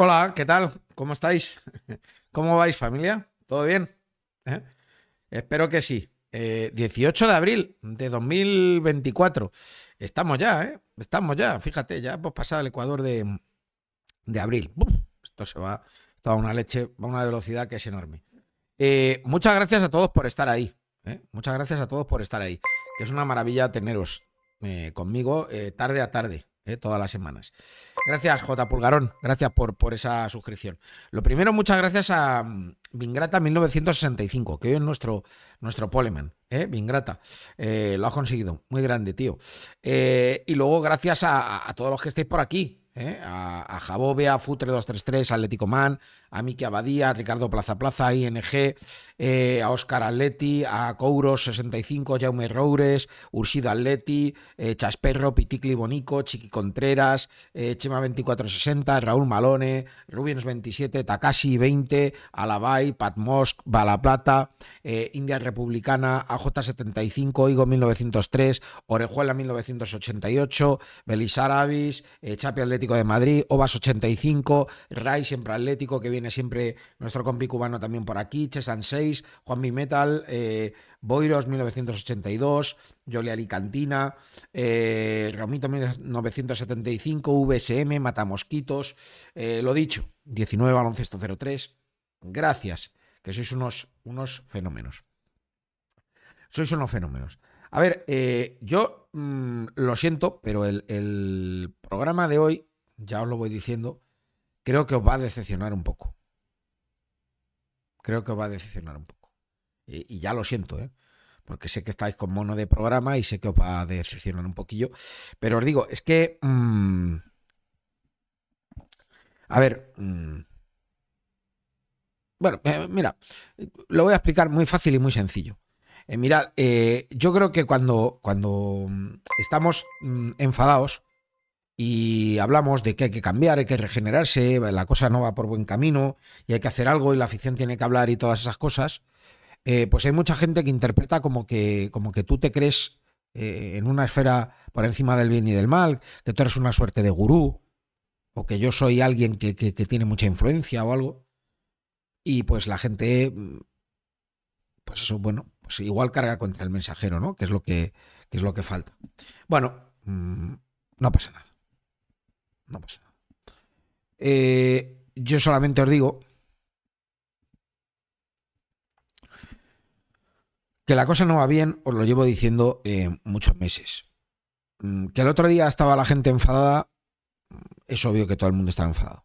Hola, ¿qué tal? ¿Cómo estáis? ¿Cómo vais familia? ¿Todo bien? ¿Eh? Espero que sí. 18 eh, de abril de 2024. Estamos ya, ¿eh? Estamos ya, fíjate, ya hemos pasado el Ecuador de, abril. esto se va, toda a una leche, va a una velocidad que es enorme. Eh, muchas gracias a todos por estar ahí. Muchas gracias a todos por estar ahí. Que es una maravilla teneros conmigo tarde a tarde. ¿eh? todas las semanas. Gracias, J. Pulgarón. Gracias por, por esa suscripción. Lo primero, muchas gracias a mm, Vingrata1965, que hoy es nuestro, nuestro poleman. ¿eh? Vingrata, eh, lo has conseguido. Muy grande, tío. y luego, gracias a, todos los que estéis por aquí. A, a Jabobe, a Futre233, Atlético Man, a Miki Abadía, a Ricardo Plaza Plaza, ING, eh, a Óscar Atleti, a Couros65, Jaume Roures, Ursido Atleti, eh, Chasperro, Piticli Bonico, Chiqui Contreras, eh, Chema2460, Raúl Malone, Rubiens27, Takashi20, Alabay, Pat Mosk, Balaplata, eh, India Republicana, AJ75, Higo1903, Orejuela1988, Belis Arabis, Chapi Atlético de Madrid, Ovas85, Rai Siempre Atlético, que viene tiene siempre nuestro compi cubano también por aquí, Chesan 6, Juan Bimetal, Metal, eh, Boiros 1982, Jolie Alicantina, eh, 1975, VSM, Matamosquitos, eh, lo dicho, 19 baloncesto 03. Gracias, que sois unos, unos fenómenos. Sois unos fenómenos. A ver, eh, yo mm, lo siento, pero el, el programa de hoy, ya os lo voy diciendo, creo que os va a decepcionar un poco. Creo que os va a decepcionar un poco. Y, ya lo siento, ¿eh? porque sé que estáis con mono de programa y sé que os va a decepcionar un poquillo. Pero os digo, es que... Mm, a ver... Mm, bueno, eh, mira, lo voy a explicar muy fácil y muy sencillo. Eh, mirad, eh, yo creo que cuando, cuando mm, estamos enfadados, y hablamos de que hay que cambiar, hay que regenerarse, la cosa no va por buen camino y hay que hacer algo y la afición tiene que hablar y todas esas cosas, eh, pues hay mucha gente que interpreta como que, como que tú te crees eh, en una esfera por encima del bien y del mal, que tú eres una suerte de gurú o que yo soy alguien que, que, tiene mucha influencia o algo. Y pues la gente, mm, pues eso, bueno, pues igual carga contra el mensajero, ¿no? Que es lo que, que es lo que falta. Bueno, mm, no pasa nada no pasa eh, yo solamente os digo que la cosa no va bien, os lo llevo diciendo eh, muchos meses. Mm, que el otro día estaba la gente enfadada, mm, es obvio que todo el mundo estaba enfadado.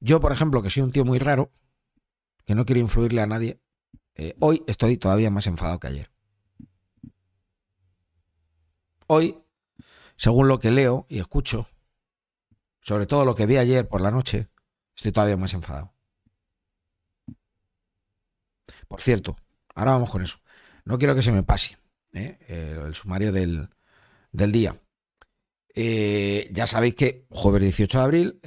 Yo, por ejemplo, que soy un tío muy raro, que no quiero influirle a nadie, eh, hoy estoy todavía más enfadado que ayer. Hoy, según lo que leo y escucho, sobre todo lo que vi ayer por la noche, estoy todavía más enfadado. Por cierto, ahora vamos con eso. No quiero que se me pase ¿eh? Eh, el, sumario del, del día. Eh, ya sabéis que jueves 18 de abril,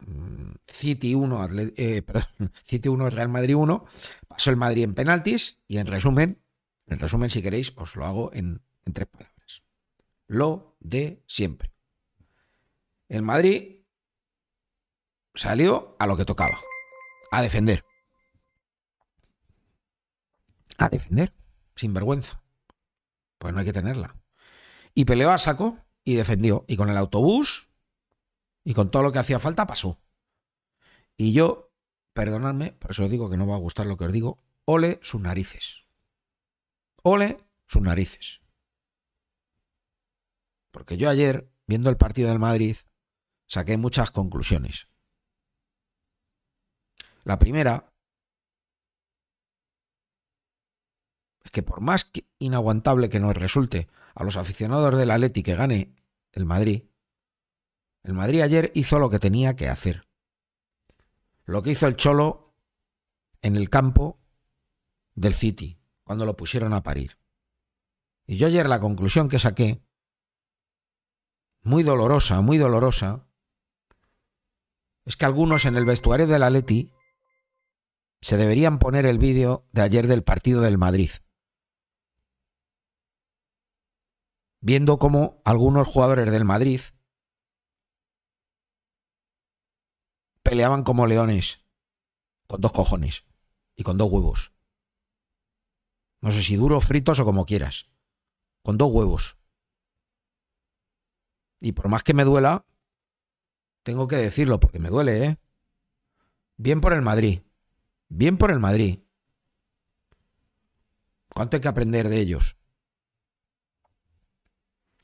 mm, City 1, es City 1 Real Madrid 1, pasó el Madrid en penaltis y en resumen, en resumen si queréis os lo hago en tres palabras. Lo de siempre el Madrid salió a lo que tocaba, a defender. A defender, sin vergüenza. Pues no hay que tenerla. Y peleó a saco y defendió. Y con el autobús y con todo lo que hacía falta pasó. Y yo, perdonadme, por eso os digo que no va a gustar lo que os digo, ole sus narices. Ole sus narices. Porque yo ayer, viendo el partido del Madrid, saqué muchas conclusiones. La primera es que por más que inaguantable que nos resulte a los aficionados del Atleti que gane el Madrid, el Madrid ayer hizo lo que tenía que hacer. Lo que hizo el Cholo en el campo del City, cuando lo pusieron a parir. Y yo ayer la conclusión que saqué, muy dolorosa, muy dolorosa, es que algunos en el vestuario del Leti se deberían poner el vídeo de ayer del partido del Madrid. Viendo cómo algunos jugadores del Madrid peleaban como leones, con dos cojones y con dos huevos. No sé si duros, fritos o como quieras. Con dos huevos. Y por más que me duela, tengo que decirlo porque me duele, ¿eh? Bien por el Madrid. Bien por el Madrid. ¿Cuánto hay que aprender de ellos?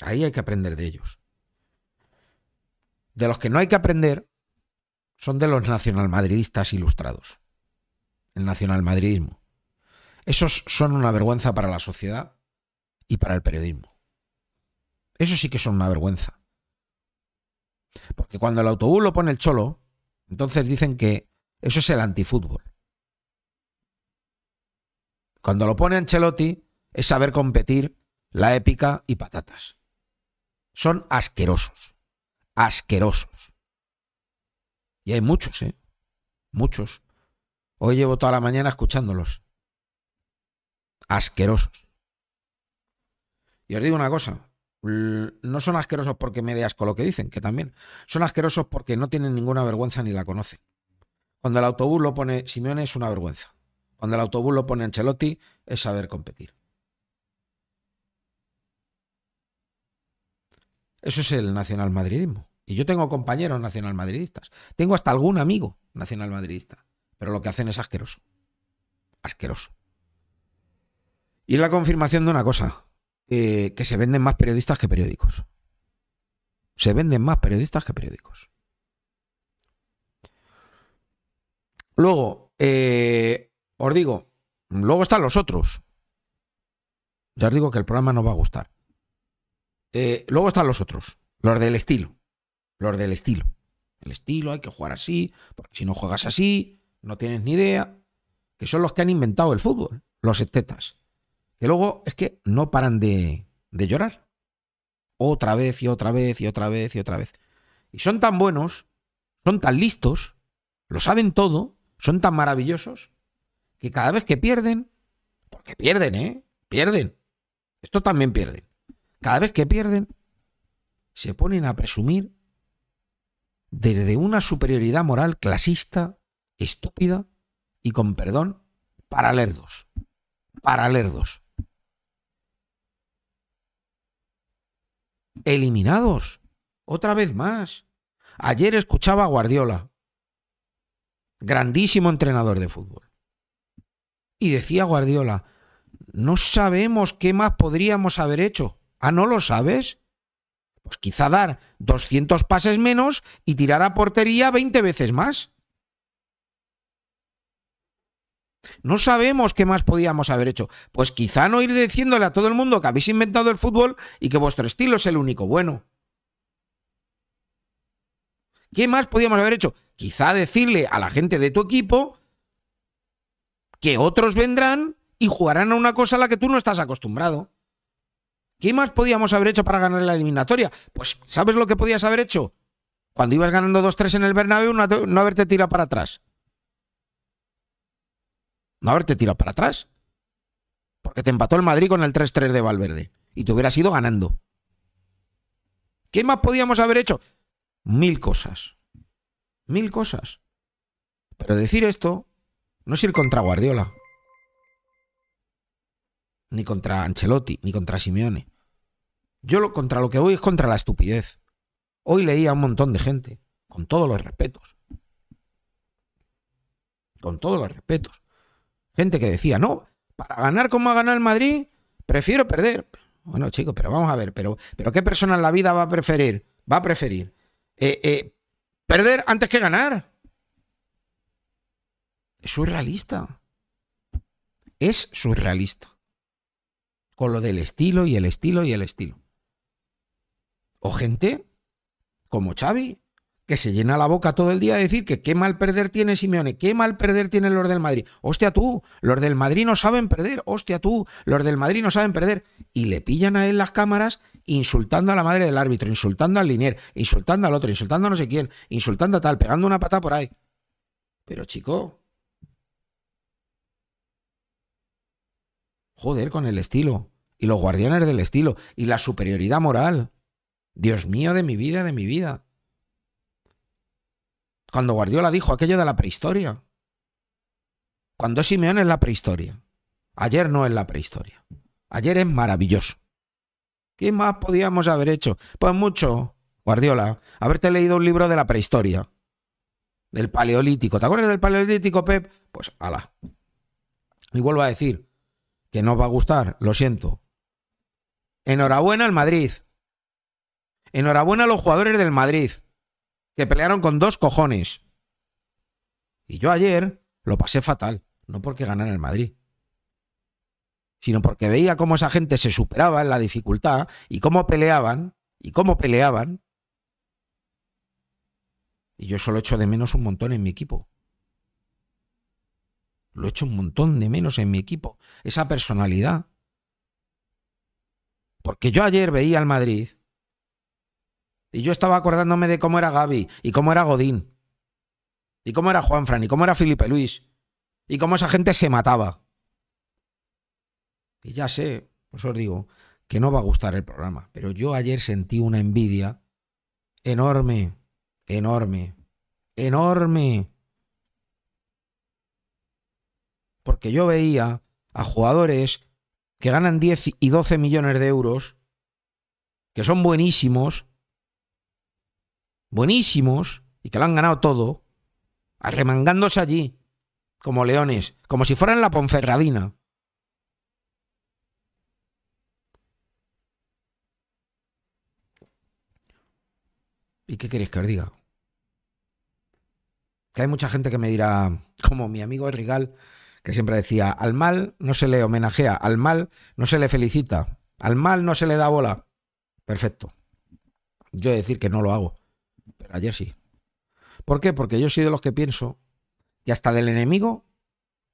Ahí hay que aprender de ellos. De los que no hay que aprender son de los nacionalmadridistas ilustrados. El nacionalmadridismo. Esos son una vergüenza para la sociedad y para el periodismo. Eso sí que son una vergüenza. Porque cuando el autobús lo pone el cholo, entonces dicen que eso es el antifútbol. Cuando lo pone Ancelotti es saber competir la épica y patatas. Son asquerosos. Asquerosos. Y hay muchos, ¿eh? Muchos. Hoy llevo toda la mañana escuchándolos. Asquerosos. Y os digo una cosa. Mm, no son asquerosos porque dé asco lo que dicen, que también. Son asquerosos porque no tienen ninguna vergüenza ni la conocen. Cuando el autobús lo pone Simeone es una vergüenza. Cuando el autobús lo pone Ancelotti es saber competir. Eso es el nacionalmadridismo. Y yo tengo compañeros nacionalmadridistas. Tengo hasta algún amigo nacionalmadridista. Pero lo que hacen es asqueroso. Asqueroso. Y la confirmación de una cosa. Eh, que se venden más periodistas que periódicos. Se venden más periodistas que periódicos. Luego, eh, os digo, luego están los otros. Ya os digo que el programa no va a gustar. Eh, luego están los otros, los del estilo. Los del estilo. El estilo, hay que jugar así, porque si no juegas así, no tienes ni idea. Que son los que han inventado el fútbol, los estetas que luego es que no paran de, llorar. Otra vez y otra vez y otra vez y otra vez. Y son tan buenos, son tan listos, lo saben todo, son tan maravillosos, que cada vez que pierden, porque pierden, ¿eh? Pierden. Esto también pierden. Cada vez que pierden, se ponen a presumir desde una superioridad moral clasista, estúpida y con perdón, para lerdos. Para lerdos. eliminados. Otra vez más. Ayer escuchaba a Guardiola, grandísimo entrenador de fútbol. Y decía Guardiola, no sabemos qué más podríamos haber hecho. Ah, ¿no lo sabes? Pues quizá dar 200 pases menos y tirar a portería 20 veces más. No sabemos qué más podíamos haber hecho. Pues quizá no ir diciéndole a todo el mundo que habéis inventado el fútbol y que vuestro estilo es el único bueno. ¿Qué más podíamos haber hecho? Quizá decirle a la gente de tu equipo que otros vendrán y jugarán a una cosa a la que tú no estás acostumbrado. ¿Qué más podíamos haber hecho para ganar la eliminatoria? Pues, ¿sabes lo que podías haber hecho? Cuando ibas ganando 2-3 en el Bernabéu, no haberte tirado para atrás no haberte tirado para atrás. Porque te empató el Madrid con el 3-3 de Valverde. Y te hubieras ido ganando. ¿Qué más podíamos haber hecho? Mil cosas. Mil cosas. Pero decir esto no es ir contra Guardiola. Ni contra Ancelotti, ni contra Simeone. Yo lo, contra lo que voy es contra la estupidez. Hoy leía a un montón de gente, con todos los respetos. Con todos los respetos. Gente que decía, no, para ganar como ha ganado el Madrid, prefiero perder. Bueno, chicos, pero vamos a ver, pero, pero ¿qué persona en la vida va a preferir? Va a preferir eh, eh, perder antes que ganar. Es surrealista. Es surrealista. Con lo del estilo y el estilo y el estilo. O gente como Xavi, que se llena la boca todo el día de decir que qué mal perder tiene Simeone, qué mal perder tienen los del Madrid. Hostia tú, los del Madrid no saben perder, hostia tú, los del Madrid no saben perder. Y le pillan a él las cámaras insultando a la madre del árbitro, insultando al linier, insultando al otro, insultando a no sé quién, insultando a tal, pegando una pata por ahí. Pero chico... Joder con el estilo. Y los guardianes del estilo. Y la superioridad moral. Dios mío de mi vida, de mi vida. Cuando Guardiola dijo aquello de la prehistoria. Cuando Simeón es la prehistoria. Ayer no es la prehistoria. Ayer es maravilloso. ¿Qué más podíamos haber hecho? Pues mucho, Guardiola. Haberte leído un libro de la prehistoria. Del paleolítico. ¿Te acuerdas del paleolítico, Pep? Pues ala. Y vuelvo a decir que no va a gustar, lo siento. Enhorabuena al Madrid. Enhorabuena a los jugadores del Madrid que pelearon con dos cojones. Y yo ayer lo pasé fatal, no porque ganara el Madrid, sino porque veía cómo esa gente se superaba en la dificultad y cómo peleaban, y cómo peleaban. Y yo solo echo de menos un montón en mi equipo. Lo echo un montón de menos en mi equipo, esa personalidad. Porque yo ayer veía al Madrid y yo estaba acordándome de cómo era Gaby, y cómo era Godín, y cómo era Juan Juanfran, y cómo era Felipe Luis, y cómo esa gente se mataba. Y ya sé, pues os digo, que no va a gustar el programa, pero yo ayer sentí una envidia enorme, enorme, enorme. Porque yo veía a jugadores que ganan 10 y 12 millones de euros, que son buenísimos, buenísimos y que lo han ganado todo, arremangándose allí, como leones, como si fueran la Ponferradina. ¿Y qué queréis que os diga? Que hay mucha gente que me dirá, como mi amigo Errigal que siempre decía, al mal no se le homenajea, al mal no se le felicita, al mal no se le da bola. Perfecto. Yo decir que no lo hago pero ayer sí. ¿Por qué? Porque yo soy de los que pienso que hasta del enemigo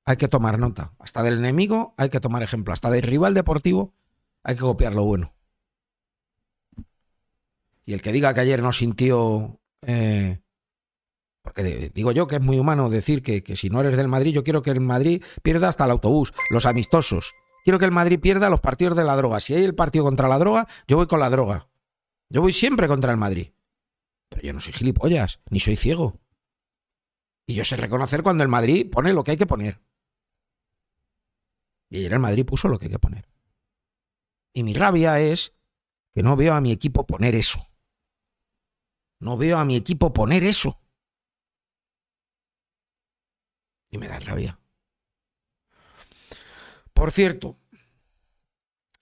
hay que tomar nota, hasta del enemigo hay que tomar ejemplo, hasta del rival deportivo hay que copiar lo bueno. Y el que diga que ayer no sintió... Eh, porque digo yo que es muy humano decir que, que si no eres del Madrid, yo quiero que el Madrid pierda hasta el autobús, los amistosos. Quiero que el Madrid pierda los partidos de la droga. Si hay el partido contra la droga, yo voy con la droga. Yo voy siempre contra el Madrid. Pero yo no soy gilipollas, ni soy ciego. Y yo sé reconocer cuando el Madrid pone lo que hay que poner. Y ayer el Madrid puso lo que hay que poner. Y mi rabia es que no veo a mi equipo poner eso. No veo a mi equipo poner eso. Y me da rabia. Por cierto,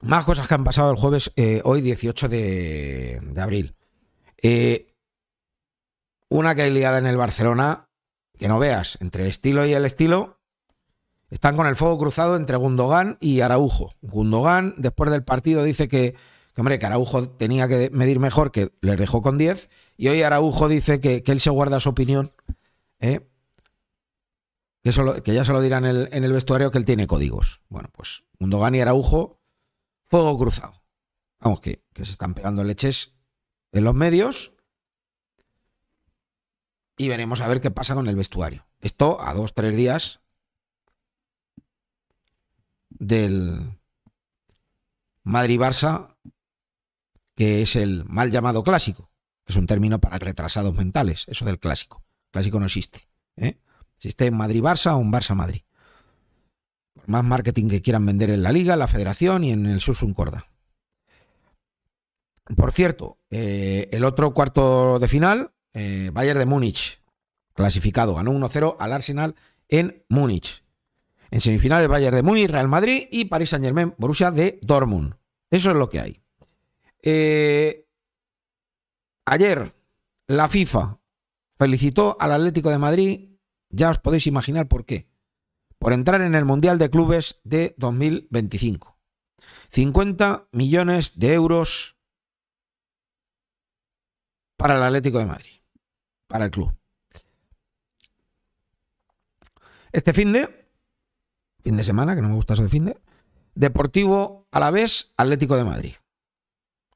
más cosas que han pasado el jueves, eh, hoy 18 de, de abril. Eh, una que hay liada en el Barcelona, que no veas, entre el estilo y el estilo, están con el fuego cruzado entre Gundogan y Araujo. Gundogan, después del partido, dice que, hombre, que Araujo tenía que medir mejor, que les dejó con 10, y hoy Araujo dice que, él se guarda su opinión, ¿eh? que, que, ya se lo dirán en el, en el vestuario que él tiene códigos. Bueno, pues Gundogan y Araujo, fuego cruzado. Vamos, que, que se están pegando leches en los medios y veremos a ver qué pasa con el vestuario. Esto a dos, tres días del Madrid-Barça, que es el mal llamado clásico, es un término para retrasados mentales, eso del clásico. clásico no existe. ¿eh? Existe en Madrid-Barça o un Barça-Madrid. Por más marketing que quieran vender en la Liga, en la Federación y en el Susun Corda. Por cierto, eh, el otro cuarto de final eh, Bayern de Múnich, clasificado, ganó 1-0 al Arsenal en Múnich. En semifinales Bayern de Múnich, Real Madrid y Paris Saint Germain, Borussia de Dortmund. Eso es lo que hay. Eh, ayer la FIFA felicitó al Atlético de Madrid, ya os podéis imaginar por qué, por entrar en el Mundial de Clubes de 2025. 50 millones de euros para el Atlético de Madrid para el club. Este fin de, fin de semana, que no me gusta eso de fin de, Deportivo a la vez, Atlético de Madrid.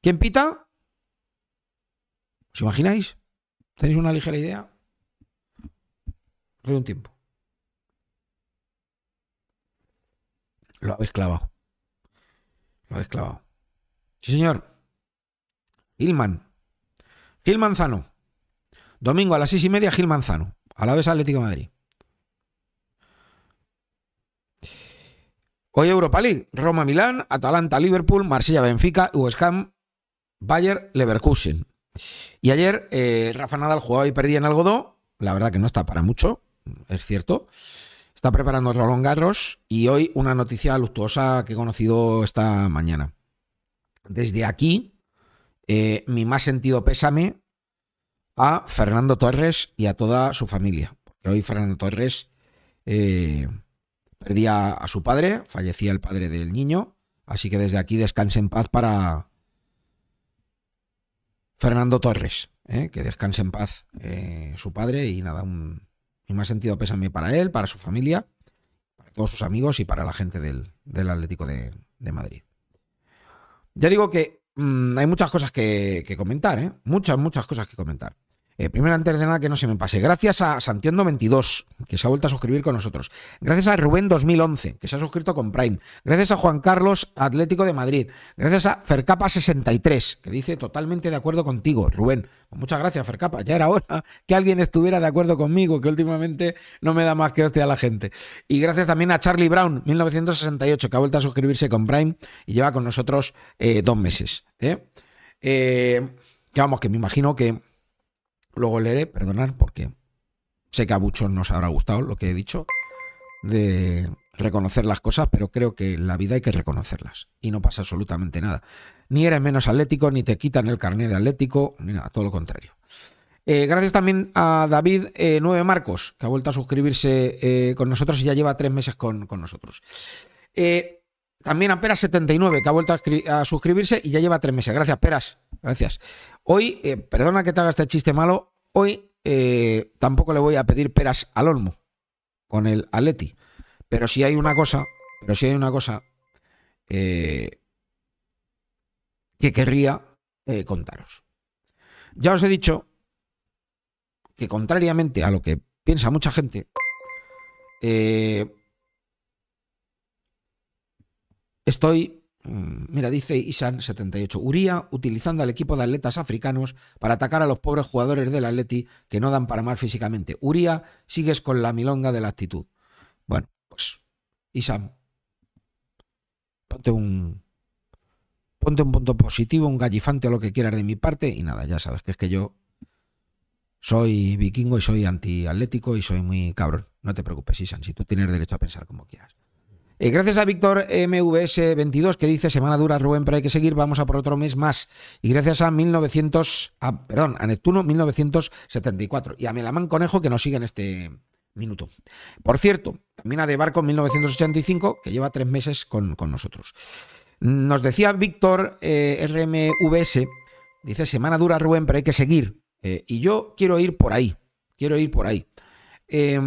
¿Quién pita? ¿Os imagináis? ¿Tenéis una ligera idea? Os un tiempo. Lo habéis clavado. Lo habéis clavado. Sí, señor. Gilman. Gil Zano Domingo a las seis y media, Gil Manzano. A la vez Atlético Madrid. Hoy Europa League, Roma-Milán, Atalanta-Liverpool, Marsella-Benfica, West Ham, Bayer-Leverkusen. Y ayer eh, Rafa Nadal jugaba y perdía en algodón La verdad que no está para mucho, es cierto. Está preparando Roland Garros y hoy una noticia luctuosa que he conocido esta mañana. Desde aquí, eh, mi más sentido pésame a Fernando Torres y a toda su familia. Porque hoy Fernando Torres eh, perdía a su padre, fallecía el padre del niño. Así que desde aquí descanse en paz para Fernando Torres. Eh, que descanse en paz eh, su padre y nada, un, más sentido pésame para él, para su familia, para todos sus amigos y para la gente del, Atlético de, Madrid. Ya digo que mm, hay muchas cosas que, comentar, muchas, muchas cosas que comentar. Eh, primero, antes de nada, que no se me pase. Gracias a Santiendo22, que se ha vuelto a suscribir con nosotros. Gracias a Rubén2011, que se ha suscrito con Prime. Gracias a Juan Carlos, Atlético de Madrid. Gracias a Fercapa63, que dice totalmente de acuerdo contigo, Rubén. Pues muchas gracias, Fercapa. Ya era hora que alguien estuviera de acuerdo conmigo, que últimamente no me da más que hostia a la gente. Y gracias también a Charlie Brown, 1968, que ha vuelto a suscribirse con Prime y lleva con nosotros eh, dos meses. ¿eh? que vamos, que me imagino que Luego leeré, perdonad, porque sé que a muchos nos habrá gustado lo que he dicho, de reconocer las cosas, pero creo que en la vida hay que reconocerlas y no pasa absolutamente nada. Ni eres menos atlético, ni te quitan el carnet de atlético, ni nada, todo lo contrario. Eh, gracias también a David 9 eh, Marcos, que ha vuelto a suscribirse eh, con nosotros y ya lleva tres meses con, con nosotros. También a Peras79, que ha vuelto a, suscribirse y ya lleva tres meses. Gracias, Peras. Gracias. Hoy, eh, perdona que te haga este chiste malo, hoy eh, tampoco le voy a pedir peras al Olmo con el Atleti. Pero si hay una cosa, pero si hay una cosa eh, que querría contaros. Ya os he dicho que contrariamente a lo que piensa mucha gente, eh, Estoy, mm, mira, dice Isan78, Uria, utilizando al equipo de atletas africanos para atacar a los pobres jugadores del Atleti que no dan para mal físicamente. Uria, sigues con la milonga de la actitud. Bueno, pues, Isan, ponte un, ponte un punto positivo, un gallifante o lo que quieras de mi parte y nada, ya sabes que es que yo soy vikingo y soy antiatlético y soy muy cabrón. No te preocupes, Isan, si tú tienes derecho a pensar como quieras. Eh, gracias a Víctor MVS22 que dice, semana dura Rubén, pero hay que seguir, vamos a por otro mes más. Y gracias a 1900, perdón, a Neptuno 1974 y a Melamán Conejo que nos sigue en este minuto. Por cierto, también a De Barco 1985 que lleva tres meses con, nosotros. Nos decía Víctor eh, RMVS, dice, semana dura Rubén, pero hay que seguir. Eh, y yo quiero ir por ahí, quiero ir por ahí. Eh,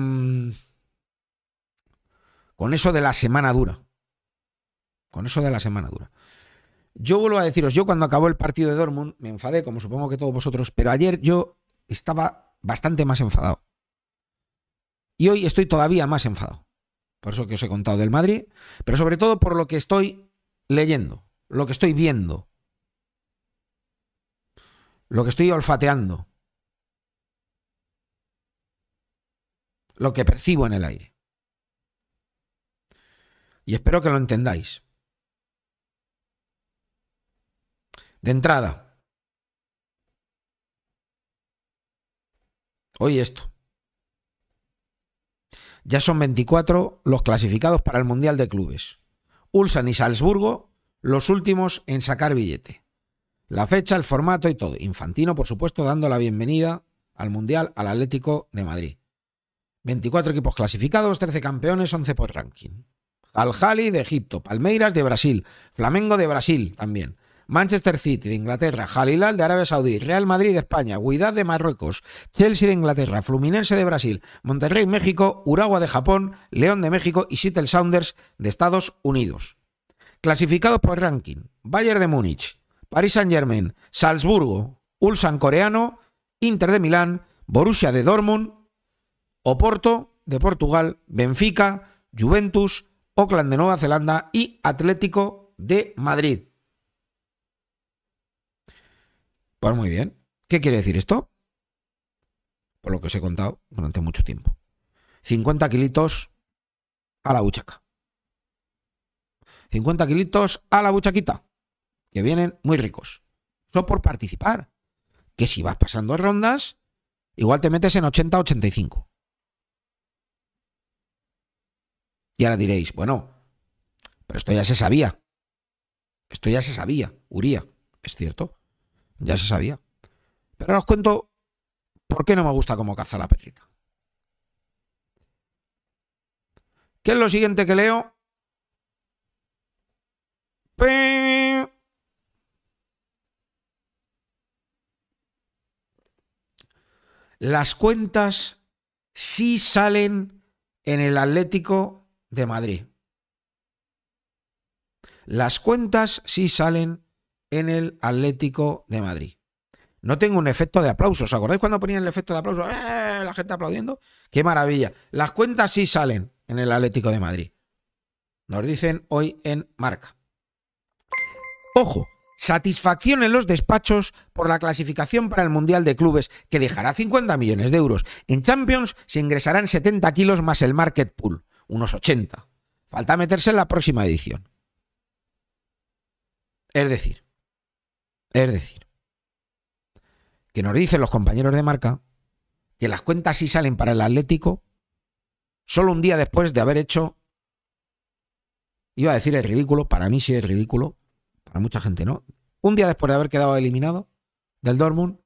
con eso de la semana dura. Con eso de la semana dura. Yo vuelvo a deciros, yo cuando acabó el partido de Dortmund me enfadé, como supongo que todos vosotros, pero ayer yo estaba bastante más enfadado. Y hoy estoy todavía más enfadado. Por eso que os he contado del Madrid, pero sobre todo por lo que estoy leyendo, lo que estoy viendo, lo que estoy olfateando, lo que percibo en el aire y espero que lo entendáis. De entrada, hoy esto. Ya son 24 los clasificados para el Mundial de Clubes. Ulsan y Salzburgo, los últimos en sacar billete. La fecha, el formato y todo. Infantino, por supuesto, dando la bienvenida al Mundial al Atlético de Madrid. 24 equipos clasificados, 13 campeones, 11 por ranking. Al Jali de Egipto, Palmeiras de Brasil, Flamengo de Brasil también. Manchester City de Inglaterra, Jalilal de Arabia Saudí, Real Madrid de España, Huidad de Marruecos, Chelsea de Inglaterra, Fluminense de Brasil, Monterrey México, Uragua de Japón, León de México y Seattle Sounders de Estados Unidos. Clasificados por ranking: Bayern de Múnich, Paris Saint-Germain, Salzburgo, Ulsan coreano, Inter de Milán, Borussia de Dortmund, Oporto de Portugal, Benfica, Juventus, Oakland de Nueva Zelanda y Atlético de Madrid. Pues muy bien. ¿Qué quiere decir esto? Por lo que os he contado durante mucho tiempo. 50 kilitos a la buchaca. 50 kilitos a la buchaquita. Que vienen muy ricos. Solo por participar. Que si vas pasando rondas, igual te metes en 80-85. Y ahora diréis, bueno, pero esto ya se sabía. Esto ya se sabía, Uría, es cierto. Ya se sabía. Pero ahora os cuento por qué no me gusta cómo caza la perrita. ¿Qué es lo siguiente que leo? Las cuentas sí salen en el Atlético de Madrid. Las cuentas sí salen en el Atlético de Madrid. No tengo un efecto de aplausos, ¿Os acordáis cuando ponían el efecto de aplauso? ¡Eh! La gente aplaudiendo. ¡Qué maravilla! Las cuentas sí salen en el Atlético de Madrid. Nos dicen hoy en Marca. Ojo, satisfacción en los despachos por la clasificación para el Mundial de Clubes, que dejará 50 millones de euros. En Champions se ingresarán 70 kilos más el Market Pool unos 80. Falta meterse en la próxima edición. Es decir, es decir, que nos dicen los compañeros de marca que las cuentas sí salen para el Atlético solo un día después de haber hecho, iba a decir es ridículo, para mí sí es ridículo, para mucha gente no, un día después de haber quedado eliminado del Dortmund,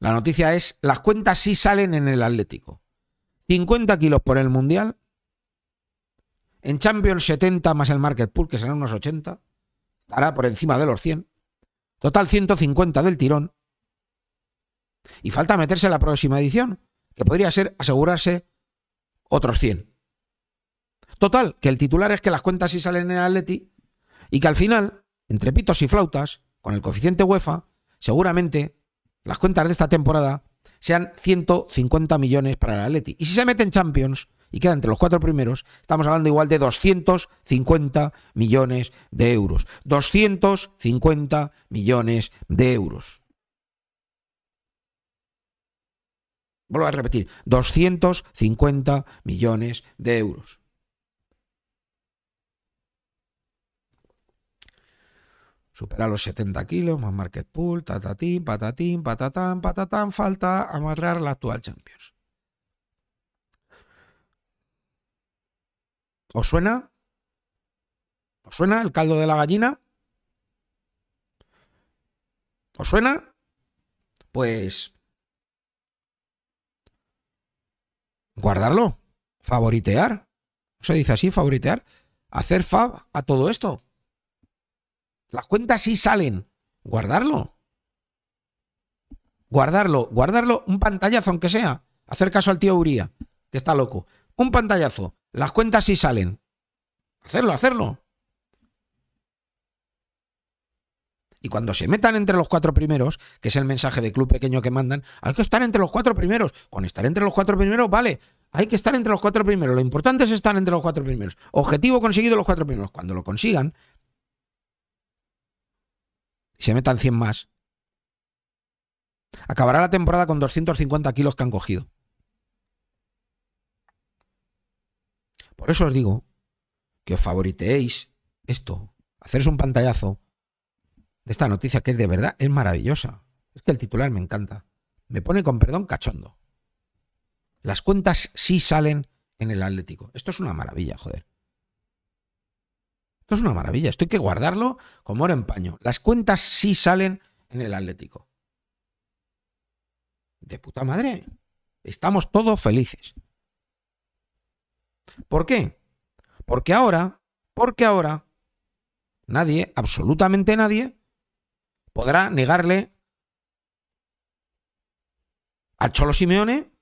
la noticia es las cuentas sí salen en el Atlético. 50 kilos por el Mundial. En Champions 70 más el Market Pool, que serán unos 80. Estará por encima de los 100. Total 150 del tirón. Y falta meterse en la próxima edición, que podría ser asegurarse otros 100. Total, que el titular es que las cuentas sí salen en el Atleti y que al final, entre pitos y flautas, con el coeficiente UEFA, seguramente las cuentas de esta temporada sean 150 millones para el Atleti. Y si se meten Champions y quedan entre los cuatro primeros, estamos hablando igual de 250 millones de euros. 250 millones de euros. Vuelvo a repetir, 250 millones de euros. supera los 70 kilos, más market pool, tatatín, patatín, patatán, patatán, falta amarrar la actual Champions. ¿Os suena? ¿Os suena el caldo de la gallina? ¿Os suena? Pues... Guardarlo. Favoritear. Se dice así, favoritear. Hacer fab a todo esto. Las cuentas sí salen. Guardarlo. Guardarlo, guardarlo, un pantallazo aunque sea. Hacer caso al tío Uría, que está loco. Un pantallazo. Las cuentas sí salen. Hacerlo, hacerlo. Y cuando se metan entre los cuatro primeros, que es el mensaje de club pequeño que mandan, hay que estar entre los cuatro primeros. Con estar entre los cuatro primeros, vale, hay que estar entre los cuatro primeros. Lo importante es estar entre los cuatro primeros. Objetivo conseguido los cuatro primeros. Cuando lo consigan, y se metan 100 más, acabará la temporada con 250 kilos que han cogido. Por eso os digo que os favoriteéis esto, haceros un pantallazo de esta noticia que es de verdad, es maravillosa. Es que el titular me encanta. Me pone con perdón cachondo. Las cuentas sí salen en el Atlético. Esto es una maravilla, joder. Esto es una maravilla. Esto hay que guardarlo como oro en paño. Las cuentas sí salen en el Atlético. De puta madre. Estamos todos felices. ¿Por qué? Porque ahora, porque ahora, nadie, absolutamente nadie, podrá negarle a Cholo Simeone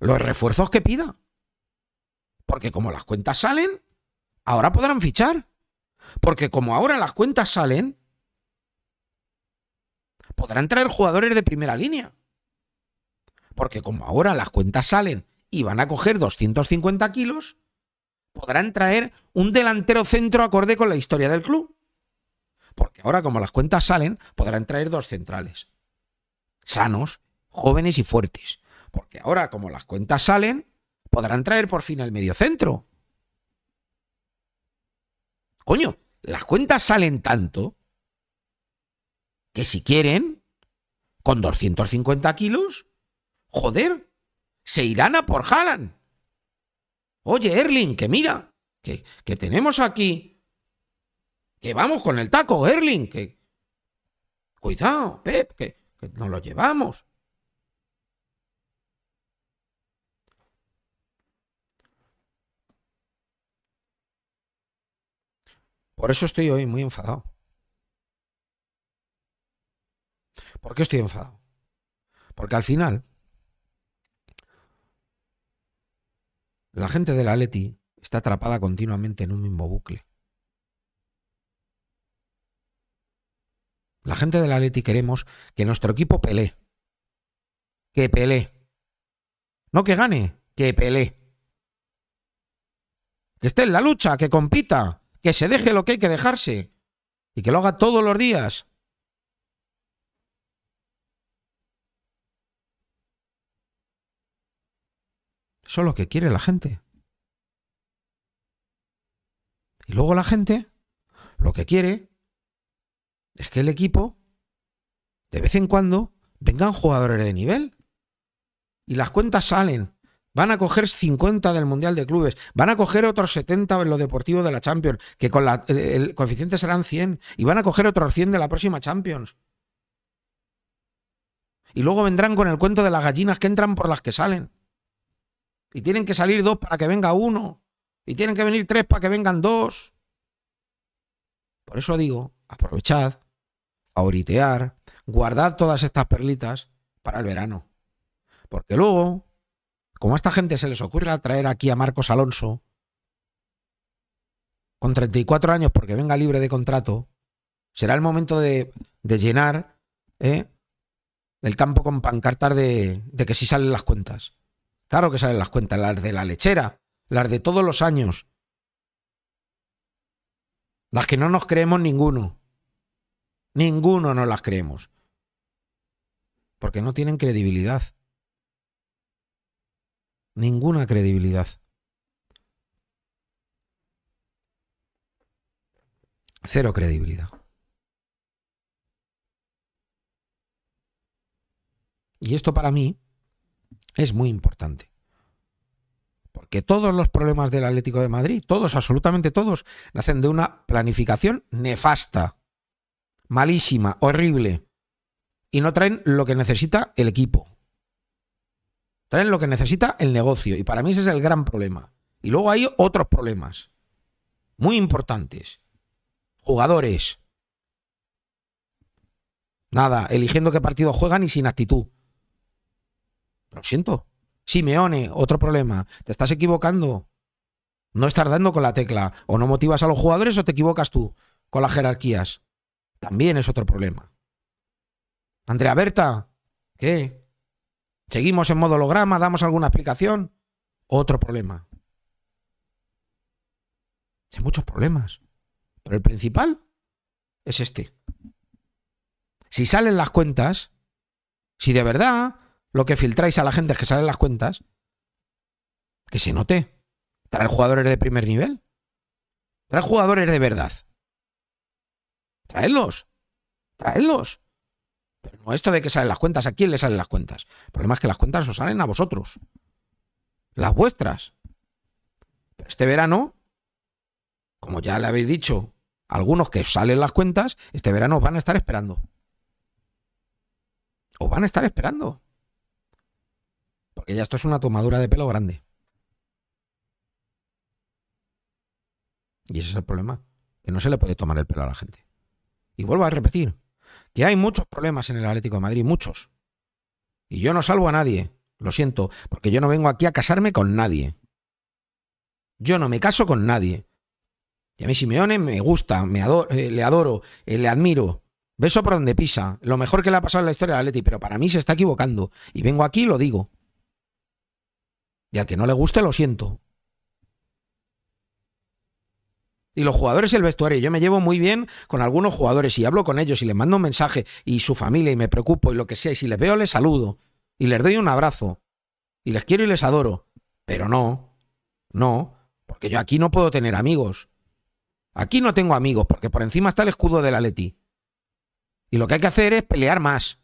los refuerzos que pida. Porque como las cuentas salen, ahora podrán fichar. Porque como ahora las cuentas salen, podrán traer jugadores de primera línea. Porque como ahora las cuentas salen y van a coger 250 kilos, podrán traer un delantero centro acorde con la historia del club. Porque ahora como las cuentas salen, podrán traer dos centrales. Sanos, jóvenes y fuertes. Porque ahora como las cuentas salen, podrán traer por fin al centro. Coño, las cuentas salen tanto que si quieren, con 250 kilos, joder, se irán a por Haaland. Oye, Erling, que mira, que, tenemos aquí, que vamos con el taco, Erling, que... Cuidado, Pep, que, que nos lo llevamos. Por eso estoy hoy muy enfadado. ¿Por qué estoy enfadado? Porque al final, la gente del Leti está atrapada continuamente en un mismo bucle. La gente del Leti queremos que nuestro equipo pelee. Que pelee. No que gane, que pelee. Que esté en la lucha, que compita, que se deje lo que hay que dejarse. Y que lo haga todos los días. Eso es lo que quiere la gente. Y luego la gente lo que quiere es que el equipo, de vez en cuando, vengan jugadores de nivel. Y las cuentas salen. Van a coger 50 del Mundial de Clubes, van a coger otros 70 en los deportivo de la Champions, que con la, el, coeficiente serán 100, y van a coger otros 100 de la próxima Champions. Y luego vendrán con el cuento de las gallinas que entran por las que salen. Y tienen que salir dos para que venga uno. Y tienen que venir tres para que vengan dos. Por eso digo, aprovechad, favoritear, guardad todas estas perlitas para el verano. Porque luego ¿Cómo a esta gente se les ocurre traer aquí a Marcos Alonso con 34 años porque venga libre de contrato? Será el momento de, llenar ¿eh? el campo con pancartas de, de que sí salen las cuentas. Claro que salen las cuentas, las de la lechera, las de todos los años, las que no nos creemos ninguno. Ninguno no las creemos. Porque no tienen credibilidad ninguna credibilidad. Cero credibilidad. Y esto para mí es muy importante. Porque todos los problemas del Atlético de Madrid, todos, absolutamente todos, nacen de una planificación nefasta, malísima, horrible. Y no traen lo que necesita el equipo, Traen lo que necesita el negocio. Y para mí ese es el gran problema. Y luego hay otros problemas. Muy importantes. Jugadores. Nada, eligiendo qué partido juegan y sin actitud. Lo siento. Simeone, otro problema. Te estás equivocando. No estás dando con la tecla. O no motivas a los jugadores o te equivocas tú con las jerarquías. También es otro problema. Andrea Berta, ¿qué? Seguimos en modo holograma, damos alguna explicación. Otro problema. Hay muchos problemas. Pero el principal es este. Si salen las cuentas, si de verdad lo que filtráis a la gente es que salen las cuentas, que se note. Traer jugadores de primer nivel. Traer jugadores de verdad. Traedlos. Traedlos no esto de que salen las cuentas, ¿a quién le salen las cuentas? El problema es que las cuentas os salen a vosotros. Las vuestras. Pero este verano, como ya le habéis dicho, algunos que salen las cuentas, este verano os van a estar esperando. Os van a estar esperando. Porque ya esto es una tomadura de pelo grande. Y ese es el problema, que no se le puede tomar el pelo a la gente. Y vuelvo a repetir, que hay muchos problemas en el Atlético de Madrid, muchos. Y yo no salvo a nadie, lo siento, porque yo no vengo aquí a casarme con nadie. Yo no me caso con nadie. Y a mí Simeone me gusta, me eh, le adoro, eh, le admiro. Beso por donde pisa. Lo mejor que le ha pasado en la historia del Atleti, pero para mí se está equivocando. Y vengo aquí y lo digo. Y al que no le guste, lo siento. Y los jugadores y el vestuario. Yo me llevo muy bien con algunos jugadores y hablo con ellos y les mando un mensaje y su familia y me preocupo y lo que sea. Y si les veo, les saludo y les doy un abrazo y les quiero y les adoro. Pero no, no, porque yo aquí no puedo tener amigos. Aquí no tengo amigos porque por encima está el escudo de la Leti. Y lo que hay que hacer es pelear más.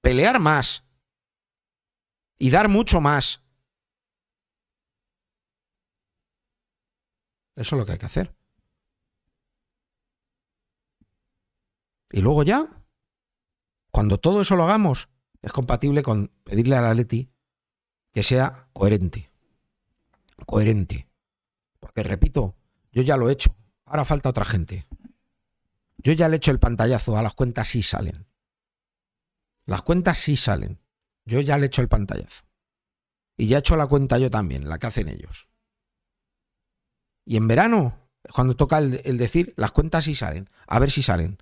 Pelear más. Y dar mucho más. Eso es lo que hay que hacer. Y luego ya, cuando todo eso lo hagamos, es compatible con pedirle a la Leti que sea coherente. Coherente. Porque repito, yo ya lo he hecho. Ahora falta otra gente. Yo ya le he hecho el pantallazo. A las cuentas sí salen. Las cuentas sí salen. Yo ya le he hecho el pantallazo. Y ya he hecho la cuenta yo también, la que hacen ellos. Y en verano, cuando toca el, decir, las cuentas sí salen, a ver si salen.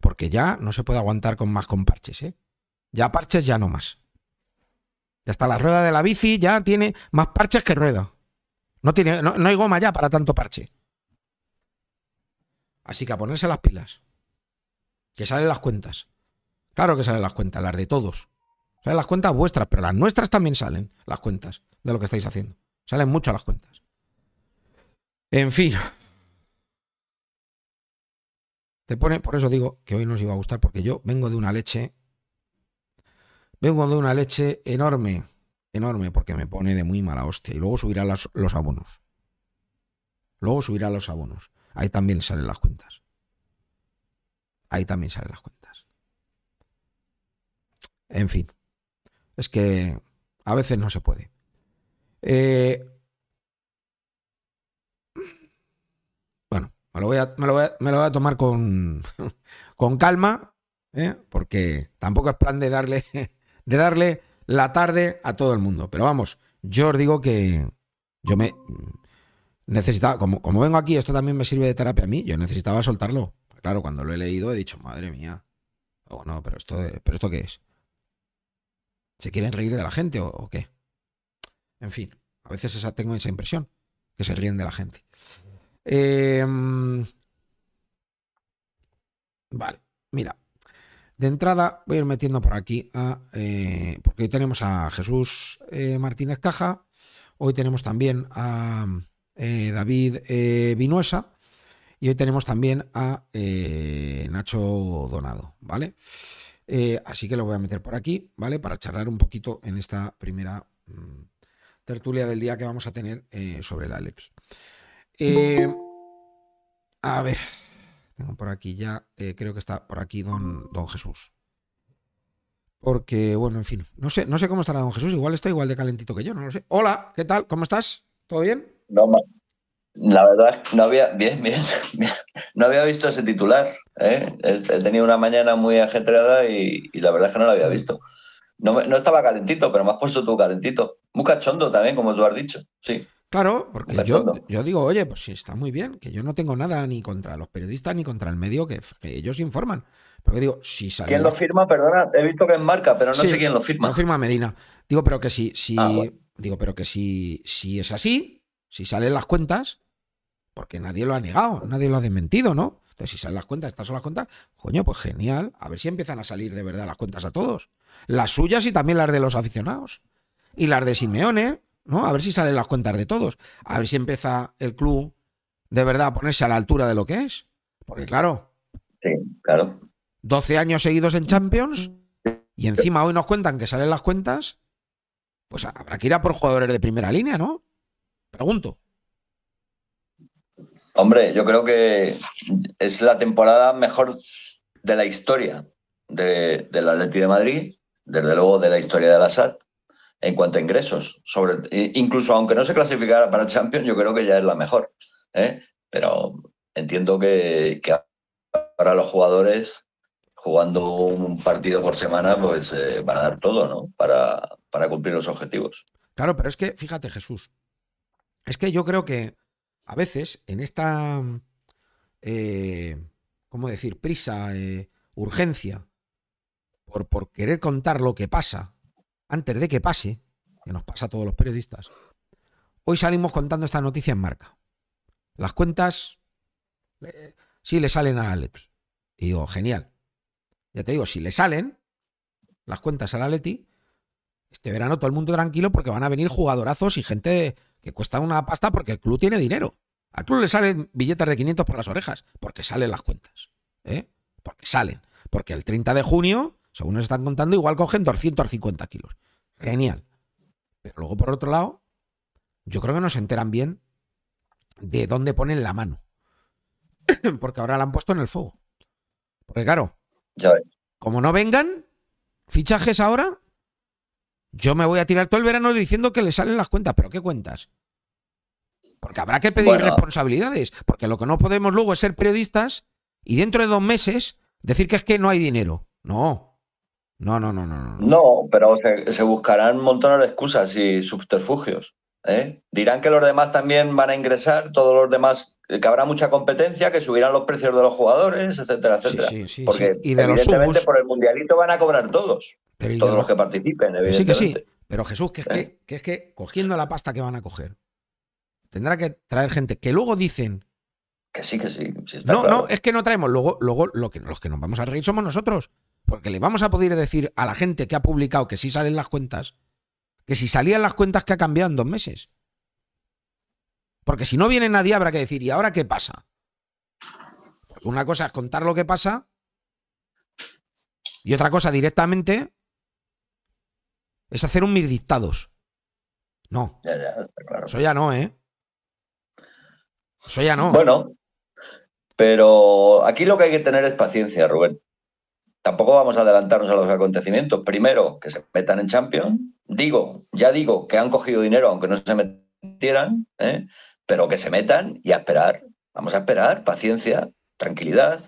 Porque ya no se puede aguantar con más con parches, ¿eh? Ya parches ya no más. Hasta la rueda de la bici ya tiene más parches que rueda. No, tiene, no, no hay goma ya para tanto parche. Así que a ponerse las pilas. Que salen las cuentas. Claro que salen las cuentas, las de todos. Salen las cuentas vuestras, pero las nuestras también salen, las cuentas de lo que estáis haciendo. Salen mucho las cuentas. En fin. Te pone, por eso digo que hoy nos iba a gustar, porque yo vengo de una leche. Vengo de una leche enorme, enorme, porque me pone de muy mala hostia. Y luego subirá los abonos. Luego subirá los abonos. Ahí también salen las cuentas. Ahí también salen las cuentas. En fin. Es que a veces no se puede. Eh, bueno, me lo voy a, tomar con, calma, ¿eh? porque tampoco es plan de darle, de darle la tarde a todo el mundo. Pero vamos, yo os digo que yo me necesitaba, como, vengo aquí, esto también me sirve de terapia a mí, yo necesitaba soltarlo. Claro, cuando lo he leído he dicho, madre mía. Oh, no, pero esto, pero esto qué es. ¿Se quieren reír de la gente o qué? En fin, a veces tengo esa impresión, que se ríen de la gente. Em, vale, mira. De entrada voy a ir metiendo por aquí, a, eh, porque hoy tenemos a Jesús eh, Martínez Caja, hoy tenemos también a eh, David Vinuesa y hoy tenemos también a Nacho Donado, ¿vale? así que lo voy a meter por aquí, ¿vale? Para charlar un poquito en esta primera... Mm, tertulia del día que vamos a tener eh, sobre la Leti. Eh, a ver, tengo por aquí ya, eh, creo que está por aquí don, don Jesús. Porque, bueno, en fin, no sé, no sé cómo estará don Jesús, igual está igual de calentito que yo, no lo sé. Hola, ¿qué tal? ¿Cómo estás? ¿Todo bien? No, la verdad, no había, bien, bien, no había visto ese titular. He tenido una mañana muy ajetreada y, y la verdad es que no lo había visto. No, no estaba calentito, pero me has puesto tú calentito. Muy cachondo también, como tú has dicho. Sí. Claro, porque yo, yo, digo, oye, pues sí, está muy bien, que yo no tengo nada ni contra los periodistas ni contra el medio, que, ellos informan. Pero digo, si sale. ¿Quién lo firma? Perdona, he visto que es marca, pero no sé quién lo firma. No firma Medina. Digo, pero que sí sí ah, Digo, pero que sí si es así, si salen las cuentas, porque nadie lo ha negado, nadie lo ha desmentido, ¿no? Entonces, si salen las cuentas, estas son las cuentas, coño, pues genial. A ver si empiezan a salir de verdad las cuentas a todos. Las suyas y también las de los aficionados. Y las de Simeone, ¿no? A ver si salen las cuentas de todos. A ver si empieza el club de verdad a ponerse a la altura de lo que es. Porque claro. claro. 12 años seguidos en Champions y encima hoy nos cuentan que salen las cuentas. Pues habrá que ir a por jugadores de primera línea, ¿no? Pregunto. Hombre, yo creo que es la temporada mejor de la historia de, del Atlético de Madrid, desde luego de la historia de la en cuanto a ingresos. Sobre, incluso aunque no se clasificara para Champions, yo creo que ya es la mejor. ¿eh? Pero entiendo que, para los jugadores, jugando un partido por semana, pues eh, van a dar todo, ¿no? para cumplir los objetivos. Claro, pero es que, fíjate, Jesús, es que yo creo que a veces en esta, eh, ¿cómo decir?, prisa, eh, urgencia, por, querer contar lo que pasa antes de que pase, que nos pasa a todos los periodistas, hoy salimos contando esta noticia en marca. Las cuentas sí le salen la Leti. Y digo, genial. Ya te digo, si le salen las cuentas a la Leti, este verano todo el mundo tranquilo porque van a venir jugadorazos y gente que cuesta una pasta porque el club tiene dinero. Al club le salen billetes de 500 por las orejas, porque salen las cuentas. ¿eh? Porque salen. Porque el 30 de junio, según nos están contando, igual cogen 250 kilos. Genial. Pero luego, por otro lado, yo creo que no se enteran bien de dónde ponen la mano. porque ahora la han puesto en el fuego. Porque claro, como no vengan fichajes ahora, yo me voy a tirar todo el verano diciendo que le salen las cuentas, pero ¿qué cuentas? Porque habrá que pedir responsabilidades, porque lo que no podemos luego es ser periodistas y dentro de dos meses decir que es que no hay dinero. No. No, no, no, no. No, no pero se, buscarán montones de excusas y subterfugios. ¿eh? Dirán que los demás también van a ingresar, todos los demás que habrá mucha competencia, que subirán los precios de los jugadores, etcétera, etcétera. Sí, sí, Porque y evidentemente por el mundialito van a cobrar todos, todos los... que participen, evidentemente. Sí que sí, pero Jesús, eh. que es, que, cogiendo la pasta que van a coger, tendrá que traer gente que luego dicen... Que sí, que sí. no, no, es que no traemos. Luego, luego lo que, los que nos vamos a reír somos nosotros. Porque le vamos a poder decir a la gente que ha publicado que sí salen las cuentas, que si salían las cuentas que ha cambiado en dos meses. Porque si no viene nadie habrá que decir, ¿y ahora qué pasa? una cosa es contar lo que pasa y otra cosa directamente es hacer un mil dictados. No. Ya, ya, Eso ya no, ¿eh? Eso ya no. Bueno, pero aquí lo que hay que tener es paciencia, Rubén. Tampoco vamos a adelantarnos a los acontecimientos. Primero, que se metan en Champions. Digo, ya digo que han cogido dinero aunque no se metieran. ¿eh? pero que se metan y a esperar. Vamos a esperar, paciencia, tranquilidad,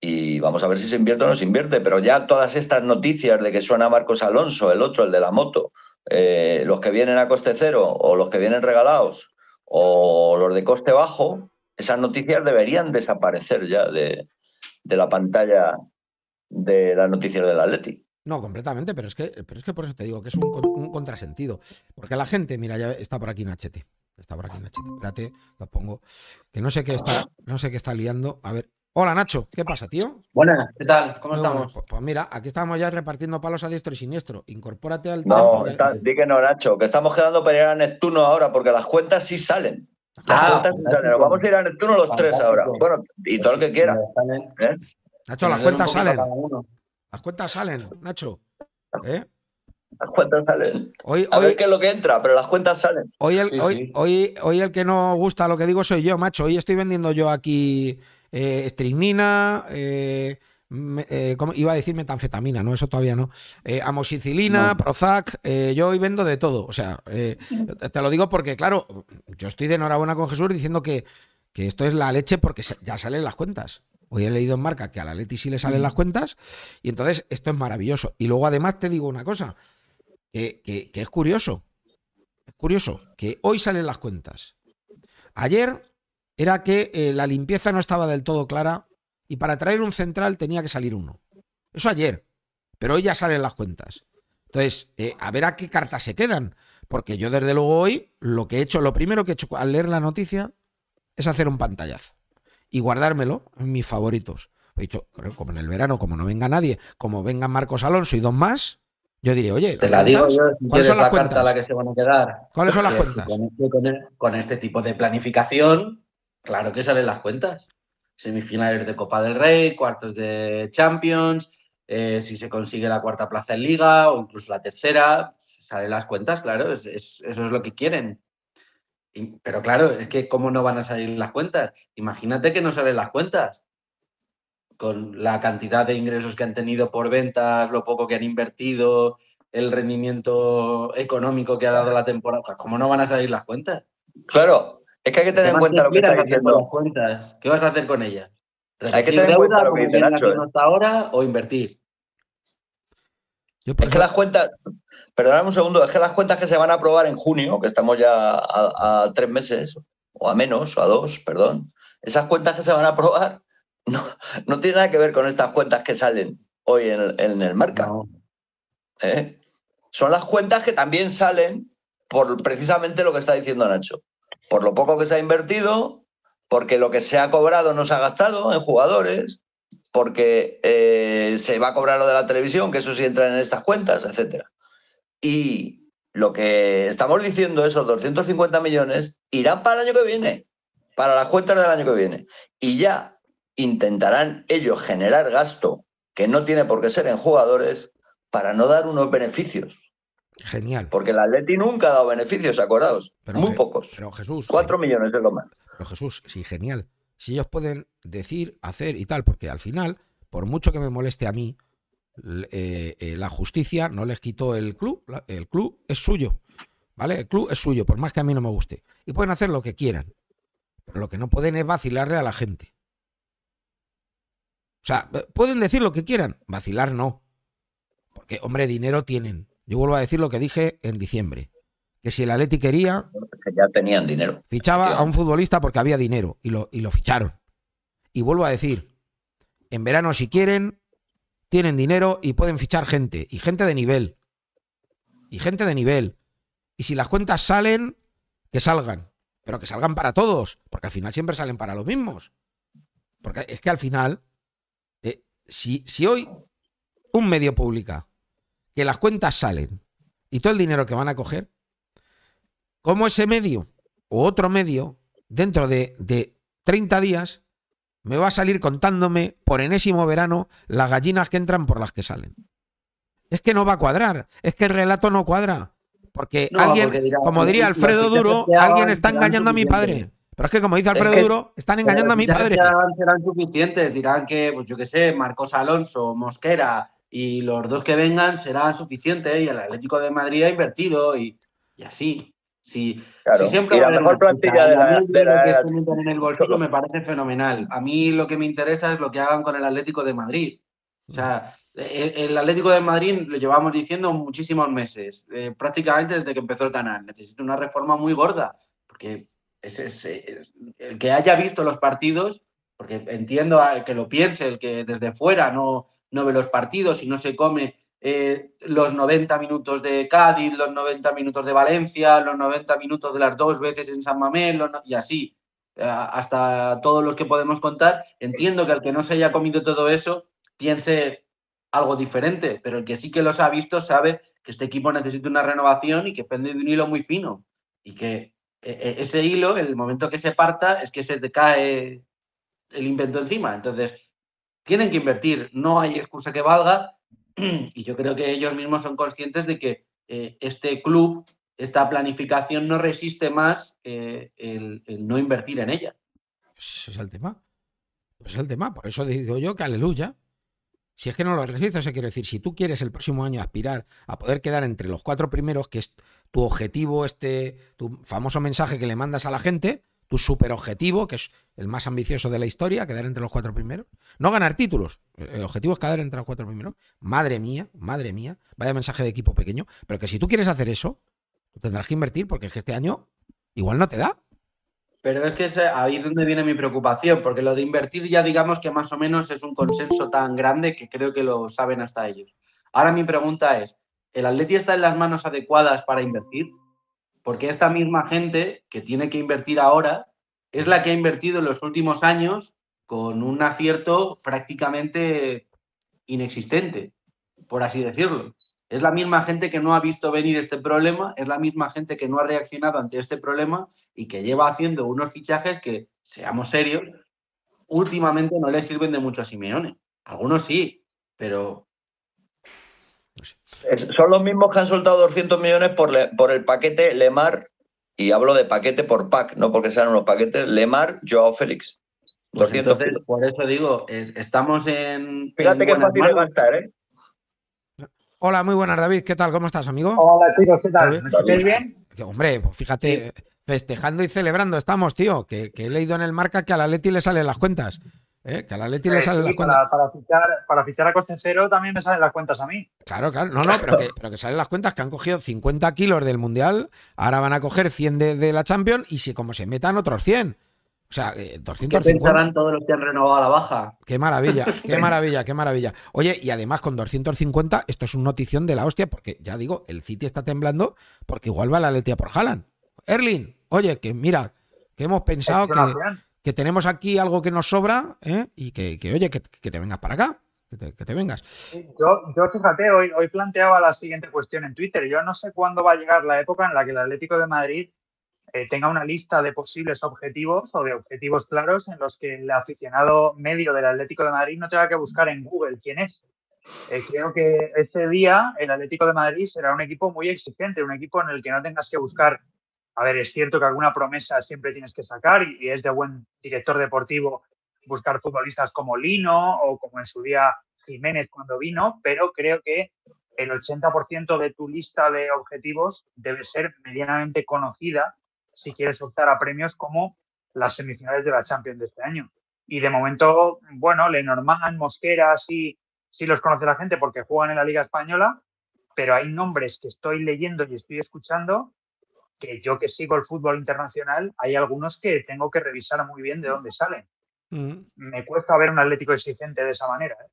y vamos a ver si se invierte o no se invierte, pero ya todas estas noticias de que suena Marcos Alonso, el otro, el de la moto, eh, los que vienen a coste cero o los que vienen regalados o los de coste bajo, esas noticias deberían desaparecer ya de, la pantalla de las noticias del Atleti. No, completamente, pero es que, pero es que por eso te digo que es un, un contrasentido. Porque la gente, mira, ya está por aquí en HT Está por aquí Nachito. Espérate, lo pongo. Que no sé qué está, no sé qué está liando. A ver. Hola Nacho, ¿qué pasa, tío? Buenas, ¿qué tal? ¿Cómo estamos? Pues, pues, mira, aquí estamos ya repartiendo palos a diestro y siniestro. Incorpórate al. No, di que no, Nacho, que estamos quedando para ir a Neptuno ahora, porque las cuentas sí salen. Ah, pues Vamos a ir a Neptuno los tres ahora. Bueno, y todo lo que quiera. ¿Eh? Nacho, las cuentas salen. Las cuentas salen, Nacho. ¿Eh? Las cuentas salen. Hoy, a ver qué es lo que entra, pero las cuentas salen. Hoy el, hoy, Hoy, hoy el que no gusta lo que digo soy yo, macho. Hoy estoy vendiendo yo aquí eh, eh, eh iba a decir metanfetamina, no, eso todavía no. Eh, amoxicilina, Prozac, yo hoy vendo de todo. O sea, te lo digo porque, claro, yo estoy de enhorabuena con Jesús diciendo que, que esto es la leche porque ya salen las cuentas. Hoy he leído en marca que a la Leti sí le salen mm. las cuentas y entonces esto es maravilloso. Y luego además te digo una cosa, que, es curioso. Es curioso que hoy salen las cuentas. Ayer era que eh, la limpieza no estaba del todo clara y para traer un central tenía que salir uno. Eso ayer, pero hoy ya salen las cuentas. Entonces, eh, a ver a qué cartas se quedan, porque yo desde luego hoy lo que he hecho, lo primero que he hecho al leer la noticia es hacer un pantallazo y guardármelo en mis favoritos. He dicho, como en el verano, como no venga nadie, como vengan Marcos Alonso y dos más, yo diría, oye, te la digo ¿cuáles son las cuentas? a la que se van a quedar. ¿Cuáles son las pues, cuentas? Este, e-, con este, tipo de planificación, claro que salen las cuentas. Semifinales de Copa del Rey, cuartos de Champions, eh, si se consigue la cuarta plaza en Liga o incluso la tercera, salen las cuentas, claro, eso es lo que quieren. pero claro, es que ¿cómo no van a salir las cuentas? Imagínate que no salen las cuentas con la cantidad de ingresos que han tenido por ventas, lo poco que han invertido, el rendimiento económico que ha dado la temporada, ¿cómo no van a salir las cuentas? Claro, es que hay que tener en cuenta lo que Cuentas? ¿Qué vas a hacer con ellas? Hay que tener en cuenta lo que eh. ahora o invertir? Yo es que las cuentas, perdóname un segundo, es que las cuentas que se van a aprobar en junio, que estamos ya a, a tres meses, o a menos, o a dos, perdón, esas cuentas que se van a aprobar no, tiene nada que ver con estas cuentas que salen hoy en, el mercado. ¿Eh? Son las cuentas que también salen por precisamente lo que está diciendo Nacho. Por lo poco que se ha invertido, porque lo que se ha cobrado no se ha gastado en jugadores, porque eh, se va a cobrar lo de la televisión, que eso sí entra en estas cuentas, etc. Y lo que estamos diciendo, esos 250 millones, irán para el año que viene, para las cuentas del año que viene. Y ya intentarán ellos generar gasto que no tiene por qué ser en jugadores para no dar unos beneficios. Genial. Porque el Atleti nunca ha dado beneficios, acordados. Pero, Muy pocos. Pero Jesús. Cuatro millones de lo más. Pero Jesús, sí, genial. Si ellos pueden decir, hacer y tal, porque al final, por mucho que me moleste a mí, eh, eh, la justicia no les quitó el club. El club es suyo. ¿Vale? El club es suyo, por más que a mí no me guste. Y pueden hacer lo que quieran. Pero lo que no pueden es vacilarle a la gente. O sea, eh, pueden decir lo que quieran, vacilar no. Porque, hombre, dinero tienen. Yo vuelvo a decir lo que dije en diciembre. Que si el Atleti quería... ya tenían dinero. Fichaba a un futbolista porque había dinero y lo, y lo ficharon. Y vuelvo a decir, en verano si quieren, tienen dinero y pueden fichar gente. Y gente de nivel. Y gente de nivel. Y si las cuentas salen, que salgan. Pero que salgan para todos. Porque al final siempre salen para los mismos. Porque es que al final si, hoy un medio publica que las cuentas salen y todo el dinero que van a coger, ¿cómo ese medio o otro medio dentro de, de 30 días me va a salir contándome por enésimo verano las gallinas que entran por las que salen? Es que no va a cuadrar, es que el relato no cuadra. Porque alguien, como diría Alfredo Duro, alguien está engañando a mi padre. Pero es que, como dice Alfredo Duro, están engañando a eh, mi padre. Serán, suficientes, dirán que, pues yo qué sé, Marcos Alonso, Mosquera y los dos que vengan serán suficientes y el Atlético de Madrid ha invertido y, y así. Si, si siempre y la mejor plantilla de la, de la, en el bolsillo me parece fenomenal. A mí lo que me interesa es lo que hagan con el Atlético de Madrid. O sea, el Atlético de Madrid lo llevamos diciendo muchísimos meses, eh, prácticamente desde que empezó el canal. Necesita una reforma muy gorda, porque eh, el que haya visto los partidos, porque entiendo ah, que lo piense, el que desde fuera no, no ve los partidos y no se come eh, los 90 minutos de Cádiz, los 90 minutos de Valencia, los 90 minutos de las dos veces en San Mamel y así, eh, hasta todos los que podemos contar. Entiendo que el que no se haya comido todo eso piense algo diferente, pero el que sí que los ha visto sabe que este equipo necesita una renovación y que pende de un hilo muy fino y que e, e, ese hilo, el momento que se parta, es que se te cae el invento encima. Entonces, tienen que invertir, no hay excusa que valga y yo creo que ellos mismos son conscientes de que eh, este club, esta planificación no resiste más eh, el, no invertir en ella. Pues ese es el tema. Pues es el tema. Por eso digo yo que aleluya. Si es que no lo resiste, o sea, quiero decir, si tú quieres el próximo año aspirar a poder quedar entre los cuatro primeros, que es tu objetivo, este, tu famoso mensaje que le mandas a la gente, tu super objetivo, que es el más ambicioso de la historia, quedar entre los cuatro primeros. No ganar títulos, el objetivo es quedar entre los cuatro primeros. Madre mía, madre mía, vaya mensaje de equipo pequeño. Pero que si tú quieres hacer eso, tendrás que invertir porque es que este año igual no te da. Pero es que ahí es donde viene mi preocupación, porque lo de invertir ya digamos que más o menos es un consenso tan grande que creo que lo saben hasta ellos. Ahora mi pregunta es, el Atleti está en las manos adecuadas para invertir, porque esta misma gente que tiene que invertir ahora es la que ha invertido en los últimos años con un acierto prácticamente inexistente, por así decirlo. Es la misma gente que no ha visto venir este problema, es la misma gente que no ha reaccionado ante este problema y que lleva haciendo unos fichajes que, seamos serios, últimamente no le sirven de mucho a Simeone. Algunos sí, pero son los mismos que han soltado 200 millones por, el paquete Lemar, y hablo de paquete por pack, no porque sean unos paquetes, Lemar, Joao Félix. Pues por eso digo, estamos en. Fíjate qué fácil de gastar, ¿eh? Hola, muy buenas, David. ¿Qué tal? ¿Cómo estás, amigo? Hola, chicos, ¿qué tal? bien? Hombre, pues fíjate, festejando y celebrando estamos, tío. Que, he leído en el marca que a la Leti le salen las cuentas. ¿eh? Que a la le salen las cuentas. Para, fichar, para fichar a cochesero también me salen las cuentas a mí. Claro, claro. No, no, pero que, salen las cuentas que han cogido 50 kilos del Mundial, ahora van a coger 100 de, la Champions y si como se metan otros 100. O sea, 250. Eh, ¿Qué pensarán todos los que han renovado a la baja? Qué maravilla, qué maravilla, qué maravilla. Oye, y además con 250, esto es una notición de la hostia, porque ya digo, el City está temblando, porque igual va la Letia por Haaland. Erling, oye, que mira, que hemos pensado que, que tenemos aquí algo que nos sobra ¿eh? y que, oye, que, te vengas para acá, que te, vengas. Yo, fíjate, hoy, planteaba la siguiente cuestión en Twitter. Yo no sé cuándo va a llegar la época en la que el Atlético de Madrid eh, tenga una lista de posibles objetivos o de objetivos claros en los que el aficionado medio del Atlético de Madrid no tenga que buscar en Google quién es. Eh, creo que ese día el Atlético de Madrid será un equipo muy exigente, un equipo en el que no tengas que buscar a ver, es cierto que alguna promesa siempre tienes que sacar y, es de buen director deportivo buscar futbolistas como Lino o como en su día Jiménez cuando vino, pero creo que el 80% de tu lista de objetivos debe ser medianamente conocida si quieres optar a premios como las semifinales de la Champions de este año. Y de momento, bueno, Lenormand, Mosquera, sí los conoce la gente porque juegan en la Liga Española, pero hay nombres que estoy leyendo y estoy escuchando que yo que sigo el fútbol internacional, hay algunos que tengo que revisar muy bien de dónde salen. Mm. Me cuesta ver un Atlético exigente de esa manera. ¿eh?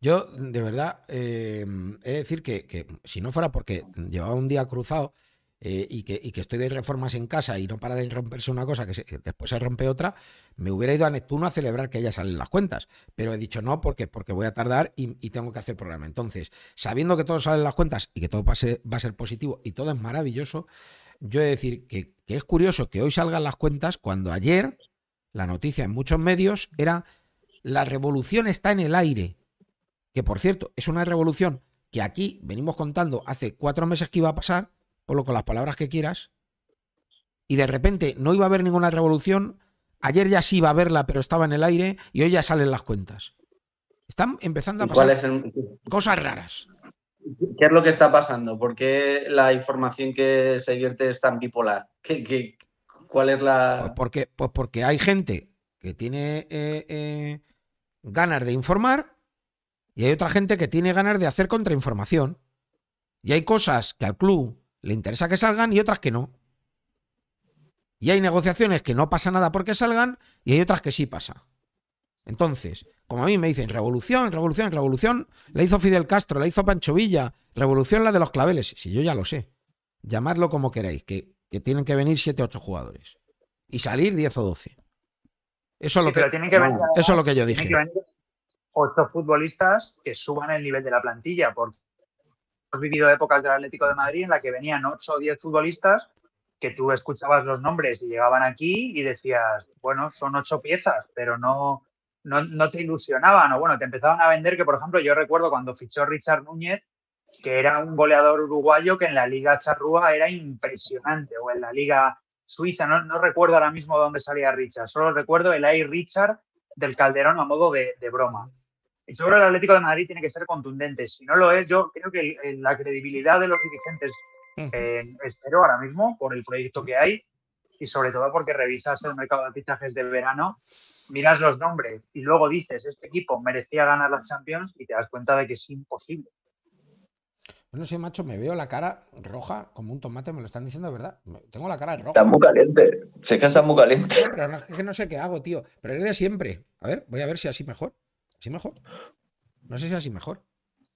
Yo, de verdad, eh, he de decir que, que, si no fuera porque llevaba un día cruzado, eh, y, que, estoy de reformas en casa y no para de romperse una cosa que, después se rompe otra, me hubiera ido a Neptuno a celebrar que ya salen las cuentas. Pero he dicho no porque, porque voy a tardar y, tengo que hacer programa. Entonces, sabiendo que todo salen las cuentas y que todo va a ser, va a ser positivo y todo es maravilloso, yo he de decir que, que es curioso que hoy salgan las cuentas cuando ayer la noticia en muchos medios era la revolución está en el aire. Que por cierto, es una revolución que aquí venimos contando hace cuatro meses que iba a pasar lo con las palabras que quieras, y de repente no iba a haber ninguna revolución, ayer ya sí iba a haberla, pero estaba en el aire, y hoy ya salen las cuentas. Están empezando a pasar cosas raras. ¿Qué es lo que está pasando? ¿Por qué la información que se divierte es tan bipolar? ¿Qué, cuál es la...? Pues porque, pues porque hay gente que tiene eh, eh, ganas de informar y hay otra gente que tiene ganas de hacer contrainformación. Y hay cosas que al club le interesa que salgan y otras que no. Y hay negociaciones que no pasa nada porque salgan y hay otras que sí pasa. Entonces, como a mí me dicen revolución, revolución, revolución, la hizo Fidel Castro, la hizo Pancho Villa, revolución la de los claveles, si yo ya lo sé. Llamadlo como queráis, que, tienen que venir 7 o 8 jugadores y salir 10 o 12. Eso es lo, que, eso es lo que yo dije. Tienen ocho futbolistas que suban el nivel de la plantilla, porque vivido épocas del Atlético de Madrid en la que venían ocho o diez futbolistas que tú escuchabas los nombres y llegaban aquí y decías, bueno, son ocho piezas, pero no, no, te ilusionaban o bueno, te empezaban a vender que, por ejemplo, yo recuerdo cuando fichó Richard Núñez, que era un goleador uruguayo que en la Liga Charrúa era impresionante o en la Liga Suiza, no, recuerdo ahora mismo dónde salía Richard, solo recuerdo el ay Richard del Calderón a modo de broma. Y seguro el Atlético de Madrid tiene que ser contundente. Si no lo es, yo creo que la credibilidad de los dirigentes, eh, espero ahora mismo, por el proyecto que hay, y sobre todo porque revisas el mercado de fichajes de verano, miras los nombres y luego dices, este equipo merecía ganar la Champions y te das cuenta de que es imposible. No sé, macho, me veo la cara roja como un tomate, me lo están diciendo de verdad. Tengo la cara roja. Está muy caliente. Sé que está muy caliente. es que no sé qué hago, tío. Pero es de siempre. A ver, voy a ver si así mejor. ¿Así mejor? No sé si así mejor.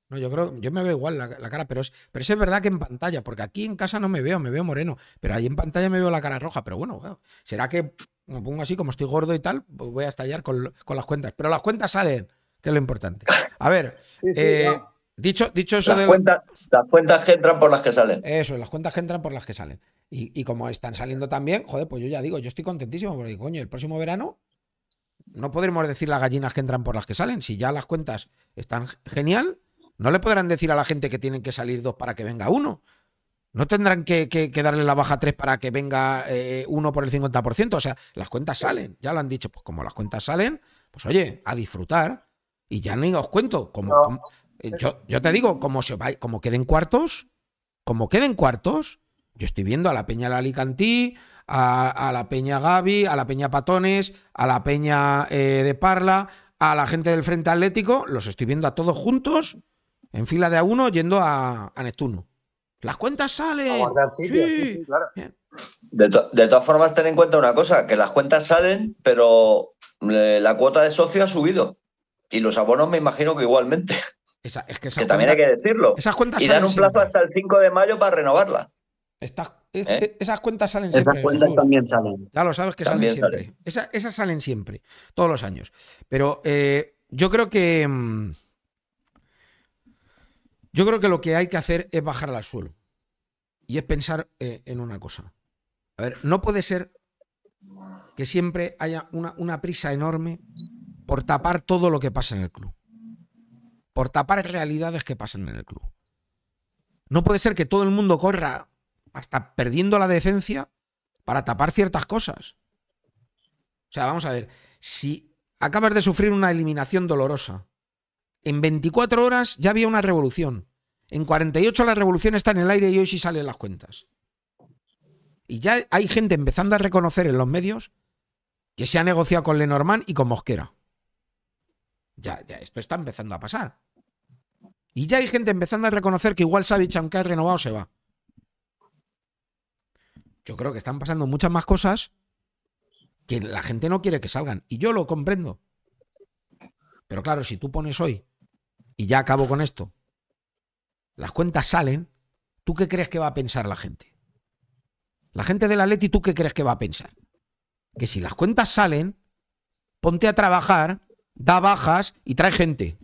No, yo creo, yo me veo igual la, cara, pero es, pero es verdad que en pantalla, porque aquí en casa no me veo, me veo moreno, pero ahí en pantalla me veo la cara roja, pero bueno, será que me pongo así, como estoy gordo y tal, pues voy a estallar con, las cuentas, pero las cuentas salen, que es lo importante. A ver, eh, dicho, dicho eso las de... Cuentas, las cuentas que entran por las que salen. Eso, las cuentas que entran por las que salen. Y, y como están saliendo también, joder, pues yo ya digo, yo estoy contentísimo, porque coño, el próximo verano no podremos decir las gallinas que entran por las que salen. Si ya las cuentas están genial, no le podrán decir a la gente que tienen que salir dos para que venga uno. No tendrán que, darle la baja tres para que venga eh, uno por el 50%. O sea, las cuentas salen. Ya lo han dicho, pues como las cuentas salen, pues oye, a disfrutar. Y ya ni os cuento. Como, eh, yo, te digo, como, se va, como queden cuartos, como queden cuartos, yo estoy viendo a la Peña la Alicantí, a, la Peña Gaby, a la Peña Patones, a la Peña eh, de Parla, a la gente del Frente Atlético, los estoy viendo a todos juntos en fila de a uno yendo a, Neptuno. Las cuentas salen. de, todas formas, ten en cuenta una cosa, que las cuentas salen, pero eh, la cuota de socio ha subido. Y los abonos me imagino que igualmente. es que, también hay que decirlo. Esas cuentas y dan un plazo hasta el 5 de mayo para renovarla. ¿Eh? E, esas cuentas salen siempre. Esas cuentas también salen. Ya lo sabes que salen siempre. esas salen siempre, todos los años. Pero eh, yo creo que. Mm, yo creo que lo que hay que hacer es bajar al suelo. Y es pensar eh, en una cosa. A ver, no puede ser que siempre haya una, una prisa enorme por tapar todo lo que pasa en el club. Por tapar realidades que pasan en el club. No puede ser que todo el mundo corra hasta perdiendo la decencia para tapar ciertas cosas. O sea, vamos a ver, si acabas de sufrir una eliminación dolorosa, en 24 horas ya había una revolución. En 48 la revolución está en el aire y hoy sí salen las cuentas. Y ya hay gente empezando a reconocer en los medios que se ha negociado con Lenormand y con Mosquera. Ya, ya, esto está empezando a pasar. Y ya hay gente empezando a reconocer que igual Savich, aunque ha renovado, se va yo creo que están pasando muchas más cosas que la gente no quiere que salgan. Y yo lo comprendo. Pero claro, si tú pones hoy, y ya acabo con esto, las cuentas salen, ¿tú qué crees que va a pensar la gente? La gente de la Leti, ¿tú qué crees que va a pensar? Que si las cuentas salen, ponte a trabajar, da bajas y trae gente.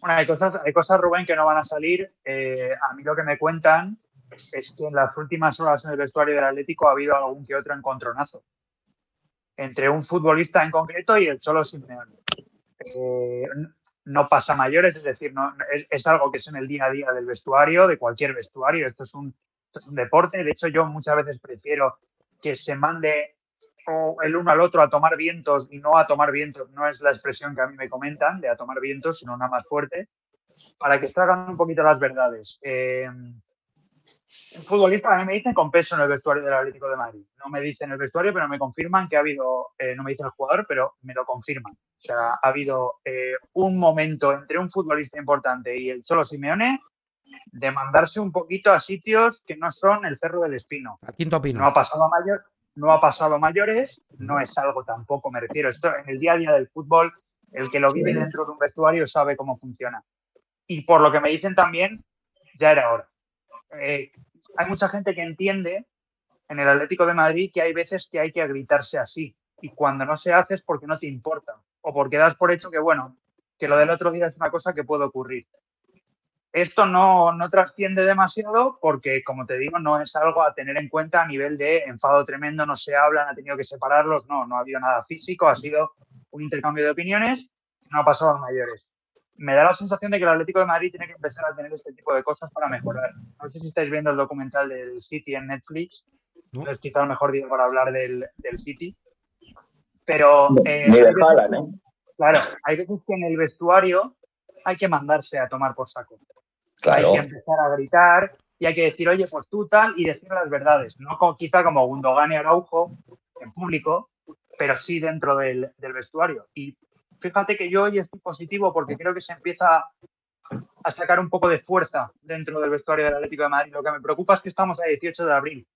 Bueno, hay cosas, cosas Rubén, que no van a salir. Eh, a mí lo que me cuentan es que en las últimas horas en el vestuario del Atlético ha habido algún que otro encontronazo entre un futbolista en concreto y el solo Simeone. Eh, no pasa mayores, es decir, no, es, algo que es en el día a día del vestuario, de cualquier vestuario. Esto es, un, deporte. De hecho, yo muchas veces prefiero que se mande el uno al otro a tomar vientos y no a tomar vientos. No es la expresión que a mí me comentan de a tomar vientos, sino una más fuerte, para que se un poquito las verdades. Eh, futbolista a mí me dicen con peso en el vestuario del Atlético de Madrid. No me dicen el vestuario, pero me confirman que ha habido, eh, no me dicen el jugador, pero me lo confirman. O sea, ha habido eh, un momento entre un futbolista importante y el solo Simeone de mandarse un poquito a sitios que no son el Cerro del Espino. ¿A quinto No ha pasado a no ha pasado mayores, no es algo tampoco, me refiero. Esto en el día a día del fútbol, el que lo vive dentro de un vestuario sabe cómo funciona. Y por lo que me dicen también, ya era hora. Eh, hay mucha gente que entiende en el Atlético de Madrid que hay veces que hay que gritarse así. Y cuando no se hace es porque no te importa. O porque das por hecho que, bueno, que lo del otro día es una cosa que puede ocurrir. Esto no, no trasciende demasiado porque, como te digo, no es algo a tener en cuenta a nivel de enfado tremendo, no se hablan, ha tenido que separarlos, no, no ha habido nada físico, ha sido un intercambio de opiniones, no ha pasado a mayores me da la sensación de que el Atlético de Madrid tiene que empezar a tener este tipo de cosas para mejorar. No sé si estáis viendo el documental del City en Netflix, es quizá el mejor día para hablar del, City, pero... ni eh, ¿eh? Claro, hay veces que en el vestuario hay que mandarse a tomar por saco. Hay que empezar a gritar y hay que decir, oye, pues tú tal, y decir las verdades. No como, quizá como Gundogan y Araujo en público, pero sí dentro del, del vestuario. Y fíjate que yo hoy estoy positivo porque creo que se empieza a sacar un poco de fuerza dentro del vestuario del Atlético de Madrid. Lo que me preocupa es que estamos a 18 de abril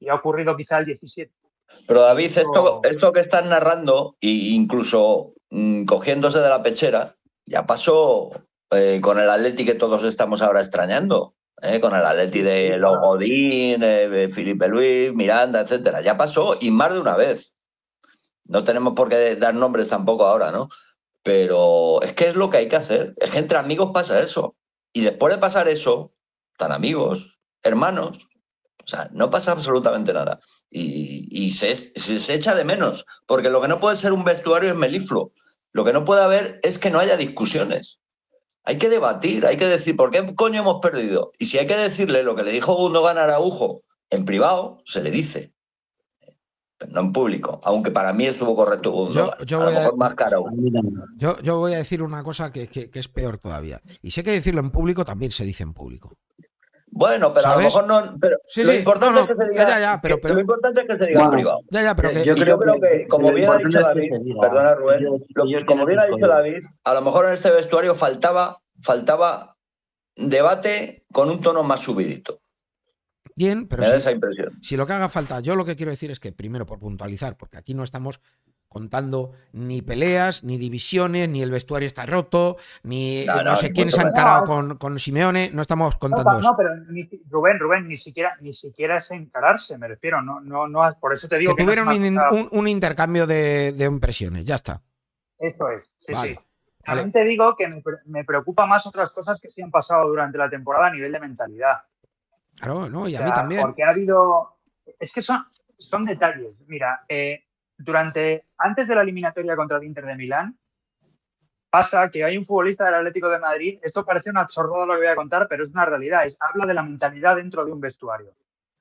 y ha ocurrido quizá el 17. Pero David, esto, que estás narrando, e incluso mm, cogiéndose de la pechera, ya pasó eh, con el Atleti que todos estamos ahora extrañando. Eh, con el Atleti de Logodín, eh, Felipe Luis, Miranda, etcétera. Ya pasó y más de una vez. No tenemos por qué dar nombres tampoco ahora, ¿no? Pero es que es lo que hay que hacer. Es que entre amigos pasa eso. Y después de pasar eso, tan amigos, hermanos, o sea, no pasa absolutamente nada. Y, se, echa de menos, porque lo que no puede ser un vestuario es meliflo, Lo que no puede haber es que no haya discusiones. Hay que debatir, hay que decir por qué coño hemos perdido. Y si hay que decirle lo que le dijo Gundogan Araujo en privado, se le dice no en público, aunque para mí estuvo correcto. yo, a voy lo mejor a, más caro. Yo, voy a decir una cosa que, es peor todavía. Y sé que decirlo en público también se dice en público. Bueno, pero a lo mejor no. Pero sí, lo sí, importante es que se diga. lo importante es que se diga en privado. Ya, ya, pero yo, creo, que, como bien ha dicho David, perdona Rubén, como bien ha dicho David, a lo mejor en este vestuario faltaba, faltaba debate con un tono más subidito bien, pero... si, lo que haga falta, yo lo que quiero decir es que, primero, por puntualizar, porque aquí no estamos contando ni peleas, ni divisiones, ni el vestuario está roto, ni eh, no, sé quién se ha encarado con, Simeone, no estamos contando eso. pero Rubén, Rubén, ni siquiera, ni siquiera es encararse, me refiero, no, no, no, por eso te digo que... tuvieron un, intercambio de, impresiones, ya está. Esto es, sí, sí. También te digo que me, me preocupa más otras cosas que se han pasado durante la temporada a nivel de mentalidad Claro, no, y a mí también. Porque ha habido. Es que son, son detalles. Mira, eh, durante. Antes de la eliminatoria contra el Inter de Milán, pasa que hay un futbolista del Atlético de Madrid. Esto parece una absurdo lo que voy a contar, pero es una realidad. habla de la mentalidad dentro de un vestuario.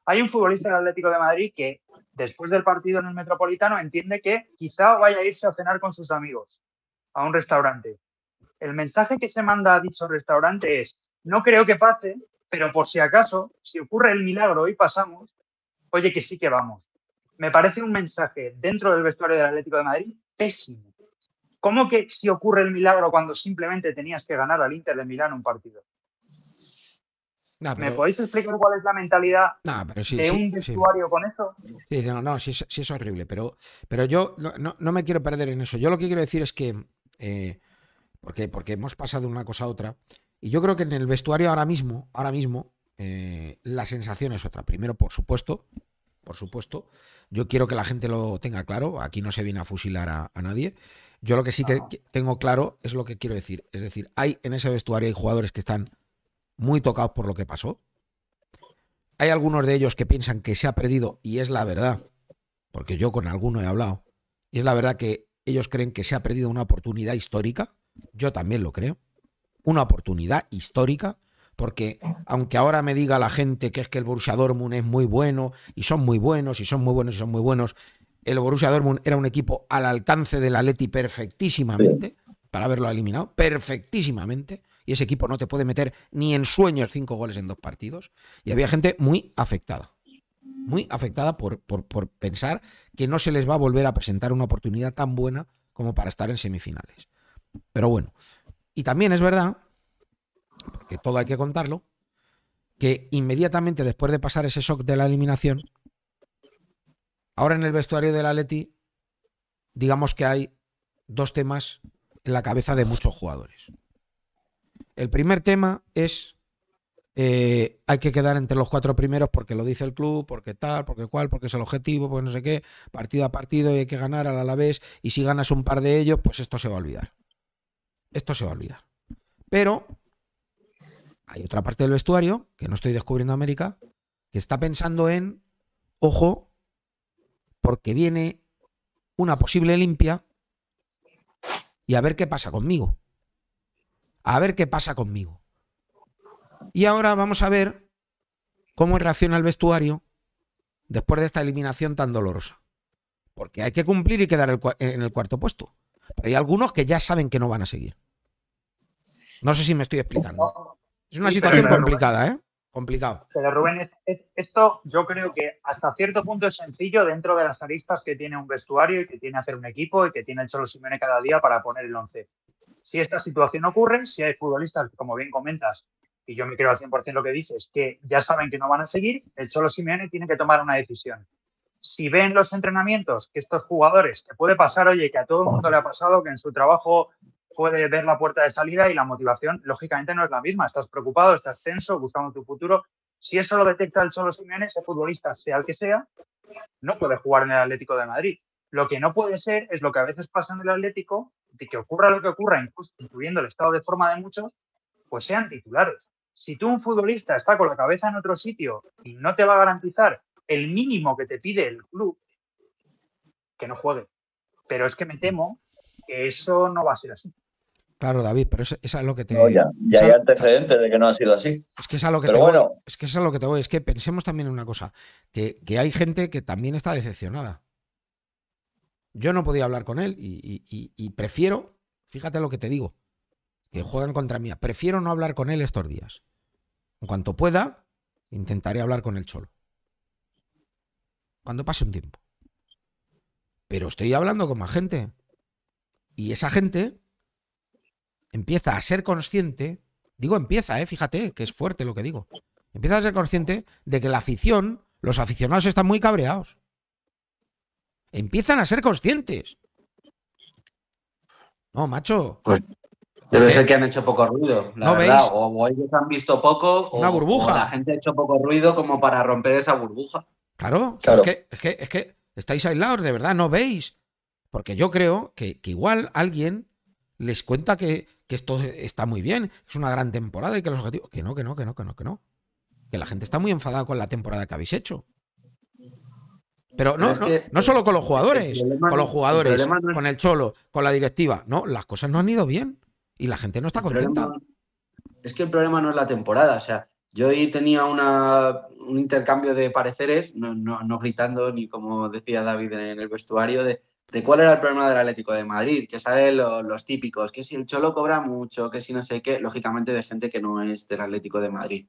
Hay un futbolista del Atlético de Madrid que, después del partido en el Metropolitano, entiende que quizá vaya a irse a cenar con sus amigos a un restaurante. El mensaje que se manda a dicho restaurante es: No creo que pase, pero por si acaso, si ocurre el milagro y pasamos, oye que sí que vamos. Me parece un mensaje dentro del vestuario del Atlético de Madrid pésimo. ¿Cómo que si ocurre el milagro cuando simplemente tenías que ganar al Inter de Milán un partido? ¿Me podéis explicar cuál es la mentalidad de un vestuario con eso? Sí, no, no sí, es horrible, pero, pero yo no, me quiero perder en eso. Yo lo que quiero decir es que, eh, porque, porque hemos pasado de una cosa a otra, y yo creo que en el vestuario ahora mismo, ahora mismo, eh, la sensación es otra. Primero, por supuesto, por supuesto, yo quiero que la gente lo tenga claro. Aquí no se viene a fusilar a, nadie. Yo lo que sí que tengo claro es lo que quiero decir. Es decir, hay en ese vestuario hay jugadores que están muy tocados por lo que pasó. Hay algunos de ellos que piensan que se ha perdido, y es la verdad, porque yo con alguno he hablado, y es la verdad que ellos creen que se ha perdido una oportunidad histórica. Yo también lo creo una oportunidad histórica, porque aunque ahora me diga la gente que es que el Borussia Dortmund es muy bueno, y son muy buenos, y son muy buenos, y son muy buenos, el Borussia Dortmund era un equipo al alcance del Atleti perfectísimamente, para haberlo eliminado, perfectísimamente, y ese equipo no te puede meter ni en sueños cinco goles en dos partidos, y había gente muy afectada, muy afectada por, por, por pensar que no se les va a volver a presentar una oportunidad tan buena como para estar en semifinales. Pero bueno, y también es verdad, porque todo hay que contarlo, que inmediatamente después de pasar ese shock de la eliminación, ahora en el vestuario del Atleti, digamos que hay dos temas en la cabeza de muchos jugadores. El primer tema es eh, hay que quedar entre los cuatro primeros porque lo dice el club, porque tal, porque cual, porque es el objetivo, pues no sé qué, partido a partido y hay que ganar al Alavés y si ganas un par de ellos, pues esto se va a olvidar esto se va a olvidar. Pero hay otra parte del vestuario, que no estoy descubriendo América, que está pensando en, ojo, porque viene una posible limpia y a ver qué pasa conmigo. A ver qué pasa conmigo. Y ahora vamos a ver cómo reacciona el vestuario después de esta eliminación tan dolorosa. Porque hay que cumplir y quedar en el cuarto puesto. Pero hay algunos que ya saben que no van a seguir. No sé si me estoy explicando. Es una situación complicada, ¿eh? Complicado. Pero Rubén, esto yo creo que hasta cierto punto es sencillo dentro de las aristas que tiene un vestuario y que tiene hacer un equipo y que tiene el Cholo Simeone cada día para poner el once. Si esta situación ocurre, si hay futbolistas, como bien comentas, y yo me creo al 100% lo que dices, que ya saben que no van a seguir, el Cholo Simeone tiene que tomar una decisión. Si ven los entrenamientos que estos jugadores, que puede pasar, oye, que a todo el mundo le ha pasado que en su trabajo puede ver la puerta de salida y la motivación, lógicamente, no es la misma. Estás preocupado, estás tenso, buscando tu futuro. Si eso lo detecta el solo Simeone, ese futbolista, sea el que sea, no puede jugar en el Atlético de Madrid. Lo que no puede ser es lo que a veces pasa en el Atlético, de que ocurra lo que ocurra, incluyendo el estado de forma de muchos, pues sean titulares. Si tú un futbolista está con la cabeza en otro sitio y no te va a garantizar el mínimo que te pide el club, que no juegue. Pero es que me temo que eso no va a ser así. Claro, David, pero eso, es lo que te. No, ya, ya hay antecedentes de que no ha sido así. Es que es lo que te voy. Es que Es que pensemos también en una cosa: que, hay gente que también está decepcionada. Yo no podía hablar con él y, prefiero, fíjate lo que te digo, que juegan contra mí. Prefiero no hablar con él estos días. En cuanto pueda, intentaré hablar con el solo. Cuando pase un tiempo. Pero estoy hablando con más gente. Y esa gente empieza a ser consciente, digo empieza, eh, fíjate que es fuerte lo que digo, empieza a ser consciente de que la afición, los aficionados están muy cabreados. Empiezan a ser conscientes. No, macho. Pues, debe ser que han hecho poco ruido. ¿No Veis? O, ellos han visto poco. Una burbuja. la gente ha hecho poco ruido como para romper esa burbuja. Claro, claro. Es, que, es, que, estáis aislados, de verdad, no veis. Porque yo creo que, que igual alguien les cuenta que, esto está muy bien, es una gran temporada y que los objetivos... Que no, que no, que no, que no, que no. Que la gente está muy enfadada con la temporada que habéis hecho. Pero no, no, solo con los jugadores, con los jugadores, con el Cholo, con la directiva. No, las cosas no han ido bien y la gente no está contenta. Es que el problema no es la temporada. O sea, yo ahí tenía una, un intercambio de pareceres, no gritando ni como decía David en el vestuario, de, de cuál era el problema del Atlético de Madrid, que salen los típicos, que si el Cholo cobra mucho, que si no sé qué, lógicamente de gente que no es del Atlético de Madrid.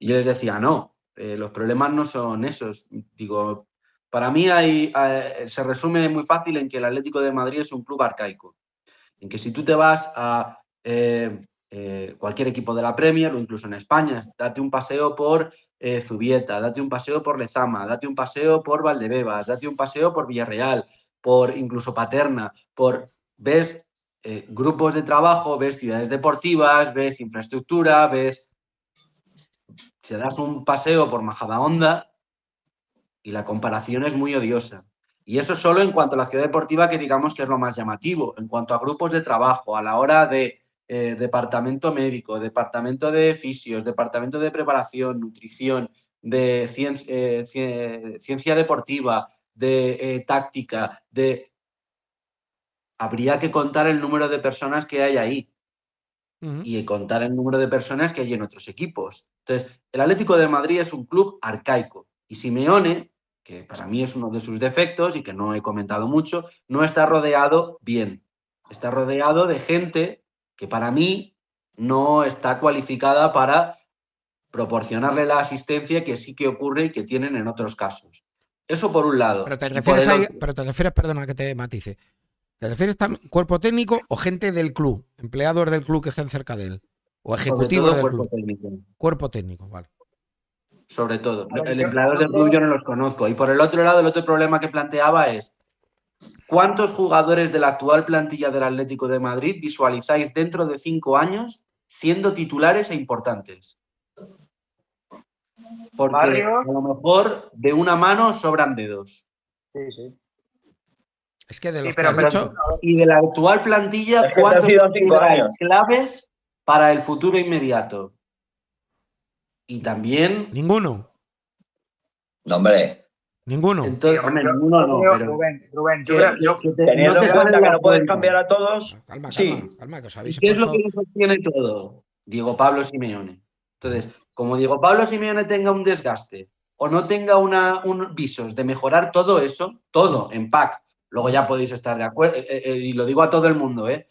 Y yo les decía, no, eh, los problemas no son esos. Digo, para mí hay, eh, se resume muy fácil en que el Atlético de Madrid es un club arcaico, en que si tú te vas a eh, cualquier equipo de la Premier o incluso en España, date un paseo por Zubieta, date un paseo por Lezama, date un paseo por Valdebebas, date un paseo por Villarreal, por incluso paterna, por ves eh, grupos de trabajo, ves ciudades deportivas, ves infraestructura, ves... Se das un paseo por majada onda y la comparación es muy odiosa. Y eso solo en cuanto a la ciudad deportiva, que digamos que es lo más llamativo, en cuanto a grupos de trabajo, a la hora de eh, departamento médico, departamento de fisios, departamento de preparación, nutrición, de eh, ciencia deportiva, de eh, táctica, de... Habría que contar el número de personas que hay ahí y contar el número de personas que hay en otros equipos. Entonces, el Atlético de Madrid es un club arcaico y Simeone, que para mí es uno de sus defectos y que no he comentado mucho, no está rodeado bien. Está rodeado de gente que para mí no está cualificada para proporcionarle la asistencia que sí que ocurre y que tienen en otros casos. Eso por un lado. Pero te refieres, perdona que te matice. ¿Te refieres a cuerpo técnico o gente del club? empleadores del club que estén cerca de él. O ejecutivo del cuerpo club. Técnico. Cuerpo técnico, vale. Sobre todo. El empleador del club yo no los conozco. Y por el otro lado, el otro problema que planteaba es ¿cuántos jugadores de la actual plantilla del Atlético de Madrid visualizáis dentro de cinco años siendo titulares e importantes? Porque a lo mejor de una mano sobran dedos. Sí, sí. Es que de lo Y de la actual plantilla, ¿cuatro ¿cuántos claves para el futuro inmediato? Y también. Ninguno. No, hombre. Ninguno. Entonces, hombre, ninguno no. Rubén, Rubén, yo, teniendo no en cuenta que no puedes cambiar a todos. Calma, sí. calma, que os ¿Y ¿Qué es lo que nos sostiene todo? Diego Pablo Simeone. Entonces, como digo, Pablo Simeone tenga un desgaste o no tenga un visos de mejorar todo eso, todo en pack, luego ya podéis estar de acuerdo, eh, eh, eh, y lo digo a todo el mundo, ¿eh?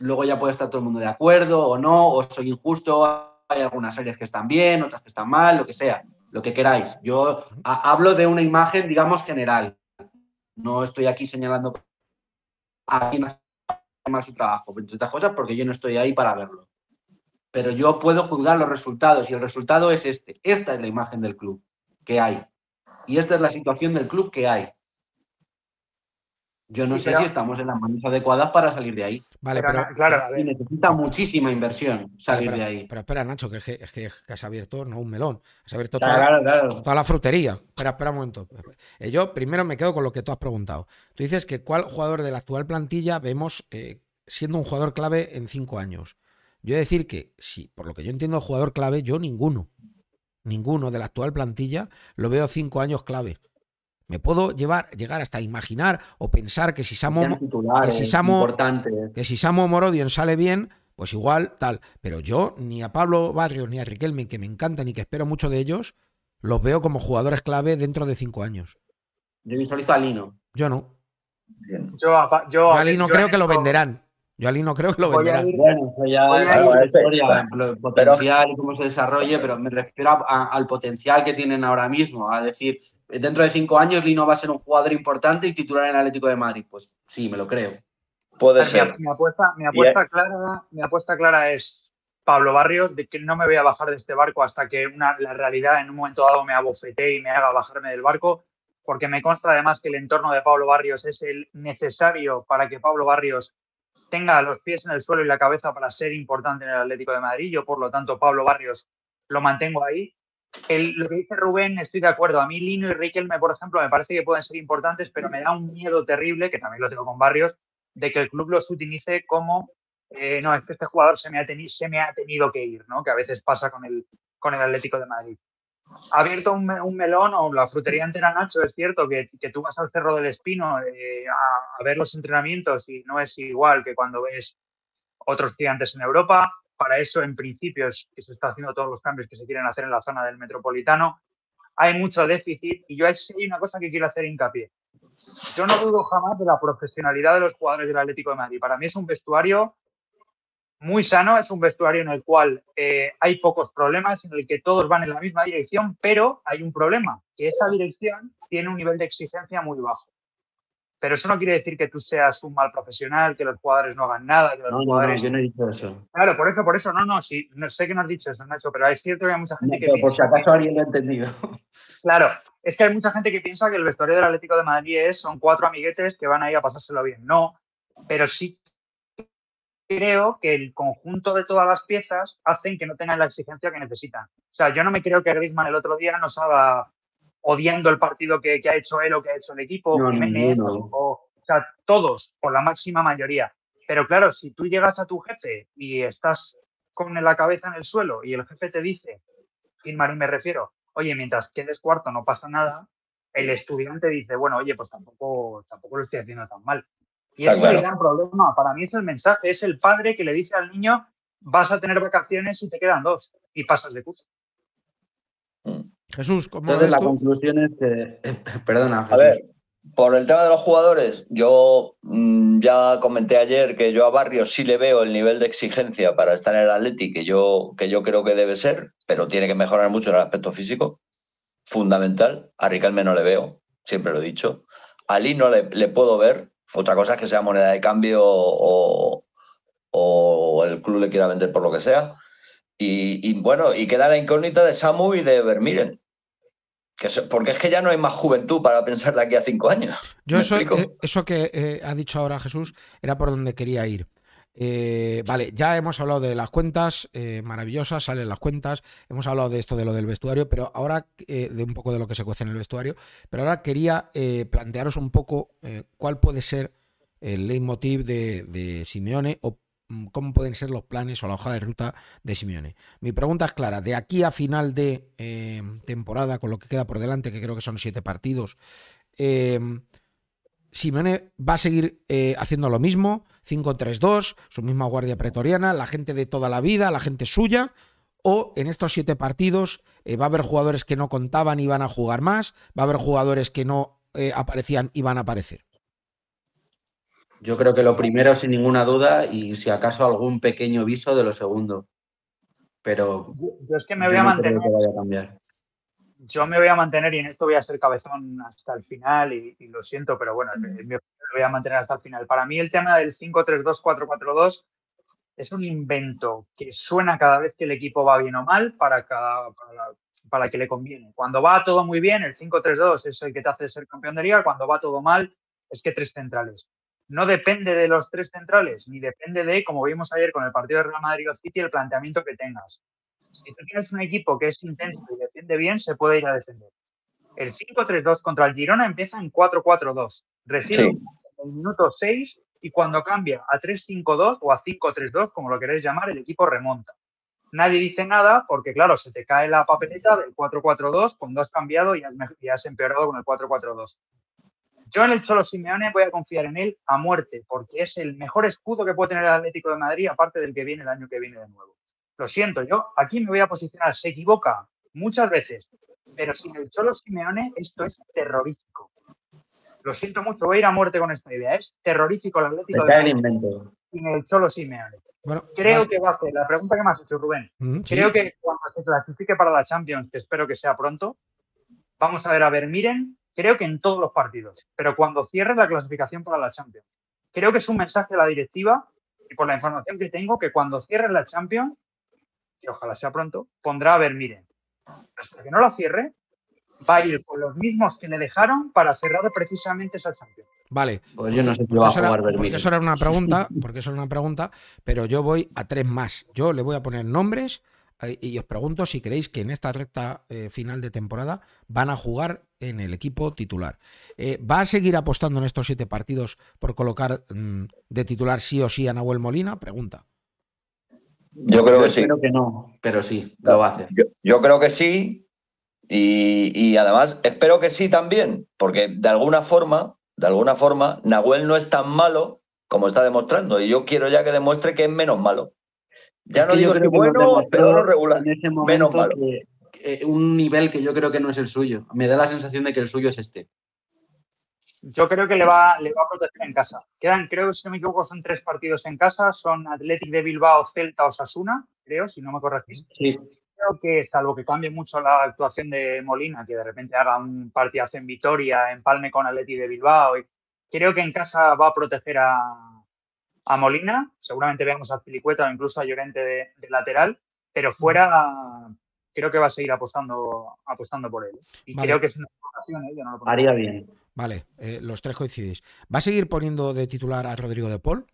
luego ya puede estar todo el mundo de acuerdo o no, o soy injusto, hay algunas áreas que están bien, otras que están mal, lo que sea, lo que queráis. Yo hablo de una imagen, digamos, general. No estoy aquí señalando a quién hace mal su trabajo, entre otras cosas, porque yo no estoy ahí para verlo pero yo puedo juzgar los resultados y el resultado es este. Esta es la imagen del club que hay y esta es la situación del club que hay. Yo no sé si estamos en las manos adecuadas para salir de ahí. Vale, pero, claro, y necesita muchísima inversión salir de ahí. Pero espera, Nacho, que, es que, has abierto no un melón, has abierto toda, la, frutería. Espera, espera un momento. Eh, yo primero me quedo con lo que tú has preguntado. Tú dices que cuál jugador de la actual plantilla vemos eh, siendo un jugador clave en cinco años. Yo decir que, sí, por lo que yo entiendo, jugador clave, yo ninguno, ninguno de la actual plantilla lo veo cinco años clave. Me puedo llevar, llegar hasta imaginar o pensar que si Samo, eh, que si Samo, Morodion sale bien, pues igual tal. Pero yo ni a Pablo Barrios ni a Riquelme, que me encantan y que espero mucho de ellos, los veo como jugadores clave dentro de cinco años. Yo visualizo a Lino. Yo no. Yo, a, Lino creo que lo venderán. Yo Ali no creo que lo vendrán. Bueno, ya es la historia, el potencial cómo se desarrolle, pero me refiero al potencial que tienen ahora mismo. A decir, dentro de cinco años Lino va a ser un jugador importante y titular en Atlético de Madrid. Pues sí, me lo creo. Puede ser. Mi apuesta, apuesta clara, mi apuesta clara es Pablo Barrios, de que no me voy a bajar de este barco hasta que una, la realidad en un momento dado me abofetee y me haga bajarme del barco, porque me consta además que el entorno de Pablo Barrios es el necesario para que Pablo Barrios tenga los pies en el suelo y la cabeza para ser importante en el Atlético de Madrid. Yo, por lo tanto, Pablo Barrios lo mantengo ahí. El, lo que dice Rubén, estoy de acuerdo. A mí Lino y Riquelme, por ejemplo, me parece que pueden ser importantes, pero me da un miedo terrible, que también lo tengo con Barrios, de que el club los utilice como, eh, no, es que este jugador se me, ha tenido, que ir, ¿no? Que a veces pasa con el Atlético de Madrid ha abierto un, melón o la frutería entera, Nacho, es cierto que, que tú vas al Cerro del Espino eh, a, ver los entrenamientos y no es igual que cuando ves otros gigantes en Europa. Para eso, en principio, eso se está haciendo todos los cambios que se quieren hacer en la zona del metropolitano. Hay mucho déficit y yo hay una cosa que quiero hacer hincapié. Yo no dudo jamás de la profesionalidad de los jugadores del Atlético de Madrid. Para mí es un vestuario muy sano, es un vestuario en el cual eh, hay pocos problemas, en el que todos van en la misma dirección, pero hay un problema, que esta dirección tiene un nivel de exigencia muy bajo. Pero eso no quiere decir que tú seas un mal profesional, que los jugadores no hagan nada. Que los no, yo no he dicho eso. Claro, por eso, por eso, no, no, sí, sé que no has dicho eso, Nacho, pero es cierto que hay mucha gente que. por si acaso alguien lo ha entendido. Claro, es que hay mucha gente que piensa que el vestuario del Atlético de Madrid es, son cuatro amiguetes que van a ir a pasárselo bien. No, pero sí creo que el conjunto de todas las piezas hacen que no tengan la exigencia que necesitan. O sea, yo no me creo que Griezmann el otro día no estaba odiando el partido que, ha hecho él o que ha hecho el equipo, O, sea, todos, por la máxima mayoría. Pero claro, si tú llegas a tu jefe y estás con la cabeza en el suelo y el jefe te dice, Marín me refiero, oye, mientras quedes cuarto no pasa nada, el estudiante dice, bueno, oye, pues tampoco, tampoco lo estoy haciendo tan mal. Y es el gran problema. Para mí es el mensaje, es el padre que le dice al niño, vas a tener vacaciones y te quedan dos y pasas de curso. Mm. Jesús, ¿cómo Entonces la conclusión es Perdona, Jesús. A ver, por el tema de los jugadores, yo mm, ya comenté ayer que yo a barrio sí le veo el nivel de exigencia para estar en el Atleti, que yo, que yo creo que debe ser, pero tiene que mejorar mucho en el aspecto físico, fundamental. A Ricalme no le veo, siempre lo he dicho. A Lino no le puedo ver, otra cosa es que sea moneda de cambio o, el club le quiera vender por lo que sea. Y, bueno, y queda la incógnita de Samu y de Vermilen. porque es que ya no hay más juventud para pensar de aquí a cinco años. Yo eso, eh, eso, que eh, ha dicho ahora Jesús era por donde quería ir. Eh, vale, ya hemos hablado de las cuentas, eh, maravillosas, salen las cuentas, hemos hablado de esto de lo del vestuario, pero ahora, eh, de un poco de lo que se cuece en el vestuario, pero ahora quería plantearos un poco cuál puede ser el leitmotiv de, Simeone o mm, cómo pueden ser los planes o la hoja de ruta de Simeone. Mi pregunta es clara, de aquí a final de temporada, con lo que queda por delante, que creo que son siete partidos, ¿Simeone va a seguir haciendo lo mismo? 5-3-2, su misma guardia pretoriana, la gente de toda la vida, la gente suya, o en estos siete partidos eh, va a haber jugadores que no contaban y van a jugar más, va a haber jugadores que no eh, aparecían y van a aparecer. Yo creo que lo primero, sin ninguna duda, y si acaso algún pequeño viso de lo segundo. Pero. Yo es que me voy a mantener. Yo me voy a mantener y en esto voy a ser cabezón hasta el final, y, lo siento, pero bueno, es mi voy a mantener hasta el final. Para mí el tema del 5-3-2-4-4-2 es un invento que suena cada vez que el equipo va bien o mal para, cada, para, que le conviene. Cuando va todo muy bien, el 5-3-2 es el que te hace ser campeón de liga. Cuando va todo mal, es que tres centrales. No depende de los tres centrales, ni depende de, como vimos ayer con el partido de Real Madrid o City, el planteamiento que tengas. Si tú tienes un equipo que es intenso y defiende bien, se puede ir a defender. El 5-3-2 contra el Girona empieza en 4-4-2. Recibe el minuto 6 y cuando cambia a 3-5-2 o a 5-3-2, como lo queréis llamar, el equipo remonta. Nadie dice nada porque, claro, se te cae la papeleta del 4-4-2 cuando has cambiado y has, y has empeorado con el 4-4-2. Yo en el Cholo Simeone voy a confiar en él a muerte porque es el mejor escudo que puede tener el Atlético de Madrid, aparte del que viene el año que viene de nuevo. Lo siento, yo aquí me voy a posicionar. Se equivoca muchas veces, pero sin el Cholo Simeone esto es terrorífico. Lo siento mucho, voy a ir a muerte con esta idea. Es terrorífico el Atlético de Madrid. invento. Sin el Cholo Simeone. Creo que va a ser la pregunta que me has hecho, Rubén. Creo que cuando se clasifique para la Champions, que espero que sea pronto, vamos a ver a ver, miren, creo que en todos los partidos, pero cuando cierre la clasificación para la Champions. Creo que es un mensaje a la directiva y por la información que tengo, que cuando cierre la Champions, y ojalá sea pronto, pondrá a ver, miren. Hasta que no la cierre, va a ir con los mismos que le dejaron para cerrar precisamente esa Champions. Vale. Pues yo no sé si va a jugar Porque eso era una pregunta, porque eso una pregunta, pero yo voy a tres más. Yo le voy a poner nombres eh, y os pregunto si creéis que en esta recta eh, final de temporada van a jugar en el equipo titular. Eh, ¿Va a seguir apostando en estos siete partidos por colocar mm, de titular sí o sí a Nahuel Molina? Pregunta. Yo creo que sí. Creo que no, pero sí, lo va a hacer. yo creo que sí, y, además, espero que sí también, porque de alguna forma, de alguna forma, Nahuel no es tan malo como está demostrando. Y yo quiero ya que demuestre que es menos malo. Ya no digo que bueno, pero no regular, menos malo. un nivel que yo creo que no es el suyo. Me da la sensación de que el suyo es este. Yo creo que le va, a proteger en casa. Quedan, creo, si no me equivoco, son tres partidos en casa. Son Athletic de Bilbao, Celta, o Sasuna, creo, si no me corregís. Sí creo que, salvo que cambie mucho la actuación de Molina, que de repente haga un partidazo en Vitoria, empalme con Atleti de Bilbao, creo que en casa va a proteger a, Molina. Seguramente veamos a Filicueta o incluso a Llorente de, lateral, pero mm. fuera creo que va a seguir apostando, apostando por él. Y creo que es una situación, ¿eh? yo no lo bien. Vale, eh, los tres coincidís. ¿Va a seguir poniendo de titular a Rodrigo de Paul?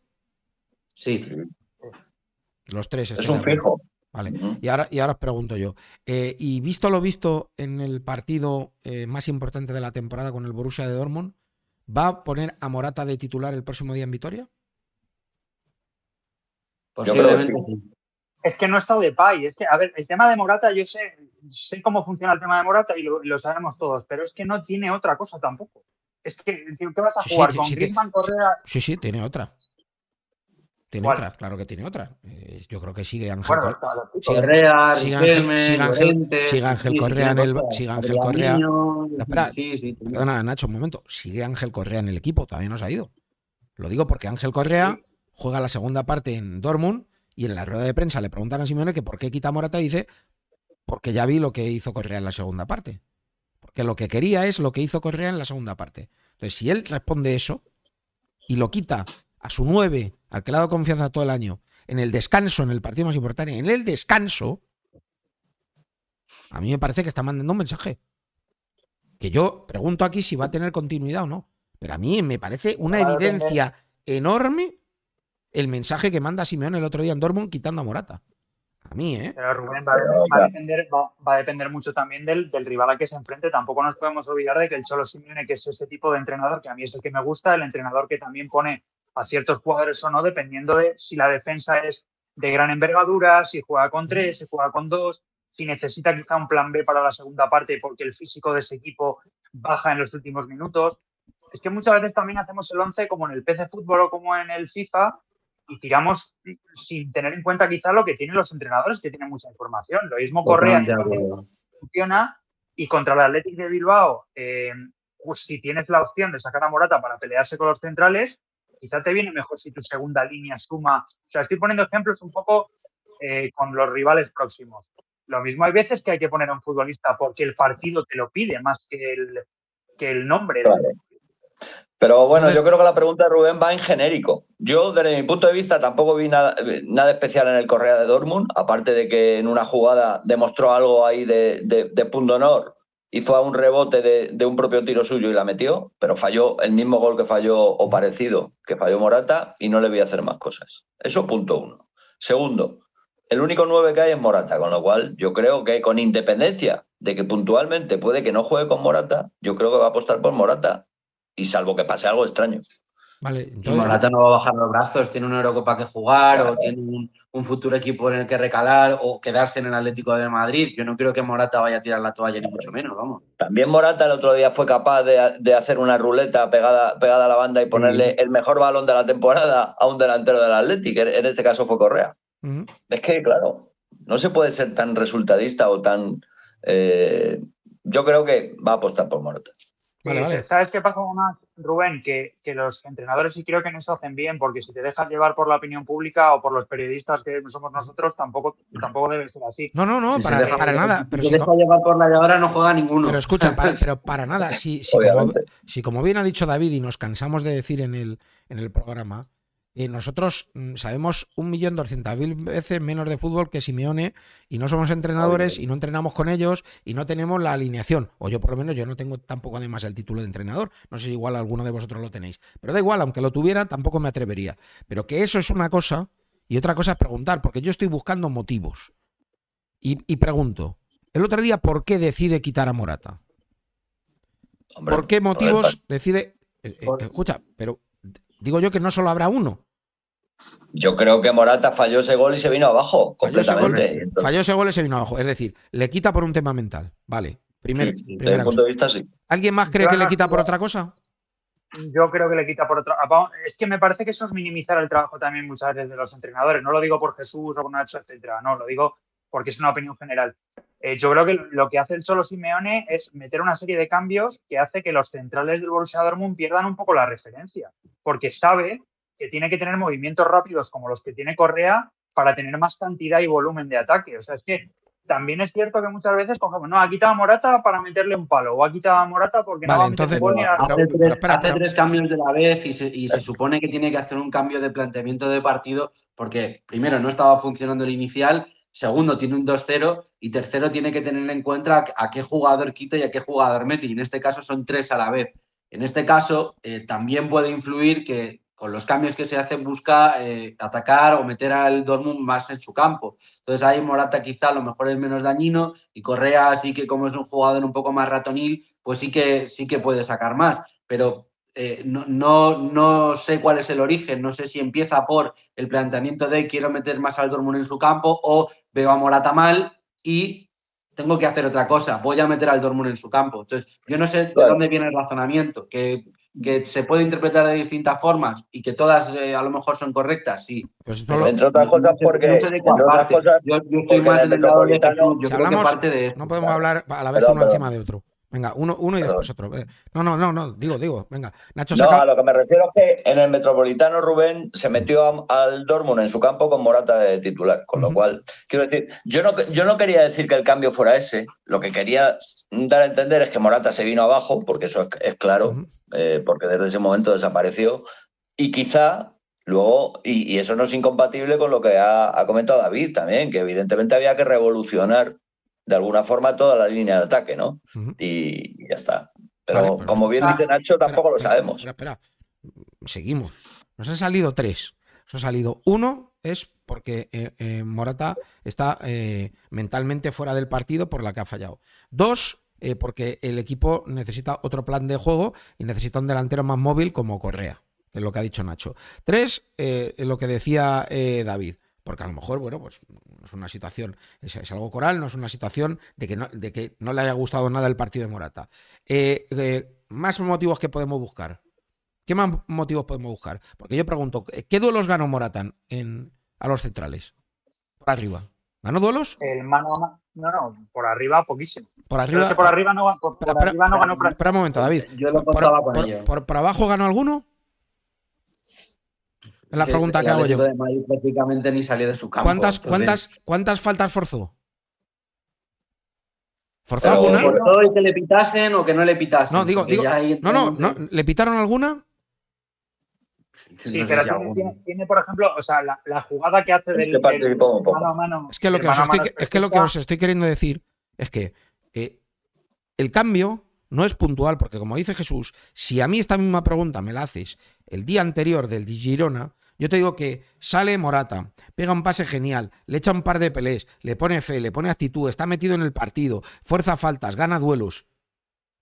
Sí. Los tres. Es un Vale. y, ahora, y ahora os pregunto yo. Eh, y visto lo visto en el partido eh, más importante de la temporada con el Borussia de Dortmund, ¿va a poner a Morata de titular el próximo día en Vitoria? Posiblemente Es que no estado de pay. Es que, a ver, el tema de Morata, yo sé, sé cómo funciona el tema de Morata y lo, sabemos todos, pero es que no tiene otra cosa tampoco. Es que, ¿qué vas a jugar con Griezmann, Correa? Sí, sí, tiene otra. Tiene claro que tiene otra. Eh, yo creo que sigue Ángel Correa. Sigue, Ángel, Correa en el. Sigue Ángel Correa. espera, perdona, Nacho, un momento. Sigue Ángel Correa en el equipo, todavía no ha ido. Lo digo porque Ángel Correa juega la segunda parte en Dortmund y en la rueda de prensa le preguntan a Simeone que por qué quita Morata y dice, porque ya vi lo que hizo Correa en la segunda parte. Porque lo que quería es lo que hizo Correa en la segunda parte. Entonces, si él responde eso y lo quita a su 9 al que le ha dado confianza todo el año, en el descanso, en el partido más importante, en el descanso, a mí me parece que está mandando un mensaje. Que yo pregunto aquí si va a tener continuidad o no. Pero a mí me parece una evidencia enorme el mensaje que manda Simeón el otro día en Dortmund quitando a Morata. A mí, ¿eh? Pero Rubén, va, a, depender, mucho también del, rival a que se enfrente. Tampoco nos podemos olvidar de que el solo Simeone, que es ese tipo de entrenador, que a mí es el que me gusta, el entrenador que también pone a ciertos jugadores o no, dependiendo de si la defensa es de gran envergadura, si juega con tres, si juega con dos, si necesita quizá un plan B para la segunda parte porque el físico de ese equipo baja en los últimos minutos. Es que muchas veces también hacemos el 11 como en el PC Fútbol o como en el FIFA y tiramos sin tener en cuenta quizá lo que tienen los entrenadores que tienen mucha información. Lo mismo Correa funciona y contra el Athletic de Bilbao, eh, pues si tienes la opción de sacar a Morata para pelearse con los centrales, quizá te viene mejor si tu segunda línea suma. O sea, estoy poniendo ejemplos un poco eh, con los rivales próximos. Lo mismo hay veces que hay que poner a un futbolista porque el partido te lo pide más que el, que el nombre. Pero bueno, yo creo que la pregunta de Rubén va en genérico. Yo, desde mi punto de vista, tampoco vi eh, nada, especial en el Correa de Dortmund, aparte de que en una jugada demostró algo ahí de, de, de punto honor fue a un rebote de, un propio tiro suyo y la metió, pero falló el mismo gol que falló o parecido que falló Morata y no le voy a hacer más cosas. Eso punto uno. Segundo, el único nueve que hay es Morata, con lo cual yo creo que con independencia de que puntualmente puede que no juegue con Morata, yo creo que va a apostar por Morata y salvo que pase algo extraño. Morata no va a bajar los brazos, tiene una Eurocopa que jugar o tiene un, futuro equipo en el que recalar o quedarse en el Atlético de Madrid. Yo no creo que Morata vaya a tirar la toalla ni mucho menos, vamos. También Morata el otro día fue capaz de, hacer una ruleta pegada, a la banda y mm. ponerle el mejor balón de la temporada a un delantero del Atlético, en este caso fue Correa. Es que, claro, no se puede ser tan resultadista o tan... Eh, yo creo que va a apostar por Morata. ¿Sabes qué pasa más, Rubén? Que, los entrenadores sí creo que en eso hacen bien, porque si te dejas llevar por la opinión pública o por los periodistas que somos nosotros, tampoco, tampoco debe ser así. No, no, no, para, nada. si te deja llevar por la ahora no juega ninguno. Pero escucha, para, pero para nada, si, como, como bien ha dicho David y nos cansamos de decir en el, en el programa, nosotros mm, sabemos un millón doscientas mil veces menos de fútbol que Simeone y no somos entrenadores y no entrenamos con ellos y no tenemos la alineación. O yo por lo menos yo no tengo tampoco además el título de entrenador. No sé si igual alguno de vosotros lo tenéis. Pero da igual, aunque lo tuviera tampoco me atrevería. Pero que eso es una cosa y otra cosa es preguntar, porque yo estoy buscando motivos. Y, pregunto, el otro día, ¿por qué decide quitar a Morata? ¿Por qué motivos decide... Eh, eh, escucha, pero Digo yo que no solo habrá uno. Yo creo que Morata falló ese gol y se vino abajo completamente. Eh, falló ese gol, y se vino abajo. Es decir, le quita por un tema mental. Vale. desde punto de vista, sí. ¿Alguien más cree que le quita por otra cosa? Yo creo que le quita por otra. Es que me parece que eso es minimizar el trabajo también muchas veces de los entrenadores. No lo digo por Jesús o por Nacho, etcétera. No, lo digo porque es una opinión general. Eh, yo creo que lo que hace el solo Simeone es meter una serie de cambios que hace que los centrales del Borussia Dortmund pierdan un poco la referencia, porque sabe que tiene que tener movimientos rápidos como los que tiene Correa para tener más cantidad y volumen de ataque. O sea, es que también es cierto que muchas veces cogemos, no, ha quitado a Morata para meterle un palo, o ha quitado a Morata porque no va a meter hace, tres, cambios de la vez y, y se, supone que tiene que hacer un cambio de planteamiento de partido porque, primero, no estaba funcionando el inicial segundo tiene un 2-0 y tercero tiene que tener en cuenta a qué jugador quita y a qué jugador mete. Y en este caso son tres a la vez. En este caso eh, también puede influir que con los cambios que se hacen busca eh, atacar o meter al Dortmund más en su campo. Entonces ahí Morata quizá a lo mejor es menos dañino y Correa sí que como es un jugador un poco más ratonil, pues sí que, sí que puede sacar más. Pero eh, no, no, no, sé cuál es el origen, no sé si empieza por el planteamiento de quiero meter más al Dortmund en su campo o veo a Morata mal y tengo que hacer otra cosa, voy a meter al Dortmund en su campo. Entonces, yo no sé de dónde viene el razonamiento, que, que, se puede interpretar de distintas formas y que todas eh, a lo mejor son correctas, sí. Pues otras cosas porque... No de yo, estoy más en el lado de, No podemos hablar a la vez uno encima de otro. Venga, uno, uno y después otro. Eh. No, no, no, no, digo, digo, venga. Nacho No, a lo que me refiero es que en el Metropolitano Rubén se metió al Dortmund en su campo con Morata de titular, con lo cual, quiero decir, yo no, yo no quería decir que el cambio fuera ese, lo que quería dar a entender es que Morata se vino abajo, porque eso es, claro, eh, porque desde ese momento desapareció, y quizá Luego, y, eso no es incompatible con lo que ha, comentado David también, que evidentemente había que revolucionar de alguna forma toda la línea de ataque, ¿no? y, ya está. Pero, como bien ah, dice Nacho, tampoco lo sabemos. Espera, espera, Seguimos. Nos han salido tres. ha salido uno, es porque eh, eh, Morata está eh, mentalmente fuera del partido por la que ha fallado. Dos, porque el equipo necesita otro plan de juego y necesita un delantero más móvil como Correa, es lo que ha dicho Nacho. Tres, lo que decía David, porque a lo mejor, bueno, pues es una situación, es, algo coral, no es una situación de que no, de que no le haya gustado nada el partido de Morata. Eh, eh, más motivos que podemos buscar. ¿Qué más motivos podemos buscar? Porque yo pregunto, ¿qué duelos ganó Morata en, a los centrales? Por arriba. ¿Ganó duelos? El mano a No, no, por arriba poquísimo. Por arriba, por arriba no, ganó. Espera un momento, David. Yo lo por, con por, abajo ganó alguno? la pregunta que hago yo. prácticamente ni salió de su campo. ¿Cuántas, cuántas, cuántas faltas forzó? ¿Forzó alguna? ¿Forzó y que le pitasen o que no le pitasen? No, digo, no, no, ¿le pitaron alguna? Sí, pero tiene, por ejemplo, la, jugada que hace este del, mano a mano. Es que lo que, os estoy, queriendo decir es que eh, el cambio no es puntual, porque como dice Jesús, si a mí esta misma pregunta me la haces el día anterior del Digirona yo te digo que sale Morata, pega un pase genial, le echa un par de pelés, le pone fe, le pone actitud, está metido en el partido, fuerza faltas, gana duelos.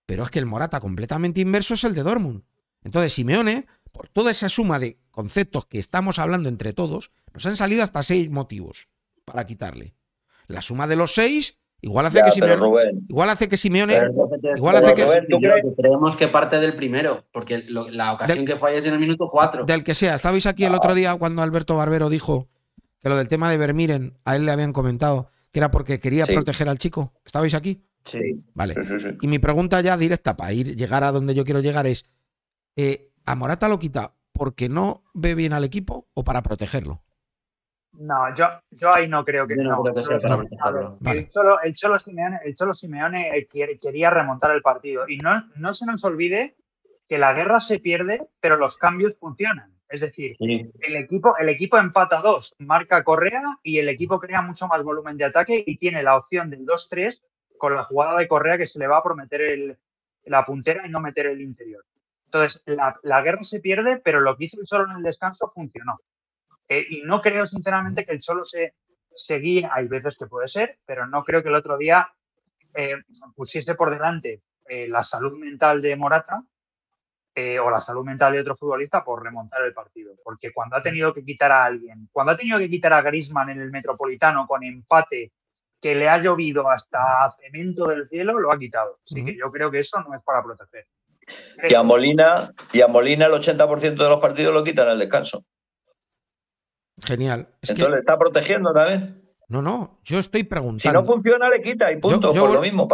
Pero es que el Morata completamente inverso es el de Dortmund. Entonces Simeone, por toda esa suma de conceptos que estamos hablando entre todos, nos han salido hasta seis motivos para quitarle. La suma de los seis Igual hace que Simeone. igual hace que Simeone. igual hace que, creemos que parte del primero, porque la ocasión que falla es en el minuto 4. Del que sea. Estabais aquí el otro ah. día cuando Alberto Barbero dijo que lo del tema de Vermiren, a él le habían comentado que era porque quería proteger al chico. ¿Estabais aquí? Sí. Vale. y mi pregunta ya directa para ir llegar a donde yo quiero llegar es: eh, ¿a Morata lo quita porque no ve bien al equipo o para protegerlo? No, yo, yo ahí no creo que, no, el, Cholo, Simeone, eh, quería remontar el partido. Y no, no se nos olvide que la guerra se pierde, pero los cambios funcionan. Es decir, el, equipo, el equipo empata dos, marca Correa y el equipo crea mucho más volumen de ataque y tiene la opción del 2-3 con la jugada de Correa que se le va a prometer la puntera y no meter el interior. Entonces, la, la guerra se pierde, pero lo que hizo el solo en el descanso funcionó. Eh, y no creo, sinceramente, que el solo se, seguía. guíe, hay veces que puede ser, pero no creo que el otro día eh, pusiese por delante eh, la salud mental de Morata o la salud mental de otro futbolista por remontar el partido. Porque cuando ha tenido que quitar a alguien, cuando ha tenido que quitar a Grisman en el Metropolitano con empate que le ha llovido hasta cemento del cielo, lo ha quitado. Así que yo creo que eso no es para proteger. Y a Molina, y a Molina el 80% de los partidos lo quitan al descanso. Genial. Es Entonces le está protegiendo vez? No, no, yo estoy preguntando. Si no funciona, le quita y punto, yo, por vuelvo, lo mismo.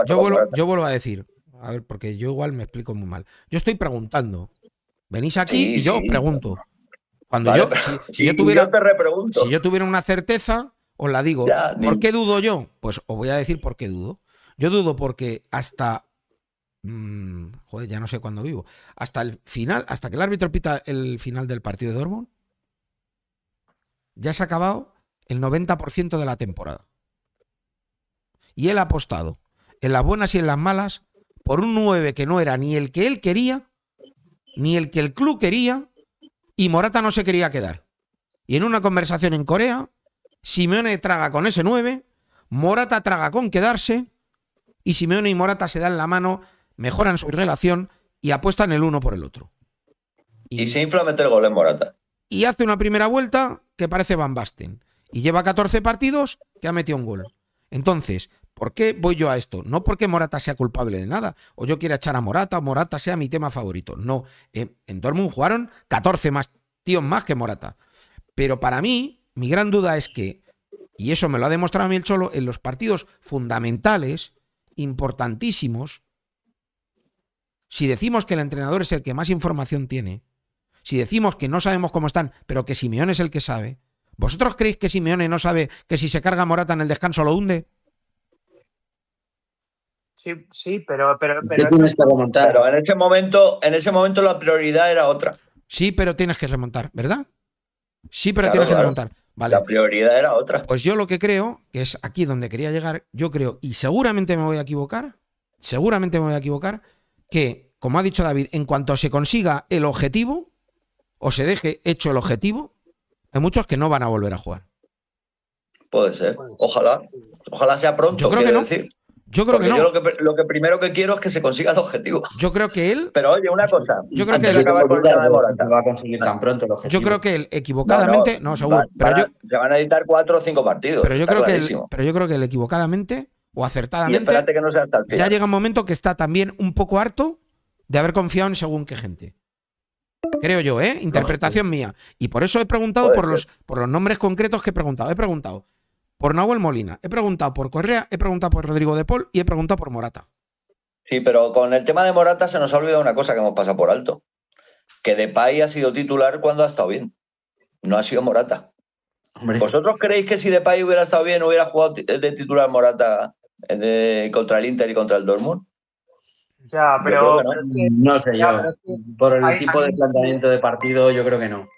yo, vuelvo, a decir, a ver, porque yo igual me explico muy mal. Yo estoy preguntando. Venís aquí y yo os pregunto. Cuando yo, si, yo tuviera, una certeza, os la digo. ¿Por qué dudo yo? Pues os voy a decir por qué dudo. Yo dudo porque hasta mm, joder, ya no sé cuándo vivo. Hasta el final, hasta que el árbitro pita el final del partido de Dortmund, ya se ha acabado el 90% de la temporada. Y él ha apostado en las buenas y en las malas por un 9 que no era ni el que él quería, ni el que el club quería, y Morata no se quería quedar. Y en una conversación en Corea, Simeone traga con ese 9, Morata traga con quedarse, y Simeone y Morata se dan la mano, mejoran su relación y apuestan el uno por el otro. Y, se infla meter gol en Morata y hace una primera vuelta que parece Van Basten. Y lleva 14 partidos que ha metido un gol. Entonces, ¿por qué voy yo a esto? No porque Morata sea culpable de nada, o yo quiera echar a Morata, o Morata sea mi tema favorito. No, en Dortmund jugaron 14 más tíos más que Morata. Pero para mí, mi gran duda es que, y eso me lo ha demostrado a mí el Cholo, en los partidos fundamentales, importantísimos, si decimos que el entrenador es el que más información tiene, si decimos que no sabemos cómo están, pero que Simeone es el que sabe, ¿vosotros creéis que Simeone no sabe que si se carga Morata en el descanso lo hunde? Sí, sí, pero, tienes que en ese momento, en ese momento la prioridad era otra. Sí, pero tienes que remontar, ¿verdad? Sí, pero tienes que remontar. La prioridad era otra. Pues yo lo que creo, que es aquí donde quería llegar, yo creo, y seguramente me voy a equivocar, seguramente me voy a equivocar, que, como ha dicho David, en cuanto se consiga el objetivo, o se deje hecho el objetivo, hay muchos que no van a volver a jugar. Puede ser. Ojalá. Ojalá sea pronto. Yo creo que no. Yo creo que no. lo que, primero que quiero es que se consiga el objetivo. Yo creo que él. Pero oye, una cosa. Yo creo que va a conseguir tan pronto el objetivo. Yo creo que él, equivocadamente. No, seguro. se van a editar cuatro o cinco partidos. Pero yo, creo que él, pero yo creo que equivocadamente o acertadamente. que no sea hasta ya llega un momento que está también un poco harto de haber confiado en según qué gente. Creo yo, ¿eh? Interpretación mía. Y por eso he preguntado por los, por los nombres concretos que he preguntado. He preguntado por Nahuel Molina, he preguntado por Correa, he preguntado por Rodrigo de Paul y he preguntado por Morata. Sí, pero con el tema de Morata se nos ha olvidado una cosa que hemos pasado por alto. Que Depay ha sido titular cuando ha estado bien. No ha sido Morata. ¿Vosotros creéis que si Depay hubiera estado bien, hubiera jugado de titular Morata eh, contra el Inter y contra el Dortmund? Ya, pero. no sé, yo. por el tipo de planteamiento de partido, yo creo que no.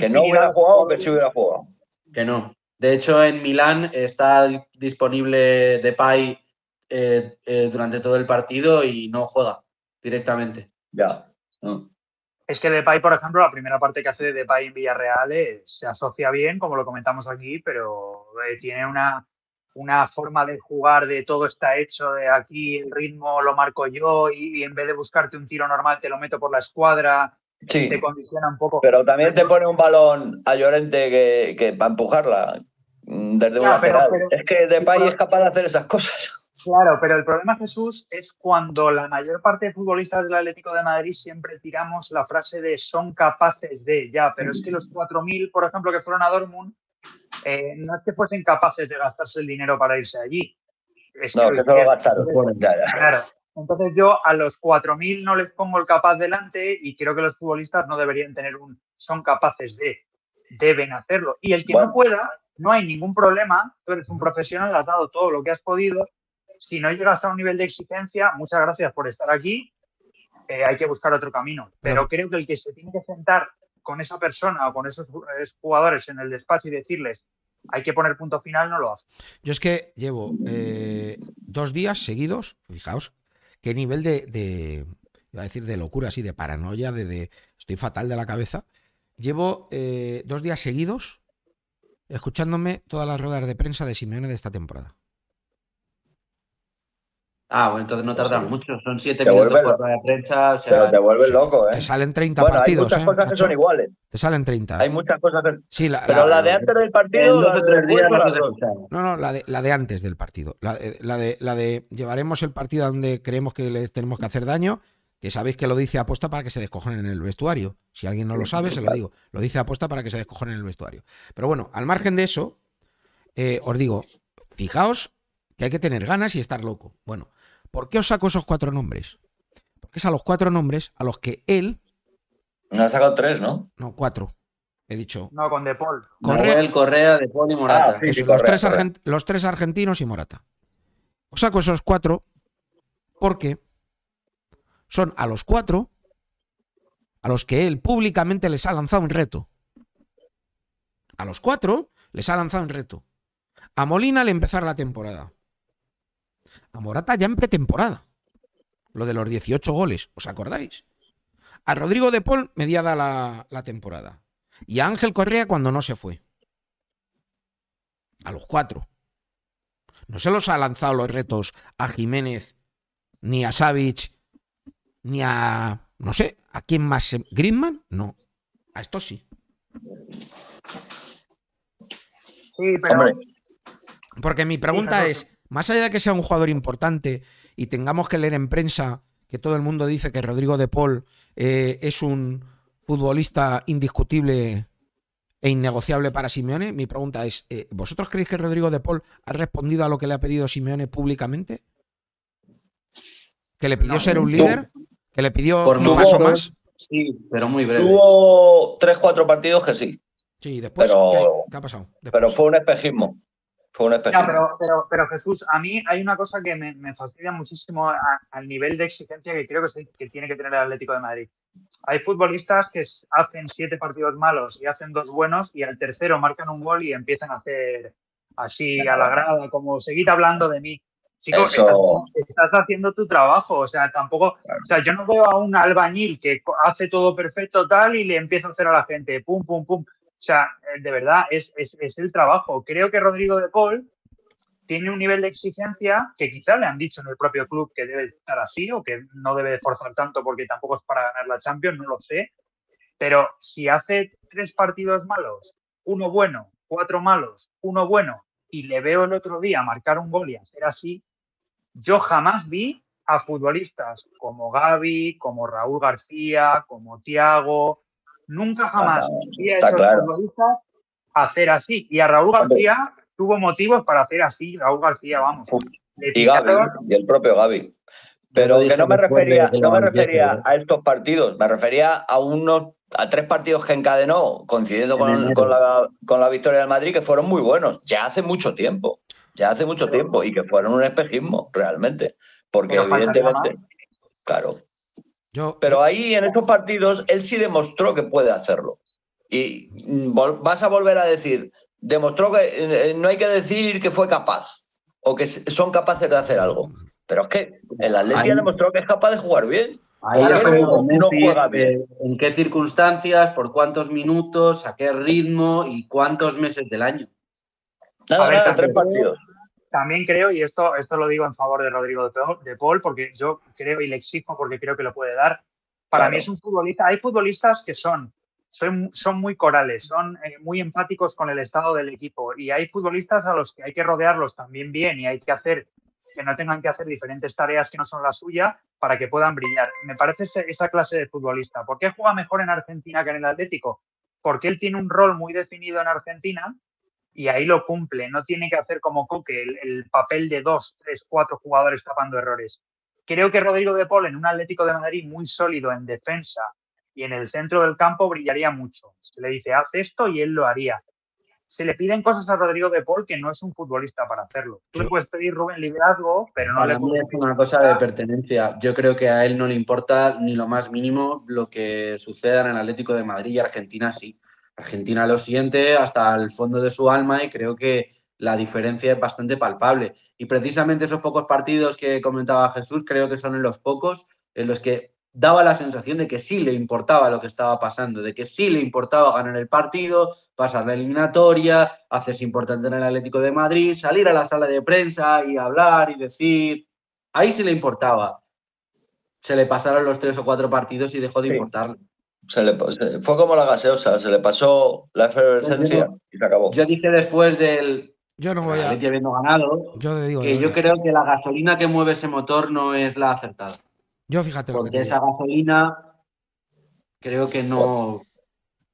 que no hubiera jugado o que sí hubiera jugado. Que no. De hecho, en Milán está disponible Depay eh, eh, durante todo el partido y no juega directamente. Ya. Es que Depay, por ejemplo, la primera parte que hace de Depay en Villarreal eh, se asocia bien, como lo comentamos aquí, pero tiene una una forma de jugar de todo está hecho, de aquí el ritmo lo marco yo y, en vez de buscarte un tiro normal te lo meto por la escuadra, eh, sí. te condiciona un poco. Pero también te pone un balón a Llorente que, que para empujarla mm, desde una Es que de país es capaz de hacer esas cosas. Claro, pero el problema, Jesús, es cuando la mayor parte de futbolistas del Atlético de Madrid siempre tiramos la frase de son capaces de, ya, pero es que los 4.000, por ejemplo, que fueron a Dortmund, eh, no es que fuesen capaces de gastarse el dinero para irse allí. no, que, lo gastaron. Claro. Entonces yo a los 4.000 no les pongo el capaz delante y creo que los futbolistas no deberían tener un son capaces de, deben hacerlo. Y el que no pueda, no hay ningún problema, tú eres un profesional, has dado todo lo que has podido. Si no llegas a un nivel de exigencia, muchas gracias por estar aquí, eh, hay que buscar otro camino. Pero creo que el que se tiene que sentar con esa persona o con esos jugadores en el despacho y decirles, hay que poner punto final, no lo hace. Yo es que llevo eh, dos días seguidos, fijaos, qué nivel de, iba a decir, de locura, así, de paranoia, de, estoy fatal de la cabeza. Llevo eh, dos días seguidos escuchándome todas las ruedas de prensa de Simeone de esta temporada. Ah, bueno, entonces no tardan mucho, son siete minutos por la prensa. O te vuelves loco, ¿eh? Te salen 30 partidos. Hay muchas ¿eh? cosas que son iguales. Te salen 30. Hay muchas cosas que. Sí, pero la, de antes del partido, dos o tres días no se No, no, la de, antes del partido. Eh, la, de, la de llevaremos el partido a donde creemos que le tenemos que hacer daño, que sabéis que lo dice aposta para que se descojonen en el vestuario. Si alguien no lo sabe, se lo digo. Lo dice aposta para que se descojonen en el vestuario. Pero bueno, al margen de eso, eh, os digo, fijaos que hay que tener ganas y estar loco. Bueno, ¿Por qué os saco esos cuatro nombres? Porque es a los cuatro nombres a los que él. No ha sacado tres, ¿no? No, cuatro. He dicho. No, con De Paul. Correa, el Correa De Paul y ah, Morata. los, tres argentinos y Morata. Os saco esos cuatro porque son a los cuatro a los que él públicamente les ha lanzado un reto. A los cuatro les ha lanzado un reto. A Molina al empezar la temporada. A Morata ya en pretemporada. Lo de los 18 goles, ¿os acordáis? A Rodrigo de Paul mediada la, temporada. Y a Ángel Correa cuando no se fue. A los cuatro. No se los ha lanzado los retos a Jiménez, ni a Savich, ni a. No sé, ¿a quién más? ¿Grimman? No. A esto sí. Sí, pero. Porque mi pregunta es: más allá de que sea un jugador importante y tengamos que leer en prensa que todo el mundo dice que Rodrigo de Paul eh, es un futbolista indiscutible e innegociable para Simeone, mi pregunta es, eh, ¿vosotros creéis que Rodrigo de Paul ha respondido a lo que le ha pedido Simeone públicamente? ¿Que le pidió ser un líder? ¿Que le pidió Por un paso más? Sí, pero muy breve. Hubo tres, cuatro partidos que sí. Sí, después, ¿qué, ha pasado? Pero fue un espejismo una no, pero, pero, pero, Jesús, a mí hay una cosa que me, me fastidia muchísimo al nivel de exigencia que creo que, tiene que tener el Atlético de Madrid. Hay futbolistas que hacen siete partidos malos y hacen dos buenos y al tercero marcan un gol y empiezan a hacer así a la grada, como seguir hablando de mí. Chicos, estás, haciendo tu trabajo, o sea, tampoco, o sea, yo no veo a un albañil que hace todo perfecto tal y le empieza a hacer a la gente, pum, pum, pum. O sea, eh, de verdad, es, el trabajo. Creo que Rodrigo de Paul tiene un nivel de exigencia que quizá le han dicho en el propio club que debe estar así o que no debe forzar tanto porque tampoco es para ganar la Champions, no lo sé. Pero si hace tres partidos malos, uno bueno, cuatro malos, uno bueno, y le veo el otro día marcar un gol y hacer así, yo jamás vi a futbolistas como Gaby, como Raúl García, como Tiago, Nunca jamás había hecho claro. hacer así. Y a Raúl García tuvo motivos para hacer así. Raúl García, vamos. Y, el propio Gaby. Pero que no me refería, no me refería a estos partidos, me refería a unos a tres partidos que encadenó, coincidiendo con, con, la, con la victoria del Madrid, que fueron muy buenos, ya hace mucho tiempo, ya hace mucho tiempo, y que fueron un espejismo, realmente. Porque evidentemente, claro, pero ahí en esos partidos él sí demostró que puede hacerlo. Y vas a volver a decir, demostró que eh, eh, no hay que decir que fue capaz o que son capaces de hacer algo. Pero es que el Atlético demostró que es capaz de jugar bien. Ahí como en qué circunstancias, por cuántos minutos, a qué ritmo y cuántos meses del año. Nada, tres partidos también creo, y esto, esto lo digo en favor de Rodrigo de Paul, porque yo creo y le exijo porque creo que lo puede dar. Para mí es un futbolista, hay futbolistas que son, son, son muy corales, son eh, muy empáticos con el estado del equipo y hay futbolistas a los que hay que rodearlos también bien y hay que hacer que no tengan que hacer diferentes tareas que no son la suya para que puedan brillar. Me parece esa clase de futbolista. ¿Por qué juega mejor en Argentina que en el Atlético? Porque él tiene un rol muy definido en Argentina y ahí lo cumple. No tiene que hacer como Coque el, papel de dos, tres, cuatro jugadores tapando errores. Creo que Rodrigo de Paul en un Atlético de Madrid muy sólido en defensa y en el centro del campo brillaría mucho. Se le dice, haz esto y él lo haría. Se le piden cosas a Rodrigo de Paul que no es un futbolista para hacerlo. Tú le puedes pedir Rubén liderazgo, pero no le puedes una cosa de pertenencia. Yo creo que a él no le importa ni lo más mínimo lo que suceda en el Atlético de Madrid y Argentina sí Argentina lo siente hasta el fondo de su alma y creo que la diferencia es bastante palpable. Y precisamente esos pocos partidos que comentaba Jesús, creo que son en los pocos en los que daba la sensación de que sí le importaba lo que estaba pasando, de que sí le importaba ganar el partido, pasar la eliminatoria, hacerse importante en el Atlético de Madrid, salir a la sala de prensa y hablar y decir. Ahí sí le importaba. Se le pasaron los tres o cuatro partidos y dejó de importar... importarle fue como la gaseosa, se le pasó la efervescencia y se acabó. Yo dije después del. Yo habiendo ganado. Yo digo. Que yo, creo que la gasolina que mueve ese motor no es la acertada. Yo fíjate. Porque lo que esa gasolina creo que no,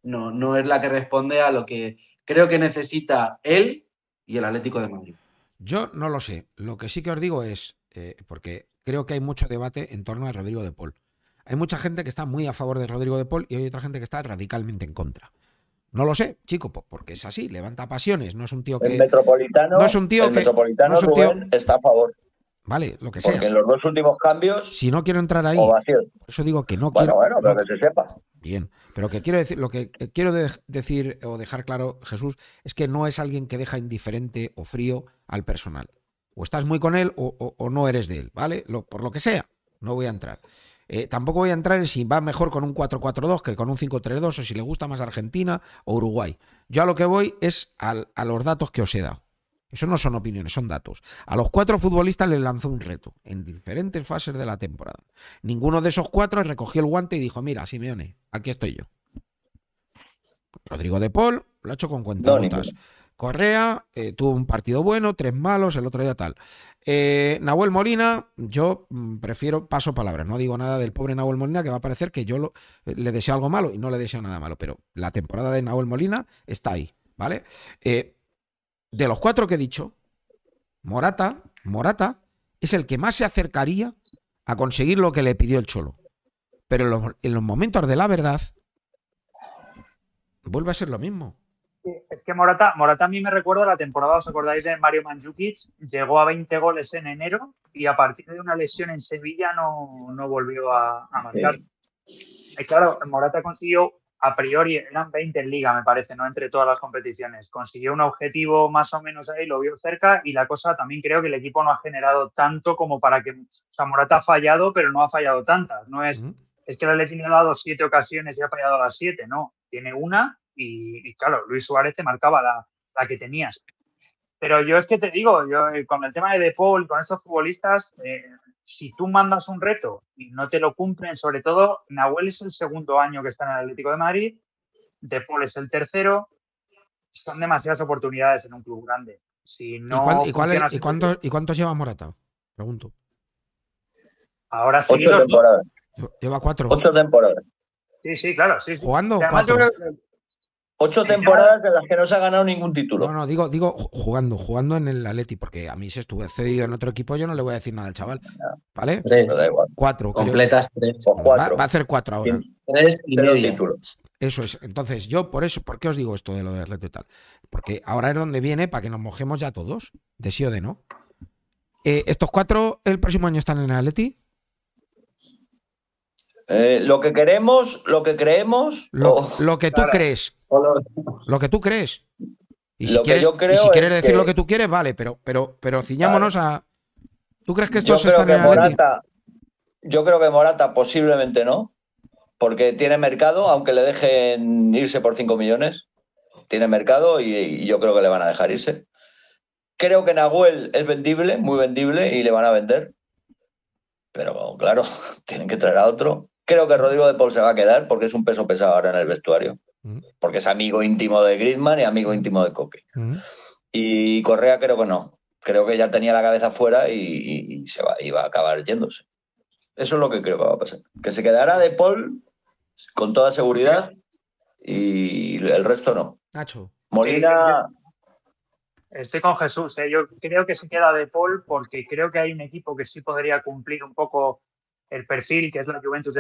no, no es la que responde a lo que creo que necesita él y el Atlético de Madrid. Yo no lo sé. Lo que sí que os digo es, eh, porque creo que hay mucho debate en torno a Rodrigo de Paul. Hay mucha gente que está muy a favor de Rodrigo de Paul y hay otra gente que está radicalmente en contra. No lo sé, chico, porque es así, levanta pasiones, no es un tío que... El Metropolitano, no es un tío el metropolitano está a favor. Vale, lo que sea. Porque en los dos últimos cambios... Si no quiero entrar ahí, eso digo que no quiero... Bueno, pero que se sepa. Bien, pero que quiero decir, lo que quiero decir o dejar claro, Jesús, es que no es alguien que deja indiferente o frío al personal. O estás muy con él o, no eres de él, ¿vale? por lo que sea, no voy a entrar. Eh, tampoco voy a entrar en si va mejor con un 4-4-2 que con un 5-3-2 o si le gusta más Argentina o Uruguay. Yo a lo que voy es a los datos que os he dado. Eso no son opiniones, son datos. A los cuatro futbolistas les lanzó un reto en diferentes fases de la temporada. Ninguno de esos cuatro recogió el guante y dijo, mira, Simeone, aquí estoy yo. Rodrigo de Paul lo ha hecho con cuenta. Correa eh, tuvo un partido bueno, tres malos, el otro día tal. Eh, Nahuel Molina, yo mm, prefiero paso palabras, no digo nada del pobre Nahuel Molina que va a parecer que yo eh, le deseo algo malo y no le deseo nada malo, pero la temporada de Nahuel Molina está ahí, ¿vale? Eh, de los cuatro que he dicho, Morata, Morata es el que más se acercaría a conseguir lo que le pidió el Cholo. Pero en los momentos de la verdad, vuelve a ser lo mismo. Es que Morata, Morata a mí me recuerda la temporada, ¿os acordáis de Mario Mandzukic? Llegó a 20 goles en enero y a partir de una lesión en Sevilla no, no volvió a, marcar. claro, Morata consiguió, a priori, eran 20 en liga, me parece, ¿no? Entre todas las competiciones. Consiguió un objetivo más o menos ahí, lo vio cerca y la cosa también creo que el equipo no ha generado tanto como para que. O sea, Morata ha fallado, pero no ha fallado tantas. No es. Es que le ha dado siete ocasiones y ha fallado las siete, ¿no? Tiene una y, claro, Luis Suárez te marcaba la, que tenías. Pero yo es que te digo, yo eh, con el tema de De Paul, con esos futbolistas, eh, si tú mandas un reto y no te lo cumplen, sobre todo, Nahuel es el segundo año que está en el Atlético de Madrid, De Paul es el tercero, son demasiadas oportunidades en un club grande. Si no ¿Y, cuántos, pues lleva Morata? Pregunto. Ahora sí. temporadas. Lleva cuatro. Ocho temporadas. Sí, sí, claro. ¿Jugando? Ocho temporadas de las que no se ha ganado ningún título. No, no, digo, digo jugando, jugando en el Atleti, porque a mí si estuve cedido en otro equipo, yo no le voy a decir nada al chaval. ¿Vale? Tres. da igual. Cuatro. Completas tres. O cuatro. Va, a hacer cuatro ahora. Tres y medio. títulos. Eso es. Entonces, yo por eso, ¿por qué os digo esto de lo del Atleti y tal? Porque ahora es donde viene para que nos mojemos ya todos, de sí o de no. Eh, estos cuatro el próximo año están en el Atleti. Eh, lo que queremos, lo que creemos. Lo, que tú crees. Lo, que tú crees. Y si, quieres, decir lo que tú quieres, vale, pero, pero, pero ciñámonos a. ¿Tú crees que esto se está Yo creo que Morata posiblemente no, porque tiene mercado, aunque le dejen irse por 5 millones. Tiene mercado y, y yo creo que le van a dejar irse. Creo que Nahuel es vendible, muy vendible, y le van a vender. Pero claro, tienen que traer a otro. Creo que Rodrigo de Paul se va a quedar porque es un peso pesado ahora en el vestuario. Mm. Porque es amigo íntimo de Griezmann y amigo íntimo de Coque. Mm. Y Correa creo que no. Creo que ya tenía la cabeza fuera y, se va, iba a acabar yéndose. Eso es lo que creo que va a pasar. Que se quedará de Paul con toda seguridad y el resto no. Nacho. Molina. Estoy con Jesús. ¿eh? Yo creo que se queda de Paul porque creo que hay un equipo que sí podría cumplir un poco el perfil, que es la Juventus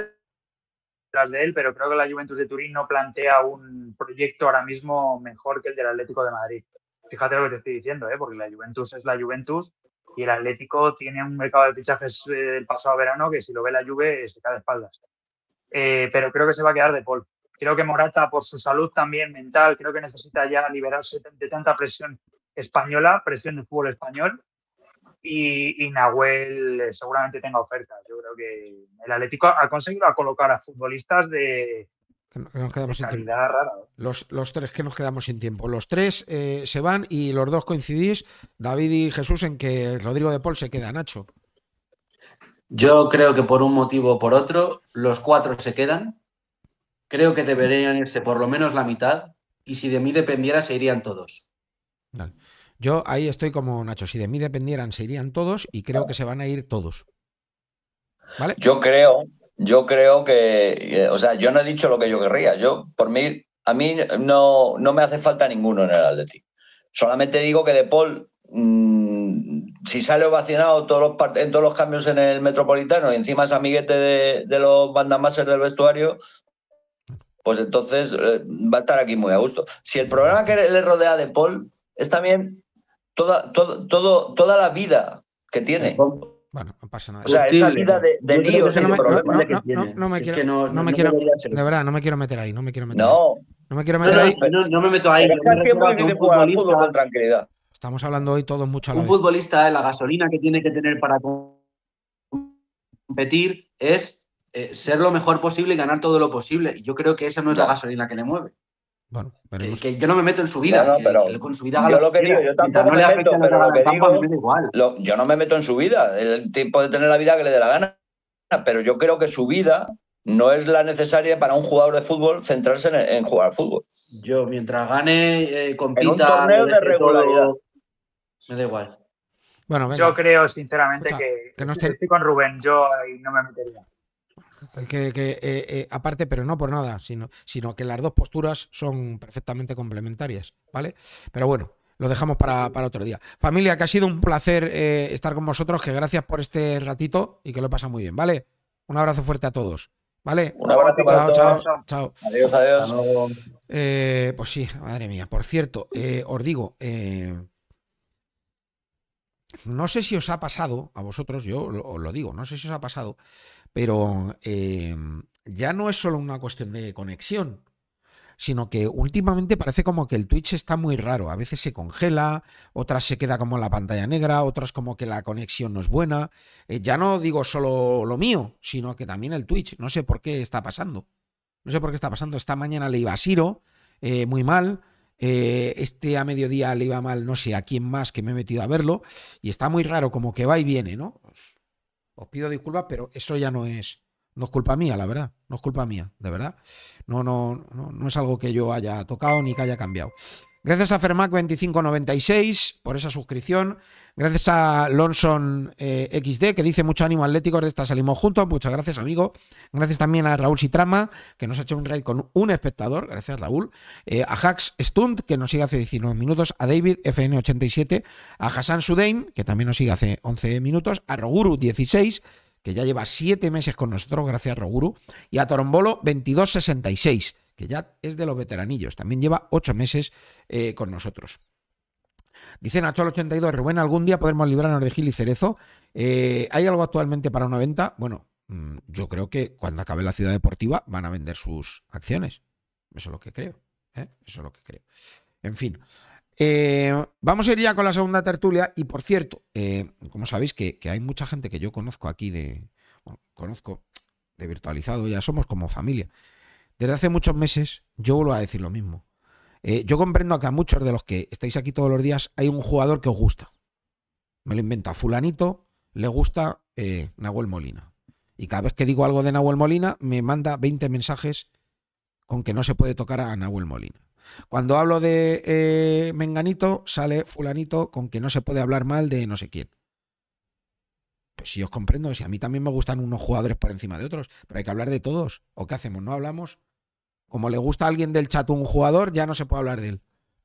de él, pero creo que la Juventus de Turín no plantea un proyecto ahora mismo mejor que el del Atlético de Madrid. Fíjate lo que te estoy diciendo, ¿eh? porque la Juventus es la Juventus y el Atlético tiene un mercado de fichajes eh, del pasado verano que si lo ve la Juve eh, se cae de espaldas. Eh, pero creo que se va a quedar de polvo. Creo que Morata, por su salud también mental, creo que necesita ya liberarse de tanta presión española, presión del fútbol español, y, Nahuel eh, seguramente tenga ofertas. Yo creo que el Atlético ha conseguido colocar a futbolistas de, Los, tres que nos quedamos sin tiempo. Los tres eh, se van y los dos coincidís, David y Jesús, en que Rodrigo de Paul se queda, Nacho. Yo creo que por un motivo o por otro, los cuatro se quedan. Creo que deberían irse por lo menos la mitad. Y si de mí dependiera, se irían todos. Yo ahí estoy como Nacho, si de mí dependieran se irían todos y creo que se van a ir todos. ¿Vale? Yo creo, yo creo que, o sea, yo no he dicho lo que yo querría. Yo, por mí, a mí no, no me hace falta ninguno en el Atleti. Solamente digo que De Paul, mm, si sale ovacionado todos los, en todos los cambios en el Metropolitano y encima es amiguete de, de los bandamases del vestuario, pues entonces eh, va a estar aquí muy a gusto. Si el programa que le rodea a De Paul es también toda, toda la vida que tiene. Bueno, no pasa nada. O sea, esa vida de, de líos no, no, me quiero, no, me quiero, de verdad, no me quiero meter ahí, no me quiero meter. No, ahí. no me quiero meter ahí. No, me meto ahí. Estamos hablando hoy todos mucho a la Un futbolista, eh, la gasolina que tiene que tener para competir es eh, ser lo mejor posible y ganar todo lo posible. Y yo creo que esa no es la gasolina que le mueve. Bueno, que, yo no me meto en su vida, yo no me meto, yo no me meto en su vida, El tiempo de tener la vida que le dé la gana, pero yo creo que su vida no es la necesaria para un jugador de fútbol centrarse en, jugar fútbol. Yo, mientras gane, eh, compita... un torneo de regularidad. me da igual. Bueno, Yo creo, sinceramente, que, que no estoy... estoy con Rubén, yo ahí no me metería. Que, eh, eh, aparte, pero no por nada, sino, sino que las dos posturas son perfectamente complementarias, ¿vale? Pero bueno, lo dejamos para, otro día. Familia, que ha sido un placer eh, estar con vosotros, que gracias por este ratito y que lo pasa muy bien, ¿vale? Un abrazo fuerte a todos, ¿vale? Un abrazo chao, todos. Chao, Adiós, adiós. pues sí, madre mía. Por cierto, os digo, no sé si os ha pasado, a vosotros, yo os lo digo, no sé si os ha pasado, pero eh, ya no es solo una cuestión de conexión, sino que últimamente parece como que el Twitch está muy raro. A veces se congela, otras se queda como la pantalla negra, otras como que la conexión no es buena. Eh, ya no digo solo lo mío, sino que también el Twitch. No sé por qué está pasando. No sé por qué está pasando. Esta mañana le iba a Siro, eh, muy mal. este a mediodía le iba mal, no sé a quién más que me he metido a verlo. Y está muy raro, como que va y viene, ¿no? Os pido disculpas, pero eso ya no es, no es culpa mía, la verdad. No es culpa mía, de verdad. No, no, no, no es algo que yo haya tocado ni que haya cambiado. Gracias a Fermac2596 por esa suscripción. Gracias a Lonson XD eh, que dice mucho ánimo atlético, de esta salimos juntos. Muchas gracias, amigo. Gracias también a Raúl Sitrama que nos ha hecho un raid con un espectador. Gracias, Raúl. Eh, a Hax Stunt que nos sigue hace 19 minutos. A David FN87. A Hassan Sudain, que también nos sigue hace 11 minutos. A Roguru16 que ya lleva 7 meses con nosotros. Gracias, Roguru. Y a Torombolo2266 ya es de los veteranillos, también lleva ocho meses eh, con nosotros. Dice Nacho al 82, Rubén, algún día podremos librarnos de Gil y Cerezo. Eh, ¿Hay algo actualmente para una venta? Bueno, mm, yo creo que cuando acabe la ciudad deportiva van a vender sus acciones. Eso es lo que creo. ¿eh? Eso es lo que creo. En fin. vamos a ir ya con la segunda tertulia. Y por cierto, como sabéis que, hay mucha gente que yo conozco aquí de. conozco de virtualizado, ya somos como familia. Desde hace muchos meses yo vuelvo a decir lo mismo. Eh, yo comprendo que a muchos de los que estáis aquí todos los días hay un jugador que os gusta. Me lo invento. A fulanito le gusta eh, Nahuel Molina. Y cada vez que digo algo de Nahuel Molina, me manda 20 mensajes con que no se puede tocar a Nahuel Molina. Cuando hablo de eh, Menganito, sale fulanito con que no se puede hablar mal de no sé quién. Pues si os comprendo, si a mí también me gustan unos jugadores por encima de otros, pero hay que hablar de todos. ¿O qué hacemos? ¿No hablamos? Como le gusta a alguien del chat un jugador, ya no se puede hablar de él.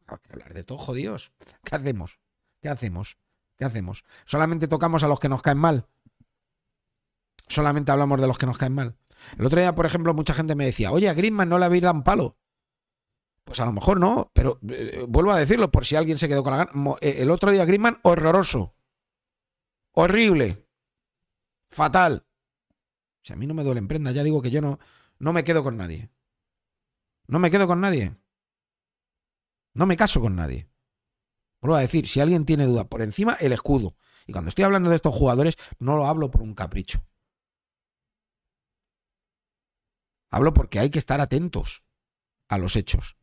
Ah, hablar de todo, jodidos. ¿Qué hacemos? ¿Qué hacemos? ¿Qué hacemos? ¿Solamente tocamos a los que nos caen mal? Solamente hablamos de los que nos caen mal. El otro día, por ejemplo, mucha gente me decía, oye, a Griezmann no le habéis dado un palo. Pues a lo mejor no, pero eh, vuelvo a decirlo por si alguien se quedó con la gana. Eh, el otro día Griezmann, horroroso. Horrible. Fatal. Si a mí no me duele en prenda, ya digo que yo no, no me quedo con nadie. No me quedo con nadie. No me caso con nadie. Vuelvo a decir, si alguien tiene duda, por encima el escudo. Y cuando estoy hablando de estos jugadores, no lo hablo por un capricho. Hablo porque hay que estar atentos a los hechos.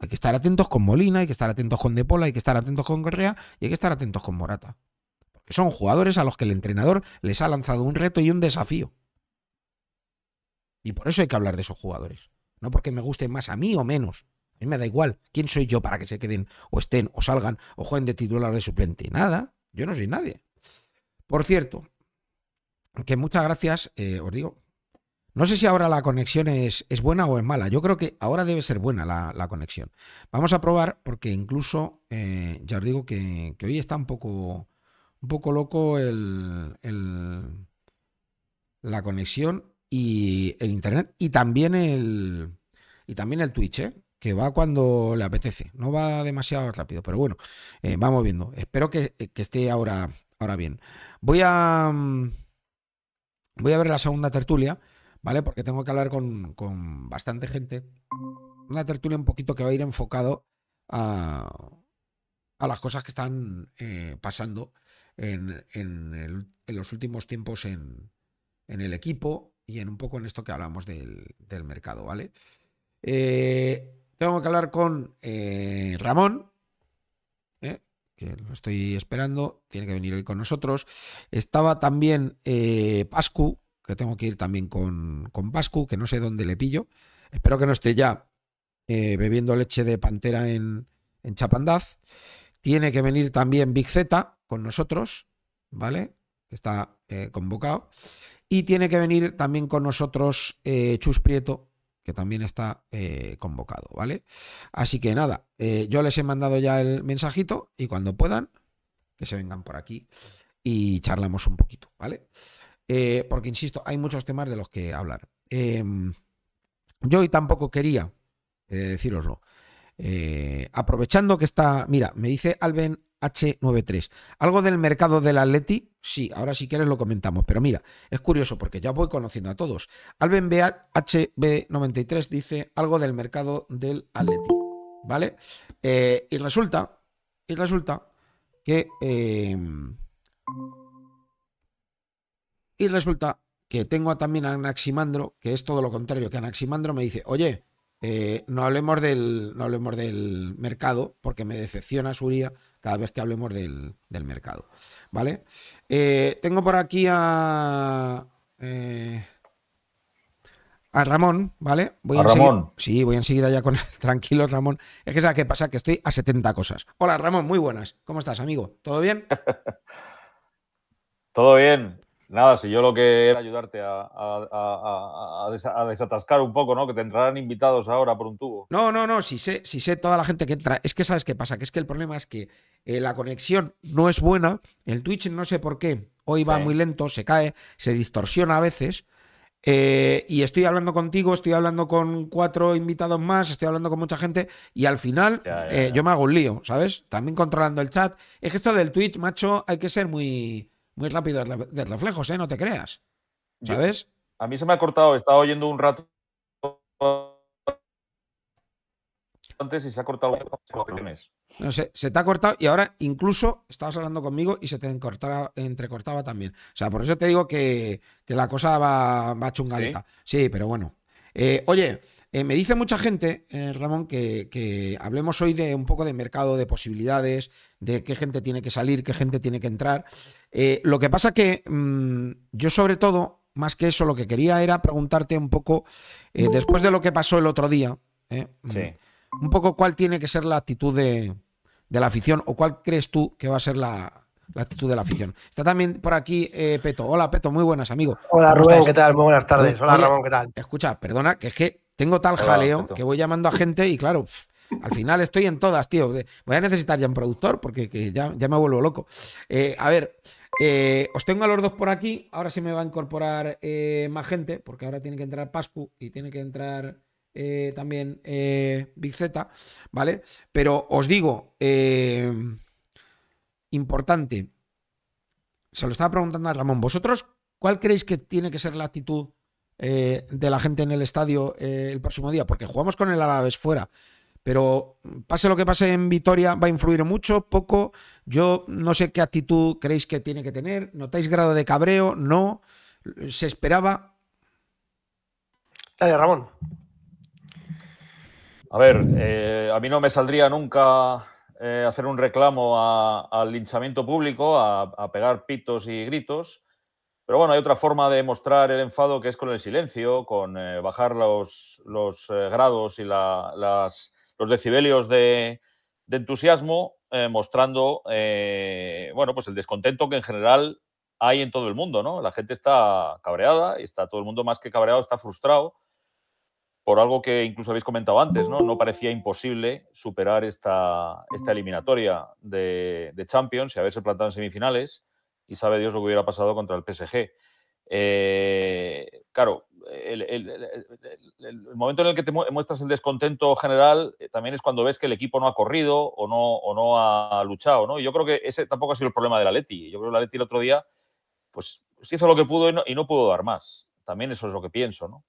Hay que estar atentos con Molina, hay que estar atentos con De Pola, hay que estar atentos con Correa y hay que estar atentos con Morata. Porque son jugadores a los que el entrenador les ha lanzado un reto y un desafío. Y por eso hay que hablar de esos jugadores no porque me guste más a mí o menos. A mí me da igual. ¿Quién soy yo para que se queden o estén o salgan o jueguen de titular o de suplente? Nada. Yo no soy nadie. Por cierto, que muchas gracias, eh, os digo. No sé si ahora la conexión es, buena o es mala. Yo creo que ahora debe ser buena la, conexión. Vamos a probar porque incluso, eh, ya os digo que, hoy está un poco, un poco loco el, la conexión y el internet y también el y también el Twitch, ¿eh? que va cuando le apetece, no va demasiado rápido, pero bueno, eh, vamos viendo. Espero eh, que, esté ahora, ahora bien. Voy a mm, voy a ver la segunda tertulia, ¿vale? Porque tengo que hablar con, bastante gente. Una tertulia un poquito que va a ir enfocado a, a las cosas que están pasando en, en los últimos tiempos en, en el equipo, y en un poco en esto que hablamos del, mercado, ¿vale? Eh, tengo que hablar con eh, Ramón, ¿eh? que lo estoy esperando, tiene que venir hoy con nosotros. Estaba también Pascu, que tengo que ir también con, Pascu, que no sé dónde le pillo. Espero que no esté ya bebiendo leche de pantera en, Chapandaz. Tiene que venir también Big Z con nosotros, ¿vale? Que está convocado. Y tiene que venir también con nosotros eh, Chus Prieto, que también está eh, convocado, ¿vale? Así que nada, eh, yo les he mandado ya el mensajito y cuando puedan, que se vengan por aquí y charlamos un poquito, ¿vale? porque, insisto, hay muchos temas de los que hablar. Em, yo hoy tampoco quería, deciroslo, aprovechando que está, mira, me dice Alben H93. ¿Algo del mercado del Atleti? Sí, ahora si quieres lo comentamos, pero mira, es curioso porque ya voy conociendo a todos. Alben HB93 dice algo del mercado del Atleti, ¿vale? Eh, y resulta, y resulta que... Em, y resulta que tengo también a Anaximandro, que es todo lo contrario, que Anaximandro me dice, oye, eh, no, hablemos del, no hablemos del mercado porque me decepciona Suría cada vez que hablemos del, mercado. ¿Vale? Eh, tengo por aquí a. Eh, a Ramón, ¿vale? Voy a Ramón. Sí, voy enseguida ya con Tranquilo, Ramón. Es que sabes que pasa, que estoy a 70 cosas. Hola, Ramón, muy buenas. ¿Cómo estás, amigo? ¿Todo bien? Todo bien. Nada, si yo lo que era ayudarte a, desatascar un poco, ¿no? Que te entrarán invitados ahora por un tubo. No, no, no, si sé, si sé toda la gente que entra. Es que sabes qué pasa, que es que el problema es que eh, la conexión no es buena, el Twitch no sé por qué, hoy va muy lento, se cae, se distorsiona a veces. Eh, y estoy hablando contigo, estoy hablando con cuatro invitados más, estoy hablando con mucha gente y al final eh, yo me hago un lío, ¿sabes? También controlando el chat. Es que esto del Twitch, macho, hay que ser muy muy rápido de reflejos, ¿eh? No te creas. ¿Sabes? a mí se me ha cortado, estaba oyendo un rato antes y se ha cortado. No sé, se te ha cortado y ahora incluso estabas hablando conmigo y se te encortaba, entrecortaba también. O sea, por eso te digo que, que la cosa va, va ¿Sí? pero bueno. Eh, oye, eh, me dice mucha gente, eh, Ramón, que, hablemos hoy de un poco de mercado de posibilidades, de qué gente tiene que salir, qué gente tiene que entrar. Eh, lo que pasa que mm, yo sobre todo, más que eso, lo que quería era preguntarte un poco, eh, después de lo que pasó el otro día, eh, mm, un poco cuál tiene que ser la actitud de, la afición o cuál crees tú que va a ser la, actitud de la afición. Está también por aquí Peto. Hola Peto, muy buenas amigo. Hola Rubén, ¿qué tal? Muy buenas tardes. Hola Ramón, ¿qué tal? Escucha, perdona, que es que tengo tal jaleo que voy llamando a gente y claro... Al final estoy en todas, tío. Voy a necesitar ya un productor porque ya, me vuelvo loco. Eh, a ver, eh, os tengo a los dos por aquí. Ahora sí me va a incorporar eh, más gente porque ahora tiene que entrar Pascu y tiene que entrar también Big Z, ¿vale? Pero os digo, importante, se lo estaba preguntando a Ramón, ¿vosotros cuál creéis que tiene que ser la actitud? de la gente en el estadio el próximo día, porque jugamos con el Alavés fuera, pero pase lo que pase en Vitoria, va a influir mucho, poco. Yo no sé qué actitud creéis que tiene que tener. ¿Notáis grado de cabreo? No. ¿Se esperaba? Dale, Ramón. A ver, eh, a mí no me saldría nunca eh, hacer un reclamo al linchamiento público, a, pegar pitos y gritos. Pero bueno, hay otra forma de mostrar el enfado que es con el silencio, con eh, bajar los, grados y las los decibelios de, entusiasmo, eh, mostrando eh, bueno, pues el descontento que en general hay en todo el mundo. ¿no? La gente está cabreada y está todo el mundo más que cabreado, está frustrado por algo que incluso habéis comentado antes, ¿no? No parecía imposible superar esta, esta eliminatoria de, de Champions y haberse plantado en semifinales y sabe Dios lo que hubiera pasado contra el PSG. Eh, claro, el, momento en el que te muestras el descontento general eh, también es cuando ves que el equipo no ha corrido o no, o no ha luchado, ¿no? Y yo creo que ese tampoco ha sido el problema de la Leti. Yo creo que la Leti el otro día, pues, sí hizo lo que pudo y no, pudo dar más. También eso es lo que pienso, ¿no?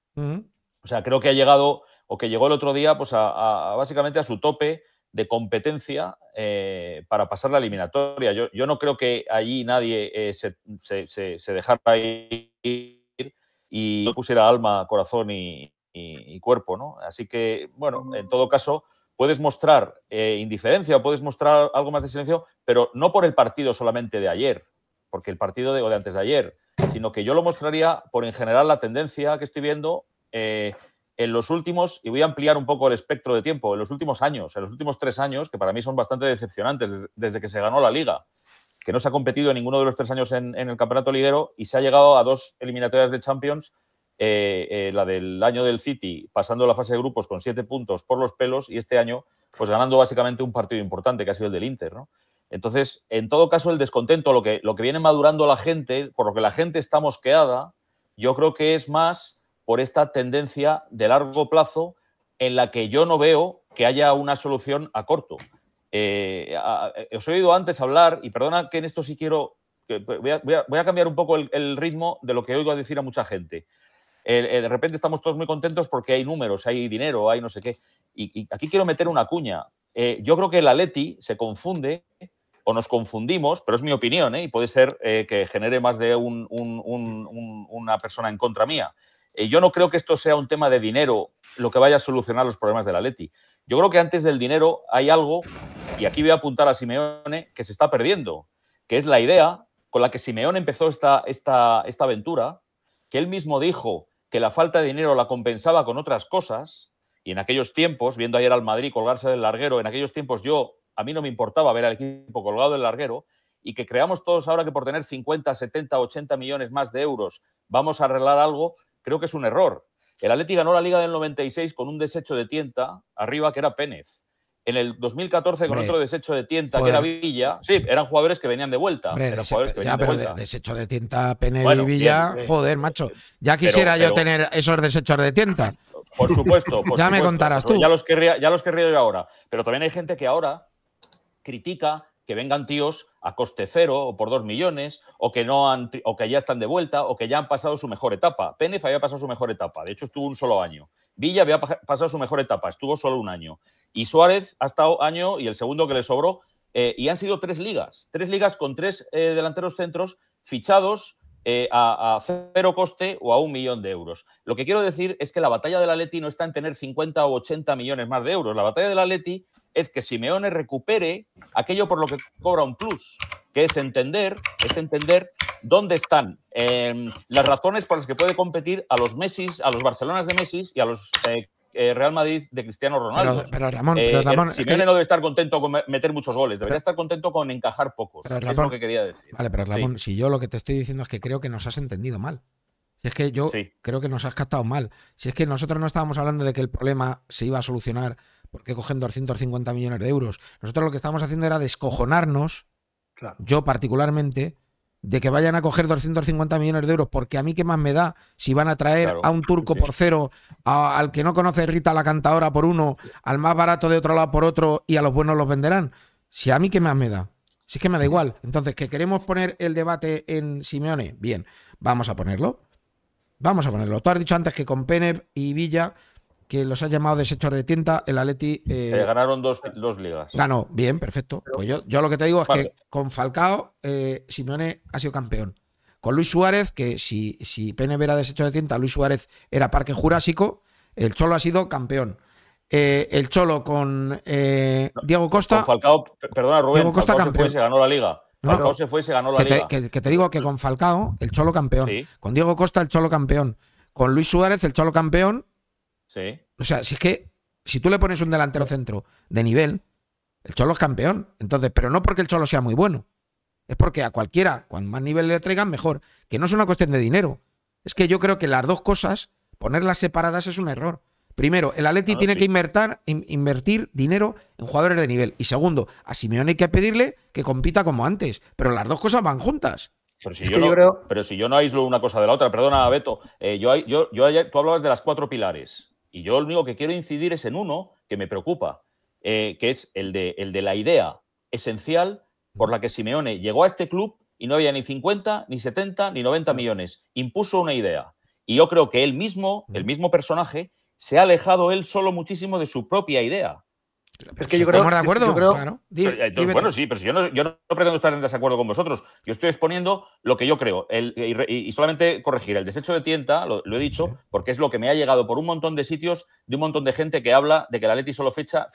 O sea, creo que ha llegado, o que llegó el otro día, pues, básicamente a su tope de competencia eh, para pasar la eliminatoria. Yo, no creo que allí nadie eh, se, se, dejara ir y no pusiera alma, corazón y, cuerpo, ¿no? Así que, bueno, en todo caso, puedes mostrar eh, indiferencia puedes mostrar algo más de silencio, pero no por el partido solamente de ayer, porque el partido de, de antes de ayer, sino que yo lo mostraría por en general la tendencia que estoy viendo en los últimos, y voy a ampliar un poco el espectro de tiempo, en los últimos años, en los últimos tres años, que para mí son bastante decepcionantes desde que se ganó la liga, que no se ha competido en ninguno de los tres años en, el campeonato liguero y se ha llegado a dos eliminatorias de Champions, eh, eh, la del año del City, pasando la fase de grupos con siete puntos por los pelos y este año, pues ganando básicamente un partido importante, que ha sido el del Inter, Entonces, en todo caso, el descontento, lo que, lo que viene madurando la gente, por lo que la gente está mosqueada, yo creo que es más por esta tendencia de largo plazo en la que yo no veo que haya una solución a corto. Eh, os he oído antes hablar, y perdona que en esto sí quiero, voy, a, cambiar un poco el, ritmo de lo que oigo a decir a mucha gente. de repente estamos todos muy contentos porque hay números, hay dinero, hay no sé qué. Y, aquí quiero meter una cuña. Eh, yo creo que la Leti se confunde o nos confundimos, pero es mi opinión, ¿eh? y puede ser que genere más de una persona en contra mía. Eh, yo no creo que esto sea un tema de dinero lo que vaya a solucionar los problemas de la Atleti. Yo creo que antes del dinero hay algo, y aquí voy a apuntar a Simeone, que se está perdiendo, que es la idea con la que Simeone empezó esta, esta, esta aventura, que él mismo dijo que la falta de dinero la compensaba con otras cosas, y en aquellos tiempos, viendo ayer al Madrid colgarse del larguero, en aquellos tiempos yo, a mí no me importaba ver al equipo colgado del larguero, y que creamos todos ahora que por tener 50, 70, 80 millones más de euros vamos a arreglar algo, creo que es un error. El Atleti ganó la Liga del 96 con un desecho de tienta arriba que era Pérez. En el 2014 con otro desecho de tienta que era Villa. Sí, eran jugadores que venían de vuelta. eran jugadores que venían desecho de tienta Pérez y Villa, joder, macho. Ya quisiera yo tener esos desechos de tienta. Por supuesto. ya me contarás tú. Ya los, ya los querría yo ahora. Pero también hay gente que ahora critica que vengan tíos a coste cero o por dos millones, o que, no o que ya están de vuelta, o que ya han pasado su mejor etapa. Penef había pasado su mejor etapa, de hecho estuvo un solo año. Villa había pasado su mejor etapa, estuvo solo un año. Y Suárez ha estado año y el segundo que le sobró, eh, y han sido tres ligas, tres ligas con tres eh, delanteros centros fichados eh, a, cero coste o a un millón de euros. Lo que quiero decir es que la batalla de la Leti no está en tener 50 o 80 millones más de euros. La batalla de la Leti es que Simeone recupere aquello por lo que cobra un plus, que es entender, es entender dónde están em, las razones por las que puede competir a los Messi, a los Barcelonas de Messi y a los eh, eh, Real Madrid de Cristiano Ronaldo. Pero, eh, em, Ramón, Simeone no debe estar contento con meter muchos goles, debería estar contento con encajar pocos. es lo que quería decir. Vale, pero Ramón, si yo lo que te estoy diciendo es que creo que nos has entendido mal. Si es que yo creo que nos has captado mal. Si es que nosotros no estábamos hablando de que el problema se iba a solucionar ¿por qué cogen 250 millones de euros? Nosotros lo que estamos haciendo era descojonarnos, yo particularmente, de que vayan a coger 250 millones de euros, porque a mí qué más me da si van a traer a un turco por cero, al que no conoce Rita la cantadora por uno, al más barato de otro lado por otro y a los buenos los venderán. Si a mí qué más me da. Si es que me da igual. Entonces, que queremos poner el debate en Simeone, bien, vamos a ponerlo. Vamos a ponerlo. Tú has dicho antes que con Penep y Villa que los ha llamado desechos de tinta, el Atleti... Eh, eh, ganaron dos, ligas. Ganó, bien, perfecto. Pues yo, lo que te digo es que con Falcao, eh, Simeone ha sido campeón. Con Luis Suárez, que si, si era desecho de tinta, Luis Suárez era Parque Jurásico, el Cholo ha sido campeón. Eh, el Cholo con Diego Costa. Con Falcao, perdona Rubén, Diego Costa campeón. se ganó la liga. Falcao se fue y se ganó la liga. que, te digo que con Falcao, el Cholo campeón. Con Diego Costa, el Cholo campeón. Con Luis Suárez, el Cholo campeón. O sea, si es que si tú le pones un delantero centro de nivel, el Cholo es campeón. Entonces, pero no porque el Cholo sea muy bueno. Es porque a cualquiera, cuanto más nivel le traigan, mejor. Que no es una cuestión de dinero. Es que yo creo que las dos cosas, ponerlas separadas es un error. Primero, el Atleti tiene que invertir, dinero en jugadores de nivel. Y segundo, a Simeone hay que pedirle que compita como antes. Pero las dos cosas van juntas. Pero si, yo, no, aíslo una cosa de la otra, perdona, Beto. Eh, yo, tú hablabas de las cuatro pilares. Y yo lo único que quiero incidir es en uno que me preocupa, eh, que es el de, el de la idea esencial por la que Simeone llegó a este club y no había ni 50, ni 70, ni 90 millones. Impuso una idea. Y yo creo que él mismo, el mismo personaje, se ha alejado él solo muchísimo de su propia idea. Es que yo creo, de acuerdo? bueno, sí, pero yo, no, pretendo estar en desacuerdo con vosotros. Yo estoy exponiendo lo que yo creo. Eh, y, solamente corregir el desecho de tienda, lo, he dicho, porque es lo que me ha llegado por un montón de sitios de un montón de gente que habla de que la Leti solo ficha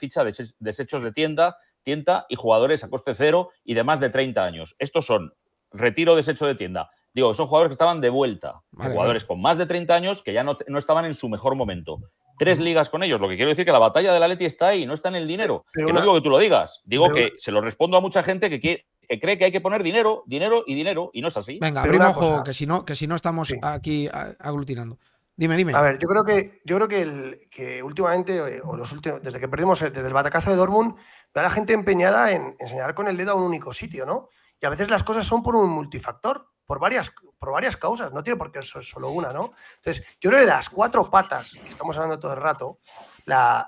desechos de tienda, tienda y jugadores a coste cero y de más de 30 años. Estos son retiro desecho de tienda. Digo, son jugadores que estaban de vuelta, jugadores con más de 30 años que ya no, no estaban en su mejor momento tres ligas con ellos. Lo que quiero decir que la batalla del Atleti está ahí, no está en el dinero. no digo que tú lo digas, digo que se lo respondo a mucha gente que, que cree que hay que poner dinero, dinero y dinero, y no es así. Venga, abrimos ojo, que si no, que si no estamos aquí aglutinando. Dime, dime. A ver, yo creo que, yo creo que, últimamente, eh, o los últimos, desde que perdimos, desde el batacazo de Dortmund, da la gente empeñada en enseñar con el dedo a un único sitio, ¿no? Y a veces las cosas son por un multifactor, por varias, por varias causas, no tiene por qué ser solo una, ¿no? Entonces, yo creo que las cuatro patas que estamos hablando todo el rato, la,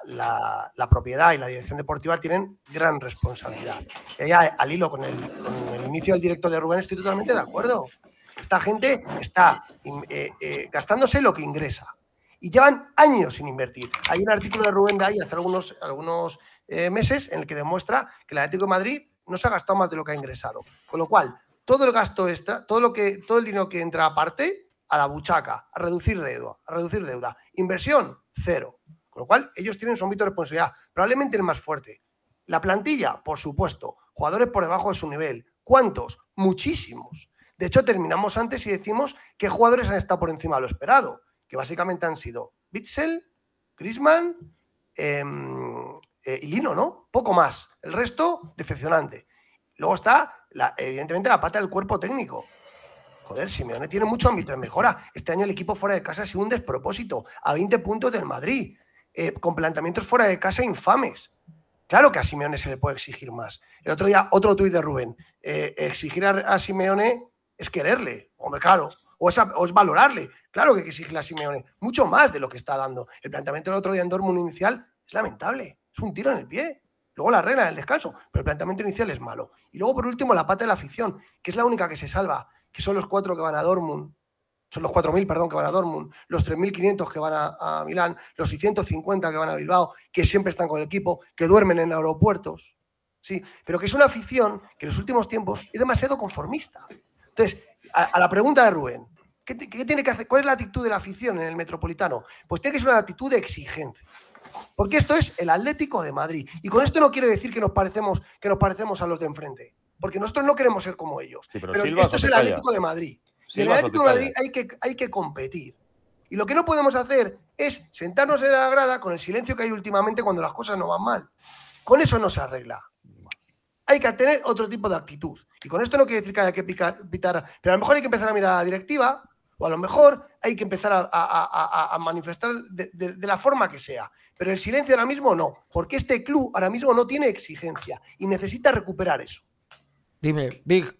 propiedad y la dirección deportiva tienen gran responsabilidad. Y al hilo con el, inicio del directo de Rubén, estoy totalmente de acuerdo. Esta gente está eh, eh, gastándose lo que ingresa y llevan años sin invertir. Hay un artículo de Rubén ahí, hace algunos, algunos eh, meses en el que demuestra que el Atlético de Madrid no se ha gastado más de lo que ha ingresado. Con lo cual, todo el gasto extra, todo, lo que, todo el dinero que entra aparte, a la buchaca, a reducir deuda, a reducir deuda. Inversión, cero. Con lo cual, ellos tienen su ámbito de responsabilidad, probablemente el más fuerte. La plantilla, por supuesto, jugadores por debajo de su nivel. ¿Cuántos? Muchísimos. De hecho, terminamos antes y decimos qué jugadores han estado por encima de lo esperado, que básicamente han sido Bitzel, Grisman, em, eh, y Lino, ¿no? Poco más. El resto, decepcionante. Luego está, la, evidentemente, la pata del cuerpo técnico. Joder, Simeone tiene mucho ámbito de mejora. Este año el equipo fuera de casa ha sido un despropósito, a 20 puntos del Madrid, eh, con planteamientos fuera de casa infames. Claro que a Simeone se le puede exigir más. El otro día, otro tuit de Rubén, eh, exigir a, Simeone es quererle, hombre, claro, o es, o es valorarle. Claro que exige exigirle a Simeone mucho más de lo que está dando. El planteamiento del otro día en Dortmund inicial es lamentable un tiro en el pie. Luego la regla del descanso, pero el planteamiento inicial es malo. Y luego, por último, la pata de la afición, que es la única que se salva, que son los cuatro que van a Dortmund, son los 4.000, perdón, que van a Dortmund, los 3.500 que van a, Milán, los 650 que van a Bilbao, que siempre están con el equipo, que duermen en aeropuertos, ¿sí? Pero que es una afición que en los últimos tiempos es demasiado conformista. Entonces, a, la pregunta de Rubén, ¿qué, ¿qué, tiene que hacer? ¿Cuál es la actitud de la afición en el Metropolitano? Pues tiene que ser una actitud de exigencia. Porque esto es el Atlético de Madrid. Y con esto no quiere decir que nos parecemos, que nos parecemos a los de enfrente. Porque nosotros no queremos ser como ellos. pero, esto es el Atlético de Madrid. en el Atlético de Madrid hay que, hay que competir. Y lo que no podemos hacer es sentarnos en la grada con el silencio que hay últimamente cuando las cosas no van mal. Con eso no se arregla. Hay que tener otro tipo de actitud. Y con esto no quiere decir que haya que pitar. Pero a lo mejor hay que empezar a mirar a la directiva, o a lo mejor hay que empezar a, manifestar de, la forma que sea. Pero el silencio ahora mismo no, porque este club ahora mismo no tiene exigencia y necesita recuperar eso. Dime, Big,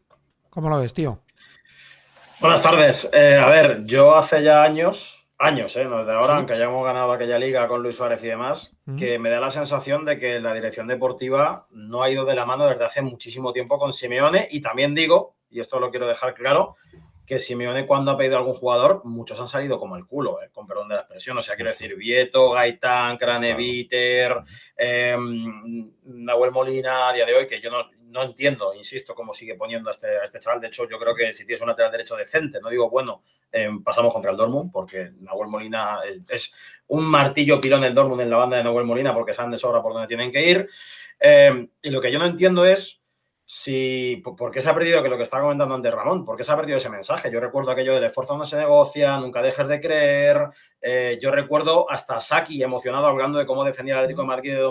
¿cómo lo ves, tío? Buenas tardes. Eh, a ver, yo hace ya años, años, eh, desde ahora, aunque hayamos ganado aquella liga con Luis Suárez y demás, que me da la sensación de que la dirección deportiva no ha ido de la mano desde hace muchísimo tiempo con Simeone y también digo, y esto lo quiero dejar claro, que Simeone cuando ha pedido algún jugador, muchos han salido como el culo, eh, con perdón de la expresión. O sea, quiero decir, Vieto, Gaitán, Craneviter, eh, em, Nahuel Molina, a día de hoy, que yo no, entiendo, insisto, cómo sigue poniendo este, a este, chaval. De hecho, yo creo que si tienes un lateral derecho decente, no digo, bueno, em, pasamos contra el Dortmund, porque Nahuel Molina eh, es un martillo pilón el Dortmund en la banda de Nahuel Molina, porque saben de sobra por dónde tienen que ir. Em, y lo que yo no entiendo es Sí, ¿por qué se ha perdido que lo que estaba comentando antes Ramón? ¿Por qué se ha perdido ese mensaje? Yo recuerdo aquello del esfuerzo no se negocia, nunca dejes de creer. Eh, yo recuerdo hasta Saki emocionado hablando de cómo defendía el Atlético de Madrid de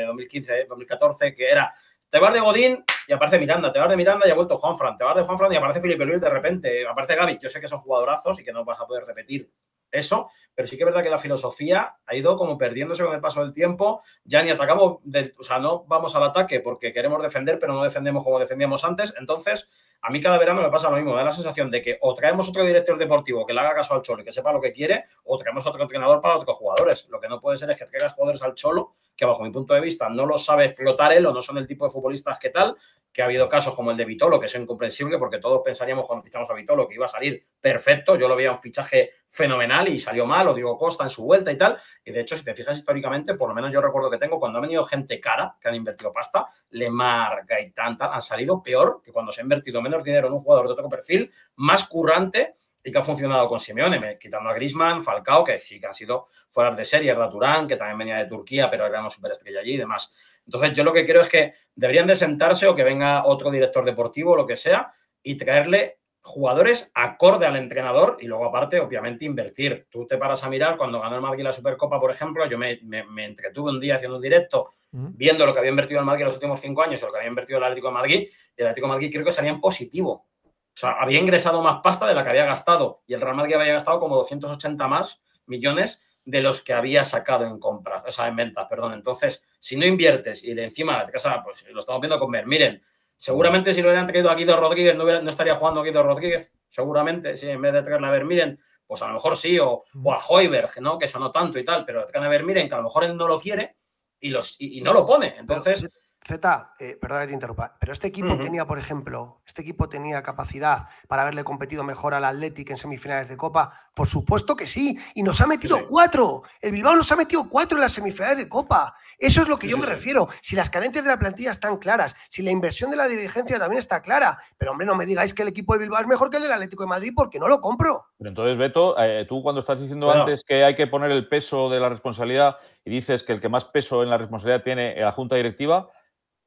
2015, 2014, eh, eh, que era te vas de Godín y aparece Miranda, te vas de Miranda y ha vuelto Juanfran, te vas de Juanfran y aparece Felipe Luis de repente, aparece Gaby. Yo sé que son jugadorazos y que no vas a poder repetir eso, pero sí que es verdad que la filosofía ha ido como perdiéndose con el paso del tiempo, ya ni atacamos, o sea, no vamos al ataque porque queremos defender, pero no defendemos como defendíamos antes, entonces a mí cada verano me pasa lo mismo, me da la sensación de que o traemos otro director deportivo que le haga caso al Cholo y que sepa lo que quiere, o traemos otro entrenador para otros jugadores, lo que no puede ser es que traigas jugadores al Cholo que bajo mi punto de vista no lo sabe explotar él o no son el tipo de futbolistas que tal, que ha habido casos como el de Vitolo, que es incomprensible porque todos pensaríamos cuando fichamos a Vitolo que iba a salir perfecto, yo lo veía un fichaje fenomenal y salió mal, o Diego Costa en su vuelta y tal, y de hecho si te fijas históricamente, por lo menos yo recuerdo que tengo, cuando ha venido gente cara, que han invertido pasta, Lemar, Gaitán, tal, han salido peor que cuando se ha invertido menos dinero en un jugador de otro perfil, más currante, y que ha funcionado con Simeone, quitando a Grisman, Falcao, que sí que han sido fuera de serie, Raturán, que también venía de Turquía, pero era una superestrella allí y demás. Entonces, yo lo que creo es que deberían de sentarse o que venga otro director deportivo o lo que sea y traerle jugadores acorde al entrenador y luego aparte, obviamente, invertir. Tú te paras a mirar, cuando ganó el Madrid la Supercopa, por ejemplo, yo me, entretuve un día haciendo un directo viendo lo que había invertido el Madrid en los últimos cinco años o lo que había invertido el Atlético de Madrid, y el Atlético de Madrid creo que salía en positivo. O sea, había ingresado más pasta de la que había gastado y el Real Madrid había gastado como 280 más millones de los que había sacado en compras, o sea, en ventas, perdón. Entonces, si no inviertes y de encima la casa, pues lo estamos viendo con ver miren, seguramente si no hubieran traído a Guido Rodríguez, no, estaría jugando Guido Rodríguez, seguramente, si en vez de traerle a Ver, miren, pues a lo mejor sí, o, a mm. Hoiberg, ¿no? Que sonó tanto y tal, pero traen a Ver, miren, que a lo mejor él no lo quiere y, los, y no lo pone. Entonces... Z, eh, perdona que te interrumpa, pero este equipo tenía, por ejemplo, este equipo tenía capacidad para haberle competido mejor al Athletic en semifinales de Copa. Por supuesto que sí, y nos ha metido cuatro. El Bilbao nos ha metido cuatro en las semifinales de Copa. Eso es lo que yo me refiero. Si las carencias de la plantilla están claras, si la inversión de la dirigencia también está clara, pero hombre, no me digáis que el equipo del Bilbao es mejor que el del Atlético de Madrid porque no lo compro. Pero entonces, Beto, eh, tú cuando estás diciendo antes que hay que poner el peso de la responsabilidad y dices que el que más peso en la responsabilidad tiene eh, la Junta Directiva,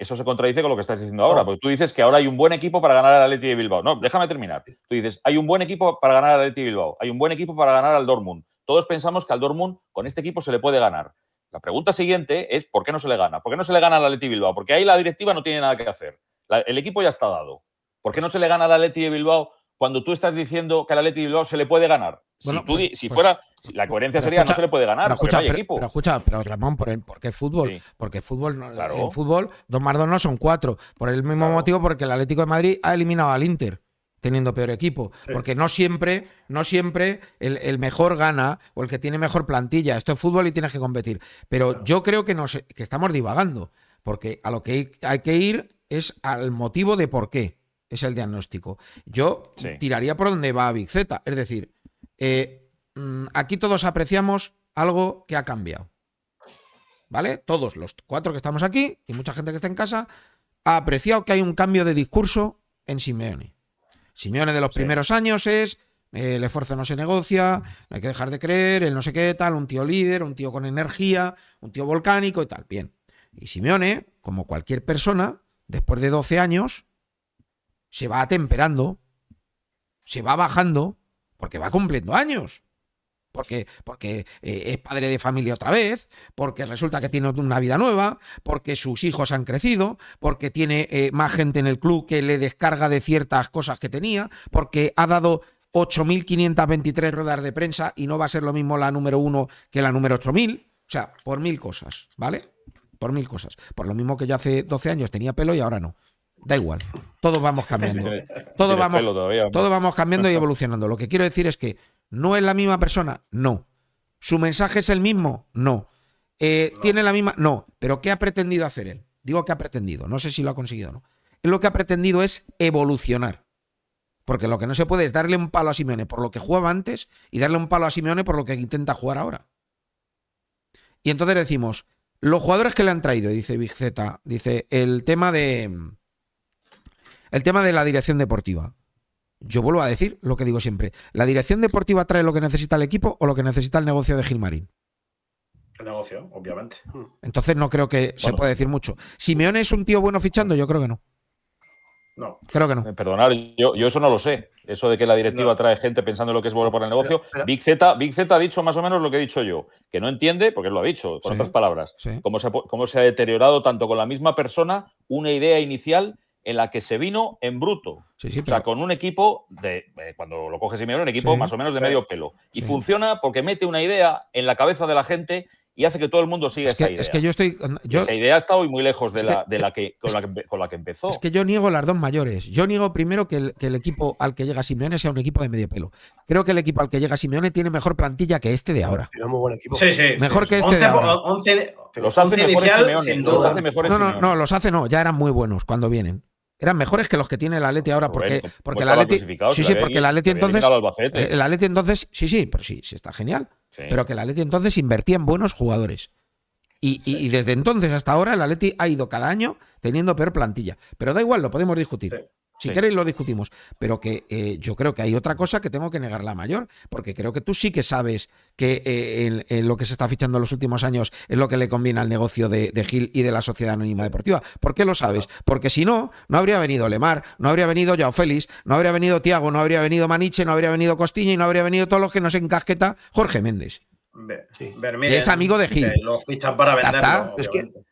eso se contradice con lo que estás diciendo ahora, porque tú dices que ahora hay un buen equipo para ganar al Atleti de Bilbao. No, déjame terminar. Tú dices, hay un buen equipo para ganar al Atleti de Bilbao, hay un buen equipo para ganar al Dortmund. Todos pensamos que al Dortmund con este equipo se le puede ganar. La pregunta siguiente es, ¿por qué no se le gana? ¿Por qué no se le gana al Atleti de Bilbao? Porque ahí la directiva no tiene nada que hacer. el equipo ya está dado. ¿Por qué no se le gana al Atleti de Bilbao cuando tú estás diciendo que al Atleti Bilbao se le puede ganar? si, pues, pues, fuera, la coherencia sería no se le puede ganar, pero escucha, Pero, Ramón, ¿por, qué fútbol? Porque fútbol, en fútbol, dos más dos no son cuatro. Por el mismo motivo, porque el Atlético de Madrid ha eliminado al Inter teniendo peor equipo. Porque no siempre, no siempre el, mejor gana o el que tiene mejor plantilla. Esto es fútbol y tienes que competir. Pero yo creo que, estamos divagando. Porque a lo que hay que ir es al motivo de por qué es el diagnóstico. Yo tiraría por donde va Big Z. Es decir, eh, mm, aquí todos apreciamos algo que ha cambiado. ¿Vale? Todos los cuatro que estamos aquí y mucha gente que está en casa ha apreciado que hay un cambio de discurso en Simeone. Simeone de los primeros años es eh, el esfuerzo no se negocia, no hay que dejar de creer, el no sé qué tal, un tío líder, un tío con energía, un tío volcánico y tal. Bien. Y Simeone, como cualquier persona, después de 12 años, se va atemperando, se va bajando, porque va cumpliendo años. Porque, porque eh, es padre de familia otra vez, porque resulta que tiene una vida nueva, porque sus hijos han crecido, porque tiene eh, más gente en el club que le descarga de ciertas cosas que tenía, porque ha dado 8.523 ruedas de prensa y no va a ser lo mismo la número 1 que la número 8.000. O sea, por mil cosas, ¿vale? Por mil cosas. Por lo mismo que yo hace 12 años tenía pelo y ahora no da igual. Todos vamos cambiando. Todos vamos, vamos cambiando y evolucionando. Lo que quiero decir es que no es la misma persona, no. ¿Su mensaje es el mismo? No. Eh, ¿Tiene la misma? No. ¿Pero qué ha pretendido hacer él? Digo que ha pretendido, no sé si lo ha conseguido o no. lo que ha pretendido es evolucionar. Porque lo que no se puede es darle un palo a Simeone por lo que jugaba antes y darle un palo a Simeone por lo que intenta jugar ahora. Y entonces decimos, los jugadores que le han traído, dice Big Z, dice el tema de, el tema de la dirección deportiva. Yo vuelvo a decir lo que digo siempre. ¿La dirección deportiva trae lo que necesita el equipo o lo que necesita el negocio de Gilmarín? El negocio, obviamente. Hmm. Entonces no creo que se pueda decir mucho. ¿Simeone es un tío bueno fichando? Yo creo que no. No. Creo que no. Eh, perdonar, yo, eso no lo sé. Eso de que la directiva trae gente pensando lo que es bueno para el negocio. Big, Z, Big ha dicho más o menos lo que he dicho yo, que no entiende, porque lo ha dicho, con otras palabras, cómo se ha deteriorado tanto con la misma persona una idea inicial en la que se vino en bruto. o sea, con un equipo de, eh, cuando lo coge Simeone, un equipo más o menos de medio pelo. Y funciona porque mete una idea en la cabeza de la gente y hace que todo el mundo siga esa idea. Es que yo estoy. Yo... esa idea está hoy muy lejos de, la, de la, que, con la que, empezó. Es que yo niego las dos mayores. Yo niego primero que el, que el, equipo al que llega Simeone sea un equipo de medio pelo. Creo que el equipo al que llega Simeone tiene mejor plantilla que este de ahora. buen equipo. Sí, sí. Mejor que este de ahora. los hace mejores Simeone. no, no, no, los hace no. Ya eran muy buenos cuando vienen eran mejores que los que tiene el Atleti ahora porque porque el Atleti sí sí porque el entonces el Atleti entonces sí sí pero sí sí está genial pero que el Atleti entonces invertía en buenos jugadores y, y, desde entonces hasta ahora el Atleti ha ido cada año teniendo peor plantilla pero da igual lo podemos discutir si queréis lo discutimos, pero que eh, yo creo que hay otra cosa que tengo que negar la mayor, porque creo que tú sí que sabes que eh, lo que se está fichando en los últimos años es lo que le conviene al negocio de, Gil y de la Sociedad Anónima Deportiva. ¿Por qué lo sabes? Porque si no, no habría venido Lemar, no habría venido Yao Félix, no habría venido Tiago, no habría venido Maniche, no habría venido Costiño y no habría venido todos los que nos encasqueta Jorge Méndez. es amigo de Gil. Lo fichan para venderlo.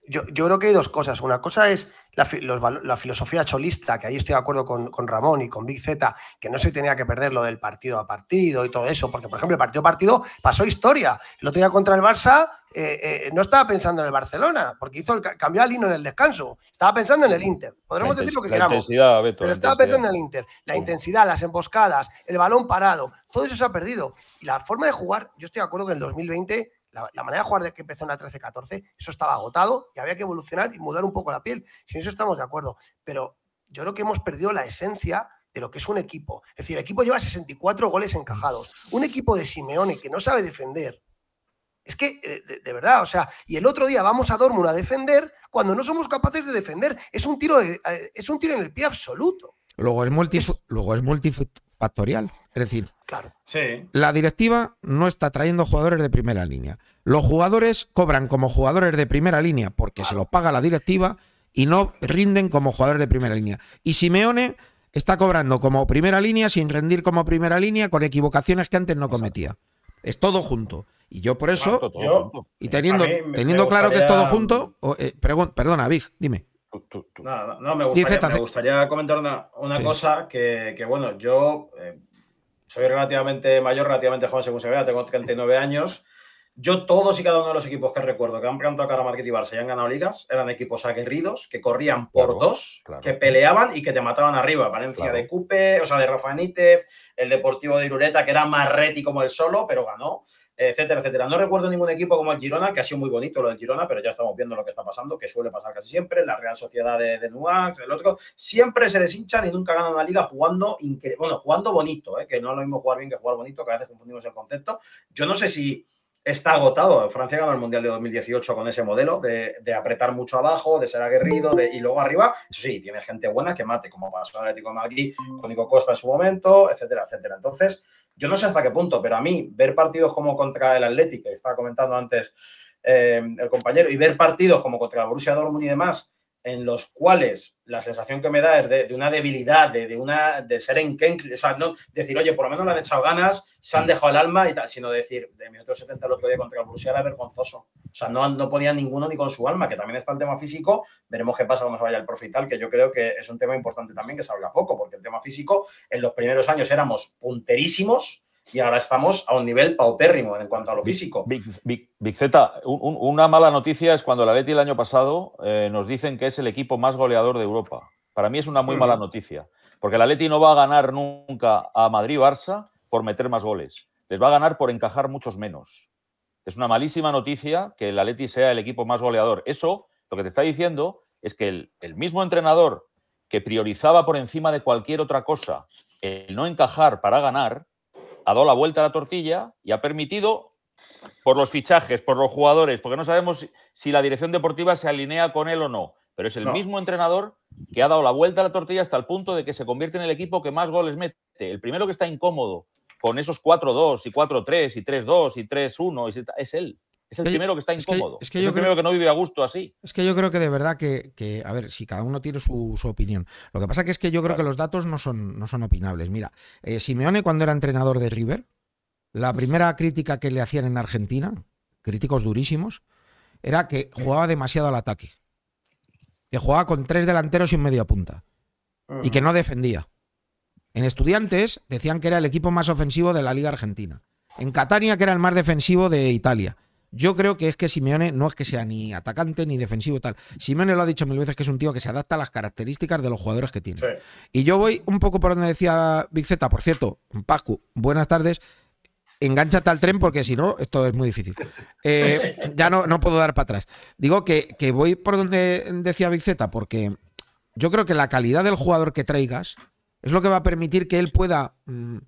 Yo, creo que hay dos cosas. Una cosa es la, filosofía cholista, que ahí estoy de acuerdo con, Ramón y con Big Z, que no se tenía que perder lo del partido a partido y todo eso, porque, por ejemplo, el partido a partido pasó historia. El otro día contra el Barça eh, eh, no estaba pensando en el Barcelona, porque hizo el, cambió al en el descanso. Estaba pensando en el Inter. Podremos decir lo que queramos. pero estaba pensando en el Inter. La intensidad, las emboscadas, el balón parado, todo eso se ha perdido. Y la forma de jugar, yo estoy de acuerdo que en el 2020 la, manera de jugar de que empezó en la 13-14, eso estaba agotado y había que evolucionar y mudar un poco la piel. Sin eso estamos de acuerdo. Pero yo creo que hemos perdido la esencia de lo que es un equipo. Es decir, el equipo lleva 64 goles encajados. Un equipo de Simeone que no sabe defender. Es que, eh, de, verdad, o sea, y el otro día vamos a Dortmund a defender cuando no somos capaces de defender. Es un tiro, eh, es un tiro en el pie absoluto. Luego es, multi, luego es multi, factorial. Es decir, claro. sí. la directiva no está trayendo jugadores de primera línea. Los jugadores cobran como jugadores de primera línea porque se los paga la directiva y no rinden como jugadores de primera línea. Y Simeone está cobrando como primera línea sin rendir como primera línea con equivocaciones que antes no cometía. Es todo junto. Y yo por eso, y teniendo, teniendo claro que es todo junto, eh, perdona, Vig, dime. No, me gustaría, comentar una, cosa que, bueno, yo eh, soy relativamente mayor, relativamente joven según se vea, tengo 39 años. Yo todos y cada uno de los equipos que recuerdo que han plantado cara Madrid y Barça y han ganado ligas eran equipos aguerridos que corrían por dos, que peleaban y que te mataban arriba. Valencia de Cupe, o sea, de Rafa el Deportivo de Irureta, que era más reti como el solo, pero ganó etcétera, etcétera. No recuerdo ningún equipo como el Girona, que ha sido muy bonito lo del Girona, pero ya estamos viendo lo que está pasando, que suele pasar casi siempre, la Real Sociedad de, de el otro, siempre se deshinchan y nunca ganan la liga jugando, bueno, jugando bonito, ¿eh? que no es lo mismo jugar bien que jugar bonito, que a veces confundimos el concepto. Yo no sé si está agotado. Francia ganó el Mundial de 2018 con ese modelo de, apretar mucho abajo, de ser aguerrido de, y luego arriba. Eso sí, tiene gente buena que mate, como pasó su Atlético de Madrid con Nico Costa en su momento, etcétera, etcétera. Entonces, yo no sé hasta qué punto, pero a mí ver partidos como contra el Atlético, que estaba comentando antes eh, el compañero, y ver partidos como contra el Borussia Dortmund y demás, en los cuales la sensación que me da es de, una debilidad, de, de, una, de ser en o sea, no decir, oye, por lo menos le han echado ganas, se han dejado el alma y tal, sino decir, de minuto 70 el otro día contra el era vergonzoso. O sea, no, no podía ninguno ni con su alma, que también está el tema físico, veremos qué pasa cuando se vaya el profital, que yo creo que es un tema importante también que se habla poco, porque el tema físico en los primeros años éramos punterísimos, y ahora estamos a un nivel paupérrimo en cuanto a lo físico. Big, Z, una mala noticia es cuando la Leti el año pasado eh, nos dicen que es el equipo más goleador de Europa. Para mí es una muy mala noticia, porque la Leti no va a ganar nunca a Madrid-Barça por meter más goles. Les va a ganar por encajar muchos menos. Es una malísima noticia que el Leti sea el equipo más goleador. Eso lo que te está diciendo es que el mismo entrenador que priorizaba por encima de cualquier otra cosa el no encajar para ganar, ha dado la vuelta a la tortilla y ha permitido, por los fichajes, por los jugadores, porque no sabemos si la dirección deportiva se alinea con él o no, pero es el mismo entrenador que ha dado la vuelta a la tortilla hasta el punto de que se convierte en el equipo que más goles mete. El primero que está incómodo con esos 4-2 y 4-3 y 3-2 y 3-1 es él. Es el primero que está incómodo. Es, que, yo creo, que no vive a gusto así. Es que yo creo que de verdad que, a ver, si cada uno tiene su, opinión. Lo que pasa que es que yo creo que los datos no son, no son opinables. Mira, eh, Simeone cuando era entrenador de River, la primera crítica que le hacían en Argentina, críticos durísimos, era que jugaba demasiado al ataque. Que jugaba con tres delanteros y un media punta. Y que no defendía. En Estudiantes decían que era el equipo más ofensivo de la Liga Argentina. En Catania que era el más defensivo de Italia. Yo creo que es que Simeone no es que sea ni atacante ni defensivo tal. Simeone lo ha dicho mil veces que es un tío que se adapta a las características de los jugadores que tiene. Y yo voy un poco por donde decía Viceta, por cierto, Pascu, buenas tardes. engancha al tren porque si no, esto es muy difícil. Eh, ya no, no puedo dar para atrás. Digo que, voy por donde decía Viceta porque yo creo que la calidad del jugador que traigas es lo que va a permitir que él pueda mm,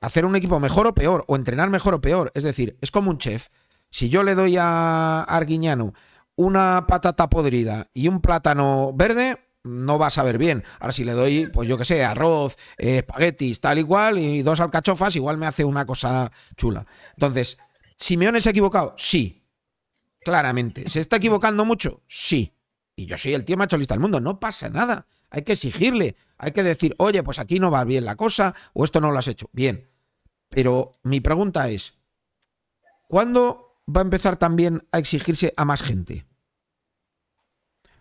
hacer un equipo mejor o peor, o entrenar mejor o peor. Es decir, es como un chef. Si yo le doy a Arguiñano una patata podrida y un plátano verde, no va a saber bien. Ahora si le doy, pues yo qué sé, arroz, espaguetis, tal y cual, y dos alcachofas, igual me hace una cosa chula. Entonces, ¿Simeone se ha equivocado? Sí. Claramente. ¿Se está equivocando mucho? Sí. Y yo soy el tío lista del mundo, no pasa nada. Hay que exigirle, hay que decir, oye, pues aquí no va bien la cosa, o esto no lo has hecho. Bien. Pero mi pregunta es, ¿cuándo va a empezar también a exigirse a más gente.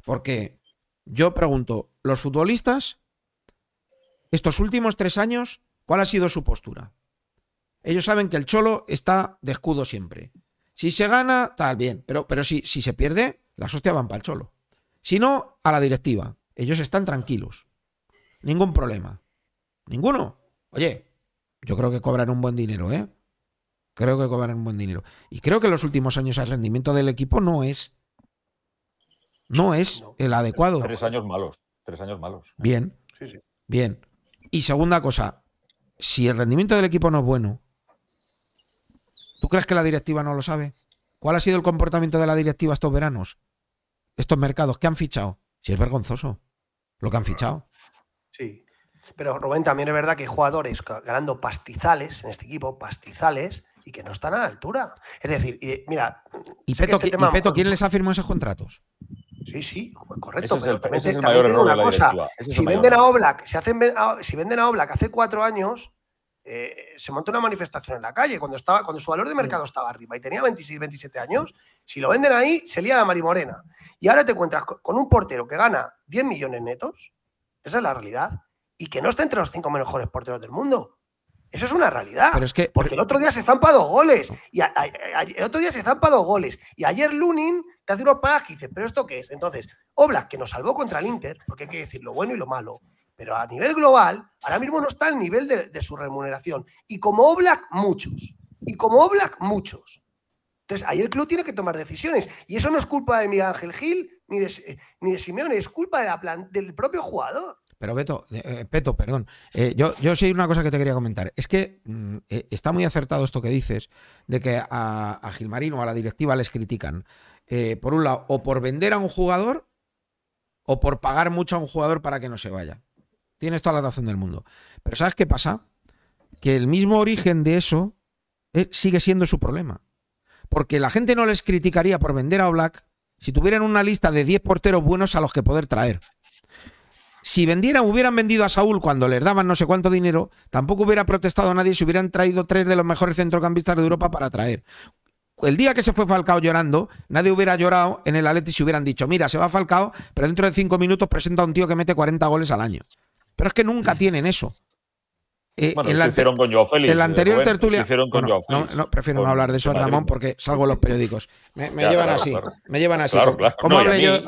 Porque yo pregunto, los futbolistas, estos últimos tres años, ¿cuál ha sido su postura? Ellos saben que el cholo está de escudo siempre. Si se gana, tal bien, pero, pero si, si se pierde, las hostias van para el cholo. Si no, a la directiva. Ellos están tranquilos. Ningún problema. Ninguno. Oye, yo creo que cobran un buen dinero, ¿eh? Creo que cobran un buen dinero. Y creo que en los últimos años el rendimiento del equipo no es. No es el adecuado. Tres años malos. Tres años malos. Bien. Bien. Y segunda cosa, si el rendimiento del equipo no es bueno, ¿tú crees que la directiva no lo sabe? ¿Cuál ha sido el comportamiento de la directiva estos veranos? Estos mercados, ¿qué han fichado? Si es vergonzoso lo que han fichado. Sí. Pero Rubén, también es verdad que jugadores ganando pastizales en este equipo, pastizales, y que no están a la altura. Es decir, mira. ¿Y Peto, este quién les ha firmado esos contratos? Sí, sí, correcto. es una cosa. si, venden a Oblak, hace cuatro años, eh, se montó una manifestación en la calle. Cuando, estaba, cuando su valor de mm. mercado estaba arriba y tenía 26, 27 años, si lo venden ahí, se lía la marimorena. Y ahora te encuentras con un portero que gana 10 millones netos, esa es la realidad, y que no está entre los cinco mejores porteros del mundo. Eso es una realidad. porque el otro día se zampado dos goles. Y el otro día se zampado goles. Y ayer Lunin te hace unos pagas y dice, ¿pero esto qué es? Entonces, Oblak, que nos salvó contra el Inter, porque hay que decir lo bueno y lo malo. Pero a nivel global, ahora mismo no está al nivel de, su remuneración. Y como Oblak, muchos. Y como Oblak, muchos. Entonces, ahí el club tiene que tomar decisiones. Y eso no es culpa de Miguel Ángel Gil ni de, eh, ni de Simeone, es culpa del propio jugador. Pero Beto, eh, eh, perdón. Eh, yo, yo una cosa que te quería comentar. Es que mm, está muy acertado esto que dices de que a, a Gilmarín o a la directiva les critican. por un lado, o por vender a un jugador o por pagar mucho a un jugador para que no se vaya. Tienes toda la razón del mundo. Pero ¿sabes qué pasa? Que el mismo origen de eso sigue siendo su problema. Porque la gente no les criticaría por vender a Black si tuvieran una lista de 10 porteros buenos a los que poder traer si vendieran, hubieran vendido a Saúl cuando les daban no sé cuánto dinero, tampoco hubiera protestado a nadie si hubieran traído tres de los mejores centrocampistas de Europa para traer. El día que se fue Falcao llorando, nadie hubiera llorado en el Atleti si hubieran dicho, mira, se va Falcao, pero dentro de cinco minutos presenta a un tío que mete 40 goles al año. Pero es que nunca tienen eso en anterior ¿eh? tertulia. no, prefiero no hablar de eso, Ramón, porque salgo los periódicos. Me, llevan así. Me llevan así. como ¿Cómo, hable yo,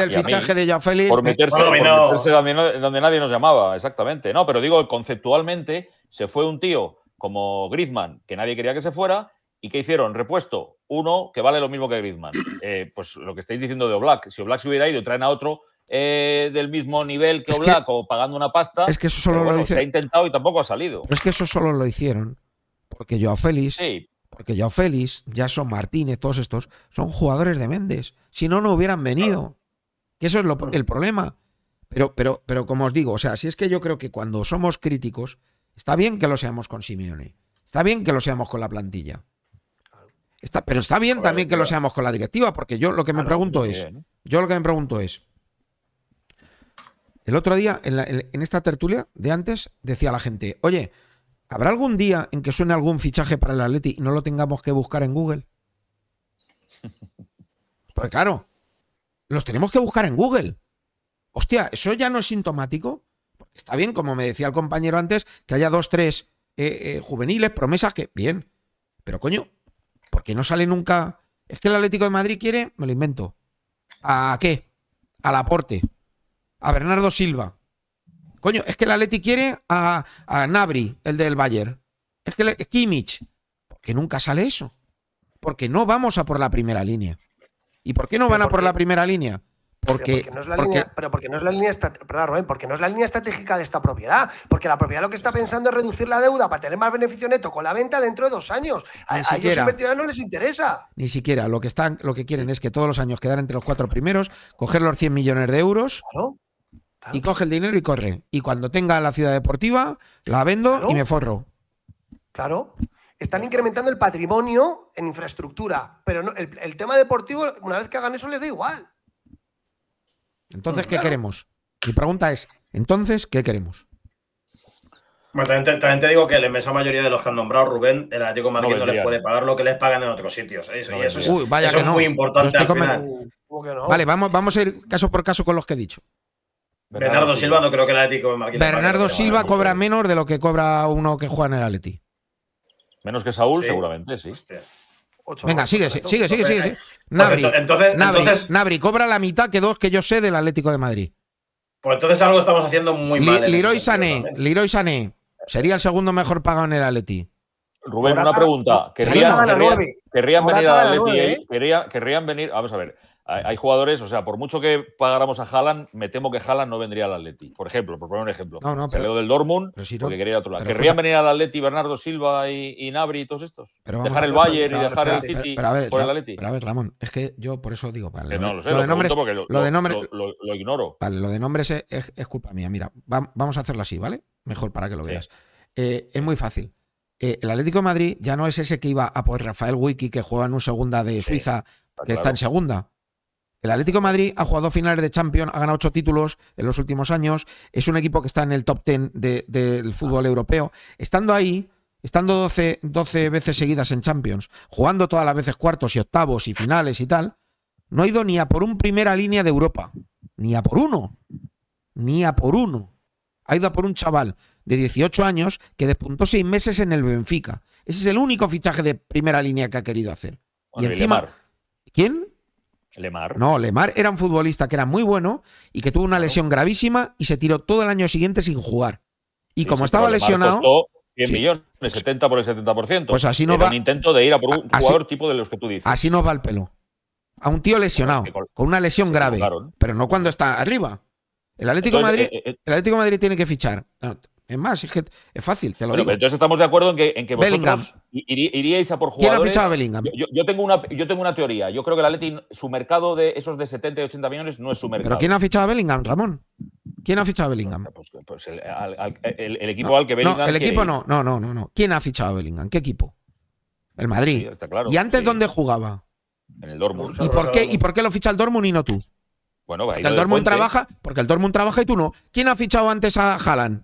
del fichaje de Joao Félix? Por meterse, donde, nadie nos llamaba, exactamente. No, pero digo, conceptualmente, se fue un tío como Griezmann, que nadie quería que se fuera. ¿Y que hicieron? Repuesto, uno que vale lo mismo que Griezmann. Eh, pues lo que estáis diciendo de Oblak. Si Oblak se hubiera ido, traen a otro eh, del mismo nivel que pagando una pasta. Es que eso solo lo Se ha intentado y tampoco ha salido. es que eso solo lo hicieron porque Joao Félix, sí. porque Joao Félix, Jason Martínez, todos estos son jugadores de Méndez. Si no, no hubieran venido. Que eso es lo, el problema. Pero, pero, pero como os digo, o sea, si es que yo creo que cuando somos críticos, está bien que lo seamos con Simeone, está bien que lo seamos con la plantilla. Está, pero está bien también que lo seamos con la directiva, porque yo lo que me pregunto es, yo lo que me pregunto es, el otro día, en, esta tertulia de antes, decía la gente, oye, ¿habrá algún día en que suene algún fichaje para el Atleti y no lo tengamos que buscar en Google? Pues claro, los tenemos que buscar en Google. Hostia, ¿eso ya no es sintomático? está bien, como me decía el compañero antes, que haya dos, tres eh, eh, juveniles, promesas, que bien. Pero coño, ¿por qué no sale nunca? Es que el Atlético de Madrid quiere, me lo invento. ¿A qué? Al aporte a Bernardo Silva. Coño, es que la Atleti quiere a, a Nabri, el del Bayern. Es que le, Kimmich. Porque nunca sale eso? Porque no vamos a por la primera línea. ¿Y por qué no van a por la primera línea? Porque, porque, no es la línea, porque no es la línea estratégica de esta propiedad, porque la propiedad lo que está pensando es reducir la deuda para tener más beneficio neto con la venta dentro de dos años. A, no les interesa. Ni siquiera. Lo que están, lo que quieren es que todos los años quedan entre los cuatro primeros, coger los 100 millones de euros, y coge el dinero y corre. Y cuando tenga la ciudad deportiva, la vendo y me forro. Claro. Están incrementando el patrimonio en infraestructura, pero el, tema deportivo, una vez que hagan eso, les da igual. Entonces, ¿qué queremos? Mi pregunta es, entonces, ¿qué queremos? Bueno, también te, digo que la inmensa mayoría de los que han nombrado, Rubén, el Atlético de Madrid no, les puede pagar lo que les pagan en otros sitios. ¿eh? Eso, es, vaya muy importante al final. Uh, vale, vamos, vamos a ir caso por caso con los que he dicho. Bernardo, Silva, no creo que el Atlético Bernardo Silva cobra menos de lo que cobra uno que juega en el Atleti. Menos que Saúl, seguramente, sí. Venga, sigue, sigue, sigue, pues sigue, Nabri, entonces, cobra la mitad que dos que yo sé del Atlético de Madrid. Pues entonces algo estamos haciendo muy mal. Leroy Sané, Leroy Sané sería el segundo mejor pagado en el Atleti. Rubén, una pregunta. ¿Querrían, venir al Atleti? ¿eh? querrían venir, vamos a ver hay, jugadores, o sea, por mucho que pagáramos a Haaland, me temo que Haaland no vendría al Atleti. Por ejemplo, por poner un ejemplo. No, no, del Dortmund porque quería ir a otro lado. ¿Querrían venir al Atleti Bernardo Silva y, Nabri y todos estos? dejar el Bayern y dejar el City por el Atleti. Pero a ver, Ramón, es que yo por eso digo... lo de nombres, lo, ignoro. lo de nombres es, culpa mía. Mira, vamos a hacerlo así, ¿vale? Mejor para que lo veas. Eh, es muy fácil. Eh, el Atlético de Madrid ya no es ese que iba a por Rafael Wiki, que juega en un segunda de Suiza, que está en segunda. El Atlético Madrid ha jugado finales de Champions, ha ganado ocho títulos en los últimos años, es un equipo que está en el top ten del fútbol europeo. Estando ahí, estando 12, veces seguidas en Champions, jugando todas las veces cuartos y octavos y finales y tal, no ha ido ni a por un primera línea de Europa, ni a por uno, ni a por uno. Ha ido a por un chaval de 18 años que despuntó seis meses en el Benfica. Ese es el único fichaje de primera línea que ha querido hacer. y encima, ¿quién? Lemar. No, Lemar era un futbolista que era muy bueno y que tuvo una lesión gravísima y se tiró todo el año siguiente sin jugar. Y como estaba lesionado. Costó 100 millones, 70 por el 70%. Pues así no va. un intento de ir a por un jugador tipo de los que tú dices. Así no va el pelo. A un tío lesionado, con una lesión grave, pero no cuando está arriba. El Atlético, eh, eh, eh. el Atlético Madrid tiene que fichar. Es más, es, fácil, te lo digo. Pero entonces estamos de acuerdo en que, en vosotros iríais a por jugadores. ¿Quién ha fichado a Bellingham? Yo, tengo una, teoría. Yo creo que el Atleti, su mercado de esos de 70 y 80 millones no es su mercado. ¿Pero quién ha fichado a Bellingham, Ramón? ¿Quién ha fichado a Bellingham? Ah, pues, pues, el, equipo al que Bellingham. el equipo no, no, no, no, ¿Quién ha fichado a Bellingham? ¿Qué equipo? El Madrid. ¿Y antes dónde jugaba? En el Dortmund. ¿Y por, qué, ¿Y por qué lo ficha el Dortmund y no tú? Bueno, va, porque el Dortmund trabaja, porque el Dortmund trabaja y tú no. ¿Quién ha fichado antes a Haaland?